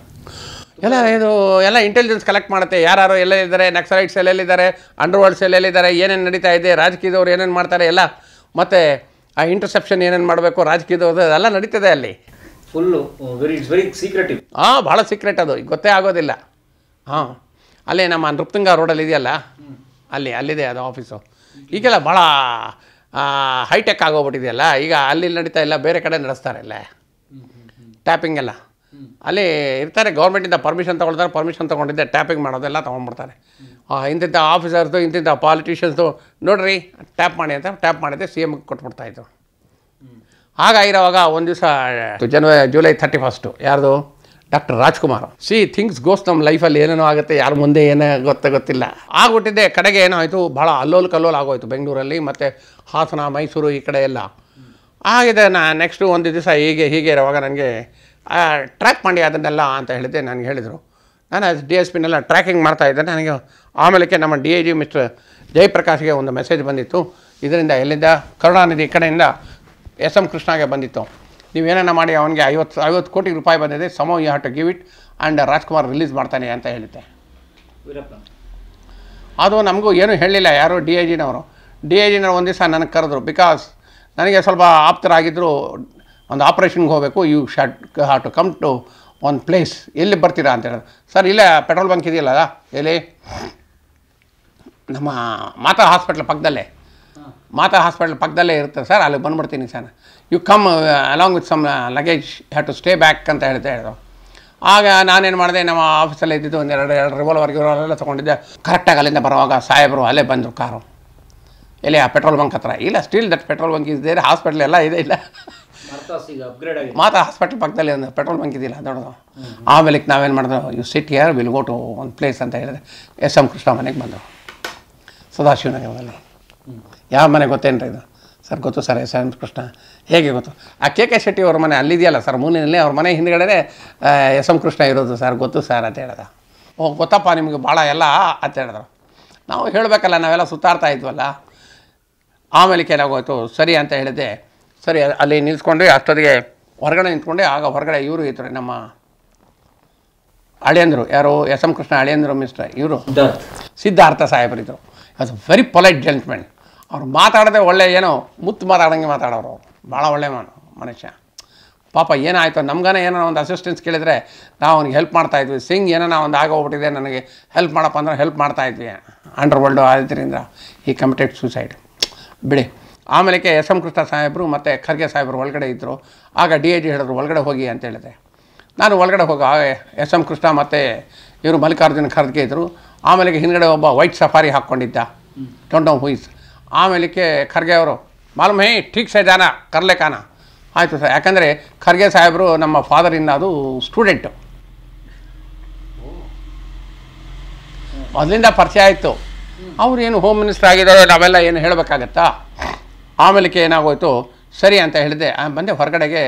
ಎಲ್ಲ ಇದು ಎಲ್ಲ ಇಂಟೆಲಿಜೆನ್ಸ್ ಕಲೆಕ್ಟ್ ಮಾಡುತ್ತೆ ಯಾರು ಎಲ್ಲೆಲ್ಲಿದ್ದಾರೆ ನಕ್ಸಲೈಟ್ಸ್ ಎಲ್ಲೆಲ್ಲಿದ್ದಾರೆ ಅಂಡರ್ ವರ್ಲ್ಡ್ಸ್ ಎಲ್ಲೆಲ್ಲಿದ್ದಾರೆ ಏನೇನು ನಡೀತಾ ಇದೆ ರಾಜಕೀಯದವ್ರು ಏನೇನು ಮಾಡ್ತಾರೆ ಎಲ್ಲ ಮತ್ತು ಆ ಇಂಟರ್ಸೆಪ್ಷನ್ ಏನೇನು ಮಾಡಬೇಕು ರಾಜಕೀಯದ ಅದೆಲ್ಲ ನಡೀತದೆ ಅಲ್ಲಿ full very it's very secretive ಹಾಂ ಭಾಳ ಸೀಕ್ರೆಟ್ ಅದು ಈಗ ಗೊತ್ತೇ ಆಗೋದಿಲ್ಲ ಹಾಂ ಅಲ್ಲಿ ನಮ್ಮ ನೃಪ್ತುಂಗ ರೋಡಲ್ಲಿ ಇದೆಯಲ್ಲ ಅಲ್ಲಿ ಅಲ್ಲಿದೆ ಅದು ಆಫೀಸು ಈಗೆಲ್ಲ ಭಾಳ ಹೈಟೆಕ್ ಆಗೋಗ್ಬಿಟ್ಟಿದೆಯಲ್ಲ ಈಗ ಅಲ್ಲಿ ನಡೀತಾ ಇಲ್ಲ ಬೇರೆ ಕಡೆ ನಡೆಸ್ತಾರೆ ಇಲ್ಲೇ ಟ್ಯಾಪಿಂಗ್ ಎಲ್ಲ ಅಲ್ಲಿ ಇರ್ತಾರೆ ಗೌರ್ಮೆಂಟಿಂದ ಪರ್ಮಿಷನ್ ತೊಗೊಳ್ತಾರೆ ಪರ್ಮಿಷನ್ ತೊಗೊಂಡಿದ್ದೆ ಟ್ಯಾಪಿಂಗ್ ಮಾಡೋದೆಲ್ಲ ತೊಗೊಂಡ್ಬಿಡ್ತಾರೆ ಇಂತಿಂಥ ಆಫೀಸರ್ದು ಇಂತಿಂಥ ಪಾಲಿಟಿಷಿಯನ್ಸು ನೋಡ್ರಿ ಟ್ಯಾಪ್ ಮಾಡಿ ಅಂತ ಟ್ಯಾಪ್ ಮಾಡಿದ್ದೆ ಸಿ ಎಮ್ಗೆ ಕೊಟ್ಬಿಡ್ತಾಯಿದ್ರು ಆಗ ಇರೋವಾಗ ಒಂದು ದಿವಸ ಜನವರಿ ಜುಲೈ ಥರ್ಟಿ ಫಸ್ಟು ಯಾರ್ದು doctor Rajkumar see things goes ನಮ್ಮ ಲೈಫಲ್ಲಿ ಏನೇನೋ ಆಗುತ್ತೆ ಯಾರ ಮುಂದೆ ಏನೇ ಗೊತ್ತ ಗೊತ್ತಿಲ್ಲ ಆಗ್ಬಿಟ್ಟಿದ್ದೆ ಕಡೆಗೆ ಆಯಿತು ಭಾಳ ಅಲ್ಲೋಲು ಕಲ್ಲೋಲ್ ಆಗೋಯ್ತು ಬೆಂಗಳೂರಲ್ಲಿ ಮತ್ತು ಹಾಸನ ಮೈಸೂರು ಈ ಕಡೆ ಎಲ್ಲ ಆಗಿದೆ ನಾ ನೆಕ್ಸ್ಟು ಒಂದು ದಿವಸ ಹೀಗೆ ಹೀಗೆ ಇರುವಾಗ ನನಗೆ ಟ್ರ್ಯಾಕ್ ಮಾಡಿ ಅದನ್ನೆಲ್ಲ ಅಂತ ಹೇಳಿದ್ದೆ ನನಗೆ ಹೇಳಿದರು ನಾನು ಅದು ಡಿ ಎಸ್ ಪಿನೆಲ್ಲ ಟ್ರ್ಯಾಕಿಂಗ್ ಮಾಡ್ತಾ ಇದ್ದೆ ನನಗೆ ಆಮೇಲೆ ನಮ್ಮ ಡಿ ಐ ಜಿ ಮಿಸ್ಟರ್ ಜಯಪ್ರಕಾಶ್ಗೆ ಒಂದು ಮೆಸೇಜ್ ಬಂದಿತ್ತು ಇದರಿಂದ ಎಲ್ಲಿಂದ ಕರುಣಾನಿಧಿ ಕಡೆಯಿಂದ ಎಸ್ ಎಮ್ ಕೃಷ್ಣಗೆ ಬಂದಿತ್ತು ನೀವೇನ ಮಾಡಿ ಅವನಿಗೆ ಐವತ್ತು ಐವತ್ತು ಕೋಟಿ ರೂಪಾಯಿ ಬಂದಿದೆ ಸಮೋ you have to give it and Rajkumar release ಮಾಡ್ತಾನೆ ಅಂತ ಹೇಳಿದ್ದೆ ಅದು ನಮಗೂ ಏನೂ ಹೇಳಲಿಲ್ಲ ಯಾರು ಡಿ ಐ ಜಿನವರು ಡಿ ಐ ಜಿನವರು ಒಂದು ದಿವಸ ನನಗೆ ಕರೆದ್ರು ಬಿಕಾಸ್ ನನಗೆ ಸ್ವಲ್ಪ ಆಪ್ತರಾಗಿದ್ದರು ಒಂದು ಆಪ್ರೇಷನ್ಗೆ ಹೋಗಬೇಕು you should have to come to one place ಎಲ್ಲಿ ಬರ್ತೀರಾ ಅಂತ ಹೇಳಿದ್ರು ಸರ್ ಇಲ್ಲೇ ಪೆಟ್ರೋಲ್ ಬಂಕ್ ಇದೆಯಲ್ಲ ಎಲ್ಲಿ ನಮ್ಮ ಮಾತಾ ಹಾಸ್ಪಿಟ್ಲ್ ಪಕ್ಕದಲ್ಲೇ ಮಾತಾ ಹಾಸ್ಪಿಟ್ಲ್ ಪಕ್ಕದಲ್ಲೇ ಇರುತ್ತೆ ಸರ್ ಅಲ್ಲಿ ಬಂದುಬಿಡ್ತೀನಿ sir you come along with some luggage have to stay back ಅಂತ ಹೇಳ್ತಾ ಹೇಳಿದ್ರು ಆಗ ನಾನೇನು ಮಾಡಿದೆ ನಮ್ಮ ಆಫೀಸಲ್ಲಿ ಇದ್ದಿದ್ದು ಒಂದು ಎರಡು ಎರಡು ರಿವಾಲ್ವರ್ ಗಿವಾಲ್ವರೆಲ್ಲ ತೊಗೊಂಡಿದ್ದೆ ಕರೆಕ್ಟಾಗಿ ಅಲ್ಲಿಂದ ಬರುವಾಗ ಸಾಹೇಬರು ಅಲ್ಲೇ ಬಂದರು ಕಾರು ಎಲ್ಲಿ ಆ ಪೆಟ್ರೋಲ್ ಬಂಕ್ ಹತ್ರ ಇಲ್ಲ still that petrol bunk is there hospital ಎಲ್ಲ ಇದೆ ಇಲ್ಲ ಮಾತಾ ಹಾಸ್ಪಿಟಲ್ ಪಕ್ಕದಲ್ಲಿ ಒಂದು ಪೆಟ್ರೋಲ್ ಬಂಕ್ ಇದೆಯಲ್ಲ ದೊಡ್ಡದು ಆಮೇಲೆ ನಾವೇನು ಮಾಡಿದ್ರು you sit here will go to ಒಂದು ಪ್ಲೇಸ್ ಅಂತ ಹೇಳಿದೆ ಎಸ್ ಎಮ್ ಕೃಷ್ಣ ಮನೆಗೆ ಬಂದರು ಸದಾಶಿವನಗರದಲ್ಲಿ ಯಾವ ಮನೆ ಗೊತ್ತೇನ್ರಿ ಇದು ಸರ್ ಗೊತ್ತು ಸರ್ ಎಸ್ ಎಮ್ ಕೃಷ್ಣ ಹೇಗೆ ಗೊತ್ತು ಆ ಕೆ ಕೆ ಶೆಟ್ಟಿ ಅವ್ರ ಮನೆ ಅಲ್ಲಿದೆಯಲ್ಲ ಸರ್ ಮೂಲಿನಲ್ಲಿ ಅವ್ರ ಮನೆ ಹಿಂದ್ಗಡೆ ಎಸ್ ಎಮ್ ಕೃಷ್ಣ ಇರೋದು ಸರ್ ಗೊತ್ತು ಸರ್ ಅಂತ ಹೇಳ್ದ ಓ ಗೊತ್ತಪ್ಪ ನಿಮಗೆ ಭಾಳ ಎಲ್ಲ ಅಂತ ಹೇಳಿದ್ರು ನಾವು ಹೇಳಬೇಕಲ್ಲ ನಾವೆಲ್ಲ ಸುತ್ತಾಡ್ತಾ ಇದ್ವಲ್ಲ ಆಮೇಲೆ ಕೆಲವು ಸರಿ ಅಂತ ಹೇಳಿದೆ ಸರಿ ಅಲ್ಲಿ ನಿಲ್ಸ್ಕೊಂಡ್ರಿ ಅಷ್ಟೊತ್ತಿಗೆ ಹೊರಗಡೆ ನಿಂತ್ಕೊಂಡೆ ಆಗ ಹೊರಗಡೆ ಇವರು ಇದ್ರು ನಮ್ಮ ಹಳೆಯಂದರು ಯಾರು ಎಸ್ ಎಂ ಕೃಷ್ಣ ಹಳೆಯಂದರು ಮಿಸ್ಟರ್ ಇವರು ಸಿದ್ಧಾರ್ಥ ಇದ್ದರು ಅಸ್ ವೆರಿ ಪೊಲೈಟ್ ಜೆಂಟ್ಮೆನ್ ಅವ್ರು ಮಾತಾಡದೆ ಒಳ್ಳೆ ಏನೋ ಮುತ್ತು ಮಾತಾಡೋಂಗೆ ಮಾತಾಡೋರು ಅವರು ಭಾಳ ಒಳ್ಳೆ ಮನುಷ್ಯ ಪಾಪ ಏನಾಯಿತು ನಮ್ಗನೇ ಏನೋ ಒಂದು ಅಸಿಸ್ಟೆನ್ಸ್ ಕೇಳಿದರೆ ನಾವು ಅವ್ನಿಗೆ ಹೆಲ್ಪ್ ಮಾಡ್ತಾ ಇದ್ವಿ ಸಿಂಗ್ ಏನೋ ಒಂದು ಆಗೋಗ್ಬಿಟ್ಟಿದೆ ನನಗೆ ಹೆಲ್ಪ್ ಮಾಡಪ್ಪ ಅಂದ್ರೆ ಹೆಲ್ಪ್ ಮಾಡ್ತಾ ಇದ್ವಿ ಅಂಡರ್ ವರ್ಲ್ಡು ಆದ್ದರಿಂದ ಈ ಕಮಿಟೆಡ್ ಸೂಸೈಡ್ ಬಿಡಿ ಆಮೇಲೆ ಎಸ್ ಎಂ ಕೃಷ್ಣ ಸಾಹೇಬರು ಮತ್ತು ಖರ್ಗೆ ಸಾಹೇಬರು ಒಳಗಡೆ ಇದ್ದರು ಆಗ ಡಿ ಎ ಜಿ ಹೇಳಿದ್ರು ಒಳಗಡೆ ಹೋಗಿ ಅಂತ ಹೇಳಿದೆ ನಾನು ಒಳಗಡೆ ಹೋಗಿ ಎಸ್ ಎಂ ಕೃಷ್ಣ ಮತ್ತು ಇವರು ಮಲ್ಲಿಕಾರ್ಜುನ ಖರ್ಗೆ ಇದ್ದರು ಆಮೇಲೆ ಹಿಂದುಗಡೆ ಒಬ್ಬ ವೈಟ್ ಸಫಾರಿ ಹಾಕ್ಕೊಂಡಿದ್ದ ಡೊಂಟ್ ನೋ ಹುಯ್ಸ್ ಆಮೇಲೆ ಖರ್ಗೆ ಅವರು ಮಾಲೂಮ್ ಹೇ ಠೀಕ್ ಸೈದಾನ ಕರ್ಲೆ ಕಾನ ಆಯಿತು ಸರ್ ಯಾಕಂದರೆ ಖರ್ಗೆ ಸಾಹೇಬರು ನಮ್ಮ ಫಾದರಿಂದ ಅದು ಸ್ಟೂಡೆಂಟು ಅದರಿಂದ ಪರಿಚಯ ಆಯಿತು ಏನು ಹೋಮ್ ಮಿನಿಸ್ಟರ್ ಆಗಿದ್ದಾರೆ ನಾವೆಲ್ಲ ಏನು ಹೇಳಬೇಕಾಗತ್ತಾ ಆಮೇಲೆ ಏನಾಗೋಯಿತು ಸರಿ ಅಂತ ಹೇಳಿದೆ ಬಂದೆ ಹೊರಗಡೆಗೆ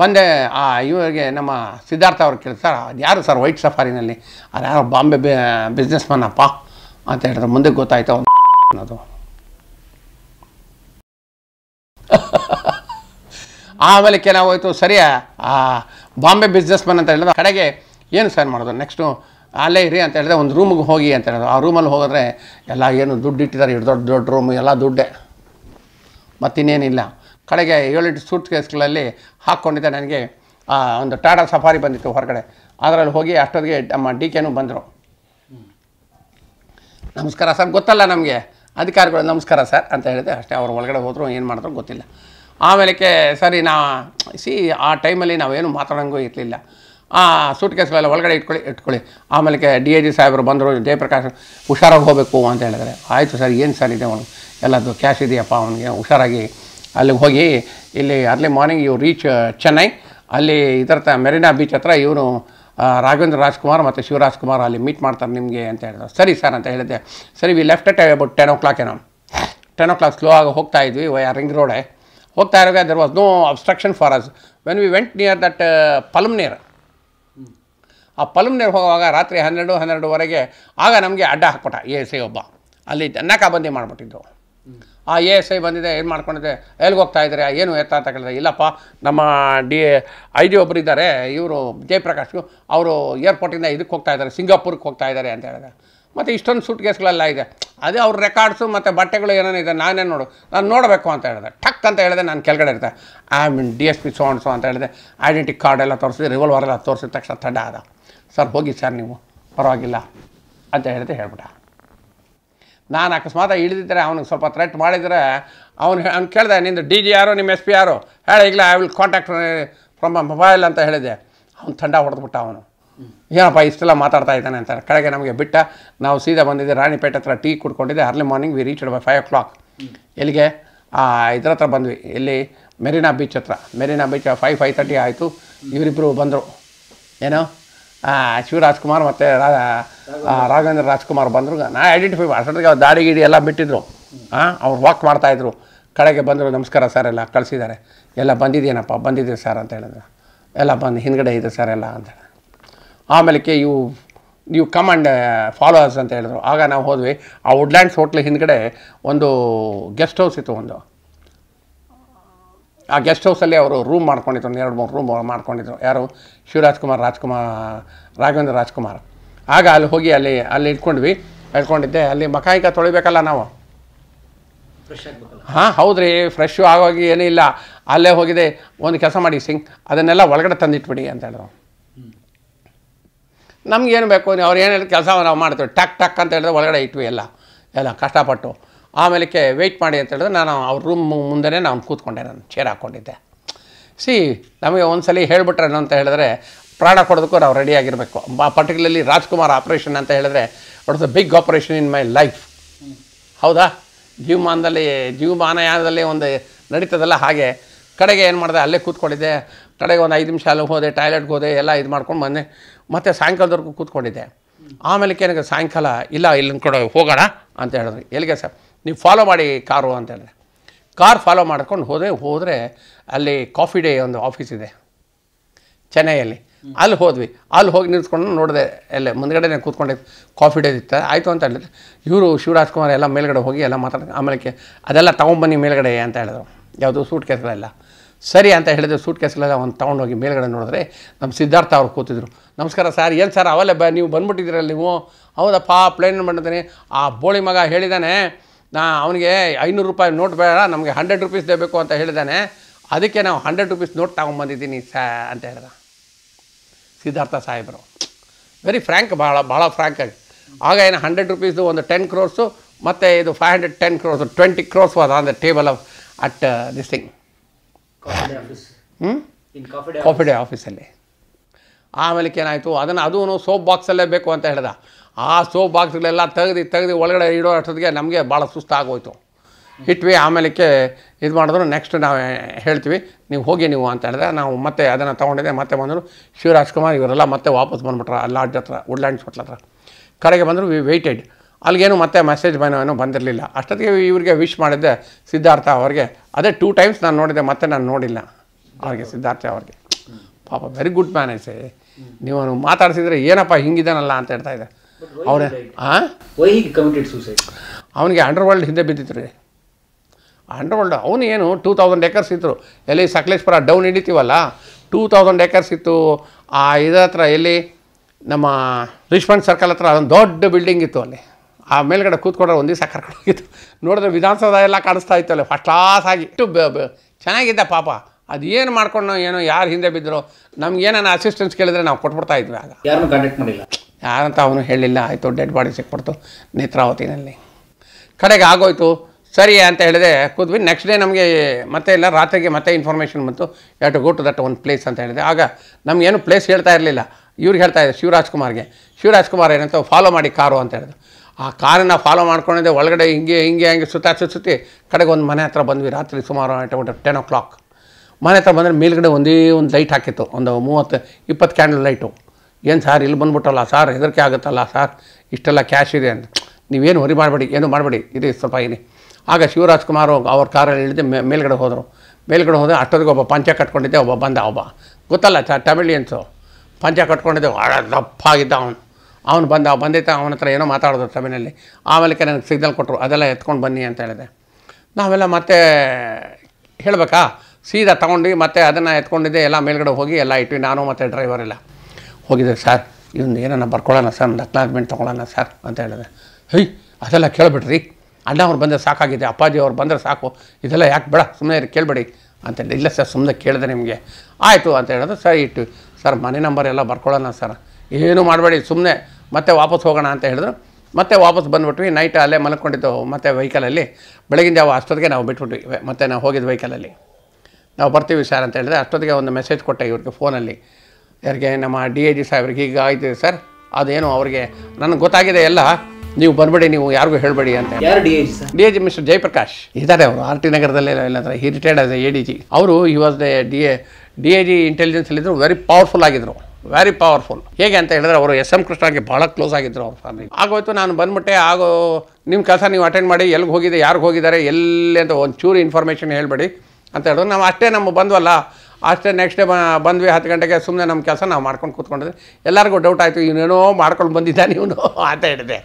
ಬಂದೆ ಆ ಇವರಿಗೆ ನಮ್ಮ ಸಿದ್ಧಾರ್ಥ ಅವ್ರು ಕೇಳ್ತಾರೆ ಸರ್ ಅದು ಯಾರು ಸರ್ ವೈಟ್ ಸಫಾರಿನಲ್ಲಿ ಅದು ಯಾರೋ ಬಾಂಬೆ ಬಿಸ್ನೆಸ್ ಮ್ಯಾನಪ್ಪ ಅಂತ ಹೇಳಿದ್ರೆ ಮುಂದೆ ಗೊತ್ತಾಯ್ತು ಅವನು ಅನ್ನೋದು ಆಮೇಲೆ ಏನಾಗೋಯ್ತು ಸರಿ ಆ ಬಾಂಬೆ ಬಿಸ್ನೆಸ್ ಮ್ಯಾನ್ ಅಂತ ಹೇಳಿದ್ರೆ ಕಡೆಗೆ ಏನು ಸರ್ ಮಾಡೋದು ನೆಕ್ಸ್ಟು ಅಲ್ಲೇ ಇರಿ ಅಂತ ಹೇಳಿದ್ರೆ ಒಂದು ರೂಮಿಗೆ ಹೋಗಿ ಅಂತ ಹೇಳಿದ್ರು ಆ ರೂಮಲ್ಲಿ ಹೋಗಿದ್ರೆ ಎಲ್ಲ ಏನು ದುಡ್ಡು ಇಟ್ಟಿದ್ದಾರೆ ದೊಡ್ಡ ದೊಡ್ಡ ರೂಮು ಎಲ್ಲ ದುಡ್ಡೇ ಮತ್ತಿನ್ನೇನಿಲ್ಲ ಕಡೆಗೆ ಏಳೆಂಟು ಸೂಟ್ ಕೇಸ್ಗಳಲ್ಲಿ ಹಾಕ್ಕೊಂಡಿದ್ದೆ ನನಗೆ ಒಂದು ಟಾಟಾ ಸಫಾರಿ ಬಂದಿತ್ತು ಹೊರಗಡೆ ಅದರಲ್ಲಿ ಹೋಗಿ ಅಷ್ಟೊತ್ತಿಗೆ ನಮ್ಮ ಡಿ ಕೆನೂ ಬಂದರು ನಮಸ್ಕಾರ ಸರ್ ಗೊತ್ತಲ್ಲ ನಮಗೆ ಅಧಿಕಾರಿಗಳು ನಮಸ್ಕಾರ ಸರ್ ಅಂತ ಹೇಳಿದೆ ಅಷ್ಟೇ ಅವ್ರು ಒಳಗಡೆ ಹೋದರು ಏನು ಮಾಡಿದ್ರು ಗೊತ್ತಿಲ್ಲ ಆಮೇಲೆ ಸರಿ ನಾ ಸಿ ಆ ಟೈಮಲ್ಲಿ ನಾವೇನು ಮಾತಾಡೋಂಗೂ ಇರಲಿಲ್ಲ ಆ ಸೂಟ್ ಕೇಸ್ಗಳೆಲ್ಲ ಒಳಗಡೆ ಇಟ್ಕೊಳ್ಳಿ ಇಟ್ಕೊಳ್ಳಿ ಆಮೇಲೆ ಡಿ ಐ ಜಿ ಸಾಹೇಬರು ಬಂದರು ಜಯಪ್ರಕಾಶ್ ಹುಷಾರಾಗಿ ಹೋಗಬೇಕು ಅಂತ ಹೇಳಿದ್ರೆ ಆಯಿತು ಸರ್ ಏನು ಸರ್ ಇದೆ ಒಳಗೆ ಎಲ್ಲದು ಕ್ಯಾಶ್ ಇದೆಯಪ್ಪ ಅವನಿಗೆ ಹುಷಾರಾಗಿ ಅಲ್ಲಿಗೆ ಹೋಗಿ ಇಲ್ಲಿ ಅರ್ಲಿ ಮಾರ್ನಿಂಗ್ ಇವ್ರು ರೀಚ್ ಚೆನ್ನೈ ಅಲ್ಲಿ ಇದರ ತ ಮೆರಿನಾ ಬೀಚ್ ಹತ್ರ ಇವನು ರಾಘವೇಂದ್ರ ರಾಜ್ಕುಮಾರ್ ಮತ್ತು ಶಿವರಾಜ್ ಕುಮಾರ್ ಅಲ್ಲಿ ಮೀಟ್ ಮಾಡ್ತಾರೆ ನಿಮಗೆ ಅಂತ ಹೇಳಿದ್ರು ಸರಿ ಸರ್ ಅಂತ ಹೇಳಿದ್ದೆ ಸರಿ we left at about ten o'clock ಏನೋ ಟೆನ್ ಓ ಕ್ಲಾಕ್ ಸ್ಲೋ ಆಗಿ ಹೋಗ್ತಾ ಇದ್ವಿ ವೈ ರಿಂಗ್ ರೋಡೆ ಹೋಗ್ತಾ ಇರೋ there was no obstruction for us when we went near that near ಆ ನೀರ್ ಹೋಗುವಾಗ ರಾತ್ರಿ ಹನ್ನೆರಡು ಹನ್ನೆರಡುವರೆಗೆ ಆಗ ನಮಗೆ ಅಡ್ಡ ಹಾಕ್ಬಿಟ್ಟ ಎ ಸಿ ಒಬ್ಬ ಅಲ್ಲಿ ನಕಾಬಂದಿ ಮಾಡಿಬಿಟ್ಟಿದ್ದು ಆ ಎ ಎಸ್ ಐ ಬಂದಿದೆ ಏನು ಮಾಡ್ಕೊಂಡಿದೆ ಎಲ್ಲಿಗೆ ಹೋಗ್ತಾ ಇದ್ದಾರೆ ಏನು ಎತ್ತ ಅಂತ ಕೇಳಿದೆ ಇಲ್ಲಪ್ಪ ನಮ್ಮ ಡಿ ಐ ಡಿ ಒಬ್ಬರು ಇದ್ದಾರೆ ಇವರು ಜಯಪ್ರಕಾಶು ಅವರು ಏರ್ಪೋರ್ಟಿಂದ ಇದಕ್ಕೆ ಹೋಗ್ತಾ ಇದ್ದಾರೆ ಸಿಂಗಾಪುರ್ಗೆ ಹೋಗ್ತಾ ಇದ್ದಾರೆ ಅಂತ ಹೇಳಿದೆ ಮತ್ತು ಇಷ್ಟೊಂದು ಸೂಟ್ ಕೇಸ್ಗಳೆಲ್ಲ ಇದೆ ಅದೇ ಅವ್ರ ರೆಕಾರ್ಡ್ಸು ಮತ್ತು ಬಟ್ಟೆಗಳು ಏನೇನು ಇದೆ ನಾನೇನು ನೋಡು ನಾನು ನೋಡಬೇಕು ಅಂತ ಹೇಳಿದೆ ಠಕ್ ಅಂತ ಹೇಳಿದೆ ನಾನು ಕೆಳಗಡೆ ಇರ್ತೆ I mean D S P so and so ಅಂತ ಹೇಳಿದೆ ಐಡೆಂಟಿ ಕಾರ್ಡ್ ಎಲ್ಲ ತೋರಿಸಿದೆ ರಿವಲ್ವರ್ ಎಲ್ಲ ತೋರಿಸಿದ ತಕ್ಷಣ ತಡ ಅದ ಸರ್ ಹೋಗಿ ಸರ್ ನೀವು ಪರವಾಗಿಲ್ಲ ಅಂತ ಹೇಳಿದೆ ಹೇಳ್ಬಿಟ್ಟ ನಾನು ಅಕಸ್ಮಾತಾಗಿ ಹಿಡಿದಿದ್ದರೆ ಅವನಿಗೆ ಸ್ವಲ್ಪ ಥ್ರೆಟ್ ಮಾಡಿದರೆ ಅವನು ಅವ್ನು ಕೇಳಿದೆ ನಿಂದು ಡಿ ಜಿ ಯಾರು ನಿಮ್ಮ ಎಸ್ ಪಿ ಯಾರು ಹೇಳಿ ಈಗಲ I will contact from my mobile ಅಂತ ಹೇಳಿದೆ ಅವ್ನು ತಂಡ ಹೊಡೆದ್ಬಿಟ್ಟ ಅವನು ಏನಪ್ಪ ಇಷ್ಟೆಲ್ಲ ಮಾತಾಡ್ತಾ ಇದ್ದಾನೆ ಅಂತಾರೆ ಕಡೆಗೆ ನಮಗೆ ಬಿಟ್ಟ ನಾವು ಸೀದಾ ಬಂದಿದ್ದೆ ರಾಣಿಪೇಟೆ ಹತ್ರ ಟೀ ಕುಡ್ಕೊಂಡಿದ್ದೆ early morning we reached by five o'clock ಎಲ್ಲಿಗೆ ಇದ್ರ ಹತ್ರ ಬಂದ್ವಿ ಎಲ್ಲಿ ಮೆರಿನಾ ಬೀಚ್ ಹತ್ರ Marina beach five five thirty ಆಯಿತು ಇವರಿಬ್ಬರು ಬಂದರು ಏನೋ ಶಿವರಾಜ್ ಕುಮಾರ್ ಮತ್ತು ರಾಘವೇಂದ್ರ ರಾಜ್ಕುಮಾರ್ ಬಂದ್ರು ನಾ ಐಡೆಂಟಿಫೈ ಮಾಡ್ಸೋದ್ರಿಗೆ ಅವ್ರು ದಾಡಿ ಗಿಡಿ ಎಲ್ಲ ಬಿಟ್ಟಿದ್ರು ಹಾಂ ಅವ್ರು ವಾಕ್ ಮಾಡ್ತಾಯಿದ್ರು ಕಡೆಗೆ ಬಂದರು ನಮಸ್ಕಾರ ಸರ್ ಎಲ್ಲ ಕಳಿಸಿದ್ದಾರೆ ಎಲ್ಲ ಬಂದಿದ್ದೇನಪ್ಪ ಬಂದಿದ್ದೀವಿ ಸರ್ ಅಂತ ಹೇಳಿದ್ರು ಎಲ್ಲ ಬಂದು ಹಿಂದುಗಡೆ ಇದೆ ಸರ್ ಎಲ್ಲ ಅಂತ ಆಮೇಲೆಕ್ಕೆ ಆಮೇಲೆ ಇವು ನೀವು ಕಮಾಂಡ್ ಫಾಲೋವರ್ಸ್ ಅಂತ ಹೇಳಿದ್ರು ಆಗ ನಾವು ಹೋದ್ವಿ ಆ ವುಡ್ಲ್ಯಾಂಡ್ಸ್ ಹೋಟ್ಲ್ ಹಿಂದುಗಡೆ ಒಂದು ಗೆಸ್ಟ್ ಹೌಸ್ ಇತ್ತು ಒಂದು ಆ ಗೆಸ್ಟ್ ಹೌಸಲ್ಲಿ ಅವರು ರೂಮ್ ಮಾಡ್ಕೊಂಡಿದ್ರು ಒಂದು ಎರಡು ಮೂರು ರೂಮ್ ಮಾಡ್ಕೊಂಡಿದ್ರು ಯಾರು ಶಿವರಾಜ್ಕುಮಾರ್ ರಾಜ್ಕುಮಾರ್ ರಾಘವೇಂದ್ರ ರಾಜ್ಕುಮಾರ್ ಆಗ ಅಲ್ಲಿ ಹೋಗಿ ಅಲ್ಲಿ ಅಲ್ಲಿ ಇಟ್ಕೊಂಡ್ವಿ ಇಟ್ಕೊಂಡಿದ್ದೆ ಅಲ್ಲಿ ಮಕಾಯಿಕ ತೊಳಿಬೇಕಲ್ಲ ನಾವು ಹಾಂ ಹೌದ್ರಿ ಫ್ರೆಶ್ಶು ಆಗೋಗಿ ಏನೂ ಇಲ್ಲ ಅಲ್ಲೇ ಹೋಗಿದೆ ಒಂದು ಕೆಲಸ ಮಾಡಿ ಸಿಂಗ್ ಅದನ್ನೆಲ್ಲ ಒಳಗಡೆ ತಂದಿಟ್ಬಿಡಿ ಅಂತ ಹೇಳಿದ್ರು ನಮ್ಗೇನು ಬೇಕು ನೀವು ಅವ್ರು ಏನೇನು ಕೆಲಸ ನಾವು ಮಾಡ್ತೀವಿ ಟಕ್ ಟಕ್ ಅಂತ ಹೇಳಿದ್ರೆ ಒಳಗಡೆ ಇಟ್ವಿ ಎಲ್ಲ ಎಲ್ಲ ಕಷ್ಟಪಟ್ಟು ಆಮೇಲೆ ವೆಯ್ಟ್ ಮಾಡಿ ಅಂತ ಹೇಳಿದ್ರೆ ನಾನು ಅವ್ರ ರೂಮ್ ಮುಂದೆನೇ ನಾನು ಕೂತ್ಕೊಂಡೆ ನಾನು ಚೇರ್ ಹಾಕ್ಕೊಂಡಿದ್ದೆ ಸಿ ನಮಗೆ ಒಂದು ಸಲ ಹೇಳ್ಬಿಟ್ರೇನು ಅಂತ ಹೇಳಿದ್ರೆ ಪ್ರಾಣ ಕೊಡೋದಕ್ಕೂ ನಾವು ರೆಡಿಯಾಗಿರಬೇಕು ಪರ್ಟಿಕ್ಯುಲರ್ಲಿ ರಾಜ್ಕುಮಾರ್ ಆಪ್ರೇಷನ್ ಅಂತ ಹೇಳಿದ್ರೆ what's a big operation in my life ಹೌದಾ ಜೀವಮಾನದಲ್ಲಿ ಜೀವಮಾನಯಾನದಲ್ಲಿ ಒಂದು ನಡೀತದಲ್ಲ ಹಾಗೆ ಕಡೆಗೆ ಏನು ಮಾಡಿದೆ ಅಲ್ಲೇ ಕೂತ್ಕೊಂಡಿದ್ದೆ ಕಡೆಗೆ ಒಂದು ಐದು ನಿಮಿಷ ಅಲ್ಲಿ ಹೋದೆ ಟಾಯ್ಲೆಟ್ಗೆ ಹೋದೆ ಎಲ್ಲ ಇದು ಮಾಡ್ಕೊಂಡು ಬಂದೆ ಮತ್ತೆ ಸಾಯಂಕಾಲದವರೆಗೂ ಕೂತ್ಕೊಂಡಿದ್ದೆ ಆಮೇಲೆ ಏನಾಗ ಸಾಯಂಕಾಲ ಇಲ್ಲ ಇಲ್ಲಿನ ಕಡೆ ಹೋಗೋಣ ಅಂತ ಹೇಳಿದ್ರು ಎಲ್ಲಿಗೆ ಸರ್ ನೀವು ಫಾಲೋ ಮಾಡಿ ಕಾರು ಅಂತ ಹೇಳಿದ್ರೆ ಕಾರ್ ಫಾಲೋ ಮಾಡ್ಕೊಂಡು ಹೋದೆ ಹೋದರೆ ಅಲ್ಲಿ ಕಾಫಿ ಡೇ ಒಂದು ಆಫೀಸ್ ಇದೆ ಚೆನ್ನೈಯಲ್ಲಿ ಅಲ್ಲಿ ಹೋದ್ವಿ ಅಲ್ಲಿ ಹೋಗಿ ನಿಂತ್ಕೊಂಡು ನೋಡಿದೆ ಎಲ್ಲೇ ಮುಂದ್ಗಡೆನೇ ಕೂತ್ಕೊಂಡೆ ಕಾಫಿ ಡೇ ಇತ್ತು ಆಯಿತು ಅಂತ ಹೇಳಿದ್ರೆ ಇವರು ಕುಮಾರ್ ಎಲ್ಲ ಮೇಲ್ಗಡೆ ಹೋಗಿ ಎಲ್ಲ ಮಾತಾಡೋದು ಆಮೇಲೆ ಅದೆಲ್ಲ ತೊಗೊಂಬನ್ನಿ ಮೇಲ್ಗಡೆ ಅಂತ ಹೇಳಿದ್ರು ಯಾವುದು ಸೂಟ್ ಕೇಸ್ಗಳೆಲ್ಲ ಸರಿ ಅಂತ ಹೇಳಿದ್ರು ಸೂಟ್ ಕೇಸ್ಗಳೆಲ್ಲ ಒಂದು ತೊಗೊಂಡೋಗಿ ಮೇಲ್ಗಡೆ ನೋಡಿದ್ರೆ ನಮ್ಮ ಸಿದ್ಧಾರ್ಥ ಅವ್ರು ಕೂತಿದ್ರು ನಮಸ್ಕಾರ ಸರ್ ಏನು ಸರ್ ಅವಲ್ಲೇ ಬ ನೀವು ಬಂದುಬಿಟ್ಟಿದ್ದೀರಲ್ಲ ನೀವು ಹೌದಪ್ಪ ಪ್ಲೇನ್ ಮಾಡಿದ್ದೀನಿ ಆ ಬೋಳಿ ಮಗ ಹೇಳಿದ್ದಾನೆ ನಾ ಅವನಿಗೆ ಐನೂರು ರೂಪಾಯಿ ನೋಟ್ ಬೇಡ ನಮಗೆ ಹಂಡ್ರೆಡ್ ರುಪೀಸ್ ದೇಬೇಕು ಅಂತ ಹೇಳಿದ್ದಾನೆ ಅದಕ್ಕೆ ನಾವು ಹಂಡ್ರೆಡ್ ರುಪೀಸ್ ನೋಟ್ ತಗೊಂಬಂದಿದ್ದೀನಿ ಸ ಅಂತ ಹೇಳಿದ ಸಿದ್ಧಾರ್ಥ ಸಾಹೇಬರು ವೆರಿ ಫ್ರ್ಯಾಂಕ್ ಭಾಳ ಭಾಳ ಫ್ರ್ಯಾಂಕ್ ಆಗಿ ಆಗ ಏನು ಹಂಡ್ರೆಡ್ ರುಪೀಸ್ದು ಒಂದು ಟೆನ್ ಕ್ರೋರ್ಸು ಮತ್ತು ಇದು five hundred ten crores twenty crores ಅದು on table off at this thing ಹ್ಞೂ ಕಾಫಿ ಡೇ ಆಫೀಸಲ್ಲಿ ಆಮೇಲೆ ಏನಾಯಿತು ಅದನ್ನು ಅದೂ ಸೋಪ್ ಬಾಕ್ಸಲ್ಲೇ ಬೇಕು ಅಂತ ಹೇಳ್ದೆ ಆ ಸೋಪ್ ಬಾಕ್ಸ್ಗಳೆಲ್ಲ ತೆಗೆದು ತೆಗ್ದು ಒಳಗಡೆ ಇಡೋ ಅಷ್ಟೊತ್ತಿಗೆ ನಮಗೆ ಭಾಳ ಸುಸ್ತಾಗೋಯ್ತು ಇಟ್ವಿ ಆಮೇಲಕ್ಕೆ ಇದು ಮಾಡಿದ್ರು ನೆಕ್ಸ್ಟ್ ನಾವು ಹೇಳ್ತೀವಿ ನೀವು ಹೋಗಿ ನೀವು ಅಂತ ಹೇಳಿದ್ರೆ ನಾವು ಮತ್ತೆ ಅದನ್ನು ತೊಗೊಂಡಿದ್ದೆ ಮತ್ತೆ ಬಂದರು ಶಿವರಾಜ್ಕುಮಾರ್ ಇವರೆಲ್ಲ ಮತ್ತೆ ವಾಪಸ್ ಬಂದುಬಿಟ್ರೆ ಲಾಡ್ಜ್ ಹತ್ರ ವುಡ್ಲ್ಯಾಂಡ್ಸ್ ಹೋಟ್ಲ್ ಹತ್ರ ಕಡೆಗೆ ಬಂದರು ವಿ ವೆಯ್ಟೆಡ್ ಅಲ್ಲಿಗೇನು ಮತ್ತೆ ಮೆಸೇಜ್ ಬನ್ನೋ ಬಂದಿರಲಿಲ್ಲ ಅಷ್ಟೊತ್ತಿಗೆ ಇವರಿಗೆ ವಿಶ್ ಮಾಡಿದ್ದೆ ಸಿದ್ಧಾರ್ಥ ಅವ್ರಿಗೆ ಅದೇ ಟೂ ಟೈಮ್ಸ್ ನಾನು ನೋಡಿದ್ದೆ ಮತ್ತೆ ನಾನು ನೋಡಿಲ್ಲ ಅವ್ರಿಗೆ ಸಿದ್ಧಾರ್ಥ ಅವ್ರಿಗೆ ಪಾಪ ವೆರಿ ಗುಡ್ ಮ್ಯಾನ್ ಐಸೆ ನೀವು ಮಾತಾಡಿಸಿದ್ರೆ ಏನಪ್ಪ ಹಿಂಗಿದಾನಲ್ಲ ಅಂತ ಹೇಳ್ತಾ ಇದ್ದೆ ಅವನೇ ಹಾಂ ಅವನಿಗೆ ಅಂಡರ್ ವರ್ಲ್ಡ್ ಹಿಂದೆ ಬಿದ್ದಿತ್ತು ರೀ ಅಂಡ್ರೋಲ್ಡ್ ಅವನು ಏನು ಟೂ ತೌಸಂಡ್ ಎಕರ್ಸ್ ಇತ್ತು ಎಲ್ಲಿ ಸಕಲೇಶ್ಪುರ ಡೌನ್ ಹಿಡಿತೀವಲ್ಲ ಟೂ ತೌಸಂಡ್ ಎಕರ್ಸ್ ಇತ್ತು ಆ ಇದ್ರ ಹತ್ರ ಎಲ್ಲಿ ನಮ್ಮ ರಿಷ್ಮಂಡ್ ಸರ್ಕಲ್ ಹತ್ರ ಅದೊಂದು ದೊಡ್ಡ ಬಿಲ್ಡಿಂಗ್ ಇತ್ತು ಅಲ್ಲಿ ಆ ಮೇಲ್ಗಡೆ ಕೂತ್ಕೊಂಡ್ರೆ ಒಂದು ದಿವಸ ಕರ್ಕೊಂಡು ಹೋಗಿತ್ತು ನೋಡಿದ್ರೆ ವಿಧಾನಸೌಧ ಎಲ್ಲ ಕಾಣಿಸ್ತಾ ಇತ್ತು ಅಲ್ಲಿ ಫಸ್ಟ್ ಕ್ಲಾಸ್ ಆಗಿ ಇಟ್ಟು ಚೆನ್ನಾಗಿದ್ದ ಪಾಪ ಅದು ಏನು ಮಾಡ್ಕೊಂಡು ಏನೋ ಯಾರು ಹಿಂದೆ ಬಿದ್ದರು ನಮ್ಗೆ ಅಸಿಸ್ಟೆನ್ಸ್ ಕೇಳಿದ್ರೆ ನಾವು ಕೊಟ್ಬಿಡ್ತಾ ಇದ್ವಿ ಆಗ ಯಾರನ್ನು ಕಾಂಟ್ಯಾಕ್ಟ್ ಮಾಡಿಲ್ಲ ಯಾರಂತ ಅವನು ಹೇಳಿಲ್ಲ ಆಯಿತು ಡೆಡ್ ಬಾಡಿ ಸಿಕ್ಬಿಡ್ತು ನೇತ್ರಾವತಿನಲ್ಲಿ ಕಡೆಗೆ ಆಗೋಯ್ತು ಸರಿ ಅಂತ ಹೇಳಿದೆ ಕುದ್ವಿ ನೆಕ್ಸ್ಟ್ ಡೇ ನಮಗೆ ಮತ್ತೆ ಇಲ್ಲ ರಾತ್ರಿಗೆ ಮತ್ತೆ ಇನ್ಫಾರ್ಮೇಷನ್ ಬಂತು you to go to that one place ಅಂತ ಹೇಳಿದೆ ಆಗ ನಮಗೇನು ಪ್ಲೇಸ್ ಹೇಳ್ತಾ ಇರಲಿಲ್ಲ ಇವ್ರಿಗೆ ಹೇಳ್ತಾ ಇದ್ದೆ ಶಿವರಾಜ್ ಕುಮಾರ್ಗೆ ಶಿವರಾಜ್ ಕುಮಾರ್ ಏನಂತ ಫಾಲೋ ಮಾಡಿ ಕಾರು ಅಂತ ಹೇಳಿದ್ರು ಆ ಕಾರನ್ನು ಫಾಲೋ ಮಾಡ್ಕೊಂಡಿದ್ದೆ ಒಳಗಡೆ ಹಿಂಗೆ ಹಿಂಗೆ ಹಂಗೆ ಸುತ್ತ ಸುತ್ತಿ ಕಡೆಗೆ ಒಂದು ಮನೆ ಹತ್ರ ಬಂದ್ವಿ ರಾತ್ರಿ ಸುಮಾರು ಆಟ ಟೆನ್ ಓ ಕ್ಲಾಕ್ ಮನೆ ಹತ್ರ ಬಂದರೆ ಮೇಲ್ಗಡೆ ಒಂದೇ ಒಂದು ಲೈಟ್ ಹಾಕಿತ್ತು ಒಂದು ಮೂವತ್ತು ಇಪ್ಪತ್ತು ಕ್ಯಾಂಡಲ್ ಲೈಟು ಏನು ಸಾರ್ ಇಲ್ಲಿ ಬಂದ್ಬಿಟ್ಟಲ್ಲ ಸಾರ್ ಹೆದರಿಕೆ ಆಗುತ್ತಲ್ಲ ಸರ್ ಇಷ್ಟೆಲ್ಲ ಕ್ಯಾಶ್ ಇದೆ ಅಂತ ನೀವೇನು ಹೊರಿ ಮಾಡಬೇಡಿ ಏನು ಮಾಡಬೇಡಿ ಇದೆ ಸ್ವಲ್ಪ ಏನೇ ಆಗ ಶಿವರಾಜ್ ಕುಮಾರ್ ಅವ್ರ ಕಾರಲ್ಲಿ ಇಳಿದು ಮೇ ಮೇಲ್ಗಡೆ ಹೋದರು ಮೇಲ್ಗಡೆ ಹೋದರೆ ಅಷ್ಟೊತ್ತಿಗೆ ಒಬ್ಬ ಪಂಚ ಕಟ್ಕೊಂಡಿದ್ದೆ ಒಬ್ಬ ಬಂದ ಒಬ್ಬ ಗೊತ್ತಲ್ಲ ಚ ಟಮಿಳಿಯನ್ಸು ಪಂಚ ಕಟ್ಕೊಂಡಿದ್ದೆ ದಪ್ಪಾಗಿದ್ದ ಅವನು ಅವನು ಬಂದ ಬಂದಿದ್ದ ಅವನ ಹತ್ರ ಏನೋ ಮಾತಾಡಿದ್ರು ತಮಿಳಲ್ಲಿ ಆಮೇಲೆ ನನಗೆ ಸಿಗ್ನಲ್ ಕೊಟ್ಟರು ಅದೆಲ್ಲ ಎತ್ಕೊಂಡು ಬನ್ನಿ ಅಂತ ಹೇಳಿದೆ ನಾವೆಲ್ಲ ಮತ್ತೆ ಹೇಳಬೇಕಾ ಸೀದಾ ತೊಗೊಂಡು ಮತ್ತೆ ಅದನ್ನು ಎತ್ಕೊಂಡಿದ್ದೆ ಎಲ್ಲ ಮೇಲ್ಗಡೆ ಹೋಗಿ ಎಲ್ಲ ಇಟ್ವಿ ನಾನು ಮತ್ತು ಡ್ರೈವರ್ ಎಲ್ಲ ಹೋಗಿದ್ದೆ ಸರ್ ಇವನು ಏನನ್ನ ಬರ್ಕೊಳ್ಳೋಣ ಸರ್ ಒಂದು ಅಕ್ನಾಜ್ಮೆಂಟ್ ತೊಗೊಳ್ಳೋಣ ಸರ್ ಅಂತ ಹೇಳಿದೆ ಹೈ ಅದೆಲ್ಲ ಕೇಳಿಬಿಟ್ರಿ ಅವ್ರು ಬಂದರೆ ಸಾಕಾಗಿದೆ ಅಪ್ಪಾಜಿ ಅವ್ರು ಬಂದರೆ ಸಾಕು ಇದೆಲ್ಲ ಯಾಕೆ ಬೇಡ ಸುಮ್ಮನೆ ಕೇಳಬೇಡಿ ಅಂತೇಳಿ ಇಲ್ಲ ಸರ್ ಸುಮ್ಮನೆ ಕೇಳಿದೆ ನಿಮಗೆ ಆಯಿತು ಅಂತ ಹೇಳಿದ್ರೆ ಸರ್ ಇಟ್ಟು ಸರ್ ಮನೆ ನಂಬರ್ ಎಲ್ಲ ಬರ್ಕೊಳ್ಳೋಣ ಸರ್ ಏನು ಮಾಡಬೇಡಿ ಸುಮ್ಮನೆ ಮತ್ತೆ ವಾಪಸ್ ಹೋಗೋಣ ಅಂತ ಹೇಳಿದ್ರು ಮತ್ತೆ ವಾಪಸ್ ಬಂದುಬಿಟ್ವಿ ನೈಟ್ ಅಲ್ಲೇ ಮಲ್ಕೊಂಡಿದ್ದು ಮತ್ತೆ ವೆಹಿಕಲಲ್ಲಿ ಬೆಳಗಿಂದ ಯಾವ ಅಷ್ಟೊತ್ತಿಗೆ ನಾವು ಬಿಟ್ಬಿಟ್ವಿ ಮತ್ತೆ ನಾವು ಹೋಗಿದ್ದು ವೆಹಿಕಲಲ್ಲಿ ನಾವು ಬರ್ತೀವಿ ಸರ್ ಅಂತ ಹೇಳಿದ್ರೆ ಅಷ್ಟೊತ್ತಿಗೆ ಒಂದು ಮೆಸೇಜ್ ಕೊಟ್ಟೆ ಇವ್ರಿಗೆ ಫೋನಲ್ಲಿ ಯಾರಿಗೆ ನಮ್ಮ ಡಿ ಎ ಜಿ ಸಾಹೇಬ್ರಿಗೆ ಈಗ ಆಯ್ತು ಸರ್ ಅದೇನು ಅವರಿಗೆ ನನಗೆ ಗೊತ್ತಾಗಿದೆ ಎಲ್ಲ ನೀವು ಬರಬೇಡಿ ನೀವು ಯಾರಿಗೂ ಹೇಳಬೇಡಿ ಅಂತ D A G mister Jayaprakash ಇದ್ದಾರೆ ಅವರು ಆರ್ ಟಿ ನಗರದಲ್ಲೇ ಇಲ್ಲ he retired as a D G ಅವರು ಈ was D A D A G ಅಲ್ಲಿದ್ರು ವೆರಿ ಪವರ್ಫುಲ್ ಆಗಿದ್ರು ವೆರಿ ಪವರ್ಫುಲ್ ಹೇಗೆ ಅಂತ ಹೇಳಿದ್ರೆ ಅವರು ಎಸ್ ಎಂ ಕೃಷ್ಣಗೆ ಭಾಳ ಕ್ಲೋಸ್ ಆಗಿದ್ರು ಅವ್ರ ಫ್ಯಾಮಿಲಿ ಆಗೋಯ್ತು ನಾನು ಬಂದ್ಬಿಟ್ಟೆ ಆಗೋ ನಿಮ್ಮ ಕೆಲಸ ನೀವು ಅಟೆಂಡ್ ಮಾಡಿ ಎಲ್ಲಿಗೆ ಹೋಗಿದೆ ಯಾರಿಗೆ ಹೋಗಿದ್ದಾರೆ ಎಲ್ಲಿ ಅಂತ ಒಂದು ಚೂರು ಇನ್ಫಾರ್ಮೇಷನ್ ಹೇಳಬೇಡಿ ಅಂತ ಹೇಳಿದ್ರು ನಾವು ಅಷ್ಟೇ ನಮ್ಮ ಬಂದ್ವಲ್ಲ ಅಷ್ಟೇ ನೆಕ್ಸ್ಟ್ ಡೇ ಬಂದ್ವಿ ಹತ್ತು ಗಂಟೆಗೆ ಸುಮ್ಮನೆ ನಮ್ಮ ಕೆಲಸ ನಾವು ಮಾಡ್ಕೊಂಡು ಕೂತ್ಕೊಂಡಿದ್ದೆ ಎಲ್ಲರಿಗೂ ಡೌಟ್ ಆಯಿತು ಇವನೇನೋ ಮಾಡ್ಕೊಂಡು ಬಂದಿದ್ದಾನೆ ಇವನು ಅಂತ ಹೇಳಿದೆ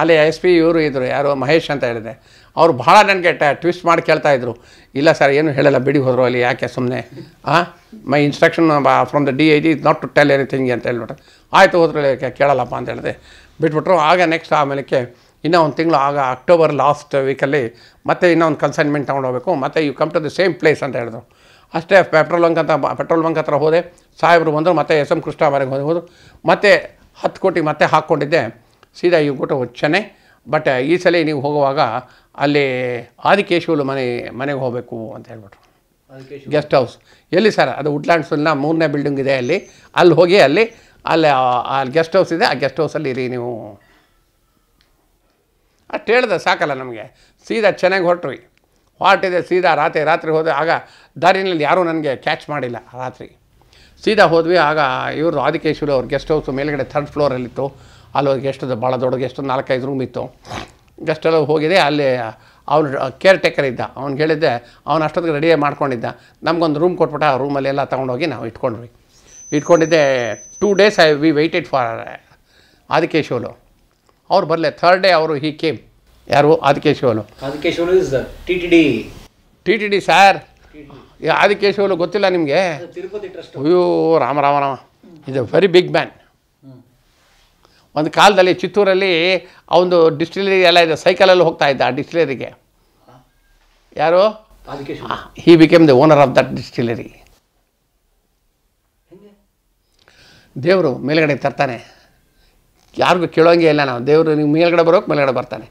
ಅಲ್ಲಿ ಎಸ್ ಪಿ ಇವರು ಇದ್ದರು ಯಾರು ಮಹೇಶ್ ಅಂತ ಹೇಳಿದೆ ಅವರು ಭಾಳ ನನಗೆ ಟ್ವಿಸ್ಟ್ ಮಾಡಿ ಕೇಳ್ತಾಯಿದ್ರು ಇಲ್ಲ ಸರ್ ಏನು ಹೇಳಲ್ಲ ಬಿಡಿ ಹೋದರು ಅಲ್ಲಿ ಯಾಕೆ ಸುಮ್ಮನೆ ಹಾಂ my instruction from the D I G is not to tell anything ಅಂತ ಹೇಳ್ಬಿಟ್ರೆ ಆಯಿತು ಹೋದ್ರು ಕೇಳಲ್ಲಪ್ಪ ಅಂತ ಹೇಳಿದೆ ಬಿಟ್ಬಿಟ್ರು ಆಗ ನೆಕ್ಸ್ಟ್ ಆಮೇಲೆ ಇನ್ನೂ ಒಂದು ತಿಂಗಳು ಆಗ ಅಕ್ಟೋಬರ್ ಲಾಸ್ಟ್ ವೀಕಲ್ಲಿ ಮತ್ತೆ ಇನ್ನೂ ಒಂದು ಕನ್ಸೈನ್ಮೆಂಟ್ ತೊಗೊಂಡು ಹೋಗಬೇಕು ಮತ್ತು you come to the same place ಅಂತ ಹೇಳಿದ್ರು ಅಷ್ಟೇ ಪೆಟ್ರೋಲ್ ಬಂಕ್ ಅಂತ ಪೆಟ್ರೋಲ್ ಬಂಕ್ ಹತ್ರ ಹೋದೆ ಸಾಹೇಬರು ಬಂದರು ಮತ್ತೆ ಎಸ್ ಎಂ ಕೃಷ್ಣ ಮನೆಗೆ ಹೋದರು ಮತ್ತೆ ಹತ್ತು ಕೋಟಿ ಮತ್ತೆ ಹಾಕ್ಕೊಂಡಿದ್ದೆ ಸೀದಾ ಯು ಗೋ ಟು ಬಟ್ ಈ ಸಲ ನೀವು ಹೋಗುವಾಗ ಅಲ್ಲಿ ಆದಿಕೇಶವಲು ಮನೆ ಮನೆಗೆ ಹೋಗಬೇಕು ಅಂತ ಹೇಳ್ಬಿಟ್ರು ಗೆಸ್ಟ್ ಹೌಸ್ ಎಲ್ಲಿ ಸರ್ ಅದು ಅಲ್ಲಿ ಮೂರನೇ ಬಿಲ್ಡಿಂಗ್ ಇದೆ ಅಲ್ಲಿ ಅಲ್ಲಿ ಹೋಗಿ ಅಲ್ಲಿ ಅಲ್ಲಿ ಅಲ್ಲಿ ಗೆಸ್ಟ್ ಹೌಸ್ ಇದೆ ಆ ಗೆಸ್ಟ್ ಹೌಸಲ್ಲಿ ಇರಿ ನೀವು ಅಷ್ಟು ಹೇಳಿದೆ ಸಾಕಲ್ಲ ನಮಗೆ ಸೀದಾ ಚೆನ್ನಾಗಿ ಹೊರಟ್ರಿ ಇದೆ ಸೀದಾ ರಾತ್ರಿ ರಾತ್ರಿ ಹೋದ ಆಗ ದಾರಿನಲ್ಲಿ ಯಾರೂ ನನಗೆ ಕ್ಯಾಚ್ ಮಾಡಿಲ್ಲ ರಾತ್ರಿ ಸೀದಾ ಹೋದ್ವಿ ಆಗ ಇವರು ಆದಿಕೇಶ್ವರ ಅವ್ರ ಗೆಸ್ಟ್ ಹೌಸು ಮೇಲುಗಡೆ ಥರ್ಡ್ ಫ್ಲೋರಲ್ಲಿತ್ತು ಅಲ್ಲೋ ಗೆಸ್ಟ್ ಭಾಳ ದೊಡ್ಡ ಗೆಸ್ಟ್ ನಾಲ್ಕೈದು ರೂಮ್ ಇತ್ತು ಗೆಸ್ಟೆಲ್ಲ ಹೋಗಿದೆ ಅಲ್ಲಿ ಅವನು ಕೇರ್ ಟೇಕರ್ ಇದ್ದ ಅವ್ನು ಹೇಳಿದ್ದೆ ಅವನು ಅಷ್ಟೊತ್ತಿಗೆ ರೆಡಿಯೇ ಮಾಡ್ಕೊಂಡಿದ್ದ ನಮಗೊಂದು ರೂಮ್ ಕೊಟ್ಬಿಟ್ಟು ಆ ರೂಮಲ್ಲೆಲ್ಲ ತೊಗೊಂಡೋಗಿ ನಾವು ಇಟ್ಕೊಂಡ್ವಿ ಇಟ್ಕೊಂಡಿದ್ದೆ two days I we waited for Adikeshavulu ಅವ್ರು ಬರಲೆ ಥರ್ಡ್ ಡೇ ಅವರು ಹೀ ಕೇಮ್ ಯಾರು Adikeshavulu Adikeshavulu is T T D T T D sir Adikeshavulu ಗೊತ್ತಿಲ್ಲ ನಿಮಗೆ ಅಯ್ಯೋ Rama Rama Rama is a very big man ಒಂದು ಕಾಲದಲ್ಲಿ ಚಿತ್ತೂರಲ್ಲಿ ಅವನು ಡಿಸ್ಟಿಲರಿ ಎಲ್ಲ ಇದೆ ಸೈಕಲಲ್ಲಿ ಹೋಗ್ತಾ ಇದ್ದ ಆ ಡಿಸ್ಟಿಲರಿಗೆ ಯಾರು he became the owner of that distillery ದೇವರು ಮೇಲ್ಗಡೆ ತರ್ತಾನೆ ಯಾರಿಗೂ ಕೇಳೋಂಗೆ ಇಲ್ಲ ನಾವು ದೇವರು ನೀವು ಮೇಲ್ಗಡೆ ಬರೋಕೆ ಮೇಲ್ಗಡೆ ಬರ್ತಾನೆ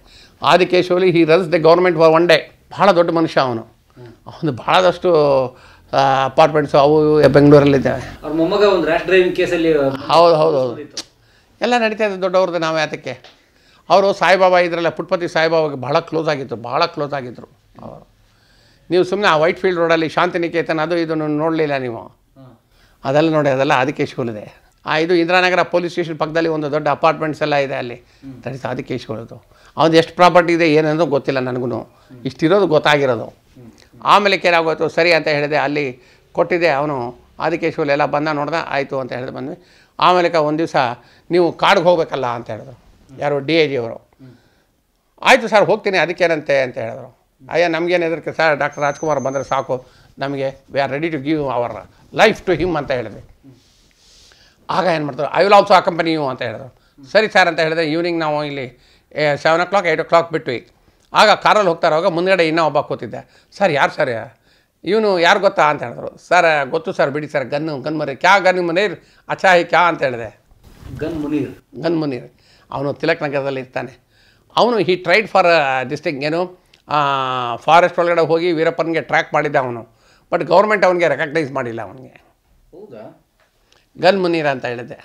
ಆದಿಕೇಶವಲ್ಲಿ he runs the government for one day ಭಾಳ ದೊಡ್ಡ ಮನುಷ್ಯ ಅವನು ಅವನು ಭಾಳದಷ್ಟು ಅಪಾರ್ಟ್ಮೆಂಟ್ಸು ಅವು ಬೆಂಗಳೂರಲ್ಲಿದ್ದಾವೆ ಮೊಮ್ಮಗ ಒಂದು ಡ್ರೈವಿಂಗ್ ಕೇಸಲ್ಲಿ ಹೌದು ಹೌದು ಹೌದು ಎಲ್ಲ ನಡೀತಾ ಇದೆ ದೊಡ್ಡವ್ರದ್ದು ನಾವೇ ಅದಕ್ಕೆ ಅವರು ಸಾಯಿಬಾಬಾ ಇದ್ರಲ್ಲ ಪುಟ್ಪತಿ ಸಾಯಿಬಾಬಾಗೆ ಭಾಳ ಕ್ಲೋಸ್ ಆಗಿದ್ದರು ಭಾಳ ಕ್ಲೋಸ್ ಆಗಿದ್ದರು ಅವರು ನೀವು ಸುಮ್ಮನೆ ಆ ವೈಟ್ ಫೀಲ್ಡ್ ರೋಡಲ್ಲಿ ಶಾಂತಿನಿಕೇತನ ಅದು ಇದು ನೋಡಲಿಲ್ಲ ನೀವು ಅದೆಲ್ಲ ನೋಡಿ ಅದೆಲ್ಲ ಅದಕ್ಕೆ ಆ ಇದು ಇಂದಿರಾನಗರ ಪೊಲೀಸ್ ಸ್ಟೇಷನ್ ಪಕ್ಕದಲ್ಲಿ ಒಂದು ದೊಡ್ಡ ಅಪಾರ್ಟ್ಮೆಂಟ್ಸ್ ಎಲ್ಲ ಇದೆ ಅಲ್ಲಿ ತಡಿತ ಅದಕ್ಕೆ ಇಸ್ಕೊಳ್ಳೋದು ಅವ್ನು ಎಷ್ಟು ಪ್ರಾಪರ್ಟಿ ಇದೆ ಏನನ್ನೋ ಗೊತ್ತಿಲ್ಲ ನನಗೂ ಇಷ್ಟಿರೋದು ಗೊತ್ತಾಗಿರೋದು ಆಮೇಲೆ ಆಗೋಯ್ತು ಸರಿ ಅಂತ ಹೇಳಿದೆ ಅಲ್ಲಿ ಕೊಟ್ಟಿದೆ ಅವನು ಅದಕ್ಕೆ ಎಲ್ಲ ಬಂದ ನೋಡ್ದೆ ಆಯಿತು ಅಂತ ಹೇಳಿದೆ ಬಂದ್ವಿ ಆಮೇಲೆ ಒಂದು ದಿವಸ ನೀವು ಕಾಡಿಗೆ ಹೋಗ್ಬೇಕಲ್ಲ ಅಂತ ಹೇಳಿದ್ರು ಯಾರು ಡಿ ಐ ಜಿಯವರು ಆಯಿತು ಸರ್ ಹೋಗ್ತೀನಿ ಅದಕ್ಕೇನಂತೆ ಅಂತ ಹೇಳಿದ್ರು ಅಯ್ಯ ನಮಗೇನು ಹೆದರಿಕೆ ಸರ್ ಡಾಕ್ಟರ್ ರಾಜ್ಕುಮಾರ್ ಬಂದರೆ ಸಾಕು ನಮಗೆ we are ready to give our life to him ಅಂತ ಹೇಳಿದೆ ಆಗ ಏನು ಮಾಡ್ತಾರೆ I will also company you ಅಂತ ಹೇಳಿದ್ರು ಸರಿ ಸರ್ ಅಂತ ಹೇಳಿದೆ ಈವ್ನಿಂಗ್ ನಾವು ಇಲ್ಲಿ seven o'clock eight o'clock ಬಿಟ್ವಿ ಆಗ ಕಾರಲ್ಲಿ ಹೋಗ್ತಾರವಾಗ ಮುಂದ್ಗಡೆ ಇನ್ನೂ ಒಬ್ಬ ಕೂತಿದ್ದೆ ಸರ್ ಯಾರು ಸರ್ ಇವನು ಯಾರು ಗೊತ್ತಾ ಅಂತ ಹೇಳಿದ್ರು ಸರ್ ಗೊತ್ತು ಸರ್ ಬಿಡಿ ಸರ್ ಗನ್ನು ಗನ್ ಮನೀರ್ ಕ್ಯಾ ಗನ್ ಮುನೀರ್ ಅಚಾಹಿ ಕ್ಯಾ ಅಂತ ಹೇಳಿದೆ ಗನ್ ಮುನೀರ್ ಗನ್ ಮುನೀರ್ ಅವನು ತಿಲಕ್ ನಗರದಲ್ಲಿ ಇರ್ತಾನೆ ಅವನು ಹಿ ಟ್ರೈಡ್ ಫಾರ್ ಡಿಸ್ಟಿಕ್ ಏನು ಫಾರೆಸ್ಟ್ ಒಳಗಡೆ ಹೋಗಿ ವೀರಪ್ಪನಿಗೆ ಟ್ರ್ಯಾಕ್ ಮಾಡಿದ್ದೆ ಅವನು ಬಟ್ ಗೌರ್ಮೆಂಟ್ ಅವನಿಗೆ ರೆಕಗ್ನೈಸ್ ಮಾಡಿಲ್ಲ ಅವನಿಗೆ ಹೌದಾ ಗನ್ ಮುನೀರ್ ಅಂತ ಹೇಳಿದೆ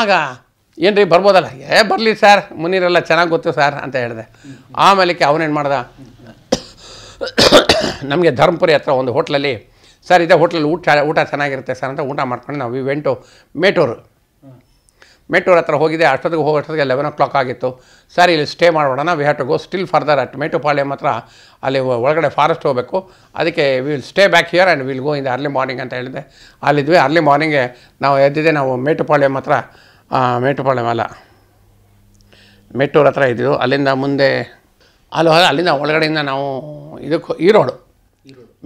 ಆಗ ಏನು ರೀ ಬರ್ಬೋದಲ್ಲ ಏ ಬರಲಿ ಸರ್ ಮುನೀರೆಲ್ಲ ಚೆನ್ನಾಗಿ ಗೊತ್ತು ಸರ್ ಅಂತ ಹೇಳಿದೆ ಆಮೇಲೆ ಅವನೇನು ಮಾಡ್ದೆ ನಮಗೆ ಧರ್ಮಪುರಿ ಹತ್ರ ಒಂದು ಹೋಟ್ಲಲ್ಲಿ ಸರ್ ಇದೆ ಹೋಟ್ಲಲ್ಲಿ ಊಟ ಊಟ ಚೆನ್ನಾಗಿರುತ್ತೆ ಸರ್ ಅಂತ ಊಟ ಮಾಡ್ಕೊಂಡು ನಾವು ವಿ ವೆಂಟು ಮೇಟೂರು ಮೇಟೂರ್ ಹತ್ರ ಹೋಗಿದೆ ಅಷ್ಟೊತ್ತಿಗೆ ಹೋಗೋ ಅಷ್ಟೊತ್ತಿಗೆ ಲೆವೆನ್ ಓ ಕ್ಲಾಕ್ ಆಗಿತ್ತು ಸರ್ ಇಲ್ಲಿ ಸ್ಟೇ ಮಾಡೋಣ we have to go still further at Mettupalayam ಹತ್ರ ಅಲ್ಲಿ ಒಳಗಡೆ ಫಾರೆಸ್ಟ್ ಹೋಗಬೇಕು ಅದಕ್ಕೆ will stay back here and will go ಇಂದ ಅರ್ಲಿ ಮಾರ್ನಿಂಗ್ ಅಂತ ಹೇಳಿದೆ ಅಲ್ಲಿದ್ವಿ ಅರ್ಲಿ ಮಾರ್ನಿಂಗೆ ನಾವು ಎದ್ದಿದ್ದೆ ನಾವು ಮಾತ್ರ ಹತ್ರ ಮೇಟುಪಾಳ್ಯಂ ಮಲ್ಲ ಮೇಟೂರ್ ಹತ್ರ ಇದ್ದಿದ್ದು ಅಲ್ಲಿಂದ ಮುಂದೆ ಅಲ್ಲಿ ಹೋದ ಅಲ್ಲಿಂದ ಒಳಗಡೆಯಿಂದ ನಾವು ಇದಕ್ಕೆ ಈರೋಡು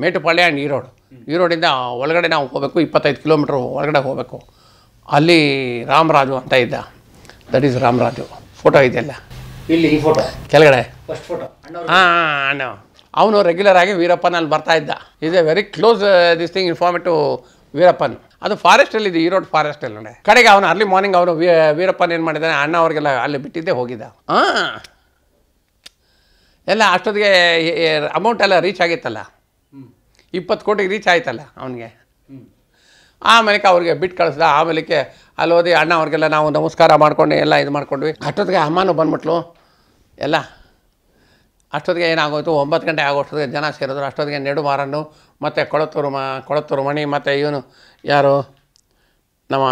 ಮೇಟುಪಾಳ್ಯ ಆ್ಯಂಡ್ ಈರೋಡು ಈರೋಡಿಂದ ಒಳಗಡೆ ನಾವು ಹೋಗಬೇಕು ಇಪ್ಪತ್ತೈದು ಕಿಲೋಮೀಟ್ರ್ ಒಳಗಡೆ ಹೋಗಬೇಕು ಅಲ್ಲಿ ರಾಮರಾಜು ಅಂತ ಇದ್ದ ದಟ್ ಈಸ್ ರಾಮರಾಜು ಫೋಟೋ ಇದೆಯಲ್ಲ ಇಲ್ಲಿ ಈ ಫೋಟೋ ಕೆಳಗಡೆ ಫಸ್ಟ್ ಫೋಟೋ ಹಾಂ ಅಣ್ಣ ಅವನು ರೆಗ್ಯುಲರ್ ಆಗಿ ವೀರಪ್ಪನ ಅಲ್ಲಿ ಬರ್ತಾ ಇದ್ದ is a very close this thing to Veerappan ಅದು ಫಾರೆಸ್ಟಲ್ಲಿ ಇದೆ ಈರೋಡ್ ಫಾರೆಸ್ಟಲ್ಲಿ ಕಡೆಗೆ ಅವನು ಅರ್ಲಿ ಮಾರ್ನಿಂಗ್ ಅವನು ವೀರಪ್ಪನ್ ಏನು ಮಾಡಿದ್ದಾನೆ ಅಣ್ಣ ಅವ್ರಿಗೆಲ್ಲ ಅಲ್ಲಿ ಬಿಟ್ಟಿದ್ದೇ ಹೋಗಿದ್ದ ಹಾಂ ಎಲ್ಲ ಅಷ್ಟೊತ್ತಿಗೆ ಅಮೌಂಟ್ ಎಲ್ಲ ರೀಚ್ ಆಗಿತ್ತಲ್ಲ ಇಪ್ಪತ್ತು ಕೋಟಿಗೆ ರೀಚ್ ಆಯ್ತಲ್ಲ ಅವನಿಗೆ ಆಮೇಲೆ ಅವ್ರಿಗೆ ಬಿಟ್ಟು ಕಳಿಸ್ದ ಆಮೇಲೆ ಅಲ್ಲಿ ಹೋದಿ ಅಣ್ಣ ಅವ್ರಿಗೆಲ್ಲ ನಾವು ನಮಸ್ಕಾರ ಮಾಡ್ಕೊಂಡು ಎಲ್ಲ ಇದು ಮಾಡ್ಕೊಂಡ್ವಿ ಅಷ್ಟೊತ್ತಿಗೆ ಅಮ್ಮನು ಬಂದ್ಬಿಟ್ಲು ಎಲ್ಲ ಅಷ್ಟೊತ್ತಿಗೆ ಏನಾಗೋಯ್ತು ಒಂಬತ್ತು ಗಂಟೆ ಅಷ್ಟೊತ್ತಿಗೆ ಜನ ಸೇರಿದ್ರು ಅಷ್ಟೊತ್ತಿಗೆ ನೆಡುಮಾರನ್ನು ಮತ್ತು ಕೊಳತ್ತೂರು ಮ ಕೊಳತ್ತೂರು ಮಣಿ ಮತ್ತು ಇವನು ಯಾರು ನಮ್ಮ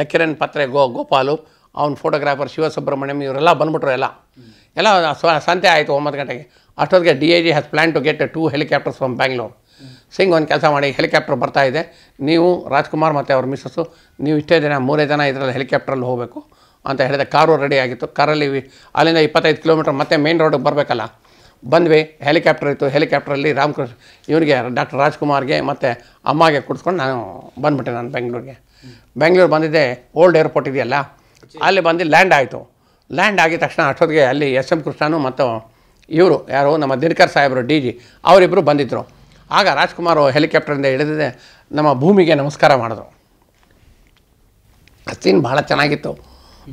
ನೆಕ್ಕಿರನ್ ಪತ್ರೆ ಗೋ ಗೋಪಾಲು ಅವ್ನ ಫೋಟೋಗ್ರಾಫರ್ ಶಿವಸುಬ್ರಹ್ಮಣ್ಯಂ ಇವರೆಲ್ಲ ಬಂದ್ಬಿಟ್ರು ಎಲ್ಲ ಎಲ್ಲ ಸಂತೆ ಆಯಿತು ಒಂಬತ್ತು ಗಂಟೆಗೆ ಅಷ್ಟೊತ್ತಿಗೆ D A G has plan to get two helicopters from Bangalore ಸಿಂಗ್ ಒಂದು ಕೆಲಸ ಮಾಡಿ ಹೆಲಿಕಾಪ್ಟರ್ ಬರ್ತಾ ಇದೆ ನೀವು ರಾಜ್ಕುಮಾರ್ ಮತ್ತು ಅವ್ರ ಮಿಸ್ಸಸ್ಸು ನೀವು ಇಷ್ಟೇ ದಿನ ಮೂರೇ ಜನ ಇದರಲ್ಲಿ ಹೆಲಿಕಾಪ್ಟ್ರಲ್ಲಿ ಹೋಗಬೇಕು ಅಂತ ಹೇಳಿದೆ ಕಾರು ರೆಡಿ ಆಗಿತ್ತು ಕಾರಲ್ಲಿ ಅಲ್ಲಿಂದ ಇಪ್ಪತ್ತೈದು ಕಿಲೋಮೀಟ್ರ್ ಮತ್ತೆ ಮೇನ್ ರೋಡಿಗೆ ಬರಬೇಕಲ್ಲ ಬಂದ್ವಿ ಹೆಲಿಕಾಪ್ಟರ್ ಇತ್ತು ಹೆಲಿಕಾಪ್ಟ್ರಲ್ಲಿ ರಾಮಕೃಷ್ಣ ಇವನಿಗೆ ಡಾಕ್ಟರ್ ರಾಜ್ಕುಮಾರ್ಗೆ ಮತ್ತು ಅಮ್ಮಗೆ ಕುಡಿಸ್ಕೊಂಡು ನಾನು ಬಂದ್ಬಿಟ್ಟೆ ನಾನು ಬೆಂಗಳೂರಿಗೆ ಬೆಂಗಳೂರು ಬಂದಿದ್ದೆ ಓಲ್ಡ್ ಏರ್ಪೋರ್ಟ್ ಇದೆಯಲ್ಲ ಅಲ್ಲಿ ಬಂದು ಲ್ಯಾಂಡ್ ಆಯಿತು ಲ್ಯಾಂಡ್ ಆಗಿದ ತಕ್ಷಣ ಅಷ್ಟೊತ್ತಿಗೆ ಅಲ್ಲಿ ಎಸ್ ಎಂ ಕೃಷ್ಣನು ಮತ್ತು ಇವರು ಯಾರು ನಮ್ಮ ದಿನಕರ್ ಸಾಹೇಬರು ಡಿ ಜಿ ಅವರಿಬ್ಬರು ಬಂದಿದ್ದರು ಆಗ ರಾಜ್ಕುಮಾರ್ ಹೆಲಿಕಾಪ್ಟರಿಂದ ಇಳಿದಿದೆ ನಮ್ಮ ಭೂಮಿಗೆ ನಮಸ್ಕಾರ ಮಾಡಿದ್ರು ಆ ಸೀನ್ ಭಾಳ ಚೆನ್ನಾಗಿತ್ತು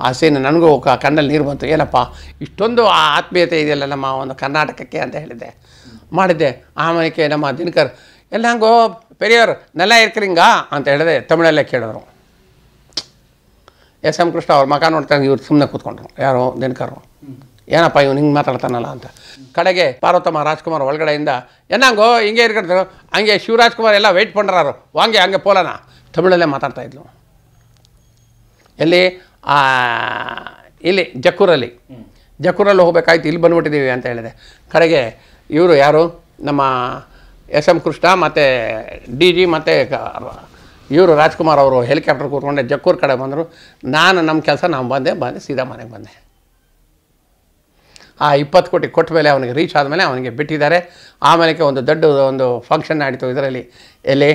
ಆ ಸೀನ್ ನನಗೂ ಕಣ್ಣಲ್ಲಿ ನೀರು ಬಂತು ಏನಪ್ಪ ಇಷ್ಟೊಂದು ಆ ಆತ್ಮೀಯತೆ ಇದೆಯಲ್ಲ ನಮ್ಮ ಒಂದು ಕರ್ನಾಟಕಕ್ಕೆ ಅಂತ ಹೇಳಿದ್ದೆ ಮಾಡಿದ್ದೆ ಆಮೇಲೆ ನಮ್ಮ ದಿನಕರ್ ಎಲ್ಲ ಹಂಗೋ ಪೆರಿಯವ್ರು ನೆಲ ಇರ್ಕರಿಂಗ ಅಂತ ಹೇಳಿದೆ ತಮಿಳಲ್ಲೇ ಕೇಳಿದ್ರು ಎಸ್ ಎಮ್ ಕೃಷ್ಣ ಅವ್ರ ಮಗ ನೋಡ್ತಾನೆ ಇವ್ರು ಸುಮ್ಮನೆ ಕೂತ್ಕೊಂಡ್ರು ಯಾರೋ ದಿನಕರು ಏನಪ್ಪ ಇವ್ನು ಹಿಂಗೆ ಮಾತಾಡ್ತಾನಲ್ಲ ಅಂತ ಕಡೆಗೆ ಪಾರ್ವತಮ್ಮ ರಾಜ್ಕುಮಾರ್ ಒಳಗಡೆಯಿಂದ ಏನಂಗೋ ಹಿಂಗೆ ಇರ್ಕೊಂಡು ಹಂಗೆ ಶಿವರಾಜ್ಕುಮಾರ್ ಎಲ್ಲ ವೆಯ್ಟ್ ಪಂಡ್ರಾರು ವಾಂಗೆ ಹಂಗೆ ಪೋಲನ ತಮಿಳಲ್ಲೇ ಇದ್ಲು ಎಲ್ಲಿ ಇಲ್ಲಿ ಜಕ್ಕೂರಲ್ಲಿ ಜಕ್ಕೂರಲ್ಲಿ ಹೋಗ್ಬೇಕಾಯ್ತು ಇಲ್ಲಿ ಬಂದ್ಬಿಟ್ಟಿದ್ದೀವಿ ಅಂತ ಹೇಳಿದೆ ಕಡೆಗೆ ಇವರು ಯಾರು ನಮ್ಮ ಎಸ್ ಎಮ್ ಕೃಷ್ಣ ಮತ್ತು ಡಿ ಜಿ ಮತ್ತು ಇವರು ರಾಜ್ಕುಮಾರ್ ಅವರು ಹೆಲಿಕಾಪ್ಟರ್ ಕೂತ್ಕೊಂಡೆ ಜಕ್ಕೂರು ಕಡೆ ಬಂದರು ನಾನು ನಮ್ಮ ಕೆಲಸ ನಾನು ಬಂದೆ ಬಂದೆ ಸೀದಾ ಮನೆಗೆ ಬಂದೆ ಆ ಇಪ್ಪತ್ತು ಕೋಟಿ ಕೊಟ್ಟ ಮೇಲೆ ಅವನಿಗೆ ರೀಚ್ ಆದಮೇಲೆ ಅವನಿಗೆ ಬಿಟ್ಟಿದ್ದಾರೆ ಆಮೇಲೆ ಒಂದು ದೊಡ್ಡ ಒಂದು ಫಂಕ್ಷನ್ ಆಡಿತು ಇದರಲ್ಲಿ ಎಲ್ಲಿ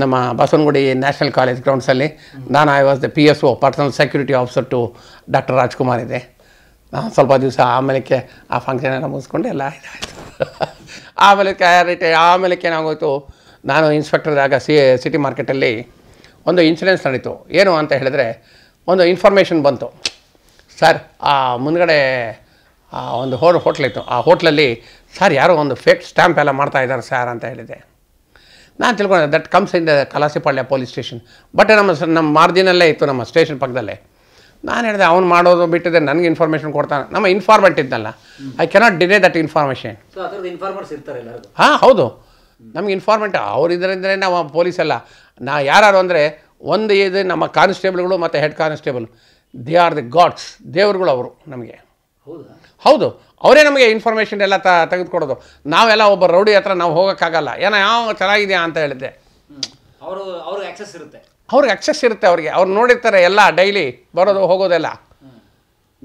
ನಮ್ಮ ಬಸವನಗುಡಿ ನ್ಯಾಷನಲ್ ಕಾಲೇಜ್ ಗ್ರೌಂಡ್ಸಲ್ಲಿ ನಾನು I was the P S O personal security officer to doctor Rajkumar ಇದೆ ನಾನು ಸ್ವಲ್ಪ ದಿವಸ ಆಮೇಲೆ ಆ ಫಂಕ್ಷನ್ ಎಲ್ಲ ಮುಗಿಸ್ಕೊಂಡು ಎಲ್ಲ ಇದಾಯಿತು ಆಮೇಲೆ ಕ್ಯಾರಿಟಿ ಆಮೇಲೆ ಏನಾಗೋಯ್ತು ನಾನು ಇನ್ಸ್ಪೆಕ್ಟರ್ ಆಗ ಸಿ ಸಿಟಿ ಮಾರ್ಕೆಟಲ್ಲಿ ಒಂದು ಇನ್ಸಿಡೆನ್ಸ್ ನಡೀತು ಏನು ಅಂತ ಹೇಳಿದ್ರೆ ಒಂದು ಇನ್ಫಾರ್ಮೇಷನ್ ಬಂತು ಸರ್ ಆ ಮುಂದ್ಗಡೆ ಒಂದು ಹೋ ಹೋಟ್ಲಿತ್ತು ಆ ಹೋಟ್ಲಲ್ಲಿ ಸರ್ ಯಾರೋ ಒಂದು ಫೇಕ್ ಸ್ಟ್ಯಾಂಪ್ ಎಲ್ಲ ಮಾಡ್ತಾ ಇದ್ದಾರೆ ಸರ್ ಅಂತ ಹೇಳಿದೆ ನಾನು ತಿಳ್ಕೊಂಡೆ ದಟ್ ಕಮ್ಸ್ ಇನ್ ಇಂದ ಕಲಾಸಿಪಾಳ್ಯ ಪೊಲೀಸ್ ಸ್ಟೇಷನ್ ಬಟ್ ನಮ್ಮ ನಮ್ಮ ಮಾರ್ಜಿನಲ್ಲೇ ಇತ್ತು ನಮ್ಮ ಸ್ಟೇಷನ್ ಪಕ್ಕದಲ್ಲೇ ನಾನು ಹೇಳಿದೆ ಅವ್ನು ಮಾಡೋದು ಬಿಟ್ಟಿದೆ ನನಗೆ ಇನ್ಫಾರ್ಮೇಷನ್ ಕೊಡ್ತಾನೆ ನಮ್ಮ ಇನ್ಫಾರ್ಮೆಂಟ್ ಇದ್ದಲ್ಲ I cannot deny that information ಹಾಂ ಹೌದು ನಮಗೆ ಇನ್ಫಾರ್ಮೆಂಟ್ ಇದರಿಂದಲೇ ನಾವು ಪೊಲೀಸ್ ಅಲ್ಲ ನಾ ಯಾರು ಅಂದರೆ ಒಂದು ಇದು ನಮ್ಮ ಕಾನ್ಸ್ಟೇಬಲ್ಗಳು ಮತ್ತು head constable they are the gods ದೇವರುಗಳು ಅವರು ನಮಗೆ ಹೌದು ಅವರೇ ನಮಗೆ ಇನ್ಫಾರ್ಮೇಷನ್ ಎಲ್ಲ ತ ತೆಗೆದುಕೊಡೋದು ನಾವೆಲ್ಲ ಒಬ್ಬ ರೌಡಿ ಹತ್ರ ನಾವು ಹೋಗೋಕ್ಕಾಗಲ್ಲ ಏನೋ ಯಾವ ಚೆನ್ನಾಗಿದೆಯಾ ಅಂತ ಹೇಳಿದ್ದೆ ಅವರು ಅವ್ರಿಗೆ ಆಕ್ಸೆಸ್ ಇರುತ್ತೆ ಅವ್ರಿಗೆ ಆಕ್ಸೆಸ್ ಇರುತ್ತೆ ಅವರಿಗೆ ಅವ್ರು ನೋಡಿರ್ತಾರೆ ಎಲ್ಲ ಡೈಲಿ ಬರೋದು ಹೋಗೋದೆಲ್ಲ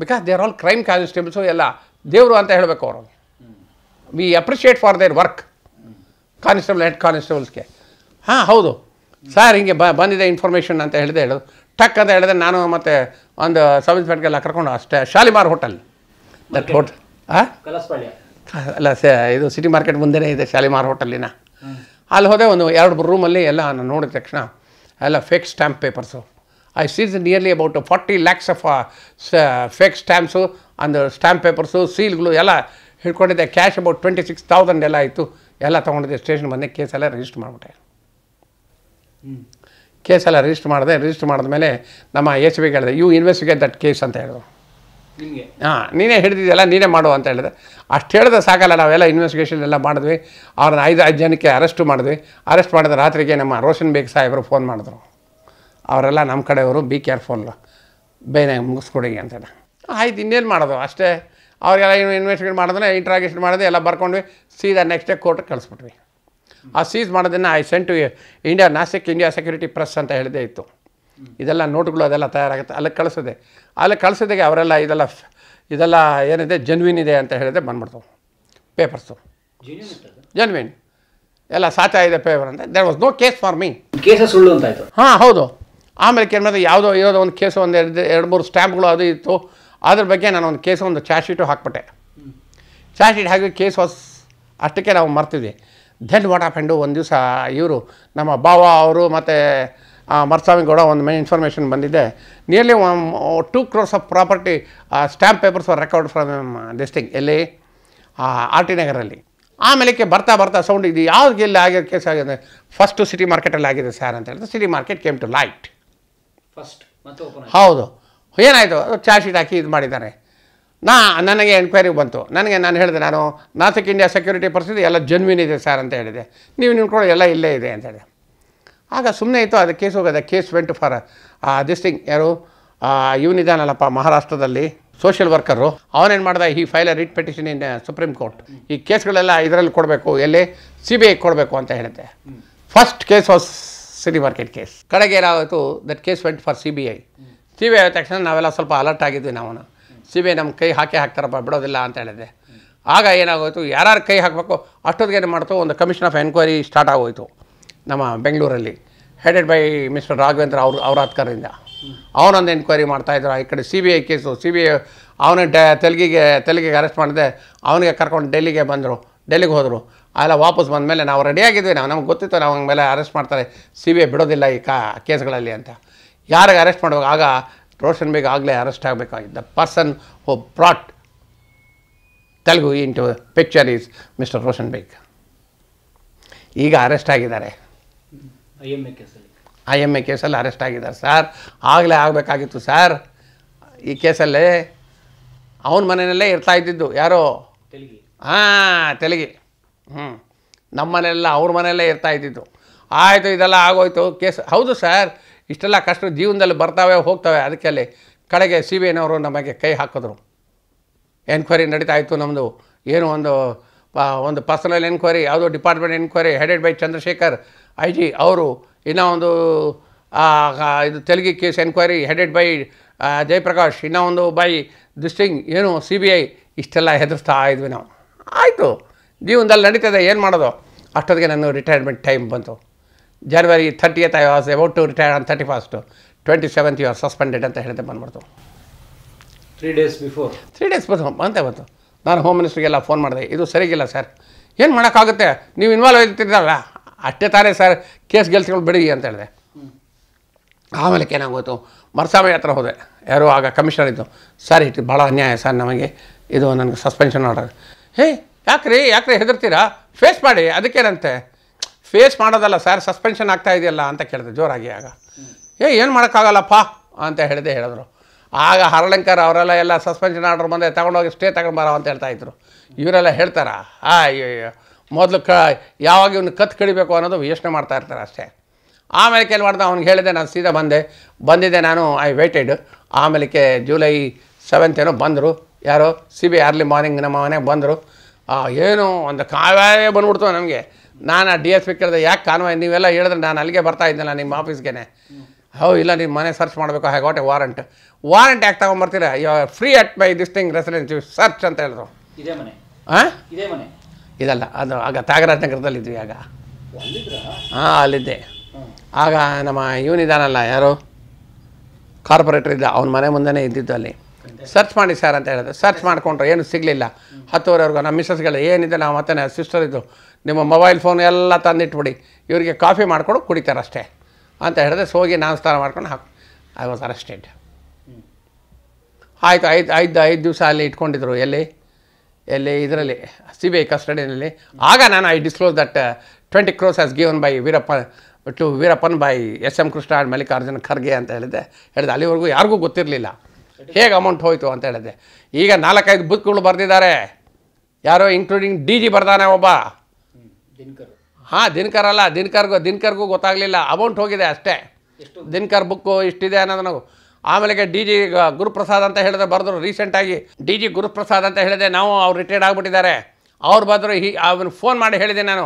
because they are all crime constables ಎಲ್ಲ ದೇವರು ಅಂತ ಹೇಳಬೇಕು ಅವರು we appreciate for their work constable head ಕಾನ್ಸ್ಟೇಬಲ್ಸ್ಗೆ ಹಾಂ ಹೌದು ಸರ್ ಹಿಂಗೆ ಬ ಬಂದಿದೆ ಇನ್ಫಾರ್ಮೇಷನ್ ಅಂತ ಹೇಳಿದೆ ಹೇಳೋದು ಟಕ್ ಅಂತ ಹೇಳಿದೆ ನಾನು ಮತ್ತು ಒಂದು ಸಬ್ ಇನ್ಸ್ಪೆಕ್ಟರ್ಗೆಲ್ಲ ಕರ್ಕೊಂಡು ಅಷ್ಟೇ ಶಾಲಿಮಾರ್ ಹೋಟೆಲ್ ದಟ್ ಹೋಟ್ ಹಾಂ ಅಲ್ಲ ಸ ಇದು ಸಿಟಿ ಮಾರ್ಕೆಟ್ ಮುಂದೆನೇ ಇದೆ ಶಾಲಿಮಾರ್ ಹೋಟೆಲಿನ ಅಲ್ಲಿ ಹೋದೆ ಒಂದು ಎರಡು ರೂಮಲ್ಲಿ ಎಲ್ಲ ನಾನು ನೋಡಿದ ತಕ್ಷಣ ಎಲ್ಲ fake stamp papers I seize nearly about forty lakhs of fake stamps ಅಂದು ಸ್ಟ್ಯಾಂಪ್ ಪೇಪರ್ಸು ಸೀಲ್ಗಳು ಎಲ್ಲ ಹಿಡ್ಕೊಂಡಿದ್ದೆ cash about twenty six thousand ಎಲ್ಲ ಇತ್ತು ಎಲ್ಲ ತೊಗೊಂಡಿದ್ದೆ ಸ್ಟೇಷನ್ ಬಂದೆ ಕೇಸೆಲ್ಲ ರಿಜಿಸ್ಟ್ರ್ ಮಾಡಿಬಿಟ್ಟೆ ಕೇಸೆಲ್ಲ ರಿಜಿಸ್ಟ್ರ್ ಮಾಡಿದೆ ರಿಜಿಸ್ಟ್ರ್ ಮೇಲೆ ನಮ್ಮ ಎಸ್ ಬಿ ಹೇಳಿದೆ ಯು ಇನ್ವೆಸ್ಟಿಗೇಟ್ ದಟ್ ಕೇಸ್ ಅಂತ ಹೇಳಿದ್ರು ಹಾಂ ನೀನೇ ಹಿಡಿದಿದ್ದೆಲ್ಲ ನೀನೇ ಮಾಡು ಅಂತ ಹೇಳಿದೆ ಅಷ್ಟು ಹೇಳಿದ್ರೆ ಸಾಕಲ್ಲ ನಾವೆಲ್ಲ ಇನ್ವೆಸ್ಟಿಗೇಷನ್ ಎಲ್ಲ ಮಾಡಿದ್ವಿ ಅವ್ರನ್ನ ಐದು ಐದು ಜನಕ್ಕೆ ಅರೆಸ್ಟ್ ಮಾಡಿದ್ವಿ ಅರೆಸ್ಟ್ ಮಾಡಿದ ರಾತ್ರಿಗೆ ನಮ್ಮ ರೋಷನ್ ಬೇಗ್ ಸಾಹೇಬರು ಫೋನ್ ಮಾಡಿದ್ರು ಅವರೆಲ್ಲ ನಮ್ಮ ಕಡೆಯವರು ಬಿ ಕೇರ್ಫುಲ್ಲು ಬೇನೆ ಮುಗಿಸ್ಕೊಡಿ ಅಂತ ಆಯ್ತು ಇನ್ನೇನು ಮಾಡೋದು ಅಷ್ಟೇ ಅವರೆಲ್ಲ ಇನ್ವೆಸ್ಟಿಗೇಟ್ ಮಾಡಿದ್ರೆ ಇಂಟ್ರಾಗೇಷನ್ ಮಾಡಿದೆ ಎಲ್ಲ ಬರ್ಕೊಂಡ್ವಿ ಸೀದಾ ನೆಕ್ಸ್ಟ್ ಡೇ ಕೋರ್ಟ್ಗೆ ಕಳಿಸ್ಬಿಟ್ವಿ ಆ ಸೀಸ್ ಮಾಡೋದನ್ನು I sent India Nasik India security press ಅಂತ ಹೇಳಿದೆ ಇತ್ತು ಇದೆಲ್ಲ ನೋಟ್ಗಳು ಅದೆಲ್ಲ ತಯಾರಾಗುತ್ತೆ ಅಲ್ಲಿಗೆ ಕಳಿಸಿದೆ ಅಲ್ಲಿ ಕಳಿಸೋದಕ್ಕೆ ಅವರೆಲ್ಲ ಇದೆಲ್ಲ ಇದೆಲ್ಲ ಏನಿದೆ ಜನ್ವಿನ್ ಇದೆ ಅಂತ ಹೇಳಿದೆ ಬಂದ್ಬಿಡ್ತು ಪೇಪರ್ಸು ಜನ್ವಿನ್ ಎಲ್ಲ ಸಾಚಾ ಇದೆ ಪೇಪರ್ ಅಂತ there was no case for me ಕೇಸ ಸುಳ್ಳು ಅಂತ ಆಯಿತು ಹಾಂ ಹೌದು ಆಮೇಲೆ ಕೇಳಿದ್ರೆ ಯಾವುದೋ ಇರೋದೋ ಒಂದು ಕೇಸು ಒಂದು ಎರಡು ಎರಡು ಮೂರು ಸ್ಟ್ಯಾಂಪ್ಗಳು ಅದು ಇತ್ತು ಅದ್ರ ಬಗ್ಗೆ ನಾನು ಒಂದು ಕೇಸು ಒಂದು ಚಾರ್ಜ್ ಶೀಟು ಹಾಕ್ಬಿಟ್ಟೆ ಚಾರ್ಜ್ ಶೀಟ್ ಹಾಕಿ ಕೇಸ್ ವಾಸ್ ಅಷ್ಟಕ್ಕೆ ನಾವು ಮರ್ತಿದ್ವಿ ದೆನ್ ವಾಟ್ ಹ್ಯಾಪೆಂಡು ಒಂದು ದಿವಸ ಇವರು ನಮ್ಮ ಬಾವ ಅವರು ಮತ್ತು ಮರ್ಸ್ವಾಮಿ ಗೌಡ ಒಂದು ಮೈ ಇನ್ಫಾರ್ಮೇಷನ್ ಬಂದಿದೆ nearly one two crores of property stamp papers for record from M district ಎಲ್ಲಿ ಆರ್ ಟಿ ನಗರಲ್ಲಿ ಆಮೇಲೆ ಬರ್ತಾ ಬರ್ತಾ ಸೌಂಡ್ ಇದು ಯಾವ್ದು ಎಲ್ಲಿ ಆಗಿರೋ ಕೇಸ್ ಆಗಿದೆ ಫಸ್ಟು ಸಿಟಿ ಮಾರ್ಕೆಟಲ್ಲಿ ಆಗಿದೆ ಸರ್ ಅಂತ ಹೇಳಿದ್ರೆ city market came to light first ಹೌದು ಏನಾಯಿತು ಚಾರ್ಜ್ ಶೀಟ್ ಹಾಕಿ ಇದು ಮಾಡಿದ್ದಾರೆ ನಾ ನನಗೆ ಎನ್ಕ್ವೈರಿ ಬಂತು ನನಗೆ ನಾನು ಹೇಳಿದೆ ನಾನು ನಾಸಿಕ್ ಇಂಡಿಯಾ ಸೆಕ್ಯೂರಿಟಿ ಪರಿಸ್ಥಿತಿ ಎಲ್ಲ ಜನ್ವಿನ್ ಇದೆ ಸರ್ ಅಂತ ಹೇಳಿದೆ ನೀವು ನಿಂತ್ಕೊಳ್ಳಿ ಎಲ್ಲ ಇಲ್ಲೇ ಇದೆ ಅಂತ ಹೇಳಿದೆ ಆಗ ಸುಮ್ಮನೆ ಇತ್ತು ಅದು ಕೇಸ್ ಹೋಗೋದು case went for this thing ಯಾರು ಇವನಿದಾನಲ್ಲಪ್ಪ ಮಹಾರಾಷ್ಟ್ರದಲ್ಲಿ ಸೋಷಿಯಲ್ ವರ್ಕರು ಅವನೇನು ಮಾಡಿದೆ ಈ file writ petition in Supreme Court ಈ ಕೇಸ್ಗಳೆಲ್ಲ ಇದರಲ್ಲಿ ಕೊಡಬೇಕು ಎಲ್ಲಿ ಸಿ ಬಿ ಐ ಕೊಡಬೇಕು ಅಂತ ಹೇಳುತ್ತೆ first case was city market case ಕಡೆಗೆ ಏನಾಯಿತು that case went for C B I C B I ತಕ್ಷಣ ನಾವೆಲ್ಲ ಸ್ವಲ್ಪ ಅಲರ್ಟ್ ಆಗಿದ್ವಿ ನಾವು ಸಿ ಬಿ ಐ ನಮ್ಮ ಕೈ ಹಾಕೇ ಹಾಕ್ತಾರಪ್ಪ ಬಿಡೋದಿಲ್ಲ ಅಂತ ಹೇಳಿದೆ ಆಗ ಏನಾಗೋಯ್ತು ಯಾರು ಕೈ ಹಾಕಬೇಕು ಅಷ್ಟೊತ್ತಿಗೆ ಏನು ಮಾಡ್ತು ಒಂದು ಕಮಿಷನ್ ಆಫ್ ಎನ್ಕ್ವೈರಿ ಸ್ಟಾರ್ಟ್ ಆಗೋಯ್ತು ನಮ್ಮ ಬೆಂಗಳೂರಲ್ಲಿ ಹೆಡೆಡ್ ಬೈ ಮಿಸ್ಟರ್ ರಾಘವೇಂದ್ರ ಅವರು ಅವ್ರ ಹತ್ಕರಿಂದ ಅವನೊಂದು ಎನ್ಕ್ವೈರಿ ಮಾಡ್ತಾಯಿದ್ರು ಈ ಕಡೆ C B I case C B I ಅವನ ಡ ತೆಲುಗಿಗೆ ತೆಲುಗಿಗೆ ಅರೆಸ್ಟ್ ಮಾಡಿದೆ ಅವನಿಗೆ ಕರ್ಕೊಂಡು ಡೆಲ್ಲಿಗೆ ಬಂದರು ಡೆಲ್ಲಿಗೆ ಹೋದರು ಅಲ್ಲ ವಾಪಸ್ ಬಂದ ಮೇಲೆ ನಾವು ರೆಡಿಯಾಗಿದ್ವಿ ನಾವು ನಮ್ಗೆ ಗೊತ್ತಿತ್ತು ನಾವು ಮೇಲೆ ಅರೆಸ್ಟ್ ಮಾಡ್ತಾರೆ ಸಿ ಬಿ ಐ ಬಿಡೋದಿಲ್ಲ ಈ ಕಾ ಕೇಸ್ಗಳಲ್ಲಿ ಅಂತ ಯಾರಿಗೆ ಅರೆಸ್ಟ್ ಮಾಡುವಾಗ ಆಗ ರೋಷನ್ ಬೇಗ ಆಗಲೇ ಅರೆಸ್ಟ್ ಆಗಬೇಕಾಗಿದ್ದ person who brought Telgi into picture is mister Roshan Baig ಈಗ ಅರೆಸ್ಟ್ ಆಗಿದ್ದಾರೆ ಐ ಎಮ್ ಎ ಕೇಸಲ್ಲಿ ಐ ಕೇಸಲ್ಲಿ ಅರೆಸ್ಟ್ ಆಗಿದ್ದಾರೆ ಸರ್ ಆಗಲೇ ಆಗಬೇಕಾಗಿತ್ತು ಸರ್ ಈ ಕೇಸಲ್ಲೇ ಅವನ ಮನೆಯಲ್ಲೇ ಇರ್ತಾ ಇದ್ದಿದ್ದು ಯಾರೋ ತೆಲುಗಿ ಹಾಂ ತೆಲುಗಿ ಹ್ಞೂ ನಮ್ಮ ಮನೆಯಲ್ಲ ಅವ್ರ ಮನೆಯಲ್ಲೇ ಇರ್ತಾ ಇದ್ದಿದ್ದು ಆಯಿತು ಇದೆಲ್ಲ ಆಗೋಯ್ತು ಕೇಸ್ ಹೌದು ಸರ್ ಇಷ್ಟೆಲ್ಲ ಕಷ್ಟ ಜೀವನದಲ್ಲಿ ಬರ್ತಾವೆ ಹೋಗ್ತವೆ ಅದಕ್ಕೆ ಅಲ್ಲಿ ಕಡೆಗೆ ಸಿ ಬಿ ಐನವರು ನಮಗೆ ಕೈ ಹಾಕಿದ್ರು ಎನ್ಕ್ವೈರಿ ನಡೀತಾ ಇತ್ತು ನಮ್ಮದು ಏನು ಒಂದು ಒಂದು ಪರ್ಸನಲ್ ಎನ್ಕ್ವೈರಿ ಯಾವುದೋ department enquiry headed by Chandrashekhar I G ಅವರು ಇನ್ನೂ ಒಂದು ಇದು Telgi case enquiry headed by Jayaprakash ಇನ್ನೂ ಒಂದು ಬೈ ದಿಸ್ಟಿಂಗ್ ಏನು ಸಿ ಬಿ ಐ ಇಷ್ಟೆಲ್ಲ ಹೆದರ್ಸ್ತಾ ಇದ್ವಿ ನಾವು ಆಯಿತು ಜೀವನದಲ್ಲಿ ನಡೀತದೆ ಏನು ಮಾಡೋದು ಅಷ್ಟೊತ್ತಿಗೆ ನಾನು ರಿಟೈರ್ಮೆಂಟ್ ಟೈಮ್ ಬಂತು January was I to retire on retire thirty 31st. 27th you are suspended ಅಂತ ಹೇಳಿದೆ ಬಂದ್ಬಿಡ್ತು three days before three days ಬಂತು ಅಂತ ಬಂತು ನಾನು ಹೋಮ್ ಮಿನಿಸ್ಟ್ರಿಗೆಲ್ಲ ಫೋನ್ ಮಾಡಿದೆ ಇದು ಸರಿಗಿಲ್ಲ ಸರ್ ಏನು ಮಾಡೋಕ್ಕಾಗುತ್ತೆ ನೀವು ಇನ್ವಾಲ್ವ್ ಆಗಿರ್ತಿದ್ದಲ್ಲ ಅಷ್ಟೇ ತಾನೇ ಸರ್ ಕೇಸ್ ಗೆಲ್ಸ್ಗಳು ಬಿಡಿ ಅಂತ ಹೇಳಿದೆ ಆಮೇಲೆ ಏನಾಗೋಯ್ತು ಮರಸಾಮಿ ಹತ್ರ ಹೋದೆ ಯಾರೋ ಆಗ ಕಮಿಷನರ್ ಇದ್ದು ಸರ್ ಇಟ್ಟು ಭಾಳ ಅನ್ಯಾಯ ಸರ್ ನಮಗೆ ಇದು ನನಗೆ ಸಸ್ಪೆನ್ಷನ್ ಆರ್ಡರ್ ಹೇ ಯಾಕ್ರಿ ಯಾಕ್ರಿ ಹೆದರ್ತೀರಾ ಫೇಸ್ ಮಾಡಿ ಅದಕ್ಕೇನಂತೆ ಫೇಸ್ ಮಾಡೋದಲ್ಲ ಸರ್ ಸಸ್ಪೆನ್ಷನ್ ಆಗ್ತಾ ಇದೆಯಲ್ಲ ಅಂತ ಕೇಳಿದೆ ಜೋರಾಗಿ ಆಗ ಏ ಏನು ಮಾಡೋಕ್ಕಾಗಲ್ಲಪ್ಪ ಅಂತ ಹೇಳಿದೆ ಹೇಳಿದ್ರು ಆಗ ಹರಳಂಕರ್ ಅವರೆಲ್ಲ ಎಲ್ಲ ಸಸ್ಪೆನ್ಷನ್ ಆರ್ಡರ್ ಬಂದೆ ತಗೊಂಡೋಗಿ ಸ್ಟೇ ತಗೊಂಡ್ಬಾರ ಅಂತ ಹೇಳ್ತಾಯಿದ್ರು ಇವರೆಲ್ಲ ಹೇಳ್ತಾರ ಅಯ್ಯೋ ಮೊದಲು ಕ ಯಾವಾಗ ಇವನು ಕತ್ತು ಕಡಿಬೇಕು ಅನ್ನೋದು ಯೋಚನೆ ಮಾಡ್ತಾ ಇರ್ತಾರೆ ಅಷ್ಟೇ ಆಮೇಲೆ ಏನು ಮಾಡ್ದೆ ಅವ್ನಿಗೆ ಹೇಳಿದೆ ನಾನು ಸೀದಾ ಬಂದೆ ಬಂದಿದ್ದೆ ನಾನು ಐ ವೇಟೆಡ್ ಆಮೇಲೆ ಜುಲೈ ಸೆವೆಂತ್ ಏನೋ ಬಂದರು ಯಾರೋ ಸಿ ಬಿ ಅರ್ಲಿ ಮಾರ್ನಿಂಗ್ ನಮ್ಮ ಮನೆಗೆ ಬಂದರು ಏನು ಒಂದು ಕಾವೇ ಬಂದ್ಬಿಡ್ತು ನಮಗೆ ನಾನು ಆ ಡಿ ಎಸ್ ಪಿ ಕೇಳಿದೆ ಯಾಕೆ ಕಾನ್ವಾಯ್ ನೀವೆಲ್ಲ ಹೇಳಿದ್ರೆ ನಾನು ಅಲ್ಲಿಗೆ ಬರ್ತಾ ಇದ್ದಿಲ್ಲ ನಿಮ್ಮ ಆಫೀಸ್ಗೆ ಹೌ ಇಲ್ಲ ನಿಮ್ಮ ಮನೆ ಸರ್ಚ್ ಮಾಡಬೇಕು I got a warrant warrant ಯಾಕೆ ತೊಗೊಂಬರ್ತೀರಾ you are free at my this thing residency search ಅಂತ ಹೇಳಿದ್ರು ಹಾಂ ಇದಲ್ಲ ಅದು ಆಗ ತ್ಯಾಗರಾಜ್ ನಗರದಲ್ಲಿದ್ವಿ ಆಗ ಹಾಂ ಅಲ್ಲಿದ್ದೆ ಆಗ ನಮ್ಮ ಇವನಿದಾನಲ್ಲ ಯಾರು ಕಾರ್ಪೊರೇಟರ್ ಇದ್ದ ಅವನ ಮನೆ ಮುಂದೆನೇ ಇದ್ದಿದ್ದು ಅಲ್ಲಿ ಸರ್ಚ್ ಮಾಡಿ ಸರ್ ಅಂತ ಹೇಳಿದ್ರು ಸರ್ಚ್ ಮಾಡಿಕೊಂಡ್ರೆ ಏನು ಸಿಗಲಿಲ್ಲ ಹತ್ತುವರೆವರೆಗೂ ನಮ್ಮ ಮಿಸ್ಸಸ್ಗಳು ಏನಿದೆ ನಾವು ಮತ್ತೆ ಸಿಸ್ಟರ್ ಇದ್ದು ನಿಮ್ಮ ಮೊಬೈಲ್ ಫೋನ್ ಎಲ್ಲ ತಂದಿಟ್ಬಿಡಿ ಇವರಿಗೆ ಕಾಫಿ ಮಾಡಿಕೊಂಡು ಕುಡಿತಾರೆ ಅಷ್ಟೇ ಅಂತ ಹೇಳಿದ್ರೆ ಸೋಗಿ ನಾನು ಸ್ನಾನ ಮಾಡ್ಕೊಂಡು ಹಾಕಿ ಐ ವಾಸ್ ಅರೆಸ್ಟೆಡ್ ಆಯಿತು ಐದು ಐದು ಐದು ದಿವಸ ಅಲ್ಲಿ ಇಟ್ಕೊಂಡಿದ್ರು ಎಲ್ಲಿ ಎಲ್ಲಿ ಇದರಲ್ಲಿ ಸಿ ಬಿ ಐ ಕಸ್ಟಡಿನಲ್ಲಿ ಆಗ ನಾನು I disclose that twenty crores as given by Veerappa to Veerappan by S M Krishna and Mallikarjuna Kharge ಅಂತ ಹೇಳಿದೆ ಹೇಳಿದೆ ಅಲ್ಲಿವರೆಗೂ ಯಾರಿಗೂ ಗೊತ್ತಿರಲಿಲ್ಲ ಹೇಗೆ ಅಮೌಂಟ್ ಹೋಯಿತು ಅಂತ ಹೇಳಿದೆ ಈಗ ನಾಲ್ಕೈದು ಬುತ್ಗಳು ಬರೆದಿದ್ದಾರೆ ಯಾರೋ ಇನ್ಕ್ಲೂಡಿಂಗ್ ಡಿ ಜಿ ಬರ್ದಾನೆ ಒಬ್ಬ ಹಾಂ ದಿನಕರ್ ಅಲ್ಲ ದಿನಕರ್ಗೂ ದಿನಕರ್ಗೂ ಗೊತ್ತಾಗಲಿಲ್ಲ ಅಮೌಂಟ್ ಹೋಗಿದೆ ಅಷ್ಟೇ ದಿನಕರ್ ಬುಕ್ಕು ಇಷ್ಟಿದೆ ಅನ್ನೋದು ನಾವು ಆಮೇಲೆ ಡಿ ಜಿ ಗುರುಪ್ರಸಾದ್ ಅಂತ ಹೇಳಿದ್ರೆ ಬರೆದ್ರು ರೀಸೆಂಟಾಗಿ ಡಿ ಜಿ ಗುರುಪ್ರಸಾದ್ ಅಂತ ಹೇಳಿದೆ ನಾವು ಅವ್ರು ರಿಟೈರ್ಡ್ ಆಗಿಬಿಟ್ಟಿದ್ದಾರೆ ಅವ್ರು ಬಂದರು ಹಿ ಅವನು ಫೋನ್ ಮಾಡಿ ಹೇಳಿದೆ ನಾನು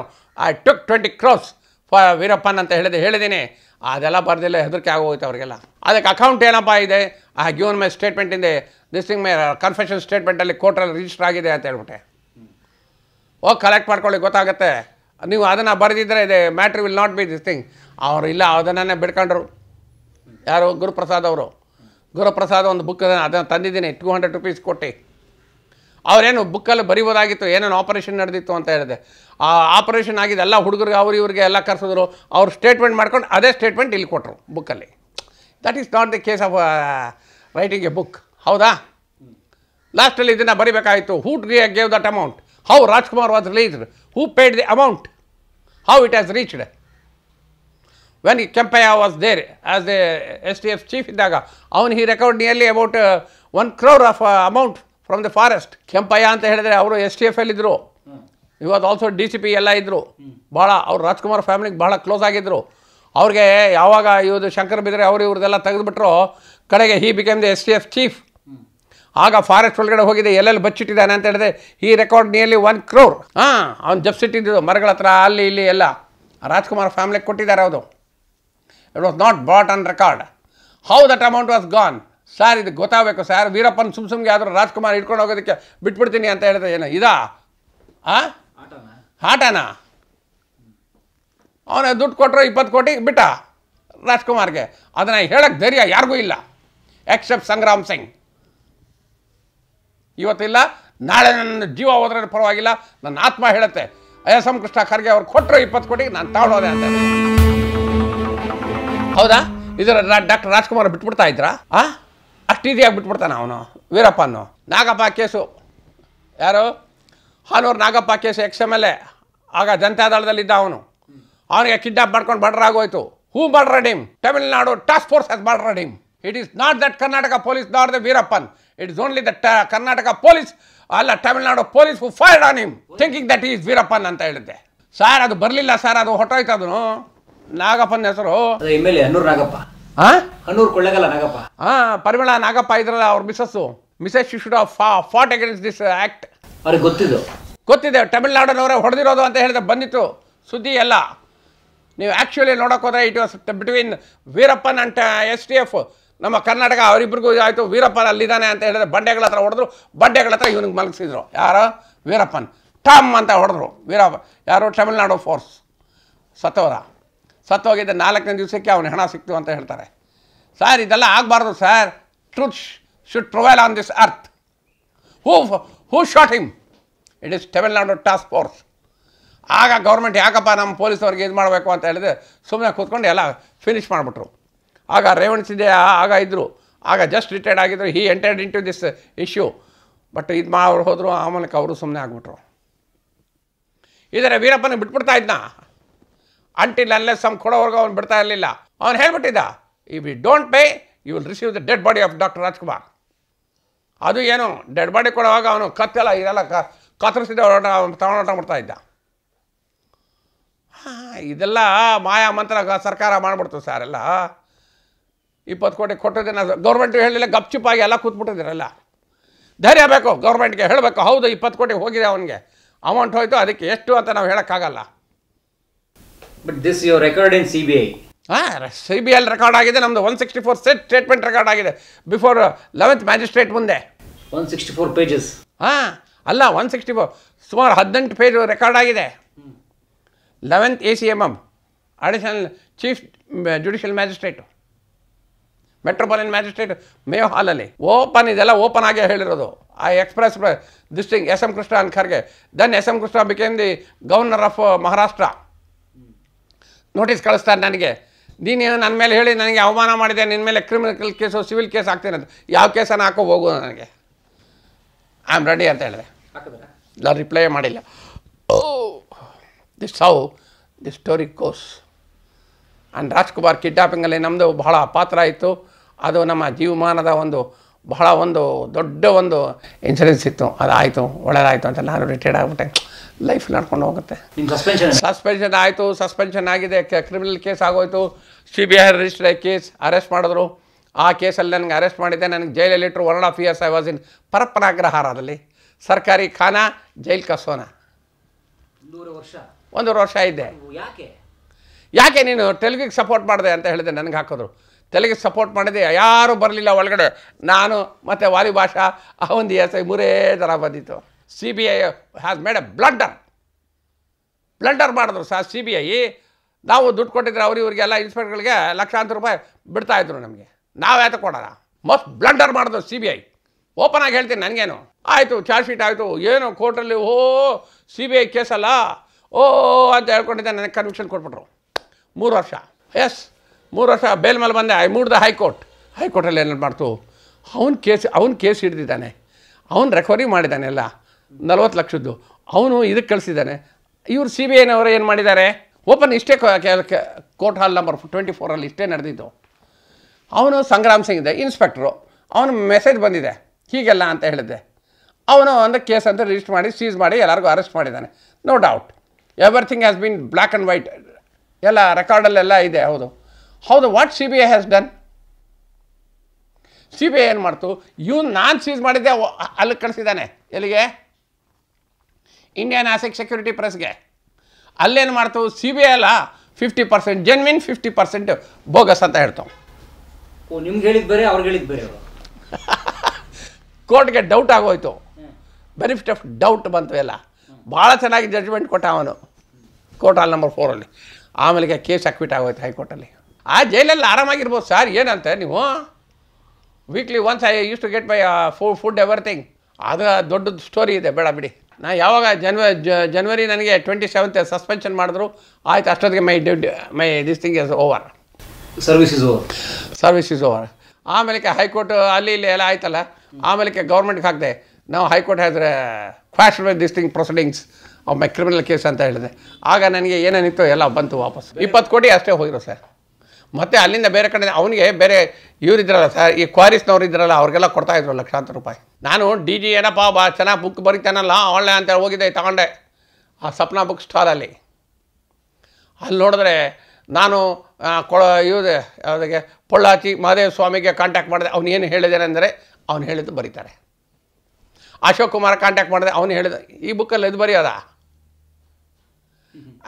I took twenty crores for Veerappan ಅಂತ ಹೇಳಿದೆ ಹೇಳಿದ್ದೀನಿ ಅದೆಲ್ಲ ಬರೆದಿಲ್ಲ ಹೆದರಿಕೆ ಆಗೋಯ್ತು ಅವರಿಗೆಲ್ಲ ಅದಕ್ಕೆ ಅಕೌಂಟ್ ಏನಪ್ಪ ಇದೆ ಆ ಗಿವನ್ ಮೈ ಸ್ಟೇಟ್ಮೆಂಟ್ ಇದೆ ದಿಸ್ ಥಿಂಗ್ ಮೈ ಕನ್ಫೆಷನ್ ಸ್ಟೇಟ್ಮೆಂಟಲ್ಲಿ ಕೋರ್ಟಲ್ಲಿ ರಿಜಿಸ್ಟರ್ ಆಗಿದೆ ಅಂತ ಹೇಳ್ಬಿಟ್ಟೆ ಹೋಗಿ ಕಲೆಕ್ಟ್ ಮಾಡ್ಕೊಳ್ಳಿ ಗೊತ್ತಾಗುತ್ತೆ ನೀವು ಅದನ್ನು ಬರೆದಿದ್ದರೆ ಇದೆ matter will not be this thing ಅವರು ಇಲ್ಲ ಅದನ್ನೇ ಬಿಡ್ಕೊಂಡ್ರು ಯಾರು ಗುರುಪ್ರಸಾದ್ ಅವರು ಗುರುಪ್ರಸಾದ್ ಒಂದು ಬುಕ್ ಅದನ್ನು ತಂದಿದ್ದೀನಿ ಟೂ ಹಂಡ್ರೆಡ್ ರುಪೀಸ್ ಕೊಟ್ಟು ಅವರೇನು ಬುಕ್ಕಲ್ಲಿ ಬರಿಬೋದಾಗಿತ್ತು ಏನೇನು ಆಪರೇಷನ್ ನಡೆದಿತ್ತು ಅಂತ ಹೇಳಿದೆ ಆ ಆಪರೇಷನ್ ಆಗಿದೆ ಎಲ್ಲ ಹುಡುಗರಿಗೆ ಅವ್ರು ಇವ್ರಿಗೆ ಎಲ್ಲ ಕರೆಸಿದ್ರು ಅವ್ರು ಸ್ಟೇಟ್ಮೆಂಟ್ ಮಾಡ್ಕೊಂಡು ಅದೇ ಸ್ಟೇಟ್ಮೆಂಟ್ ಇಲ್ಲಿ ಕೊಟ್ಟರು ಬುಕ್ಕಲ್ಲಿ that is not the case of writing a book ಹೌದಾ ಲಾಸ್ಟಲ್ಲಿ ಇದನ್ನು ಬರಿಬೇಕಾಯಿತು who gave that amount how Rajkumar was released who paid the amount how it as reached when Kempaiah was there as there S T F chief ಇದ್ದಾಗ ಅವನು ಈ record nearly about one crore of amount from the forest Kempaiah ಅಂತ ಹೇಳಿದ್ರೆ ಅವರು S T F ಎಲ್ಲಿದ್ದರು was also D C P ಎಲ್ಲ ಇದ್ದರು ಭಾಳ ಅವ್ರು ರಾಜ್ಕುಮಾರ್ ಫ್ಯಾಮಿಲಿಗೆ ಭಾಳ ಕ್ಲೋಸ್ ಆಗಿದ್ದರು ಅವ್ರಿಗೆ ಯಾವಾಗ ಇವರು ಶಂಕರ್ ಬಿದ್ರೆ ಅವರು ಇವ್ರದ್ದೆಲ್ಲ ತೆಗೆದುಬಿಟ್ರು ಕಡೆಗೆ he become the S T F chief ಆಗ ಫಾರೆಸ್ಟ್ ಒಳಗಡೆ ಹೋಗಿದೆ ಎಲ್ಲೆಲ್ಲಿ ಬಚ್ಚಿಟ್ಟಿದ್ದಾನೆ ಅಂತ ಹೇಳಿದೆ ಈ ರೆಕಾರ್ಡ್ ನಿಯರ್ಲಿ ಒನ್ ಕ್ರೋರ್ ಹಾಂ ಅವ್ನು ಜಪ್ಸಿಟ್ಟಿದ್ದು ಮರಗಳ ಹತ್ರ ಅಲ್ಲಿ ಇಲ್ಲಿ ಎಲ್ಲ ರಾಜ್ಕುಮಾರ್ ಫ್ಯಾಮ್ಲಿಗೆ ಕೊಟ್ಟಿದ್ದಾರೆ ಅದು it was not brought on record how that amount was gone sir ಇದು ಗೊತ್ತಾಗಬೇಕು ಸರ್ ವೀರಪ್ಪನ ಸುಮ್ ಸುಮ್ಗೆ ಆದರೂ ರಾಜ್ಕುಮಾರ್ ಇಟ್ಕೊಂಡು ಹೋಗೋದಕ್ಕೆ ಬಿಟ್ಬಿಡ್ತೀನಿ ಅಂತ ಹೇಳಿದೆ ಏನು ಇದಾ ಆ ಆಟನಾ ದುಡ್ಡು ಕೊಟ್ಟರು ಇಪ್ಪತ್ತು ಕೋಟಿ ಬಿಟ್ಟ ರಾಜ್ಕುಮಾರ್ಗೆ ಅದನ್ನು ಹೇಳಕ್ಕೆ ಧೈರ್ಯ ಯಾರಿಗೂ ಇಲ್ಲ ಎಕ್ಸೆಪ್ಟ್ ಸಂಗ್ರಾಮ್ ಸಿಂಗ್ ಇವತ್ತಿಲ್ಲ ನಾಳೆ ನನ್ನ ಜೀವ ಹೋದ್ರೆ ಪರವಾಗಿಲ್ಲ ನನ್ನ ಆತ್ಮ ಹೇಳುತ್ತೆ ಅಯಸಂ ಕೃಷ್ಣ ಖರ್ಗೆ ಅವ್ರು ಕೊಟ್ಟರು ಇಪ್ಪತ್ತು ಕೋಟಿಗೆ ನಾನು ತಾಳೋದೆ ಅಂತ ಹೌದಾ ಇದರ ಡಾಕ್ಟರ್ ರಾಜ್ಕುಮಾರ್ ಬಿಟ್ಬಿಡ್ತಾ ಇದ್ರಾ ಆ ಅಷ್ಟು ಇದೆಯಾಗಿ ಬಿಟ್ಬಿಡ್ತಾನೆ ಅವನು ವೀರಪ್ಪನು ನಾಗಪ್ಪ ಕೇಸು ಯಾರು Hanur Nagappa case ex M L A ಆಗ ಜನತಾದಳದಲ್ಲಿದ್ದ ಅವನು ಅವನಿಗೆ ಕಿಡ್ನಾಪ್ ಮಾಡ್ಕೊಂಡು ಬಡ್ರ ಆಗೋಯ್ತು ಹೂ ಬಡ್ರ ಡೀಮ್ ತಮಿಳ್ನಾಡು ಟಾಸ್ಕ್ ಫೋರ್ಸ್ ಅದು ಬಡ್ರ ಡೀಮ್ it is not that Karnataka police not the Veerappan it is only the Karnataka police ಅಲ್ಲ Tamil Nadu police fired on him thinking that is Veerappan ಅಂತ ಹೇಳಿದ್ದೆ ಸರ್ ಅದು ಬರಲಿಲ್ಲ ಸರ್ ಅದು ಹೊಟ್ಟೋಯ್ತು ಅದನು ನಾಗಪ್ಪನ ಹೆಸರು ನಾಗಪ್ಪ ನಾಗಪ್ಪ ಪರಿಮಳ ನಾಗಪ್ಪ ಇದ್ರಲ್ಲ ಅವ್ರ Mrs Mrs you should fought against this act ಅವ್ರಿಗೆ ಗೊತ್ತಿದ್ದು ಗೊತ್ತಿದೆ ತಮಿಳ್ನಾಡಿನವರೇ ಹೊಡೆದಿರೋದು ಅಂತ ಹೇಳಿದ್ರೆ ಬಂದಿತ್ತು ಸುದ್ದಿ ಎಲ್ಲ ನೀವು ಆ್ಯಕ್ಚುಲಿ ಹೋದ್ರೆ it was between Veerappan and S T F ನಮ್ಮ ಕರ್ನಾಟಕ ಅವರಿಬ್ಬರಿಗೂ ಆಯಿತು ವೀರಪ್ಪನ ಅಲ್ಲಿದ್ದಾನೆ ಅಂತ ಹೇಳಿದ್ರೆ ಬಂಡೆಗಳ ಹತ್ರ ಹೊಡೆದ್ರು ಬಂಡೆಗಳ ಹತ್ರ ಇವನಿಗೆ ಮಲಗಿಸಿದ್ರು ಯಾರು ವೀರಪ್ಪನ್ ಟಮ್ ಅಂತ ಹೊಡೆದ್ರು ವೀರಪ್ಪ ಯಾರು ತಮಿಳ್ನಾಡು ಫೋರ್ಸ್ ಸತ್ತವರ ಸತ್ತೋಗಿದ್ದ ನಾಲ್ಕನೇ ದಿವಸಕ್ಕೆ ಅವನು ಹಣ ಸಿಕ್ತು ಅಂತ ಹೇಳ್ತಾರೆ ಸರ್ ಇದೆಲ್ಲ ಆಗಬಾರ್ದು sir truth should prevail on this earth who who shot him it is Tamil Nadu task force ಆಗ ಗೌರ್ಮೆಂಟ್ ಯಾಕಪ್ಪ ನಮ್ಮ ಪೊಲೀಸವ್ರಿಗೆ ಇದು ಮಾಡಬೇಕು ಅಂತ ಹೇಳಿದ್ರೆ ಸುಮ್ಮನೆ ಕೂತ್ಕೊಂಡು ಎಲ್ಲ ಫಿನಿಶ್ ಮಾಡಿಬಿಟ್ರು ಆಗ ರೇವಣ್ ಸಿಂಧೆ ಆಗ ಇದ್ದರು ಆಗ ಜಸ್ಟ್ ರಿಟೈರ್ಡ್ ಆಗಿದ್ದರು he entered into this issue but ಇದು ಮಾ ಅವ್ರು ಹೋದರು ಆಮೇಲೆ ಅವರು ಸುಮ್ಮನೆ ಆಗಿಬಿಟ್ರು ಇದರ ವೀರಪ್ಪನ ಬಿಟ್ಬಿಡ್ತಾ ಇದ್ನ ಅಂಟಿಲ್ ಅಲ್ಲೇ ಸಮ್ ಕೊಡೋವರೆಗೂ ಅವ್ನು ಬಿಡ್ತಾ ಇರಲಿಲ್ಲ ಅವನು ಹೇಳ್ಬಿಟ್ಟಿದ್ದ if you don't pay you will receive the dead body of doctor Rajkumar ಅದು ಏನು ಡೆಡ್ ಬಾಡಿ ಕೊಡುವಾಗ ಅವನು ಕತ್ತಲ್ಲ ಇದೆಲ್ಲ ಕ ಕತ್ತರಿಸಿದ ತಗೊಂಡೋಟ ಮಾಡ್ತಾ ಇದ್ದ ಇದೆಲ್ಲ ಮಾಯಾ ಮಂತ್ರ ಸರ್ಕಾರ ಮಾಡಿಬಿಡ್ತು ಸರ್ ಎಲ್ಲ ಇಪ್ಪತ್ತು ಕೋಟಿ ಕೊಟ್ಟಿದ್ದೇನೆ ಗೌರ್ಮೆಂಟ್ ಹೇಳಿಲ್ಲ ಗಪ್ಚುಪಾಗಿ ಎಲ್ಲ ಕೂತ್ಬಿಟ್ಟಿದ್ದೀರಲ್ಲ ಧೈರ್ಯ ಬೇಕು ಗೌರ್ಮೆಂಟ್ಗೆ ಹೇಳಬೇಕು ಹೌದು ಇಪ್ಪತ್ತು ಕೋಟಿ ಹೋಗಿದೆ ಅವನಿಗೆ ಅಮೌಂಟ್ ಹೋಯಿತು ಅದಕ್ಕೆ ಎಷ್ಟು ಅಂತ ನಾವು ಹೇಳೋಕ್ಕಾಗಲ್ಲ but this your record in C B I ಹಾಂ ಸಿ ಬಿ ಎಲ್ ರೆಕಾರ್ಡ್ ಆಗಿದೆ ನಮ್ಮದು one sixty four set statement record ಆಗಿದೆ ಬಿಫೋರ್ ಲೆವೆಂತ್ ಮ್ಯಾಜಿಸ್ಟ್ರೇಟ್ ಮುಂದೆ ಒನ್ ಸಿಕ್ಸ್ಟಿ ಫೋರ್ ಪೇಜಸ್ ಹಾಂ ಅಲ್ಲ ಒನ್ ಸಿಕ್ಸ್ಟಿ ಫೋರ್ ಸುಮಾರು ಹದಿನೆಂಟು ಪೇಜ್ ರೆಕಾರ್ಡ್ ಆಗಿದೆ eleventh A C M M additional chief judicial magistrate metropolitan magistrate ಮೇ ಹಾಲಲ್ಲಿ ಓಪನ್ ಇದೆಲ್ಲ ಓಪನ್ ಆಗೇ ಹೇಳಿರೋದು ಆ express distinct S M Krishna and Kharge then S M Krishna became the governor of Maharashtra notice ಕಳಿಸ್ತಾರೆ ನನಗೆ ನೀನು ನನ್ನ ಮೇಲೆ ಹೇಳಿ ನನಗೆ ಅವಮಾನ ಮಾಡಿದೆ ನಿನ್ನ ಮೇಲೆ ಕ್ರಿಮಿನಲ್ ಕೇಸು ಸಿವಿಲ್ ಕೇಸ್ ಹಾಕ್ತೀನಿ ಅಂತ ಯಾವ ಕೇಸನ್ನು ಹಾಕೋ ಹೋಗು ನನಗೆ ಐ ಆಮ್ ರೆಡಿ ಅಂತ ಹೇಳಿದೆ ನಾನು ರಿಪ್ಲೈ ಮಾಡಿಲ್ಲ oh this how the story goes and Rajkumar ಕಿಡ್ನಾಪಿಂಗಲ್ಲಿ ನಮ್ಮದು ಬಹಳ ಪಾತ್ರ ಇತ್ತು ಅದು ನಮ್ಮ ಜೀವಮಾನದ ಒಂದು ಬಹಳ ಒಂದು ದೊಡ್ಡ ಒಂದು ಇನ್ಶೂರೆನ್ಸ್ ಇತ್ತು ಅದಾಯಿತು ಒಳ್ಳೆಯದಾಯಿತು ಅಂತ ನಾನು ರಿಟೈರ್ಡ್ ಆಗಿಬಿಟ್ಟೆ ಲೈಫ್ ನಡ್ಕೊಂಡು ಹೋಗುತ್ತೆ ಸಸ್ಪೆನ್ಷನ್ ಆಯಿತು ಸಸ್ಪೆನ್ಷನ್ ಆಗಿದೆ ಕ್ರಿಮಿನಲ್ ಕೇಸ್ ಆಗೋಯ್ತು C B I register case arrest ಮಾಡಿದ್ರು ಆ ಕೇಸಲ್ಲಿ ನನಗೆ ಅರೆಸ್ಟ್ ಮಾಡಿದ್ದೆ ನನಗೆ ಜೈಲಲ್ಲಿಟ್ಟರು one and half years I was in ಪರಪ್ಪನಾಗ್ರಹಾರದಲ್ಲಿ ಸರ್ಕಾರಿ ಖಾನಾ ಜೈಲ್ ಕಸೋನ ವರ್ಷ ಒಂದೂವರೆ ವರ್ಷ ಇದ್ದೆ ಯಾಕೆ ಯಾಕೆ ನೀನು ತೆಲುಗಿಗೆ ಸಪೋರ್ಟ್ ಮಾಡಿದೆ ಅಂತ ಹೇಳಿದೆ ನನಗೆ ಹಾಕಿದ್ರು ತೆಲುಗಿಗೆ ಸಪೋರ್ಟ್ ಮಾಡಿದೆ ಯಾರೂ ಬರಲಿಲ್ಲ ಒಳಗಡೆ ನಾನು ಮತ್ತು ವಾಲಿ ಭಾಷಾ ಆ ಒಂದು ಎಸ್ ಐ ಮೂರೇ ಥರ ಬಂದಿತ್ತು C B I has made a blunder blunder ಮಾಡಿದ್ರು ಸರ್ ಸಿ ಬಿ ಐ ನಾವು ದುಡ್ಡು ಕೊಟ್ಟಿದ್ರೆ ಅವ್ರು ಇವರಿಗೆಲ್ಲ ಇನ್ಸ್ಪೆಕ್ಟರ್ಗಳಿಗೆ ಲಕ್ಷಾಂತರ ರೂಪಾಯಿ ಬಿಡ್ತಾಯಿದ್ರು ನಮಗೆ ನಾವು ಯಾತ ಕೊಡೋಣ ಮಸ್ಟ್ ಬ್ಲಂಡರ್ ಮಾಡಿದ್ರು ಸಿ ಬಿ ಐ ಓಪನ್ ಆಗಿ ಹೇಳ್ತೀನಿ ನನಗೇನು ಆಯಿತು ಚಾರ್ಜ್ ಶೀಟ್ ಆಯಿತು ಏನು ಕೋರ್ಟಲ್ಲಿ ಓ ಸಿ ಬಿ ಐ ಕೇಸಲ್ಲ ಓ ಅಂತ ಹೇಳ್ಕೊಂಡಿದ್ದೆ ನನಗೆ ಕನ್ವಿಕ್ಷನ್ ಕೊಟ್ಬಿಟ್ರು ಮೂರು ವರ್ಷ ಎಸ್ ಮೂರು ವರ್ಷ ಬೇಲ್ ಮೇಲೆ ಬಂದೆ ಐ ಮೂಡ್ದ ಹೈಕೋರ್ಟ್ ಹೈಕೋರ್ಟಲ್ಲಿ ಏನೇನು ಮಾಡ್ತು ಅವನು ಕೇಸ್ ಅವ್ನು ಕೇಸ್ ಹಿಡಿದಿದ್ದಾನೆ ಅವನು ರೆಕವರಿ ಮಾಡಿದ್ದಾನೆ ಎಲ್ಲ ನಲ್ವತ್ತು ಲಕ್ಷದ್ದು ಅವನು ಇದಕ್ಕೆ ಕಳಿಸಿದ್ದಾನೆ ಇವರು ಸಿ ಬಿ ಐನವರು ಏನು ಮಾಡಿದ್ದಾರೆ ಓಪನ್ ಇಷ್ಟೇ ಕೋರ್ಟ್ ಹಾಲ್ ನಂಬರ್ ಟ್ವೆಂಟಿ ಫೋರಲ್ಲಿ ಇಷ್ಟೇ ನಡೆದಿದ್ದು ಅವನು ಸಂಗ್ರಾಮ್ ಸಿಂಗ್ ಇದೆ ಇನ್ಸ್ಪೆಕ್ಟ್ರು ಅವನು ಮೆಸೇಜ್ ಬಂದಿದೆ ಹೀಗೆಲ್ಲ ಅಂತ ಹೇಳಿದ್ದೆ ಅವನು ಒಂದು ಕೇಸ್ ಅಂತ ರಿಜಿಸ್ಟ್ ಮಾಡಿ ಸೀಸ್ ಮಾಡಿ ಎಲ್ಲರಿಗೂ ಅರೆಸ್ಟ್ ಮಾಡಿದ್ದಾನೆ no doubt everything has been black and white ಎಲ್ಲ ರೆಕಾರ್ಡಲ್ಲೆಲ್ಲ ಇದೆ ಹೌದು ಹೌದು what C B I has done C B I ಏನು ಮಾಡ್ತು ಇವನು ನಾನು ಸೀಸ್ ಮಾಡಿದ್ದೆ ಅಲ್ಲಿ ಕಳಿಸಿದ್ದಾನೆ ಎಲ್ಲಿಗೆ ಇಂಡಿಯನ್ ಆಸೆಕ್ ಸೆಕ್ಯೂರಿಟಿ ಪ್ರೆಸ್ಗೆ ಅಲ್ಲೇನು ಮಾಡ್ತು ಸಿ ಬಿ ಐ ಅಲ್ಲ fifty percent genuine fifty percent bogus ಅಂತ ಹೇಳ್ತಾವೆ ಓ ನಿಮ್ಗೆ ಹೇಳಿದ್ ಬೇರೆ ಅವ್ರಿಗೆ ಹೇಳಿದ್ ಬೇರೆ ಕೋರ್ಟ್ಗೆ ಡೌಟ್ ಆಗೋಯ್ತು ಬೆನಿಫಿಟ್ ಆಫ್ ಡೌಟ್ ಬಂತು ಎಲ್ಲ ಭಾಳ ಚೆನ್ನಾಗಿ ಜಡ್ಜ್ಮೆಂಟ್ ಕೊಟ್ಟ ಅವನು ಕೋರ್ಟ್ ಹಾಲ್ ನಂಬರ್ ಫೋರಲ್ಲಿ ಆಮೇಲೆ ಕೇಸ್ ಅಕ್ವಿಟ್ ಆಗೋಯ್ತು ಹೈಕೋರ್ಟಲ್ಲಿ ಆ ಜೈಲಲ್ಲಿ ಆರಾಮಾಗಿರ್ಬೋದು ಸರ್ ಏನಂತ ನೀವು weekly once I use to get my ಫು ಫುಡ್ ಎವ್ರಿಥಿಂಗ್ ಅದು ದೊಡ್ಡದು ಸ್ಟೋರಿ ಇದೆ ಬೇಡ ಬಿಡಿ ನಾ ಯಾವಾಗ ಜನ್ವ ಜನ್ವರಿ ನನಗೆ ಟ್ವೆಂಟಿ ಸೆವೆಂತ್ ಸಸ್ಪೆನ್ಷನ್ ಮಾಡಿದ್ರು ಆಯ್ತು ಅಷ್ಟೊತ್ತಿಗೆ my duty my this thing is over service is over service is over ಆಮೇಲೆ ಹೈಕೋರ್ಟ್ ಅಲ್ಲಿ ಇಲ್ಲಿ ಎಲ್ಲ ಆಯ್ತಲ್ಲ ಆಮೇಲೆ ಗೌರ್ಮೆಂಟ್ಗೆ ಹಾಕಿದೆ ನಾವು ಹೈಕೋರ್ಟ್ ಹೇಳಿದ್ರೆ quash with this thing proceedings of my criminal case ಅಂತ ಹೇಳಿದೆ ಆಗ ನನಗೆ ಏನೇನಿತ್ತು ಎಲ್ಲ ಬಂತು ವಾಪಸ್ ಇಪ್ಪತ್ತು ಕೋಟಿ ಅಷ್ಟೇ ಹೋಗಿರೋ ಸರ್ ಮತ್ತು ಅಲ್ಲಿಂದ ಬೇರೆ ಕಡೆ ಅವನಿಗೆ ಬೇರೆ ಇವರಿದ್ರಲ್ಲ ಸರ್ ಈ ಕ್ವಾರಿಸ್ನವ್ರು ಇದ್ರಲ್ಲ ಅವ್ರಿಗೆಲ್ಲ ಕೊಡ್ತಾ ಇದ್ರು ಲಕ್ಷಾಂತರ ರೂಪಾಯಿ ನಾನು ಡಿ ಜಿ ಏನಪ್ಪ ಬಾ ಚೆನ್ನಾಗಿ ಬುಕ್ ಬರೀತಾನಲ್ಲ ಆನ್ಲೈನ್ ಅಂತ ಹೋಗಿದ್ದೆ ತಗೊಂಡೆ ಆ ಸಪ್ನಾ ಬುಕ್ ಸ್ಟಾಲಲ್ಲಿ ಅಲ್ಲಿ ನೋಡಿದ್ರೆ ನಾನು ಕೊಳ ಇವ್ದೆ ಯಾವುದಕ್ಕೆ ಪೊಳ್ಳಾಚಿ ಮಹದೇವ ಸ್ವಾಮಿಗೆ ಕಾಂಟ್ಯಾಕ್ಟ್ ಮಾಡಿದೆ ಅವ್ನು ಏನು ಹೇಳಿದ್ದಾನೆ ಅಂದರೆ ಅವ್ನು ಹೇಳಿದ್ದು ಬರೀತಾರೆ ಅಶೋಕ್ ಕುಮಾರ್ ಕಾಂಟ್ಯಾಕ್ಟ್ ಮಾಡಿದೆ ಅವನು ಹೇಳಿದ ಈ ಬುಕ್ಕಲ್ಲಿ ಇದು ಬರೆಯೋದ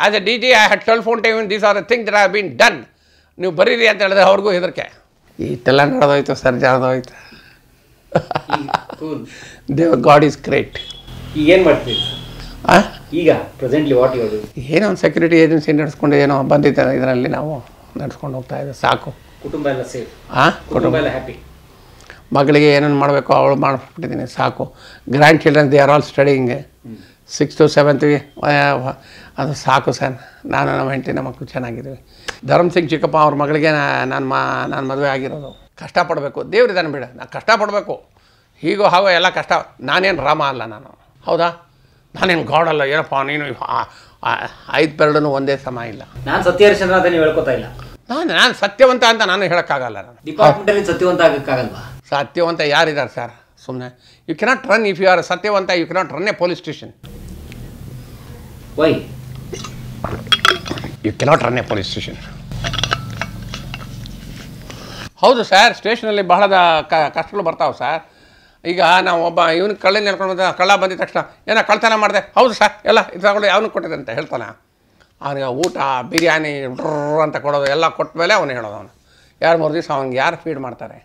as a D G I had twelve time these are thing there are been done ನೀವು ಬರೀರಿ ಅಂತ ಹೇಳಿದ್ರೆ ಅವ್ರಿಗೂ ಹೆದರಿಕೆ ಈ ನಡೆದೋಯ್ತು ಸರ್ ಜಾರ್ದೋಯ್ತು ದೇವ್ ಗಾಡ್ ಈಸ್ ಗ್ರೇಟ್ ಈಗ ಏನು ಮಾಡ್ತೀವಿ ಈಗ ಪ್ರೆಸೆಂಟ್ಲಿ ವಾಟ್ ಯು ಏನೋ ಒಂದು ಸೆಕ್ಯೂರಿಟಿ ಏಜೆನ್ಸಿ ನಡೆಸ್ಕೊಂಡು ಏನೋ ಬಂದಿದ್ದ ಇದರಲ್ಲಿ ನಾವು ನಡ್ಸ್ಕೊಂಡು ಹೋಗ್ತಾ ಇದ್ದೀವಿ ಸಾಕು ಕುಟುಂಬ ಎಲ್ಲ ಸೇಫ್ ಹಾಂ ಕುಟುಂಬ ಎಲ್ಲ ಹ್ಯಾಪಿ ಮಗಳಿಗೆ ಏನೇನು ಮಾಡಬೇಕು ಅವಳು ಮಾಡಿಬಿಟ್ಟಿದ್ದೀನಿ ಸಾಕು grand children they are all studying to ಸೆವೆಂತ್ಗೆ ಅದು ಸಾಕು ಸರ್ ನಾನು ನಮ್ಮ ಹೆಂಡತಿ ನಮ್ಮ ಮಕ್ಕಳು ಚೆನ್ನಾಗಿದ್ದೀವಿ ಧರ್ಮ್ ಸಿಂಗ್ ಚಿಕ್ಕಪ್ಪ ಅವ್ರ ಮಗಳಿಗೆ ನಾನು ಮಾ ನಾನು ಮದುವೆ ಆಗಿರೋದು ಕಷ್ಟಪಡಬೇಕು ದೇವ್ರಿದ್ದಾನೆ ಬಿಡ ನಾನು ಕಷ್ಟಪಡಬೇಕು ಹೀಗೋ ಹಾಗೋ ಎಲ್ಲ ಕಷ್ಟ ನಾನೇನು ರಾಮ ಅಲ್ಲ ನಾನು ಹೌದಾ ನಾನೇನು ಗಾಡ್ ಅಲ್ಲ ಏನಪ್ಪ ನೀನು ಐದು ಪೆರಡೂ ಒಂದೇ ಸಮ ಇಲ್ಲ ನಾನು ಸತ್ಯಹರಿಶ್ಚಂದ್ರ ಅಂತ ನೀವು ಹೇಳ್ಕೊತಾ ಇಲ್ಲ ನಾನು ನಾನು ಸತ್ಯವಂತ ಅಂತ ನಾನು ಹೇಳೋಕ್ಕಾಗಲ್ಲ ನಾನು ಡಿಪಾರ್ಟ್ಮೆಂಟಲ್ಲಿ ಸತ್ಯವಂತ ಆಗೋಕ್ಕಾಗಲ್ವಾ ಸತ್ಯವಂತ ಯಾರಿದ್ದಾರೆ ಸರ್ ಸುಮ್ಮನೆ you cannot run if you are ಸತ್ಯವಂತ you cannot run a police station why you cannot run a police station ಹೌದು ಸರ್ ಸ್ಟೇಷನಲ್ಲಿ ಬಹಳ ಕಷ್ಟಗಳು ಬರ್ತಾವೆ ಸರ್ ಈಗ ನಾವು ಒಬ್ಬ ಇವ್ನ ಕಳ್ಳೆ ಹೇಳ್ಕೊಂಡು ಬಂದ ಕಳ್ಳ ಬಂದಿದ ತಕ್ಷಣ ಏನೋ ಕಳ್ತನ ಮಾಡಿದೆ ಹೌದು ಸರ್ ಎಲ್ಲ ಇದು ತಗೊಂಡು ಕೊಟ್ಟಿದೆ ಅಂತ ಹೇಳ್ತಾನೆ ಅವನಿಗೆ ಊಟ ಬಿರಿಯಾನಿ ಡ್ರ ಅಂತ ಕೊಡೋದು ಎಲ್ಲ ಕೊಟ್ಟ ಮೇಲೆ ಅವನು ಹೇಳೋದು ಅವನು ಎರಡು ಮೂರು ದಿವಸ ಅವನಿಗೆ ಯಾರು ಫೀಡ್ ಮಾಡ್ತಾರೆ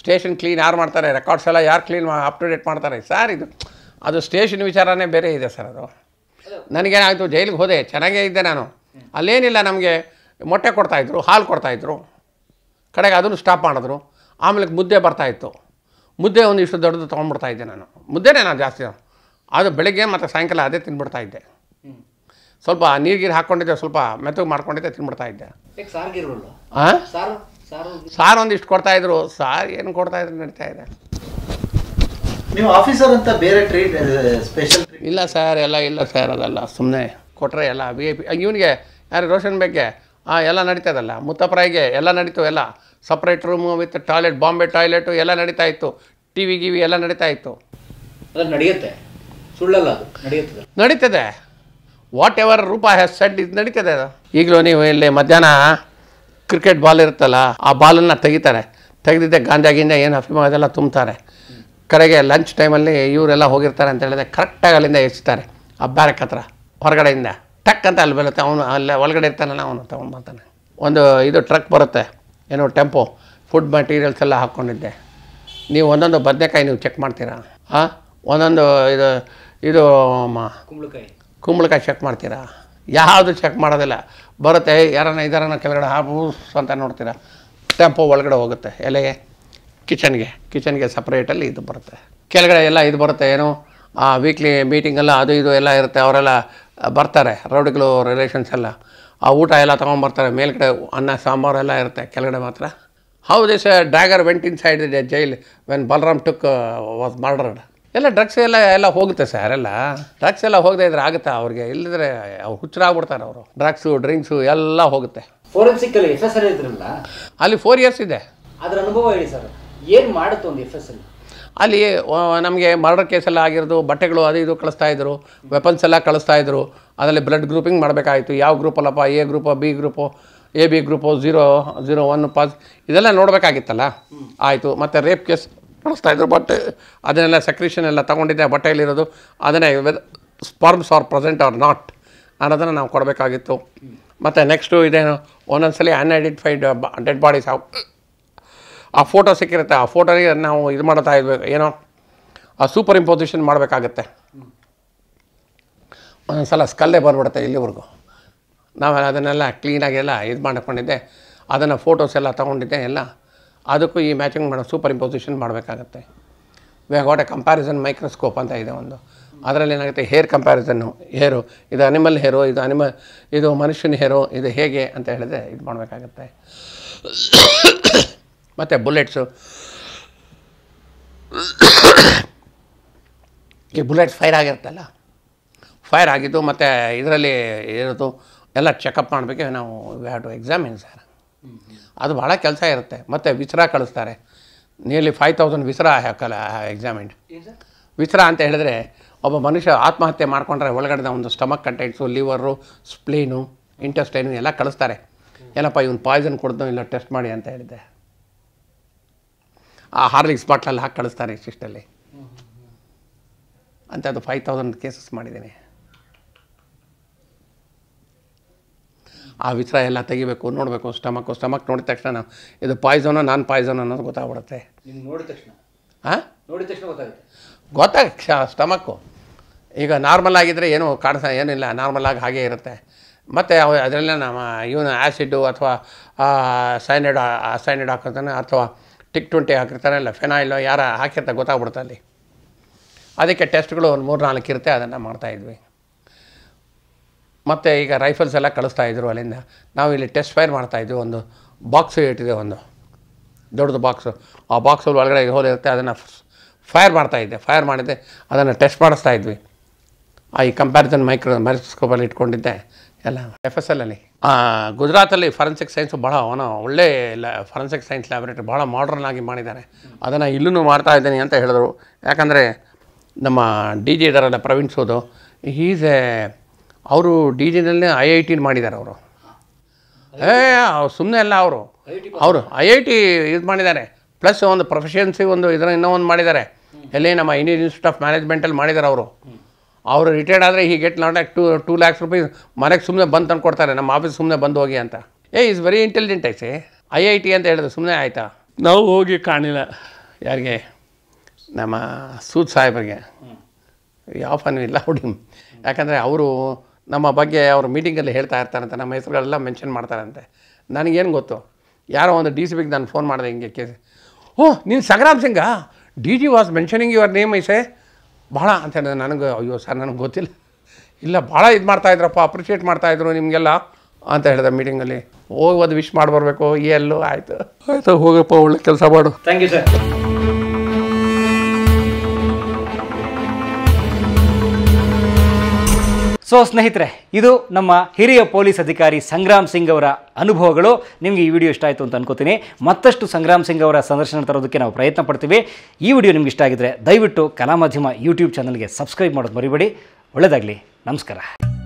ಸ್ಟೇಷನ್ ಕ್ಲೀನ್ ಯಾರು ಮಾಡ್ತಾರೆ ರೆಕಾರ್ಡ್ಸ್ ಎಲ್ಲ ಯಾರು ಕ್ಲೀನ್ ಅಪ್ ಟು ಡೇಟ್ ಮಾಡ್ತಾರೆ ಸರ್ ಇದು ಅದು ಸ್ಟೇಷನ್ ವಿಚಾರನೇ ಬೇರೆ ಇದೆ ಸರ್ ಅದು ನನಗೇನಾಯಿತು ಜೈಲಿಗೆ ಹೋದೆ ಚೆನ್ನಾಗೇ ಇದ್ದೆ ನಾನು ಅಲ್ಲೇನಿಲ್ಲ ನಮಗೆ ಮೊಟ್ಟೆ ಕೊಡ್ತಾಯಿದ್ರು ಹಾಲು ಕೊಡ್ತಾಯಿದ್ರು ಕಡೆಗೆ ಅದನ್ನು ಸ್ಟಾಪ್ ಮಾಡಿದ್ರು ಆಮೇಲೆ ಮುದ್ದೆ ಬರ್ತಾಯಿತ್ತು ಮುದ್ದೆ ಒಂದು ಇಷ್ಟು ದೊಡ್ಡದು ತೊಗೊಂಡ್ಬಿಡ್ತಾಯಿದ್ದೆ ನಾನು ಮುದ್ದೆನೇ ನಾನು ಜಾಸ್ತಿ ಅದು ಬೆಳಗ್ಗೆ ಮತ್ತು ಸಾಯಂಕಾಲ ಅದೇ ತಿಂದ್ಬಿಡ್ತಾಯಿದ್ದೆ ಸ್ವಲ್ಪ ನೀರು ಹಾಕ್ಕೊಂಡಿದ್ದೆ ಸ್ವಲ್ಪ ಮೆತ್ತಗೆ ಮಾಡ್ಕೊಂಡಿದ್ದೆ ತಿನ್ಬಿಡ್ತಾಯಿದ್ದೆ ಹಾಂ ಸಾರು ಒಂದಿಷ್ಟು ಕೊಡ್ತಾಯಿದ್ರು ಸಾರ್ ಏನು ಕೊಡ್ತಾಯಿದ್ರು ನಡೀತಾ ಇದೆ ನೀವು ಆಫೀಸರ್ ಅಂತ ಬೇರೆ ಟ್ರೀಟ್ ಸ್ಪೆಷಲ್ ಇಲ್ಲ ಸರ್ ಎಲ್ಲ ಇಲ್ಲ ಸರ್ ಅದೆಲ್ಲ ಸುಮ್ಮನೆ ಕೊಟ್ಟರೆ ಎಲ್ಲ ವಿ ಐ ಪಿ ಇವನಿಗೆ ಯಾರು ರೋಷನ್ ಬೇಗೆ ಆ ಎಲ್ಲ ನಡೀತದಲ್ಲ ಮುತ್ತಪ್ರಾಯಿಗೆ ಎಲ್ಲ ನಡೀತು ಎಲ್ಲ separate room with toilet Bombay toilet ಎಲ್ಲ ನಡೀತಾ ಇತ್ತು ಟಿ ವಿ ಗಿವಿ ಎಲ್ಲ ನಡೀತಾ ಇತ್ತು ನಡೆಯುತ್ತೆ ಸುಳ್ಳಲ್ಲ ಅದು ನಡೆಯುತ್ತದೆ ನಡೀತದೆ whatever Rupa has said ಇದು ನಡೀತದೆ ಅದು ಈಗಲೂ ನೀವು ಇಲ್ಲಿ ಮಧ್ಯಾಹ್ನ ಕ್ರಿಕೆಟ್ ಬಾಲ್ ಇರುತ್ತಲ್ಲ ಆ ಬಾಲನ್ನು ತೆಗಿತಾರೆ ತೆಗೆದಿದ್ದೆ ಗಾಂಜಾ ಗಿಂಜ ಏನು ಅಫಿಮ ಅದೆಲ್ಲ ತುಂಬ್ತಾರೆ ಕಡೆಗೆ ಲಂಚ್ ಟೈಮಲ್ಲಿ ಇವರೆಲ್ಲ ಹೋಗಿರ್ತಾರೆ ಅಂತ ಹೇಳಿದ್ರೆ ಕರೆಕ್ಟಾಗಿ ಅಲ್ಲಿಂದ ಎಚ್ತಾರೆ ಆ ಬ್ಯಾರಕ್ ಹತ್ರ ಹೊರಗಡೆಯಿಂದ ಟಕ್ ಅಂತ ಅಲ್ಲಿ ಬೀಳುತ್ತೆ ಅವನು ಅಲ್ಲೇ ಒಳಗಡೆ ಇರ್ತಾನಲ್ಲ ಅವನು ತಗೊಂಡು ಬರ್ತಾನೆ ಒಂದು ಇದು ಟ್ರಕ್ ಬರುತ್ತೆ ಏನೋ ಟೆಂಪೋ ಫುಡ್ ಮಟೀರಿಯಲ್ಸ್ ಎಲ್ಲ ಹಾಕ್ಕೊಂಡಿದ್ದೆ ನೀವು ಒಂದೊಂದು ಬದನೆಕಾಯಿ ನೀವು ಚೆಕ್ ಮಾಡ್ತೀರಾ ಹಾಂ ಒಂದೊಂದು ಇದು ಇದು ಕುಂಬಳಕಾಯಿ ಕುಂಬಳಕಾಯಿ ಚೆಕ್ ಮಾಡ್ತೀರಾ ಯಾವುದು ಚೆಕ್ ಮಾಡೋದಿಲ್ಲ ಬರುತ್ತೆ ಯಾರನ್ನ ಇದಾರನ್ನ ಕೆಳಗಡೆ ಹಾಬೂಸ್ ಅಂತ ನೋಡ್ತೀರಾ ಟೆಂಪೋ ಒಳಗಡೆ ಹೋಗುತ್ತೆ ಎಲೆಗೆ ಕಿಚನ್ಗೆ ಕಿಚನ್ಗೆ ಸಪ್ರೇಟಲ್ಲಿ ಇದು ಬರುತ್ತೆ ಕೆಳಗಡೆ ಎಲ್ಲ ಇದು ಬರುತ್ತೆ ಏನು ಆ ವೀಕ್ಲಿ ಮೀಟಿಂಗೆಲ್ಲ ಅದು ಇದು ಎಲ್ಲ ಇರುತ್ತೆ ಅವರೆಲ್ಲ ಬರ್ತಾರೆ ರೌಡಿಗಳು ರಿಲೇಷನ್ಸ್ ಎಲ್ಲ ಆ ಊಟ ಎಲ್ಲ ತೊಗೊಂಬರ್ತಾರೆ ಮೇಲ್ಗಡೆ ಅನ್ನ ಸಾಂಬಾರು ಎಲ್ಲ ಇರುತ್ತೆ ಕೆಳಗಡೆ ಮಾತ್ರ how this dagger went inside ಇದೆ ಜೈಲ್ ವೆನ್ ಬಲರಾಮ್ ಟುಕ್ ವಾಸ್ ಮರ್ಡರ್ಡ್ ಎಲ್ಲ ಡ್ರಗ್ಸ್ ಎಲ್ಲ ಎಲ್ಲ ಹೋಗುತ್ತೆ ಸರ್ ಎಲ್ಲ ಡ್ರಗ್ಸ್ ಎಲ್ಲ ಹೋಗದೆ ಇದ್ರೆ ಆಗುತ್ತಾ ಅವ್ರಿಗೆ ಇಲ್ಲದ್ರೆ ಅವ್ರು ಹುಚ್ಚರಾಗ್ಬಿಡ್ತಾರೆ ಅವರು ಡ್ರಗ್ಸು ಡ್ರಿಂಕ್ಸು ಎಲ್ಲ ಹೋಗುತ್ತೆ ಅಲ್ಲಿ ಫೋರ್ ಇಯರ್ಸ್ ಇದೆ ಅದ್ರ ಅನುಭವ ಹೇಳಿ ಸರ್ ಏನು ಮಾಡುತ್ತೆ ಒಂದು ಎಫ್ ಎಸ್ ಅಲ್ಲಿ ಅಲ್ಲಿ ನಮಗೆ ಮರ್ಡರ್ ಕೇಸೆಲ್ಲ ಆಗಿರೋದು ಬಟ್ಟೆಗಳು ಅದು ಇದು ಕಳಿಸ್ತಾ ಇದ್ರು ವೆಪನ್ಸ್ ಎಲ್ಲ ಕಳಿಸ್ತಾ ಇದ್ರು ಅದರಲ್ಲಿ ಬ್ಲಡ್ ಗ್ರೂಪಿಂಗ್ ಮಾಡಬೇಕಾಯಿತು ಯಾವ ಗ್ರೂಪಲ್ಲಪ್ಪ A group B group A B group zero zero one pass ಇದೆಲ್ಲ ನೋಡಬೇಕಾಗಿತ್ತಲ್ಲ ಆಯಿತು ಮತ್ತು ರೇಪ್ ಕೇಸ್ ಕಳಿಸ್ತಾ ಇದ್ರು ಬಟ್ ಅದನ್ನೆಲ್ಲ ಸಕ್ರಿಷನ್ ಎಲ್ಲ ತೊಗೊಂಡಿದ್ದೆ ಬಟ್ಟೆಯಲ್ಲಿರೋದು ಅದನ್ನೇ sperms are present are not ಅನ್ನೋದನ್ನು ನಾವು ಕೊಡಬೇಕಾಗಿತ್ತು ಮತ್ತು ನೆಕ್ಸ್ಟು ಇದೇನು ಒಂದೊಂದು ಸಲ ಅನ್ಐಡೆಂಟಿಫೈಡ್ ಡೆಡ್ ಬಾಡೀಸ್ ಆ ಫೋಟೋ ಸಿಕ್ಕಿರುತ್ತೆ ಆ ಫೋಟೋಗೆ ನಾವು ಇದು ಮಾಡ್ತಾ ಇದ್ಬೇಕು ಏನೋ ಆ ಸೂಪರ್ ಇಂಪೋಸಿಷನ್ ಮಾಡಬೇಕಾಗತ್ತೆ ಒಂದೊಂದ್ಸಲ ಸ್ಕಲ್ಲೇ ಬರ್ಬಿಡುತ್ತೆ ಇಲ್ಲಿವರೆಗೂ ನಾವು ಅದನ್ನೆಲ್ಲ ಕ್ಲೀನಾಗಿ ಎಲ್ಲ ಇದು ಮಾಡ್ಕೊಂಡಿದ್ದೆ ಅದನ್ನು ಫೋಟೋಸ್ ಎಲ್ಲ ತೊಗೊಂಡಿದ್ದೆ ಎಲ್ಲ ಅದಕ್ಕೂ ಈ ಮ್ಯಾಚಿಂಗ್ ಮಾಡೋ ಸೂಪರ್ ಇಂಪೋಸಿಷನ್ ಮಾಡಬೇಕಾಗತ್ತೆ we what a comparison microscope ಅಂತ ಇದೆ ಒಂದು ಅದರಲ್ಲಿ ಏನಾಗುತ್ತೆ ಹೇರ್ ಕಂಪ್ಯಾರಿಸನ್ನು ಹೇರು ಇದು ಅನಿಮಲ್ ಹೇರು ಇದು ಅನಿಮಲ್ ಇದು ಮನುಷ್ಯನ ಹೇರು ಇದು ಹೇಗೆ ಅಂತ ಹೇಳಿದ್ರೆ ಇದು ಮಾಡಬೇಕಾಗತ್ತೆ ಮತ್ತು ಬುಲೆಟ್ಸು ಈ ಬುಲೆಟ್ಸ್ ಫೈರ್ ಆಗಿರುತ್ತಲ್ಲ ಫೈರ್ ಆಗಿದ್ದು ಮತ್ತು ಇದರಲ್ಲಿ ಇರೋದು ಎಲ್ಲ ಚೆಕಪ್ ಮಾಡಬೇಕು ನಾವು we have to examine sir ಅದು ಭಾಳ ಕೆಲಸ ಇರುತ್ತೆ ಮತ್ತು ವಿಸ್ರಾ ಕಳಿಸ್ತಾರೆ ನಿಯರ್ಲಿ ಫೈವ್ ತೌಸಂಡ್ ವಿಸ್ರಾ ಹಾಕಲ್ಲ ಎಕ್ಸಾಮಿನ್ ವಿಸ್ರಾ ಅಂತ ಹೇಳಿದ್ರೆ ಒಬ್ಬ ಮನುಷ್ಯ ಆತ್ಮಹತ್ಯೆ ಮಾಡ್ಕೊಂಡ್ರೆ ಒಳಗಡೆ ಒಂದು stomach contents liver spleen intestine ಎಲ್ಲ ಕಳಿಸ್ತಾರೆ ಏನಪ್ಪ ಇವ್ನು ಪಾಯ್ಸನ್ ಕೊಡ್ದು ಇಲ್ಲ ಟೆಸ್ಟ್ ಮಾಡಿ ಅಂತ ಹೇಳಿದ್ದೆ ಆ ಹಾರ್ಲಿಕ್ಸ್ ಬಾಟ್ಲಲ್ಲಿ ಹಾಕಿ ಕಳಿಸ್ತಾರೆ ಇಷ್ಟಿಷ್ಟಲ್ಲಿ ಅಂತ ಅದು ಫೈವ್ ತೌಸಂಡ್ ಕೇಸಸ್ ಮಾಡಿದ್ದೀನಿ ಆ ವಿಚಾರ ಎಲ್ಲ ತೆಗಿಬೇಕು ನೋಡಬೇಕು ಸ್ಟಮಕ್ಕು ಸ್ಟಮಕ್ ನೋಡಿದ ತಕ್ಷಣ ಇದು ಪಾಯ್ಸನ್ ನಾನ್ ಪಾಯ್ಸನ್ ಅನ್ನೋದು ಗೊತ್ತಾಗ್ಬಿಡುತ್ತೆ ನೋಡಿದ ತಕ್ಷಣ ಹಾಂ ನೋಡಿದ ತಕ್ಷಣ ಗೊತ್ತಾಗುತ್ತೆ ಗೊತ್ತಾಗ ಸ್ಟಮಕ್ಕು ಈಗ ನಾರ್ಮಲ್ ಆಗಿದ್ದರೆ ಏನು ಕಾಣಿಸ ಏನಿಲ್ಲ ನಾರ್ಮಲ್ ಆಗಿ ಹಾಗೆ ಇರುತ್ತೆ ಮತ್ತು ಅವು ಅದರಲ್ಲೇ ನಮ್ಮ ಇವನು ಆ್ಯಸಿಡ್ಡು ಅಥವಾ ಸೈನೈಡ್ ಸೈನೈಡ್ ಹಾಕೋತಾನೆ ಅಥವಾ ಟಿಕ್ ಟ್ವೆಂಟಿ ಹಾಕಿರ್ತಾರೆ ಇಲ್ಲ ಯಾರು ಹಾಕಿರ್ತಾರೆ ಗೊತ್ತಾಗ್ಬಿಡ್ತಾ ಅಲ್ಲಿ ಅದಕ್ಕೆ ಟೆಸ್ಟ್ಗಳು ಒಂದು ಮೂರು ನಾಲ್ಕು ಇರುತ್ತೆ ಅದನ್ನು ಮಾಡ್ತಾಯಿದ್ವಿ ಮತ್ತು ಈಗ ರೈಫಲ್ಸ್ ಎಲ್ಲ ಕಳಿಸ್ತಾ ಇದ್ರು ಅಲ್ಲಿಂದ ನಾವು ಇಲ್ಲಿ ಟೆಸ್ಟ್ ಫೈರ್ ಮಾಡ್ತಾಯಿದ್ವಿ ಒಂದು ಬಾಕ್ಸು ಇಟ್ಟಿದೆ ಒಂದು ದೊಡ್ಡದು ಬಾಕ್ಸು ಆ ಬಾಕ್ಸಲ್ಲಿ ಒಳಗಡೆ ಹೋಲ್ ಇರುತ್ತೆ ಅದನ್ನು ಫೈರ್ ಮಾಡ್ತಾಯಿದ್ದೆ ಫೈರ್ ಮಾಡಿದ್ದೆ ಅದನ್ನು ಟೆಸ್ಟ್ ಮಾಡಿಸ್ತಾ ಇದ್ವಿ ಆ ಈ ಕಂಪ್ಯಾರಿಸನ್ ಮೈಕ್ರೋ ಮೈಕ್ರೋಸ್ಕೋಪಲ್ಲಿ ಇಟ್ಕೊಂಡಿದ್ದೆ ಎಲ್ಲ ಎಫ್ ಎಸ್ ಎಲ್ ಅಲ್ಲಿ ಗುಜರಾತಲ್ಲಿ ಫರೆನ್ಸಿಕ್ ಸೈನ್ಸ್ ಭಾಳ ಅವನು ಒಳ್ಳೆ ಲ್ಯಾ ಫರೆನ್ಸಿಕ್ ಸೈನ್ಸ್ ಲ್ಯಾಬ್ರೇಟ್ರಿ ಭಾಳ ಮಾಡ್ರನ್ ಆಗಿ ಮಾಡಿದ್ದಾರೆ ಅದನ್ನು ಇಲ್ಲೂ ಮಾಡ್ತಾ ಇದ್ದೀನಿ ಅಂತ ಹೇಳಿದರು ಯಾಕಂದರೆ ನಮ್ಮ ಡಿ ಜಿ ಇದಾರಲ್ಲ ಪ್ರವೀಣ್ ಸೋದು ಈಸ್ ಎ ಅವರು ಡಿ ಜಿನಲ್ಲಿ ಐ ಐ ಟಿನ ಮಾಡಿದ್ದಾರೆ ಅವರು ಏ ಸುಮ್ಮನೆ ಅಲ್ಲ ಅವರು ಅವರು ಐ ಐ ಟಿ ಇದು ಮಾಡಿದ್ದಾರೆ ಪ್ಲಸ್ ಒಂದು ಪ್ರೊಫೆಷನ್ಸಿ ಒಂದು ಇದರ ಇನ್ನೂ ಒಂದು ಮಾಡಿದ್ದಾರೆ ಎಲ್ಲಿ ನಮ್ಮ ಇಂಡಿಯನ್ ಇನ್ಸ್ಟಿಟ್ಯೂಟ್ ಆಫ್ ಮ್ಯಾನೇಜ್ಮೆಂಟಲ್ಲಿ ಮಾಡಿದ್ದಾರೆ ಅವರು ಅವರು ರಿಟೈರ್ಡ್ ಆದರೆ ಈ get not lakh to two lakhs rupees ಮನೆಗೆ ಸುಮ್ಮನೆ ಬಂದು ತಂದು ಕೊಡ್ತಾರೆ ನಮ್ಮ ಆಫೀಸ್ ಸುಮ್ಮನೆ ಬಂದು ಹೋಗಿ ಅಂತ ಏ is very intelligent I say I I T ಅಂತ ಹೇಳಿದ್ರು ಸುಮ್ಮನೆ ಆಯಿತಾ ನಾವು ಹೋಗಿ ಕಾಣಿಲ್ಲ ಯಾರಿಗೆ ನಮ್ಮ ಸೂದ್ ಸಾಹೇಬರಿಗೆ ಆಫನ್ ಇಲ್ಲ ಹುಡುಗಿ ಯಾಕಂದರೆ ಅವರು ನಮ್ಮ ಬಗ್ಗೆ ಅವರು ಮೀಟಿಂಗಲ್ಲಿ ಹೇಳ್ತಾ ಇರ್ತಾರಂತೆ ನಮ್ಮ ಹೆಸರುಗಳೆಲ್ಲ ಮೆನ್ಷನ್ ಮಾಡ್ತಾರಂತೆ ನನಗೇನು ಗೊತ್ತು ಯಾರೋ ಒಂದು ಡಿ ಸಿ ಬಿಗೆ ನಾನು ಫೋನ್ ಮಾಡಿದೆ ಹಿಂಗೆ ಕೇಸ್ ಓಹ್ ನೀನು ಸಂಗ್ರಾಮ್ ಸಿಂಗಾ D G was mentioning your name I say ಭಾಳ ಅಂತ ಹೇಳಿದೆ ನನಗೆ ಅಯ್ಯೋ ಸರ್ ನನಗೆ ಗೊತ್ತಿಲ್ಲ ಇಲ್ಲ ಭಾಳ ಇದು ಮಾಡ್ತಾಯಿದ್ರಪ್ಪ ಅಪ್ರಿಷಿಯೇಟ್ ಮಾಡ್ತಾಯಿದ್ರು ನಿಮಗೆಲ್ಲ ಅಂತ ಹೇಳಿದೆ ಮೀಟಿಂಗಲ್ಲಿ ಹೋಗಿ ಅದು ವಿಶ್ ಮಾಡಿ ಬರಬೇಕು ಎಲ್ಲೂ ಆಯಿತು ಆಯಿತು ಹೋಗಪ್ಪ ಒಳ್ಳೆ ಕೆಲಸ ಮಾಡು ಥ್ಯಾಂಕ್ ಯು ಸರ್ ಸೊ ಸ್ನೇಹಿತರೆ ಇದು ನಮ್ಮ ಹಿರಿಯ ಪೊಲೀಸ್ ಅಧಿಕಾರಿ ಸಂಗ್ರಾಮ್ ಸಿಂಗ್ ಅವರ ಅನುಭವಗಳು ನಿಮಗೆ ಈ ವಿಡಿಯೋ ಇಷ್ಟ ಆಯಿತು ಅಂತ ಅನ್ಕೋತೀನಿ ಮತ್ತಷ್ಟು ಸಂಗ್ರಾಮ್ ಸಿಂಗ್ ಅವರ ಸಂದರ್ಶನ ತರೋದಕ್ಕೆ ನಾವು ಪ್ರಯತ್ನ ಪಡ್ತೀವಿ ಈ ವಿಡಿಯೋ ನಿಮ್ಗೆ ಇಷ್ಟ ಆಗಿದ್ರೆ ದಯವಿಟ್ಟು ಕಲಾ ಮಾಧ್ಯಮ ಯೂಟ್ಯೂಬ್ ಚಾನಲ್ಗೆ ಸಬ್ಸ್ಕ್ರೈಬ್ ಮಾಡೋದು ಮರಿಬೇಡಿ ಒಳ್ಳೇದಾಗಲಿ ನಮಸ್ಕಾರ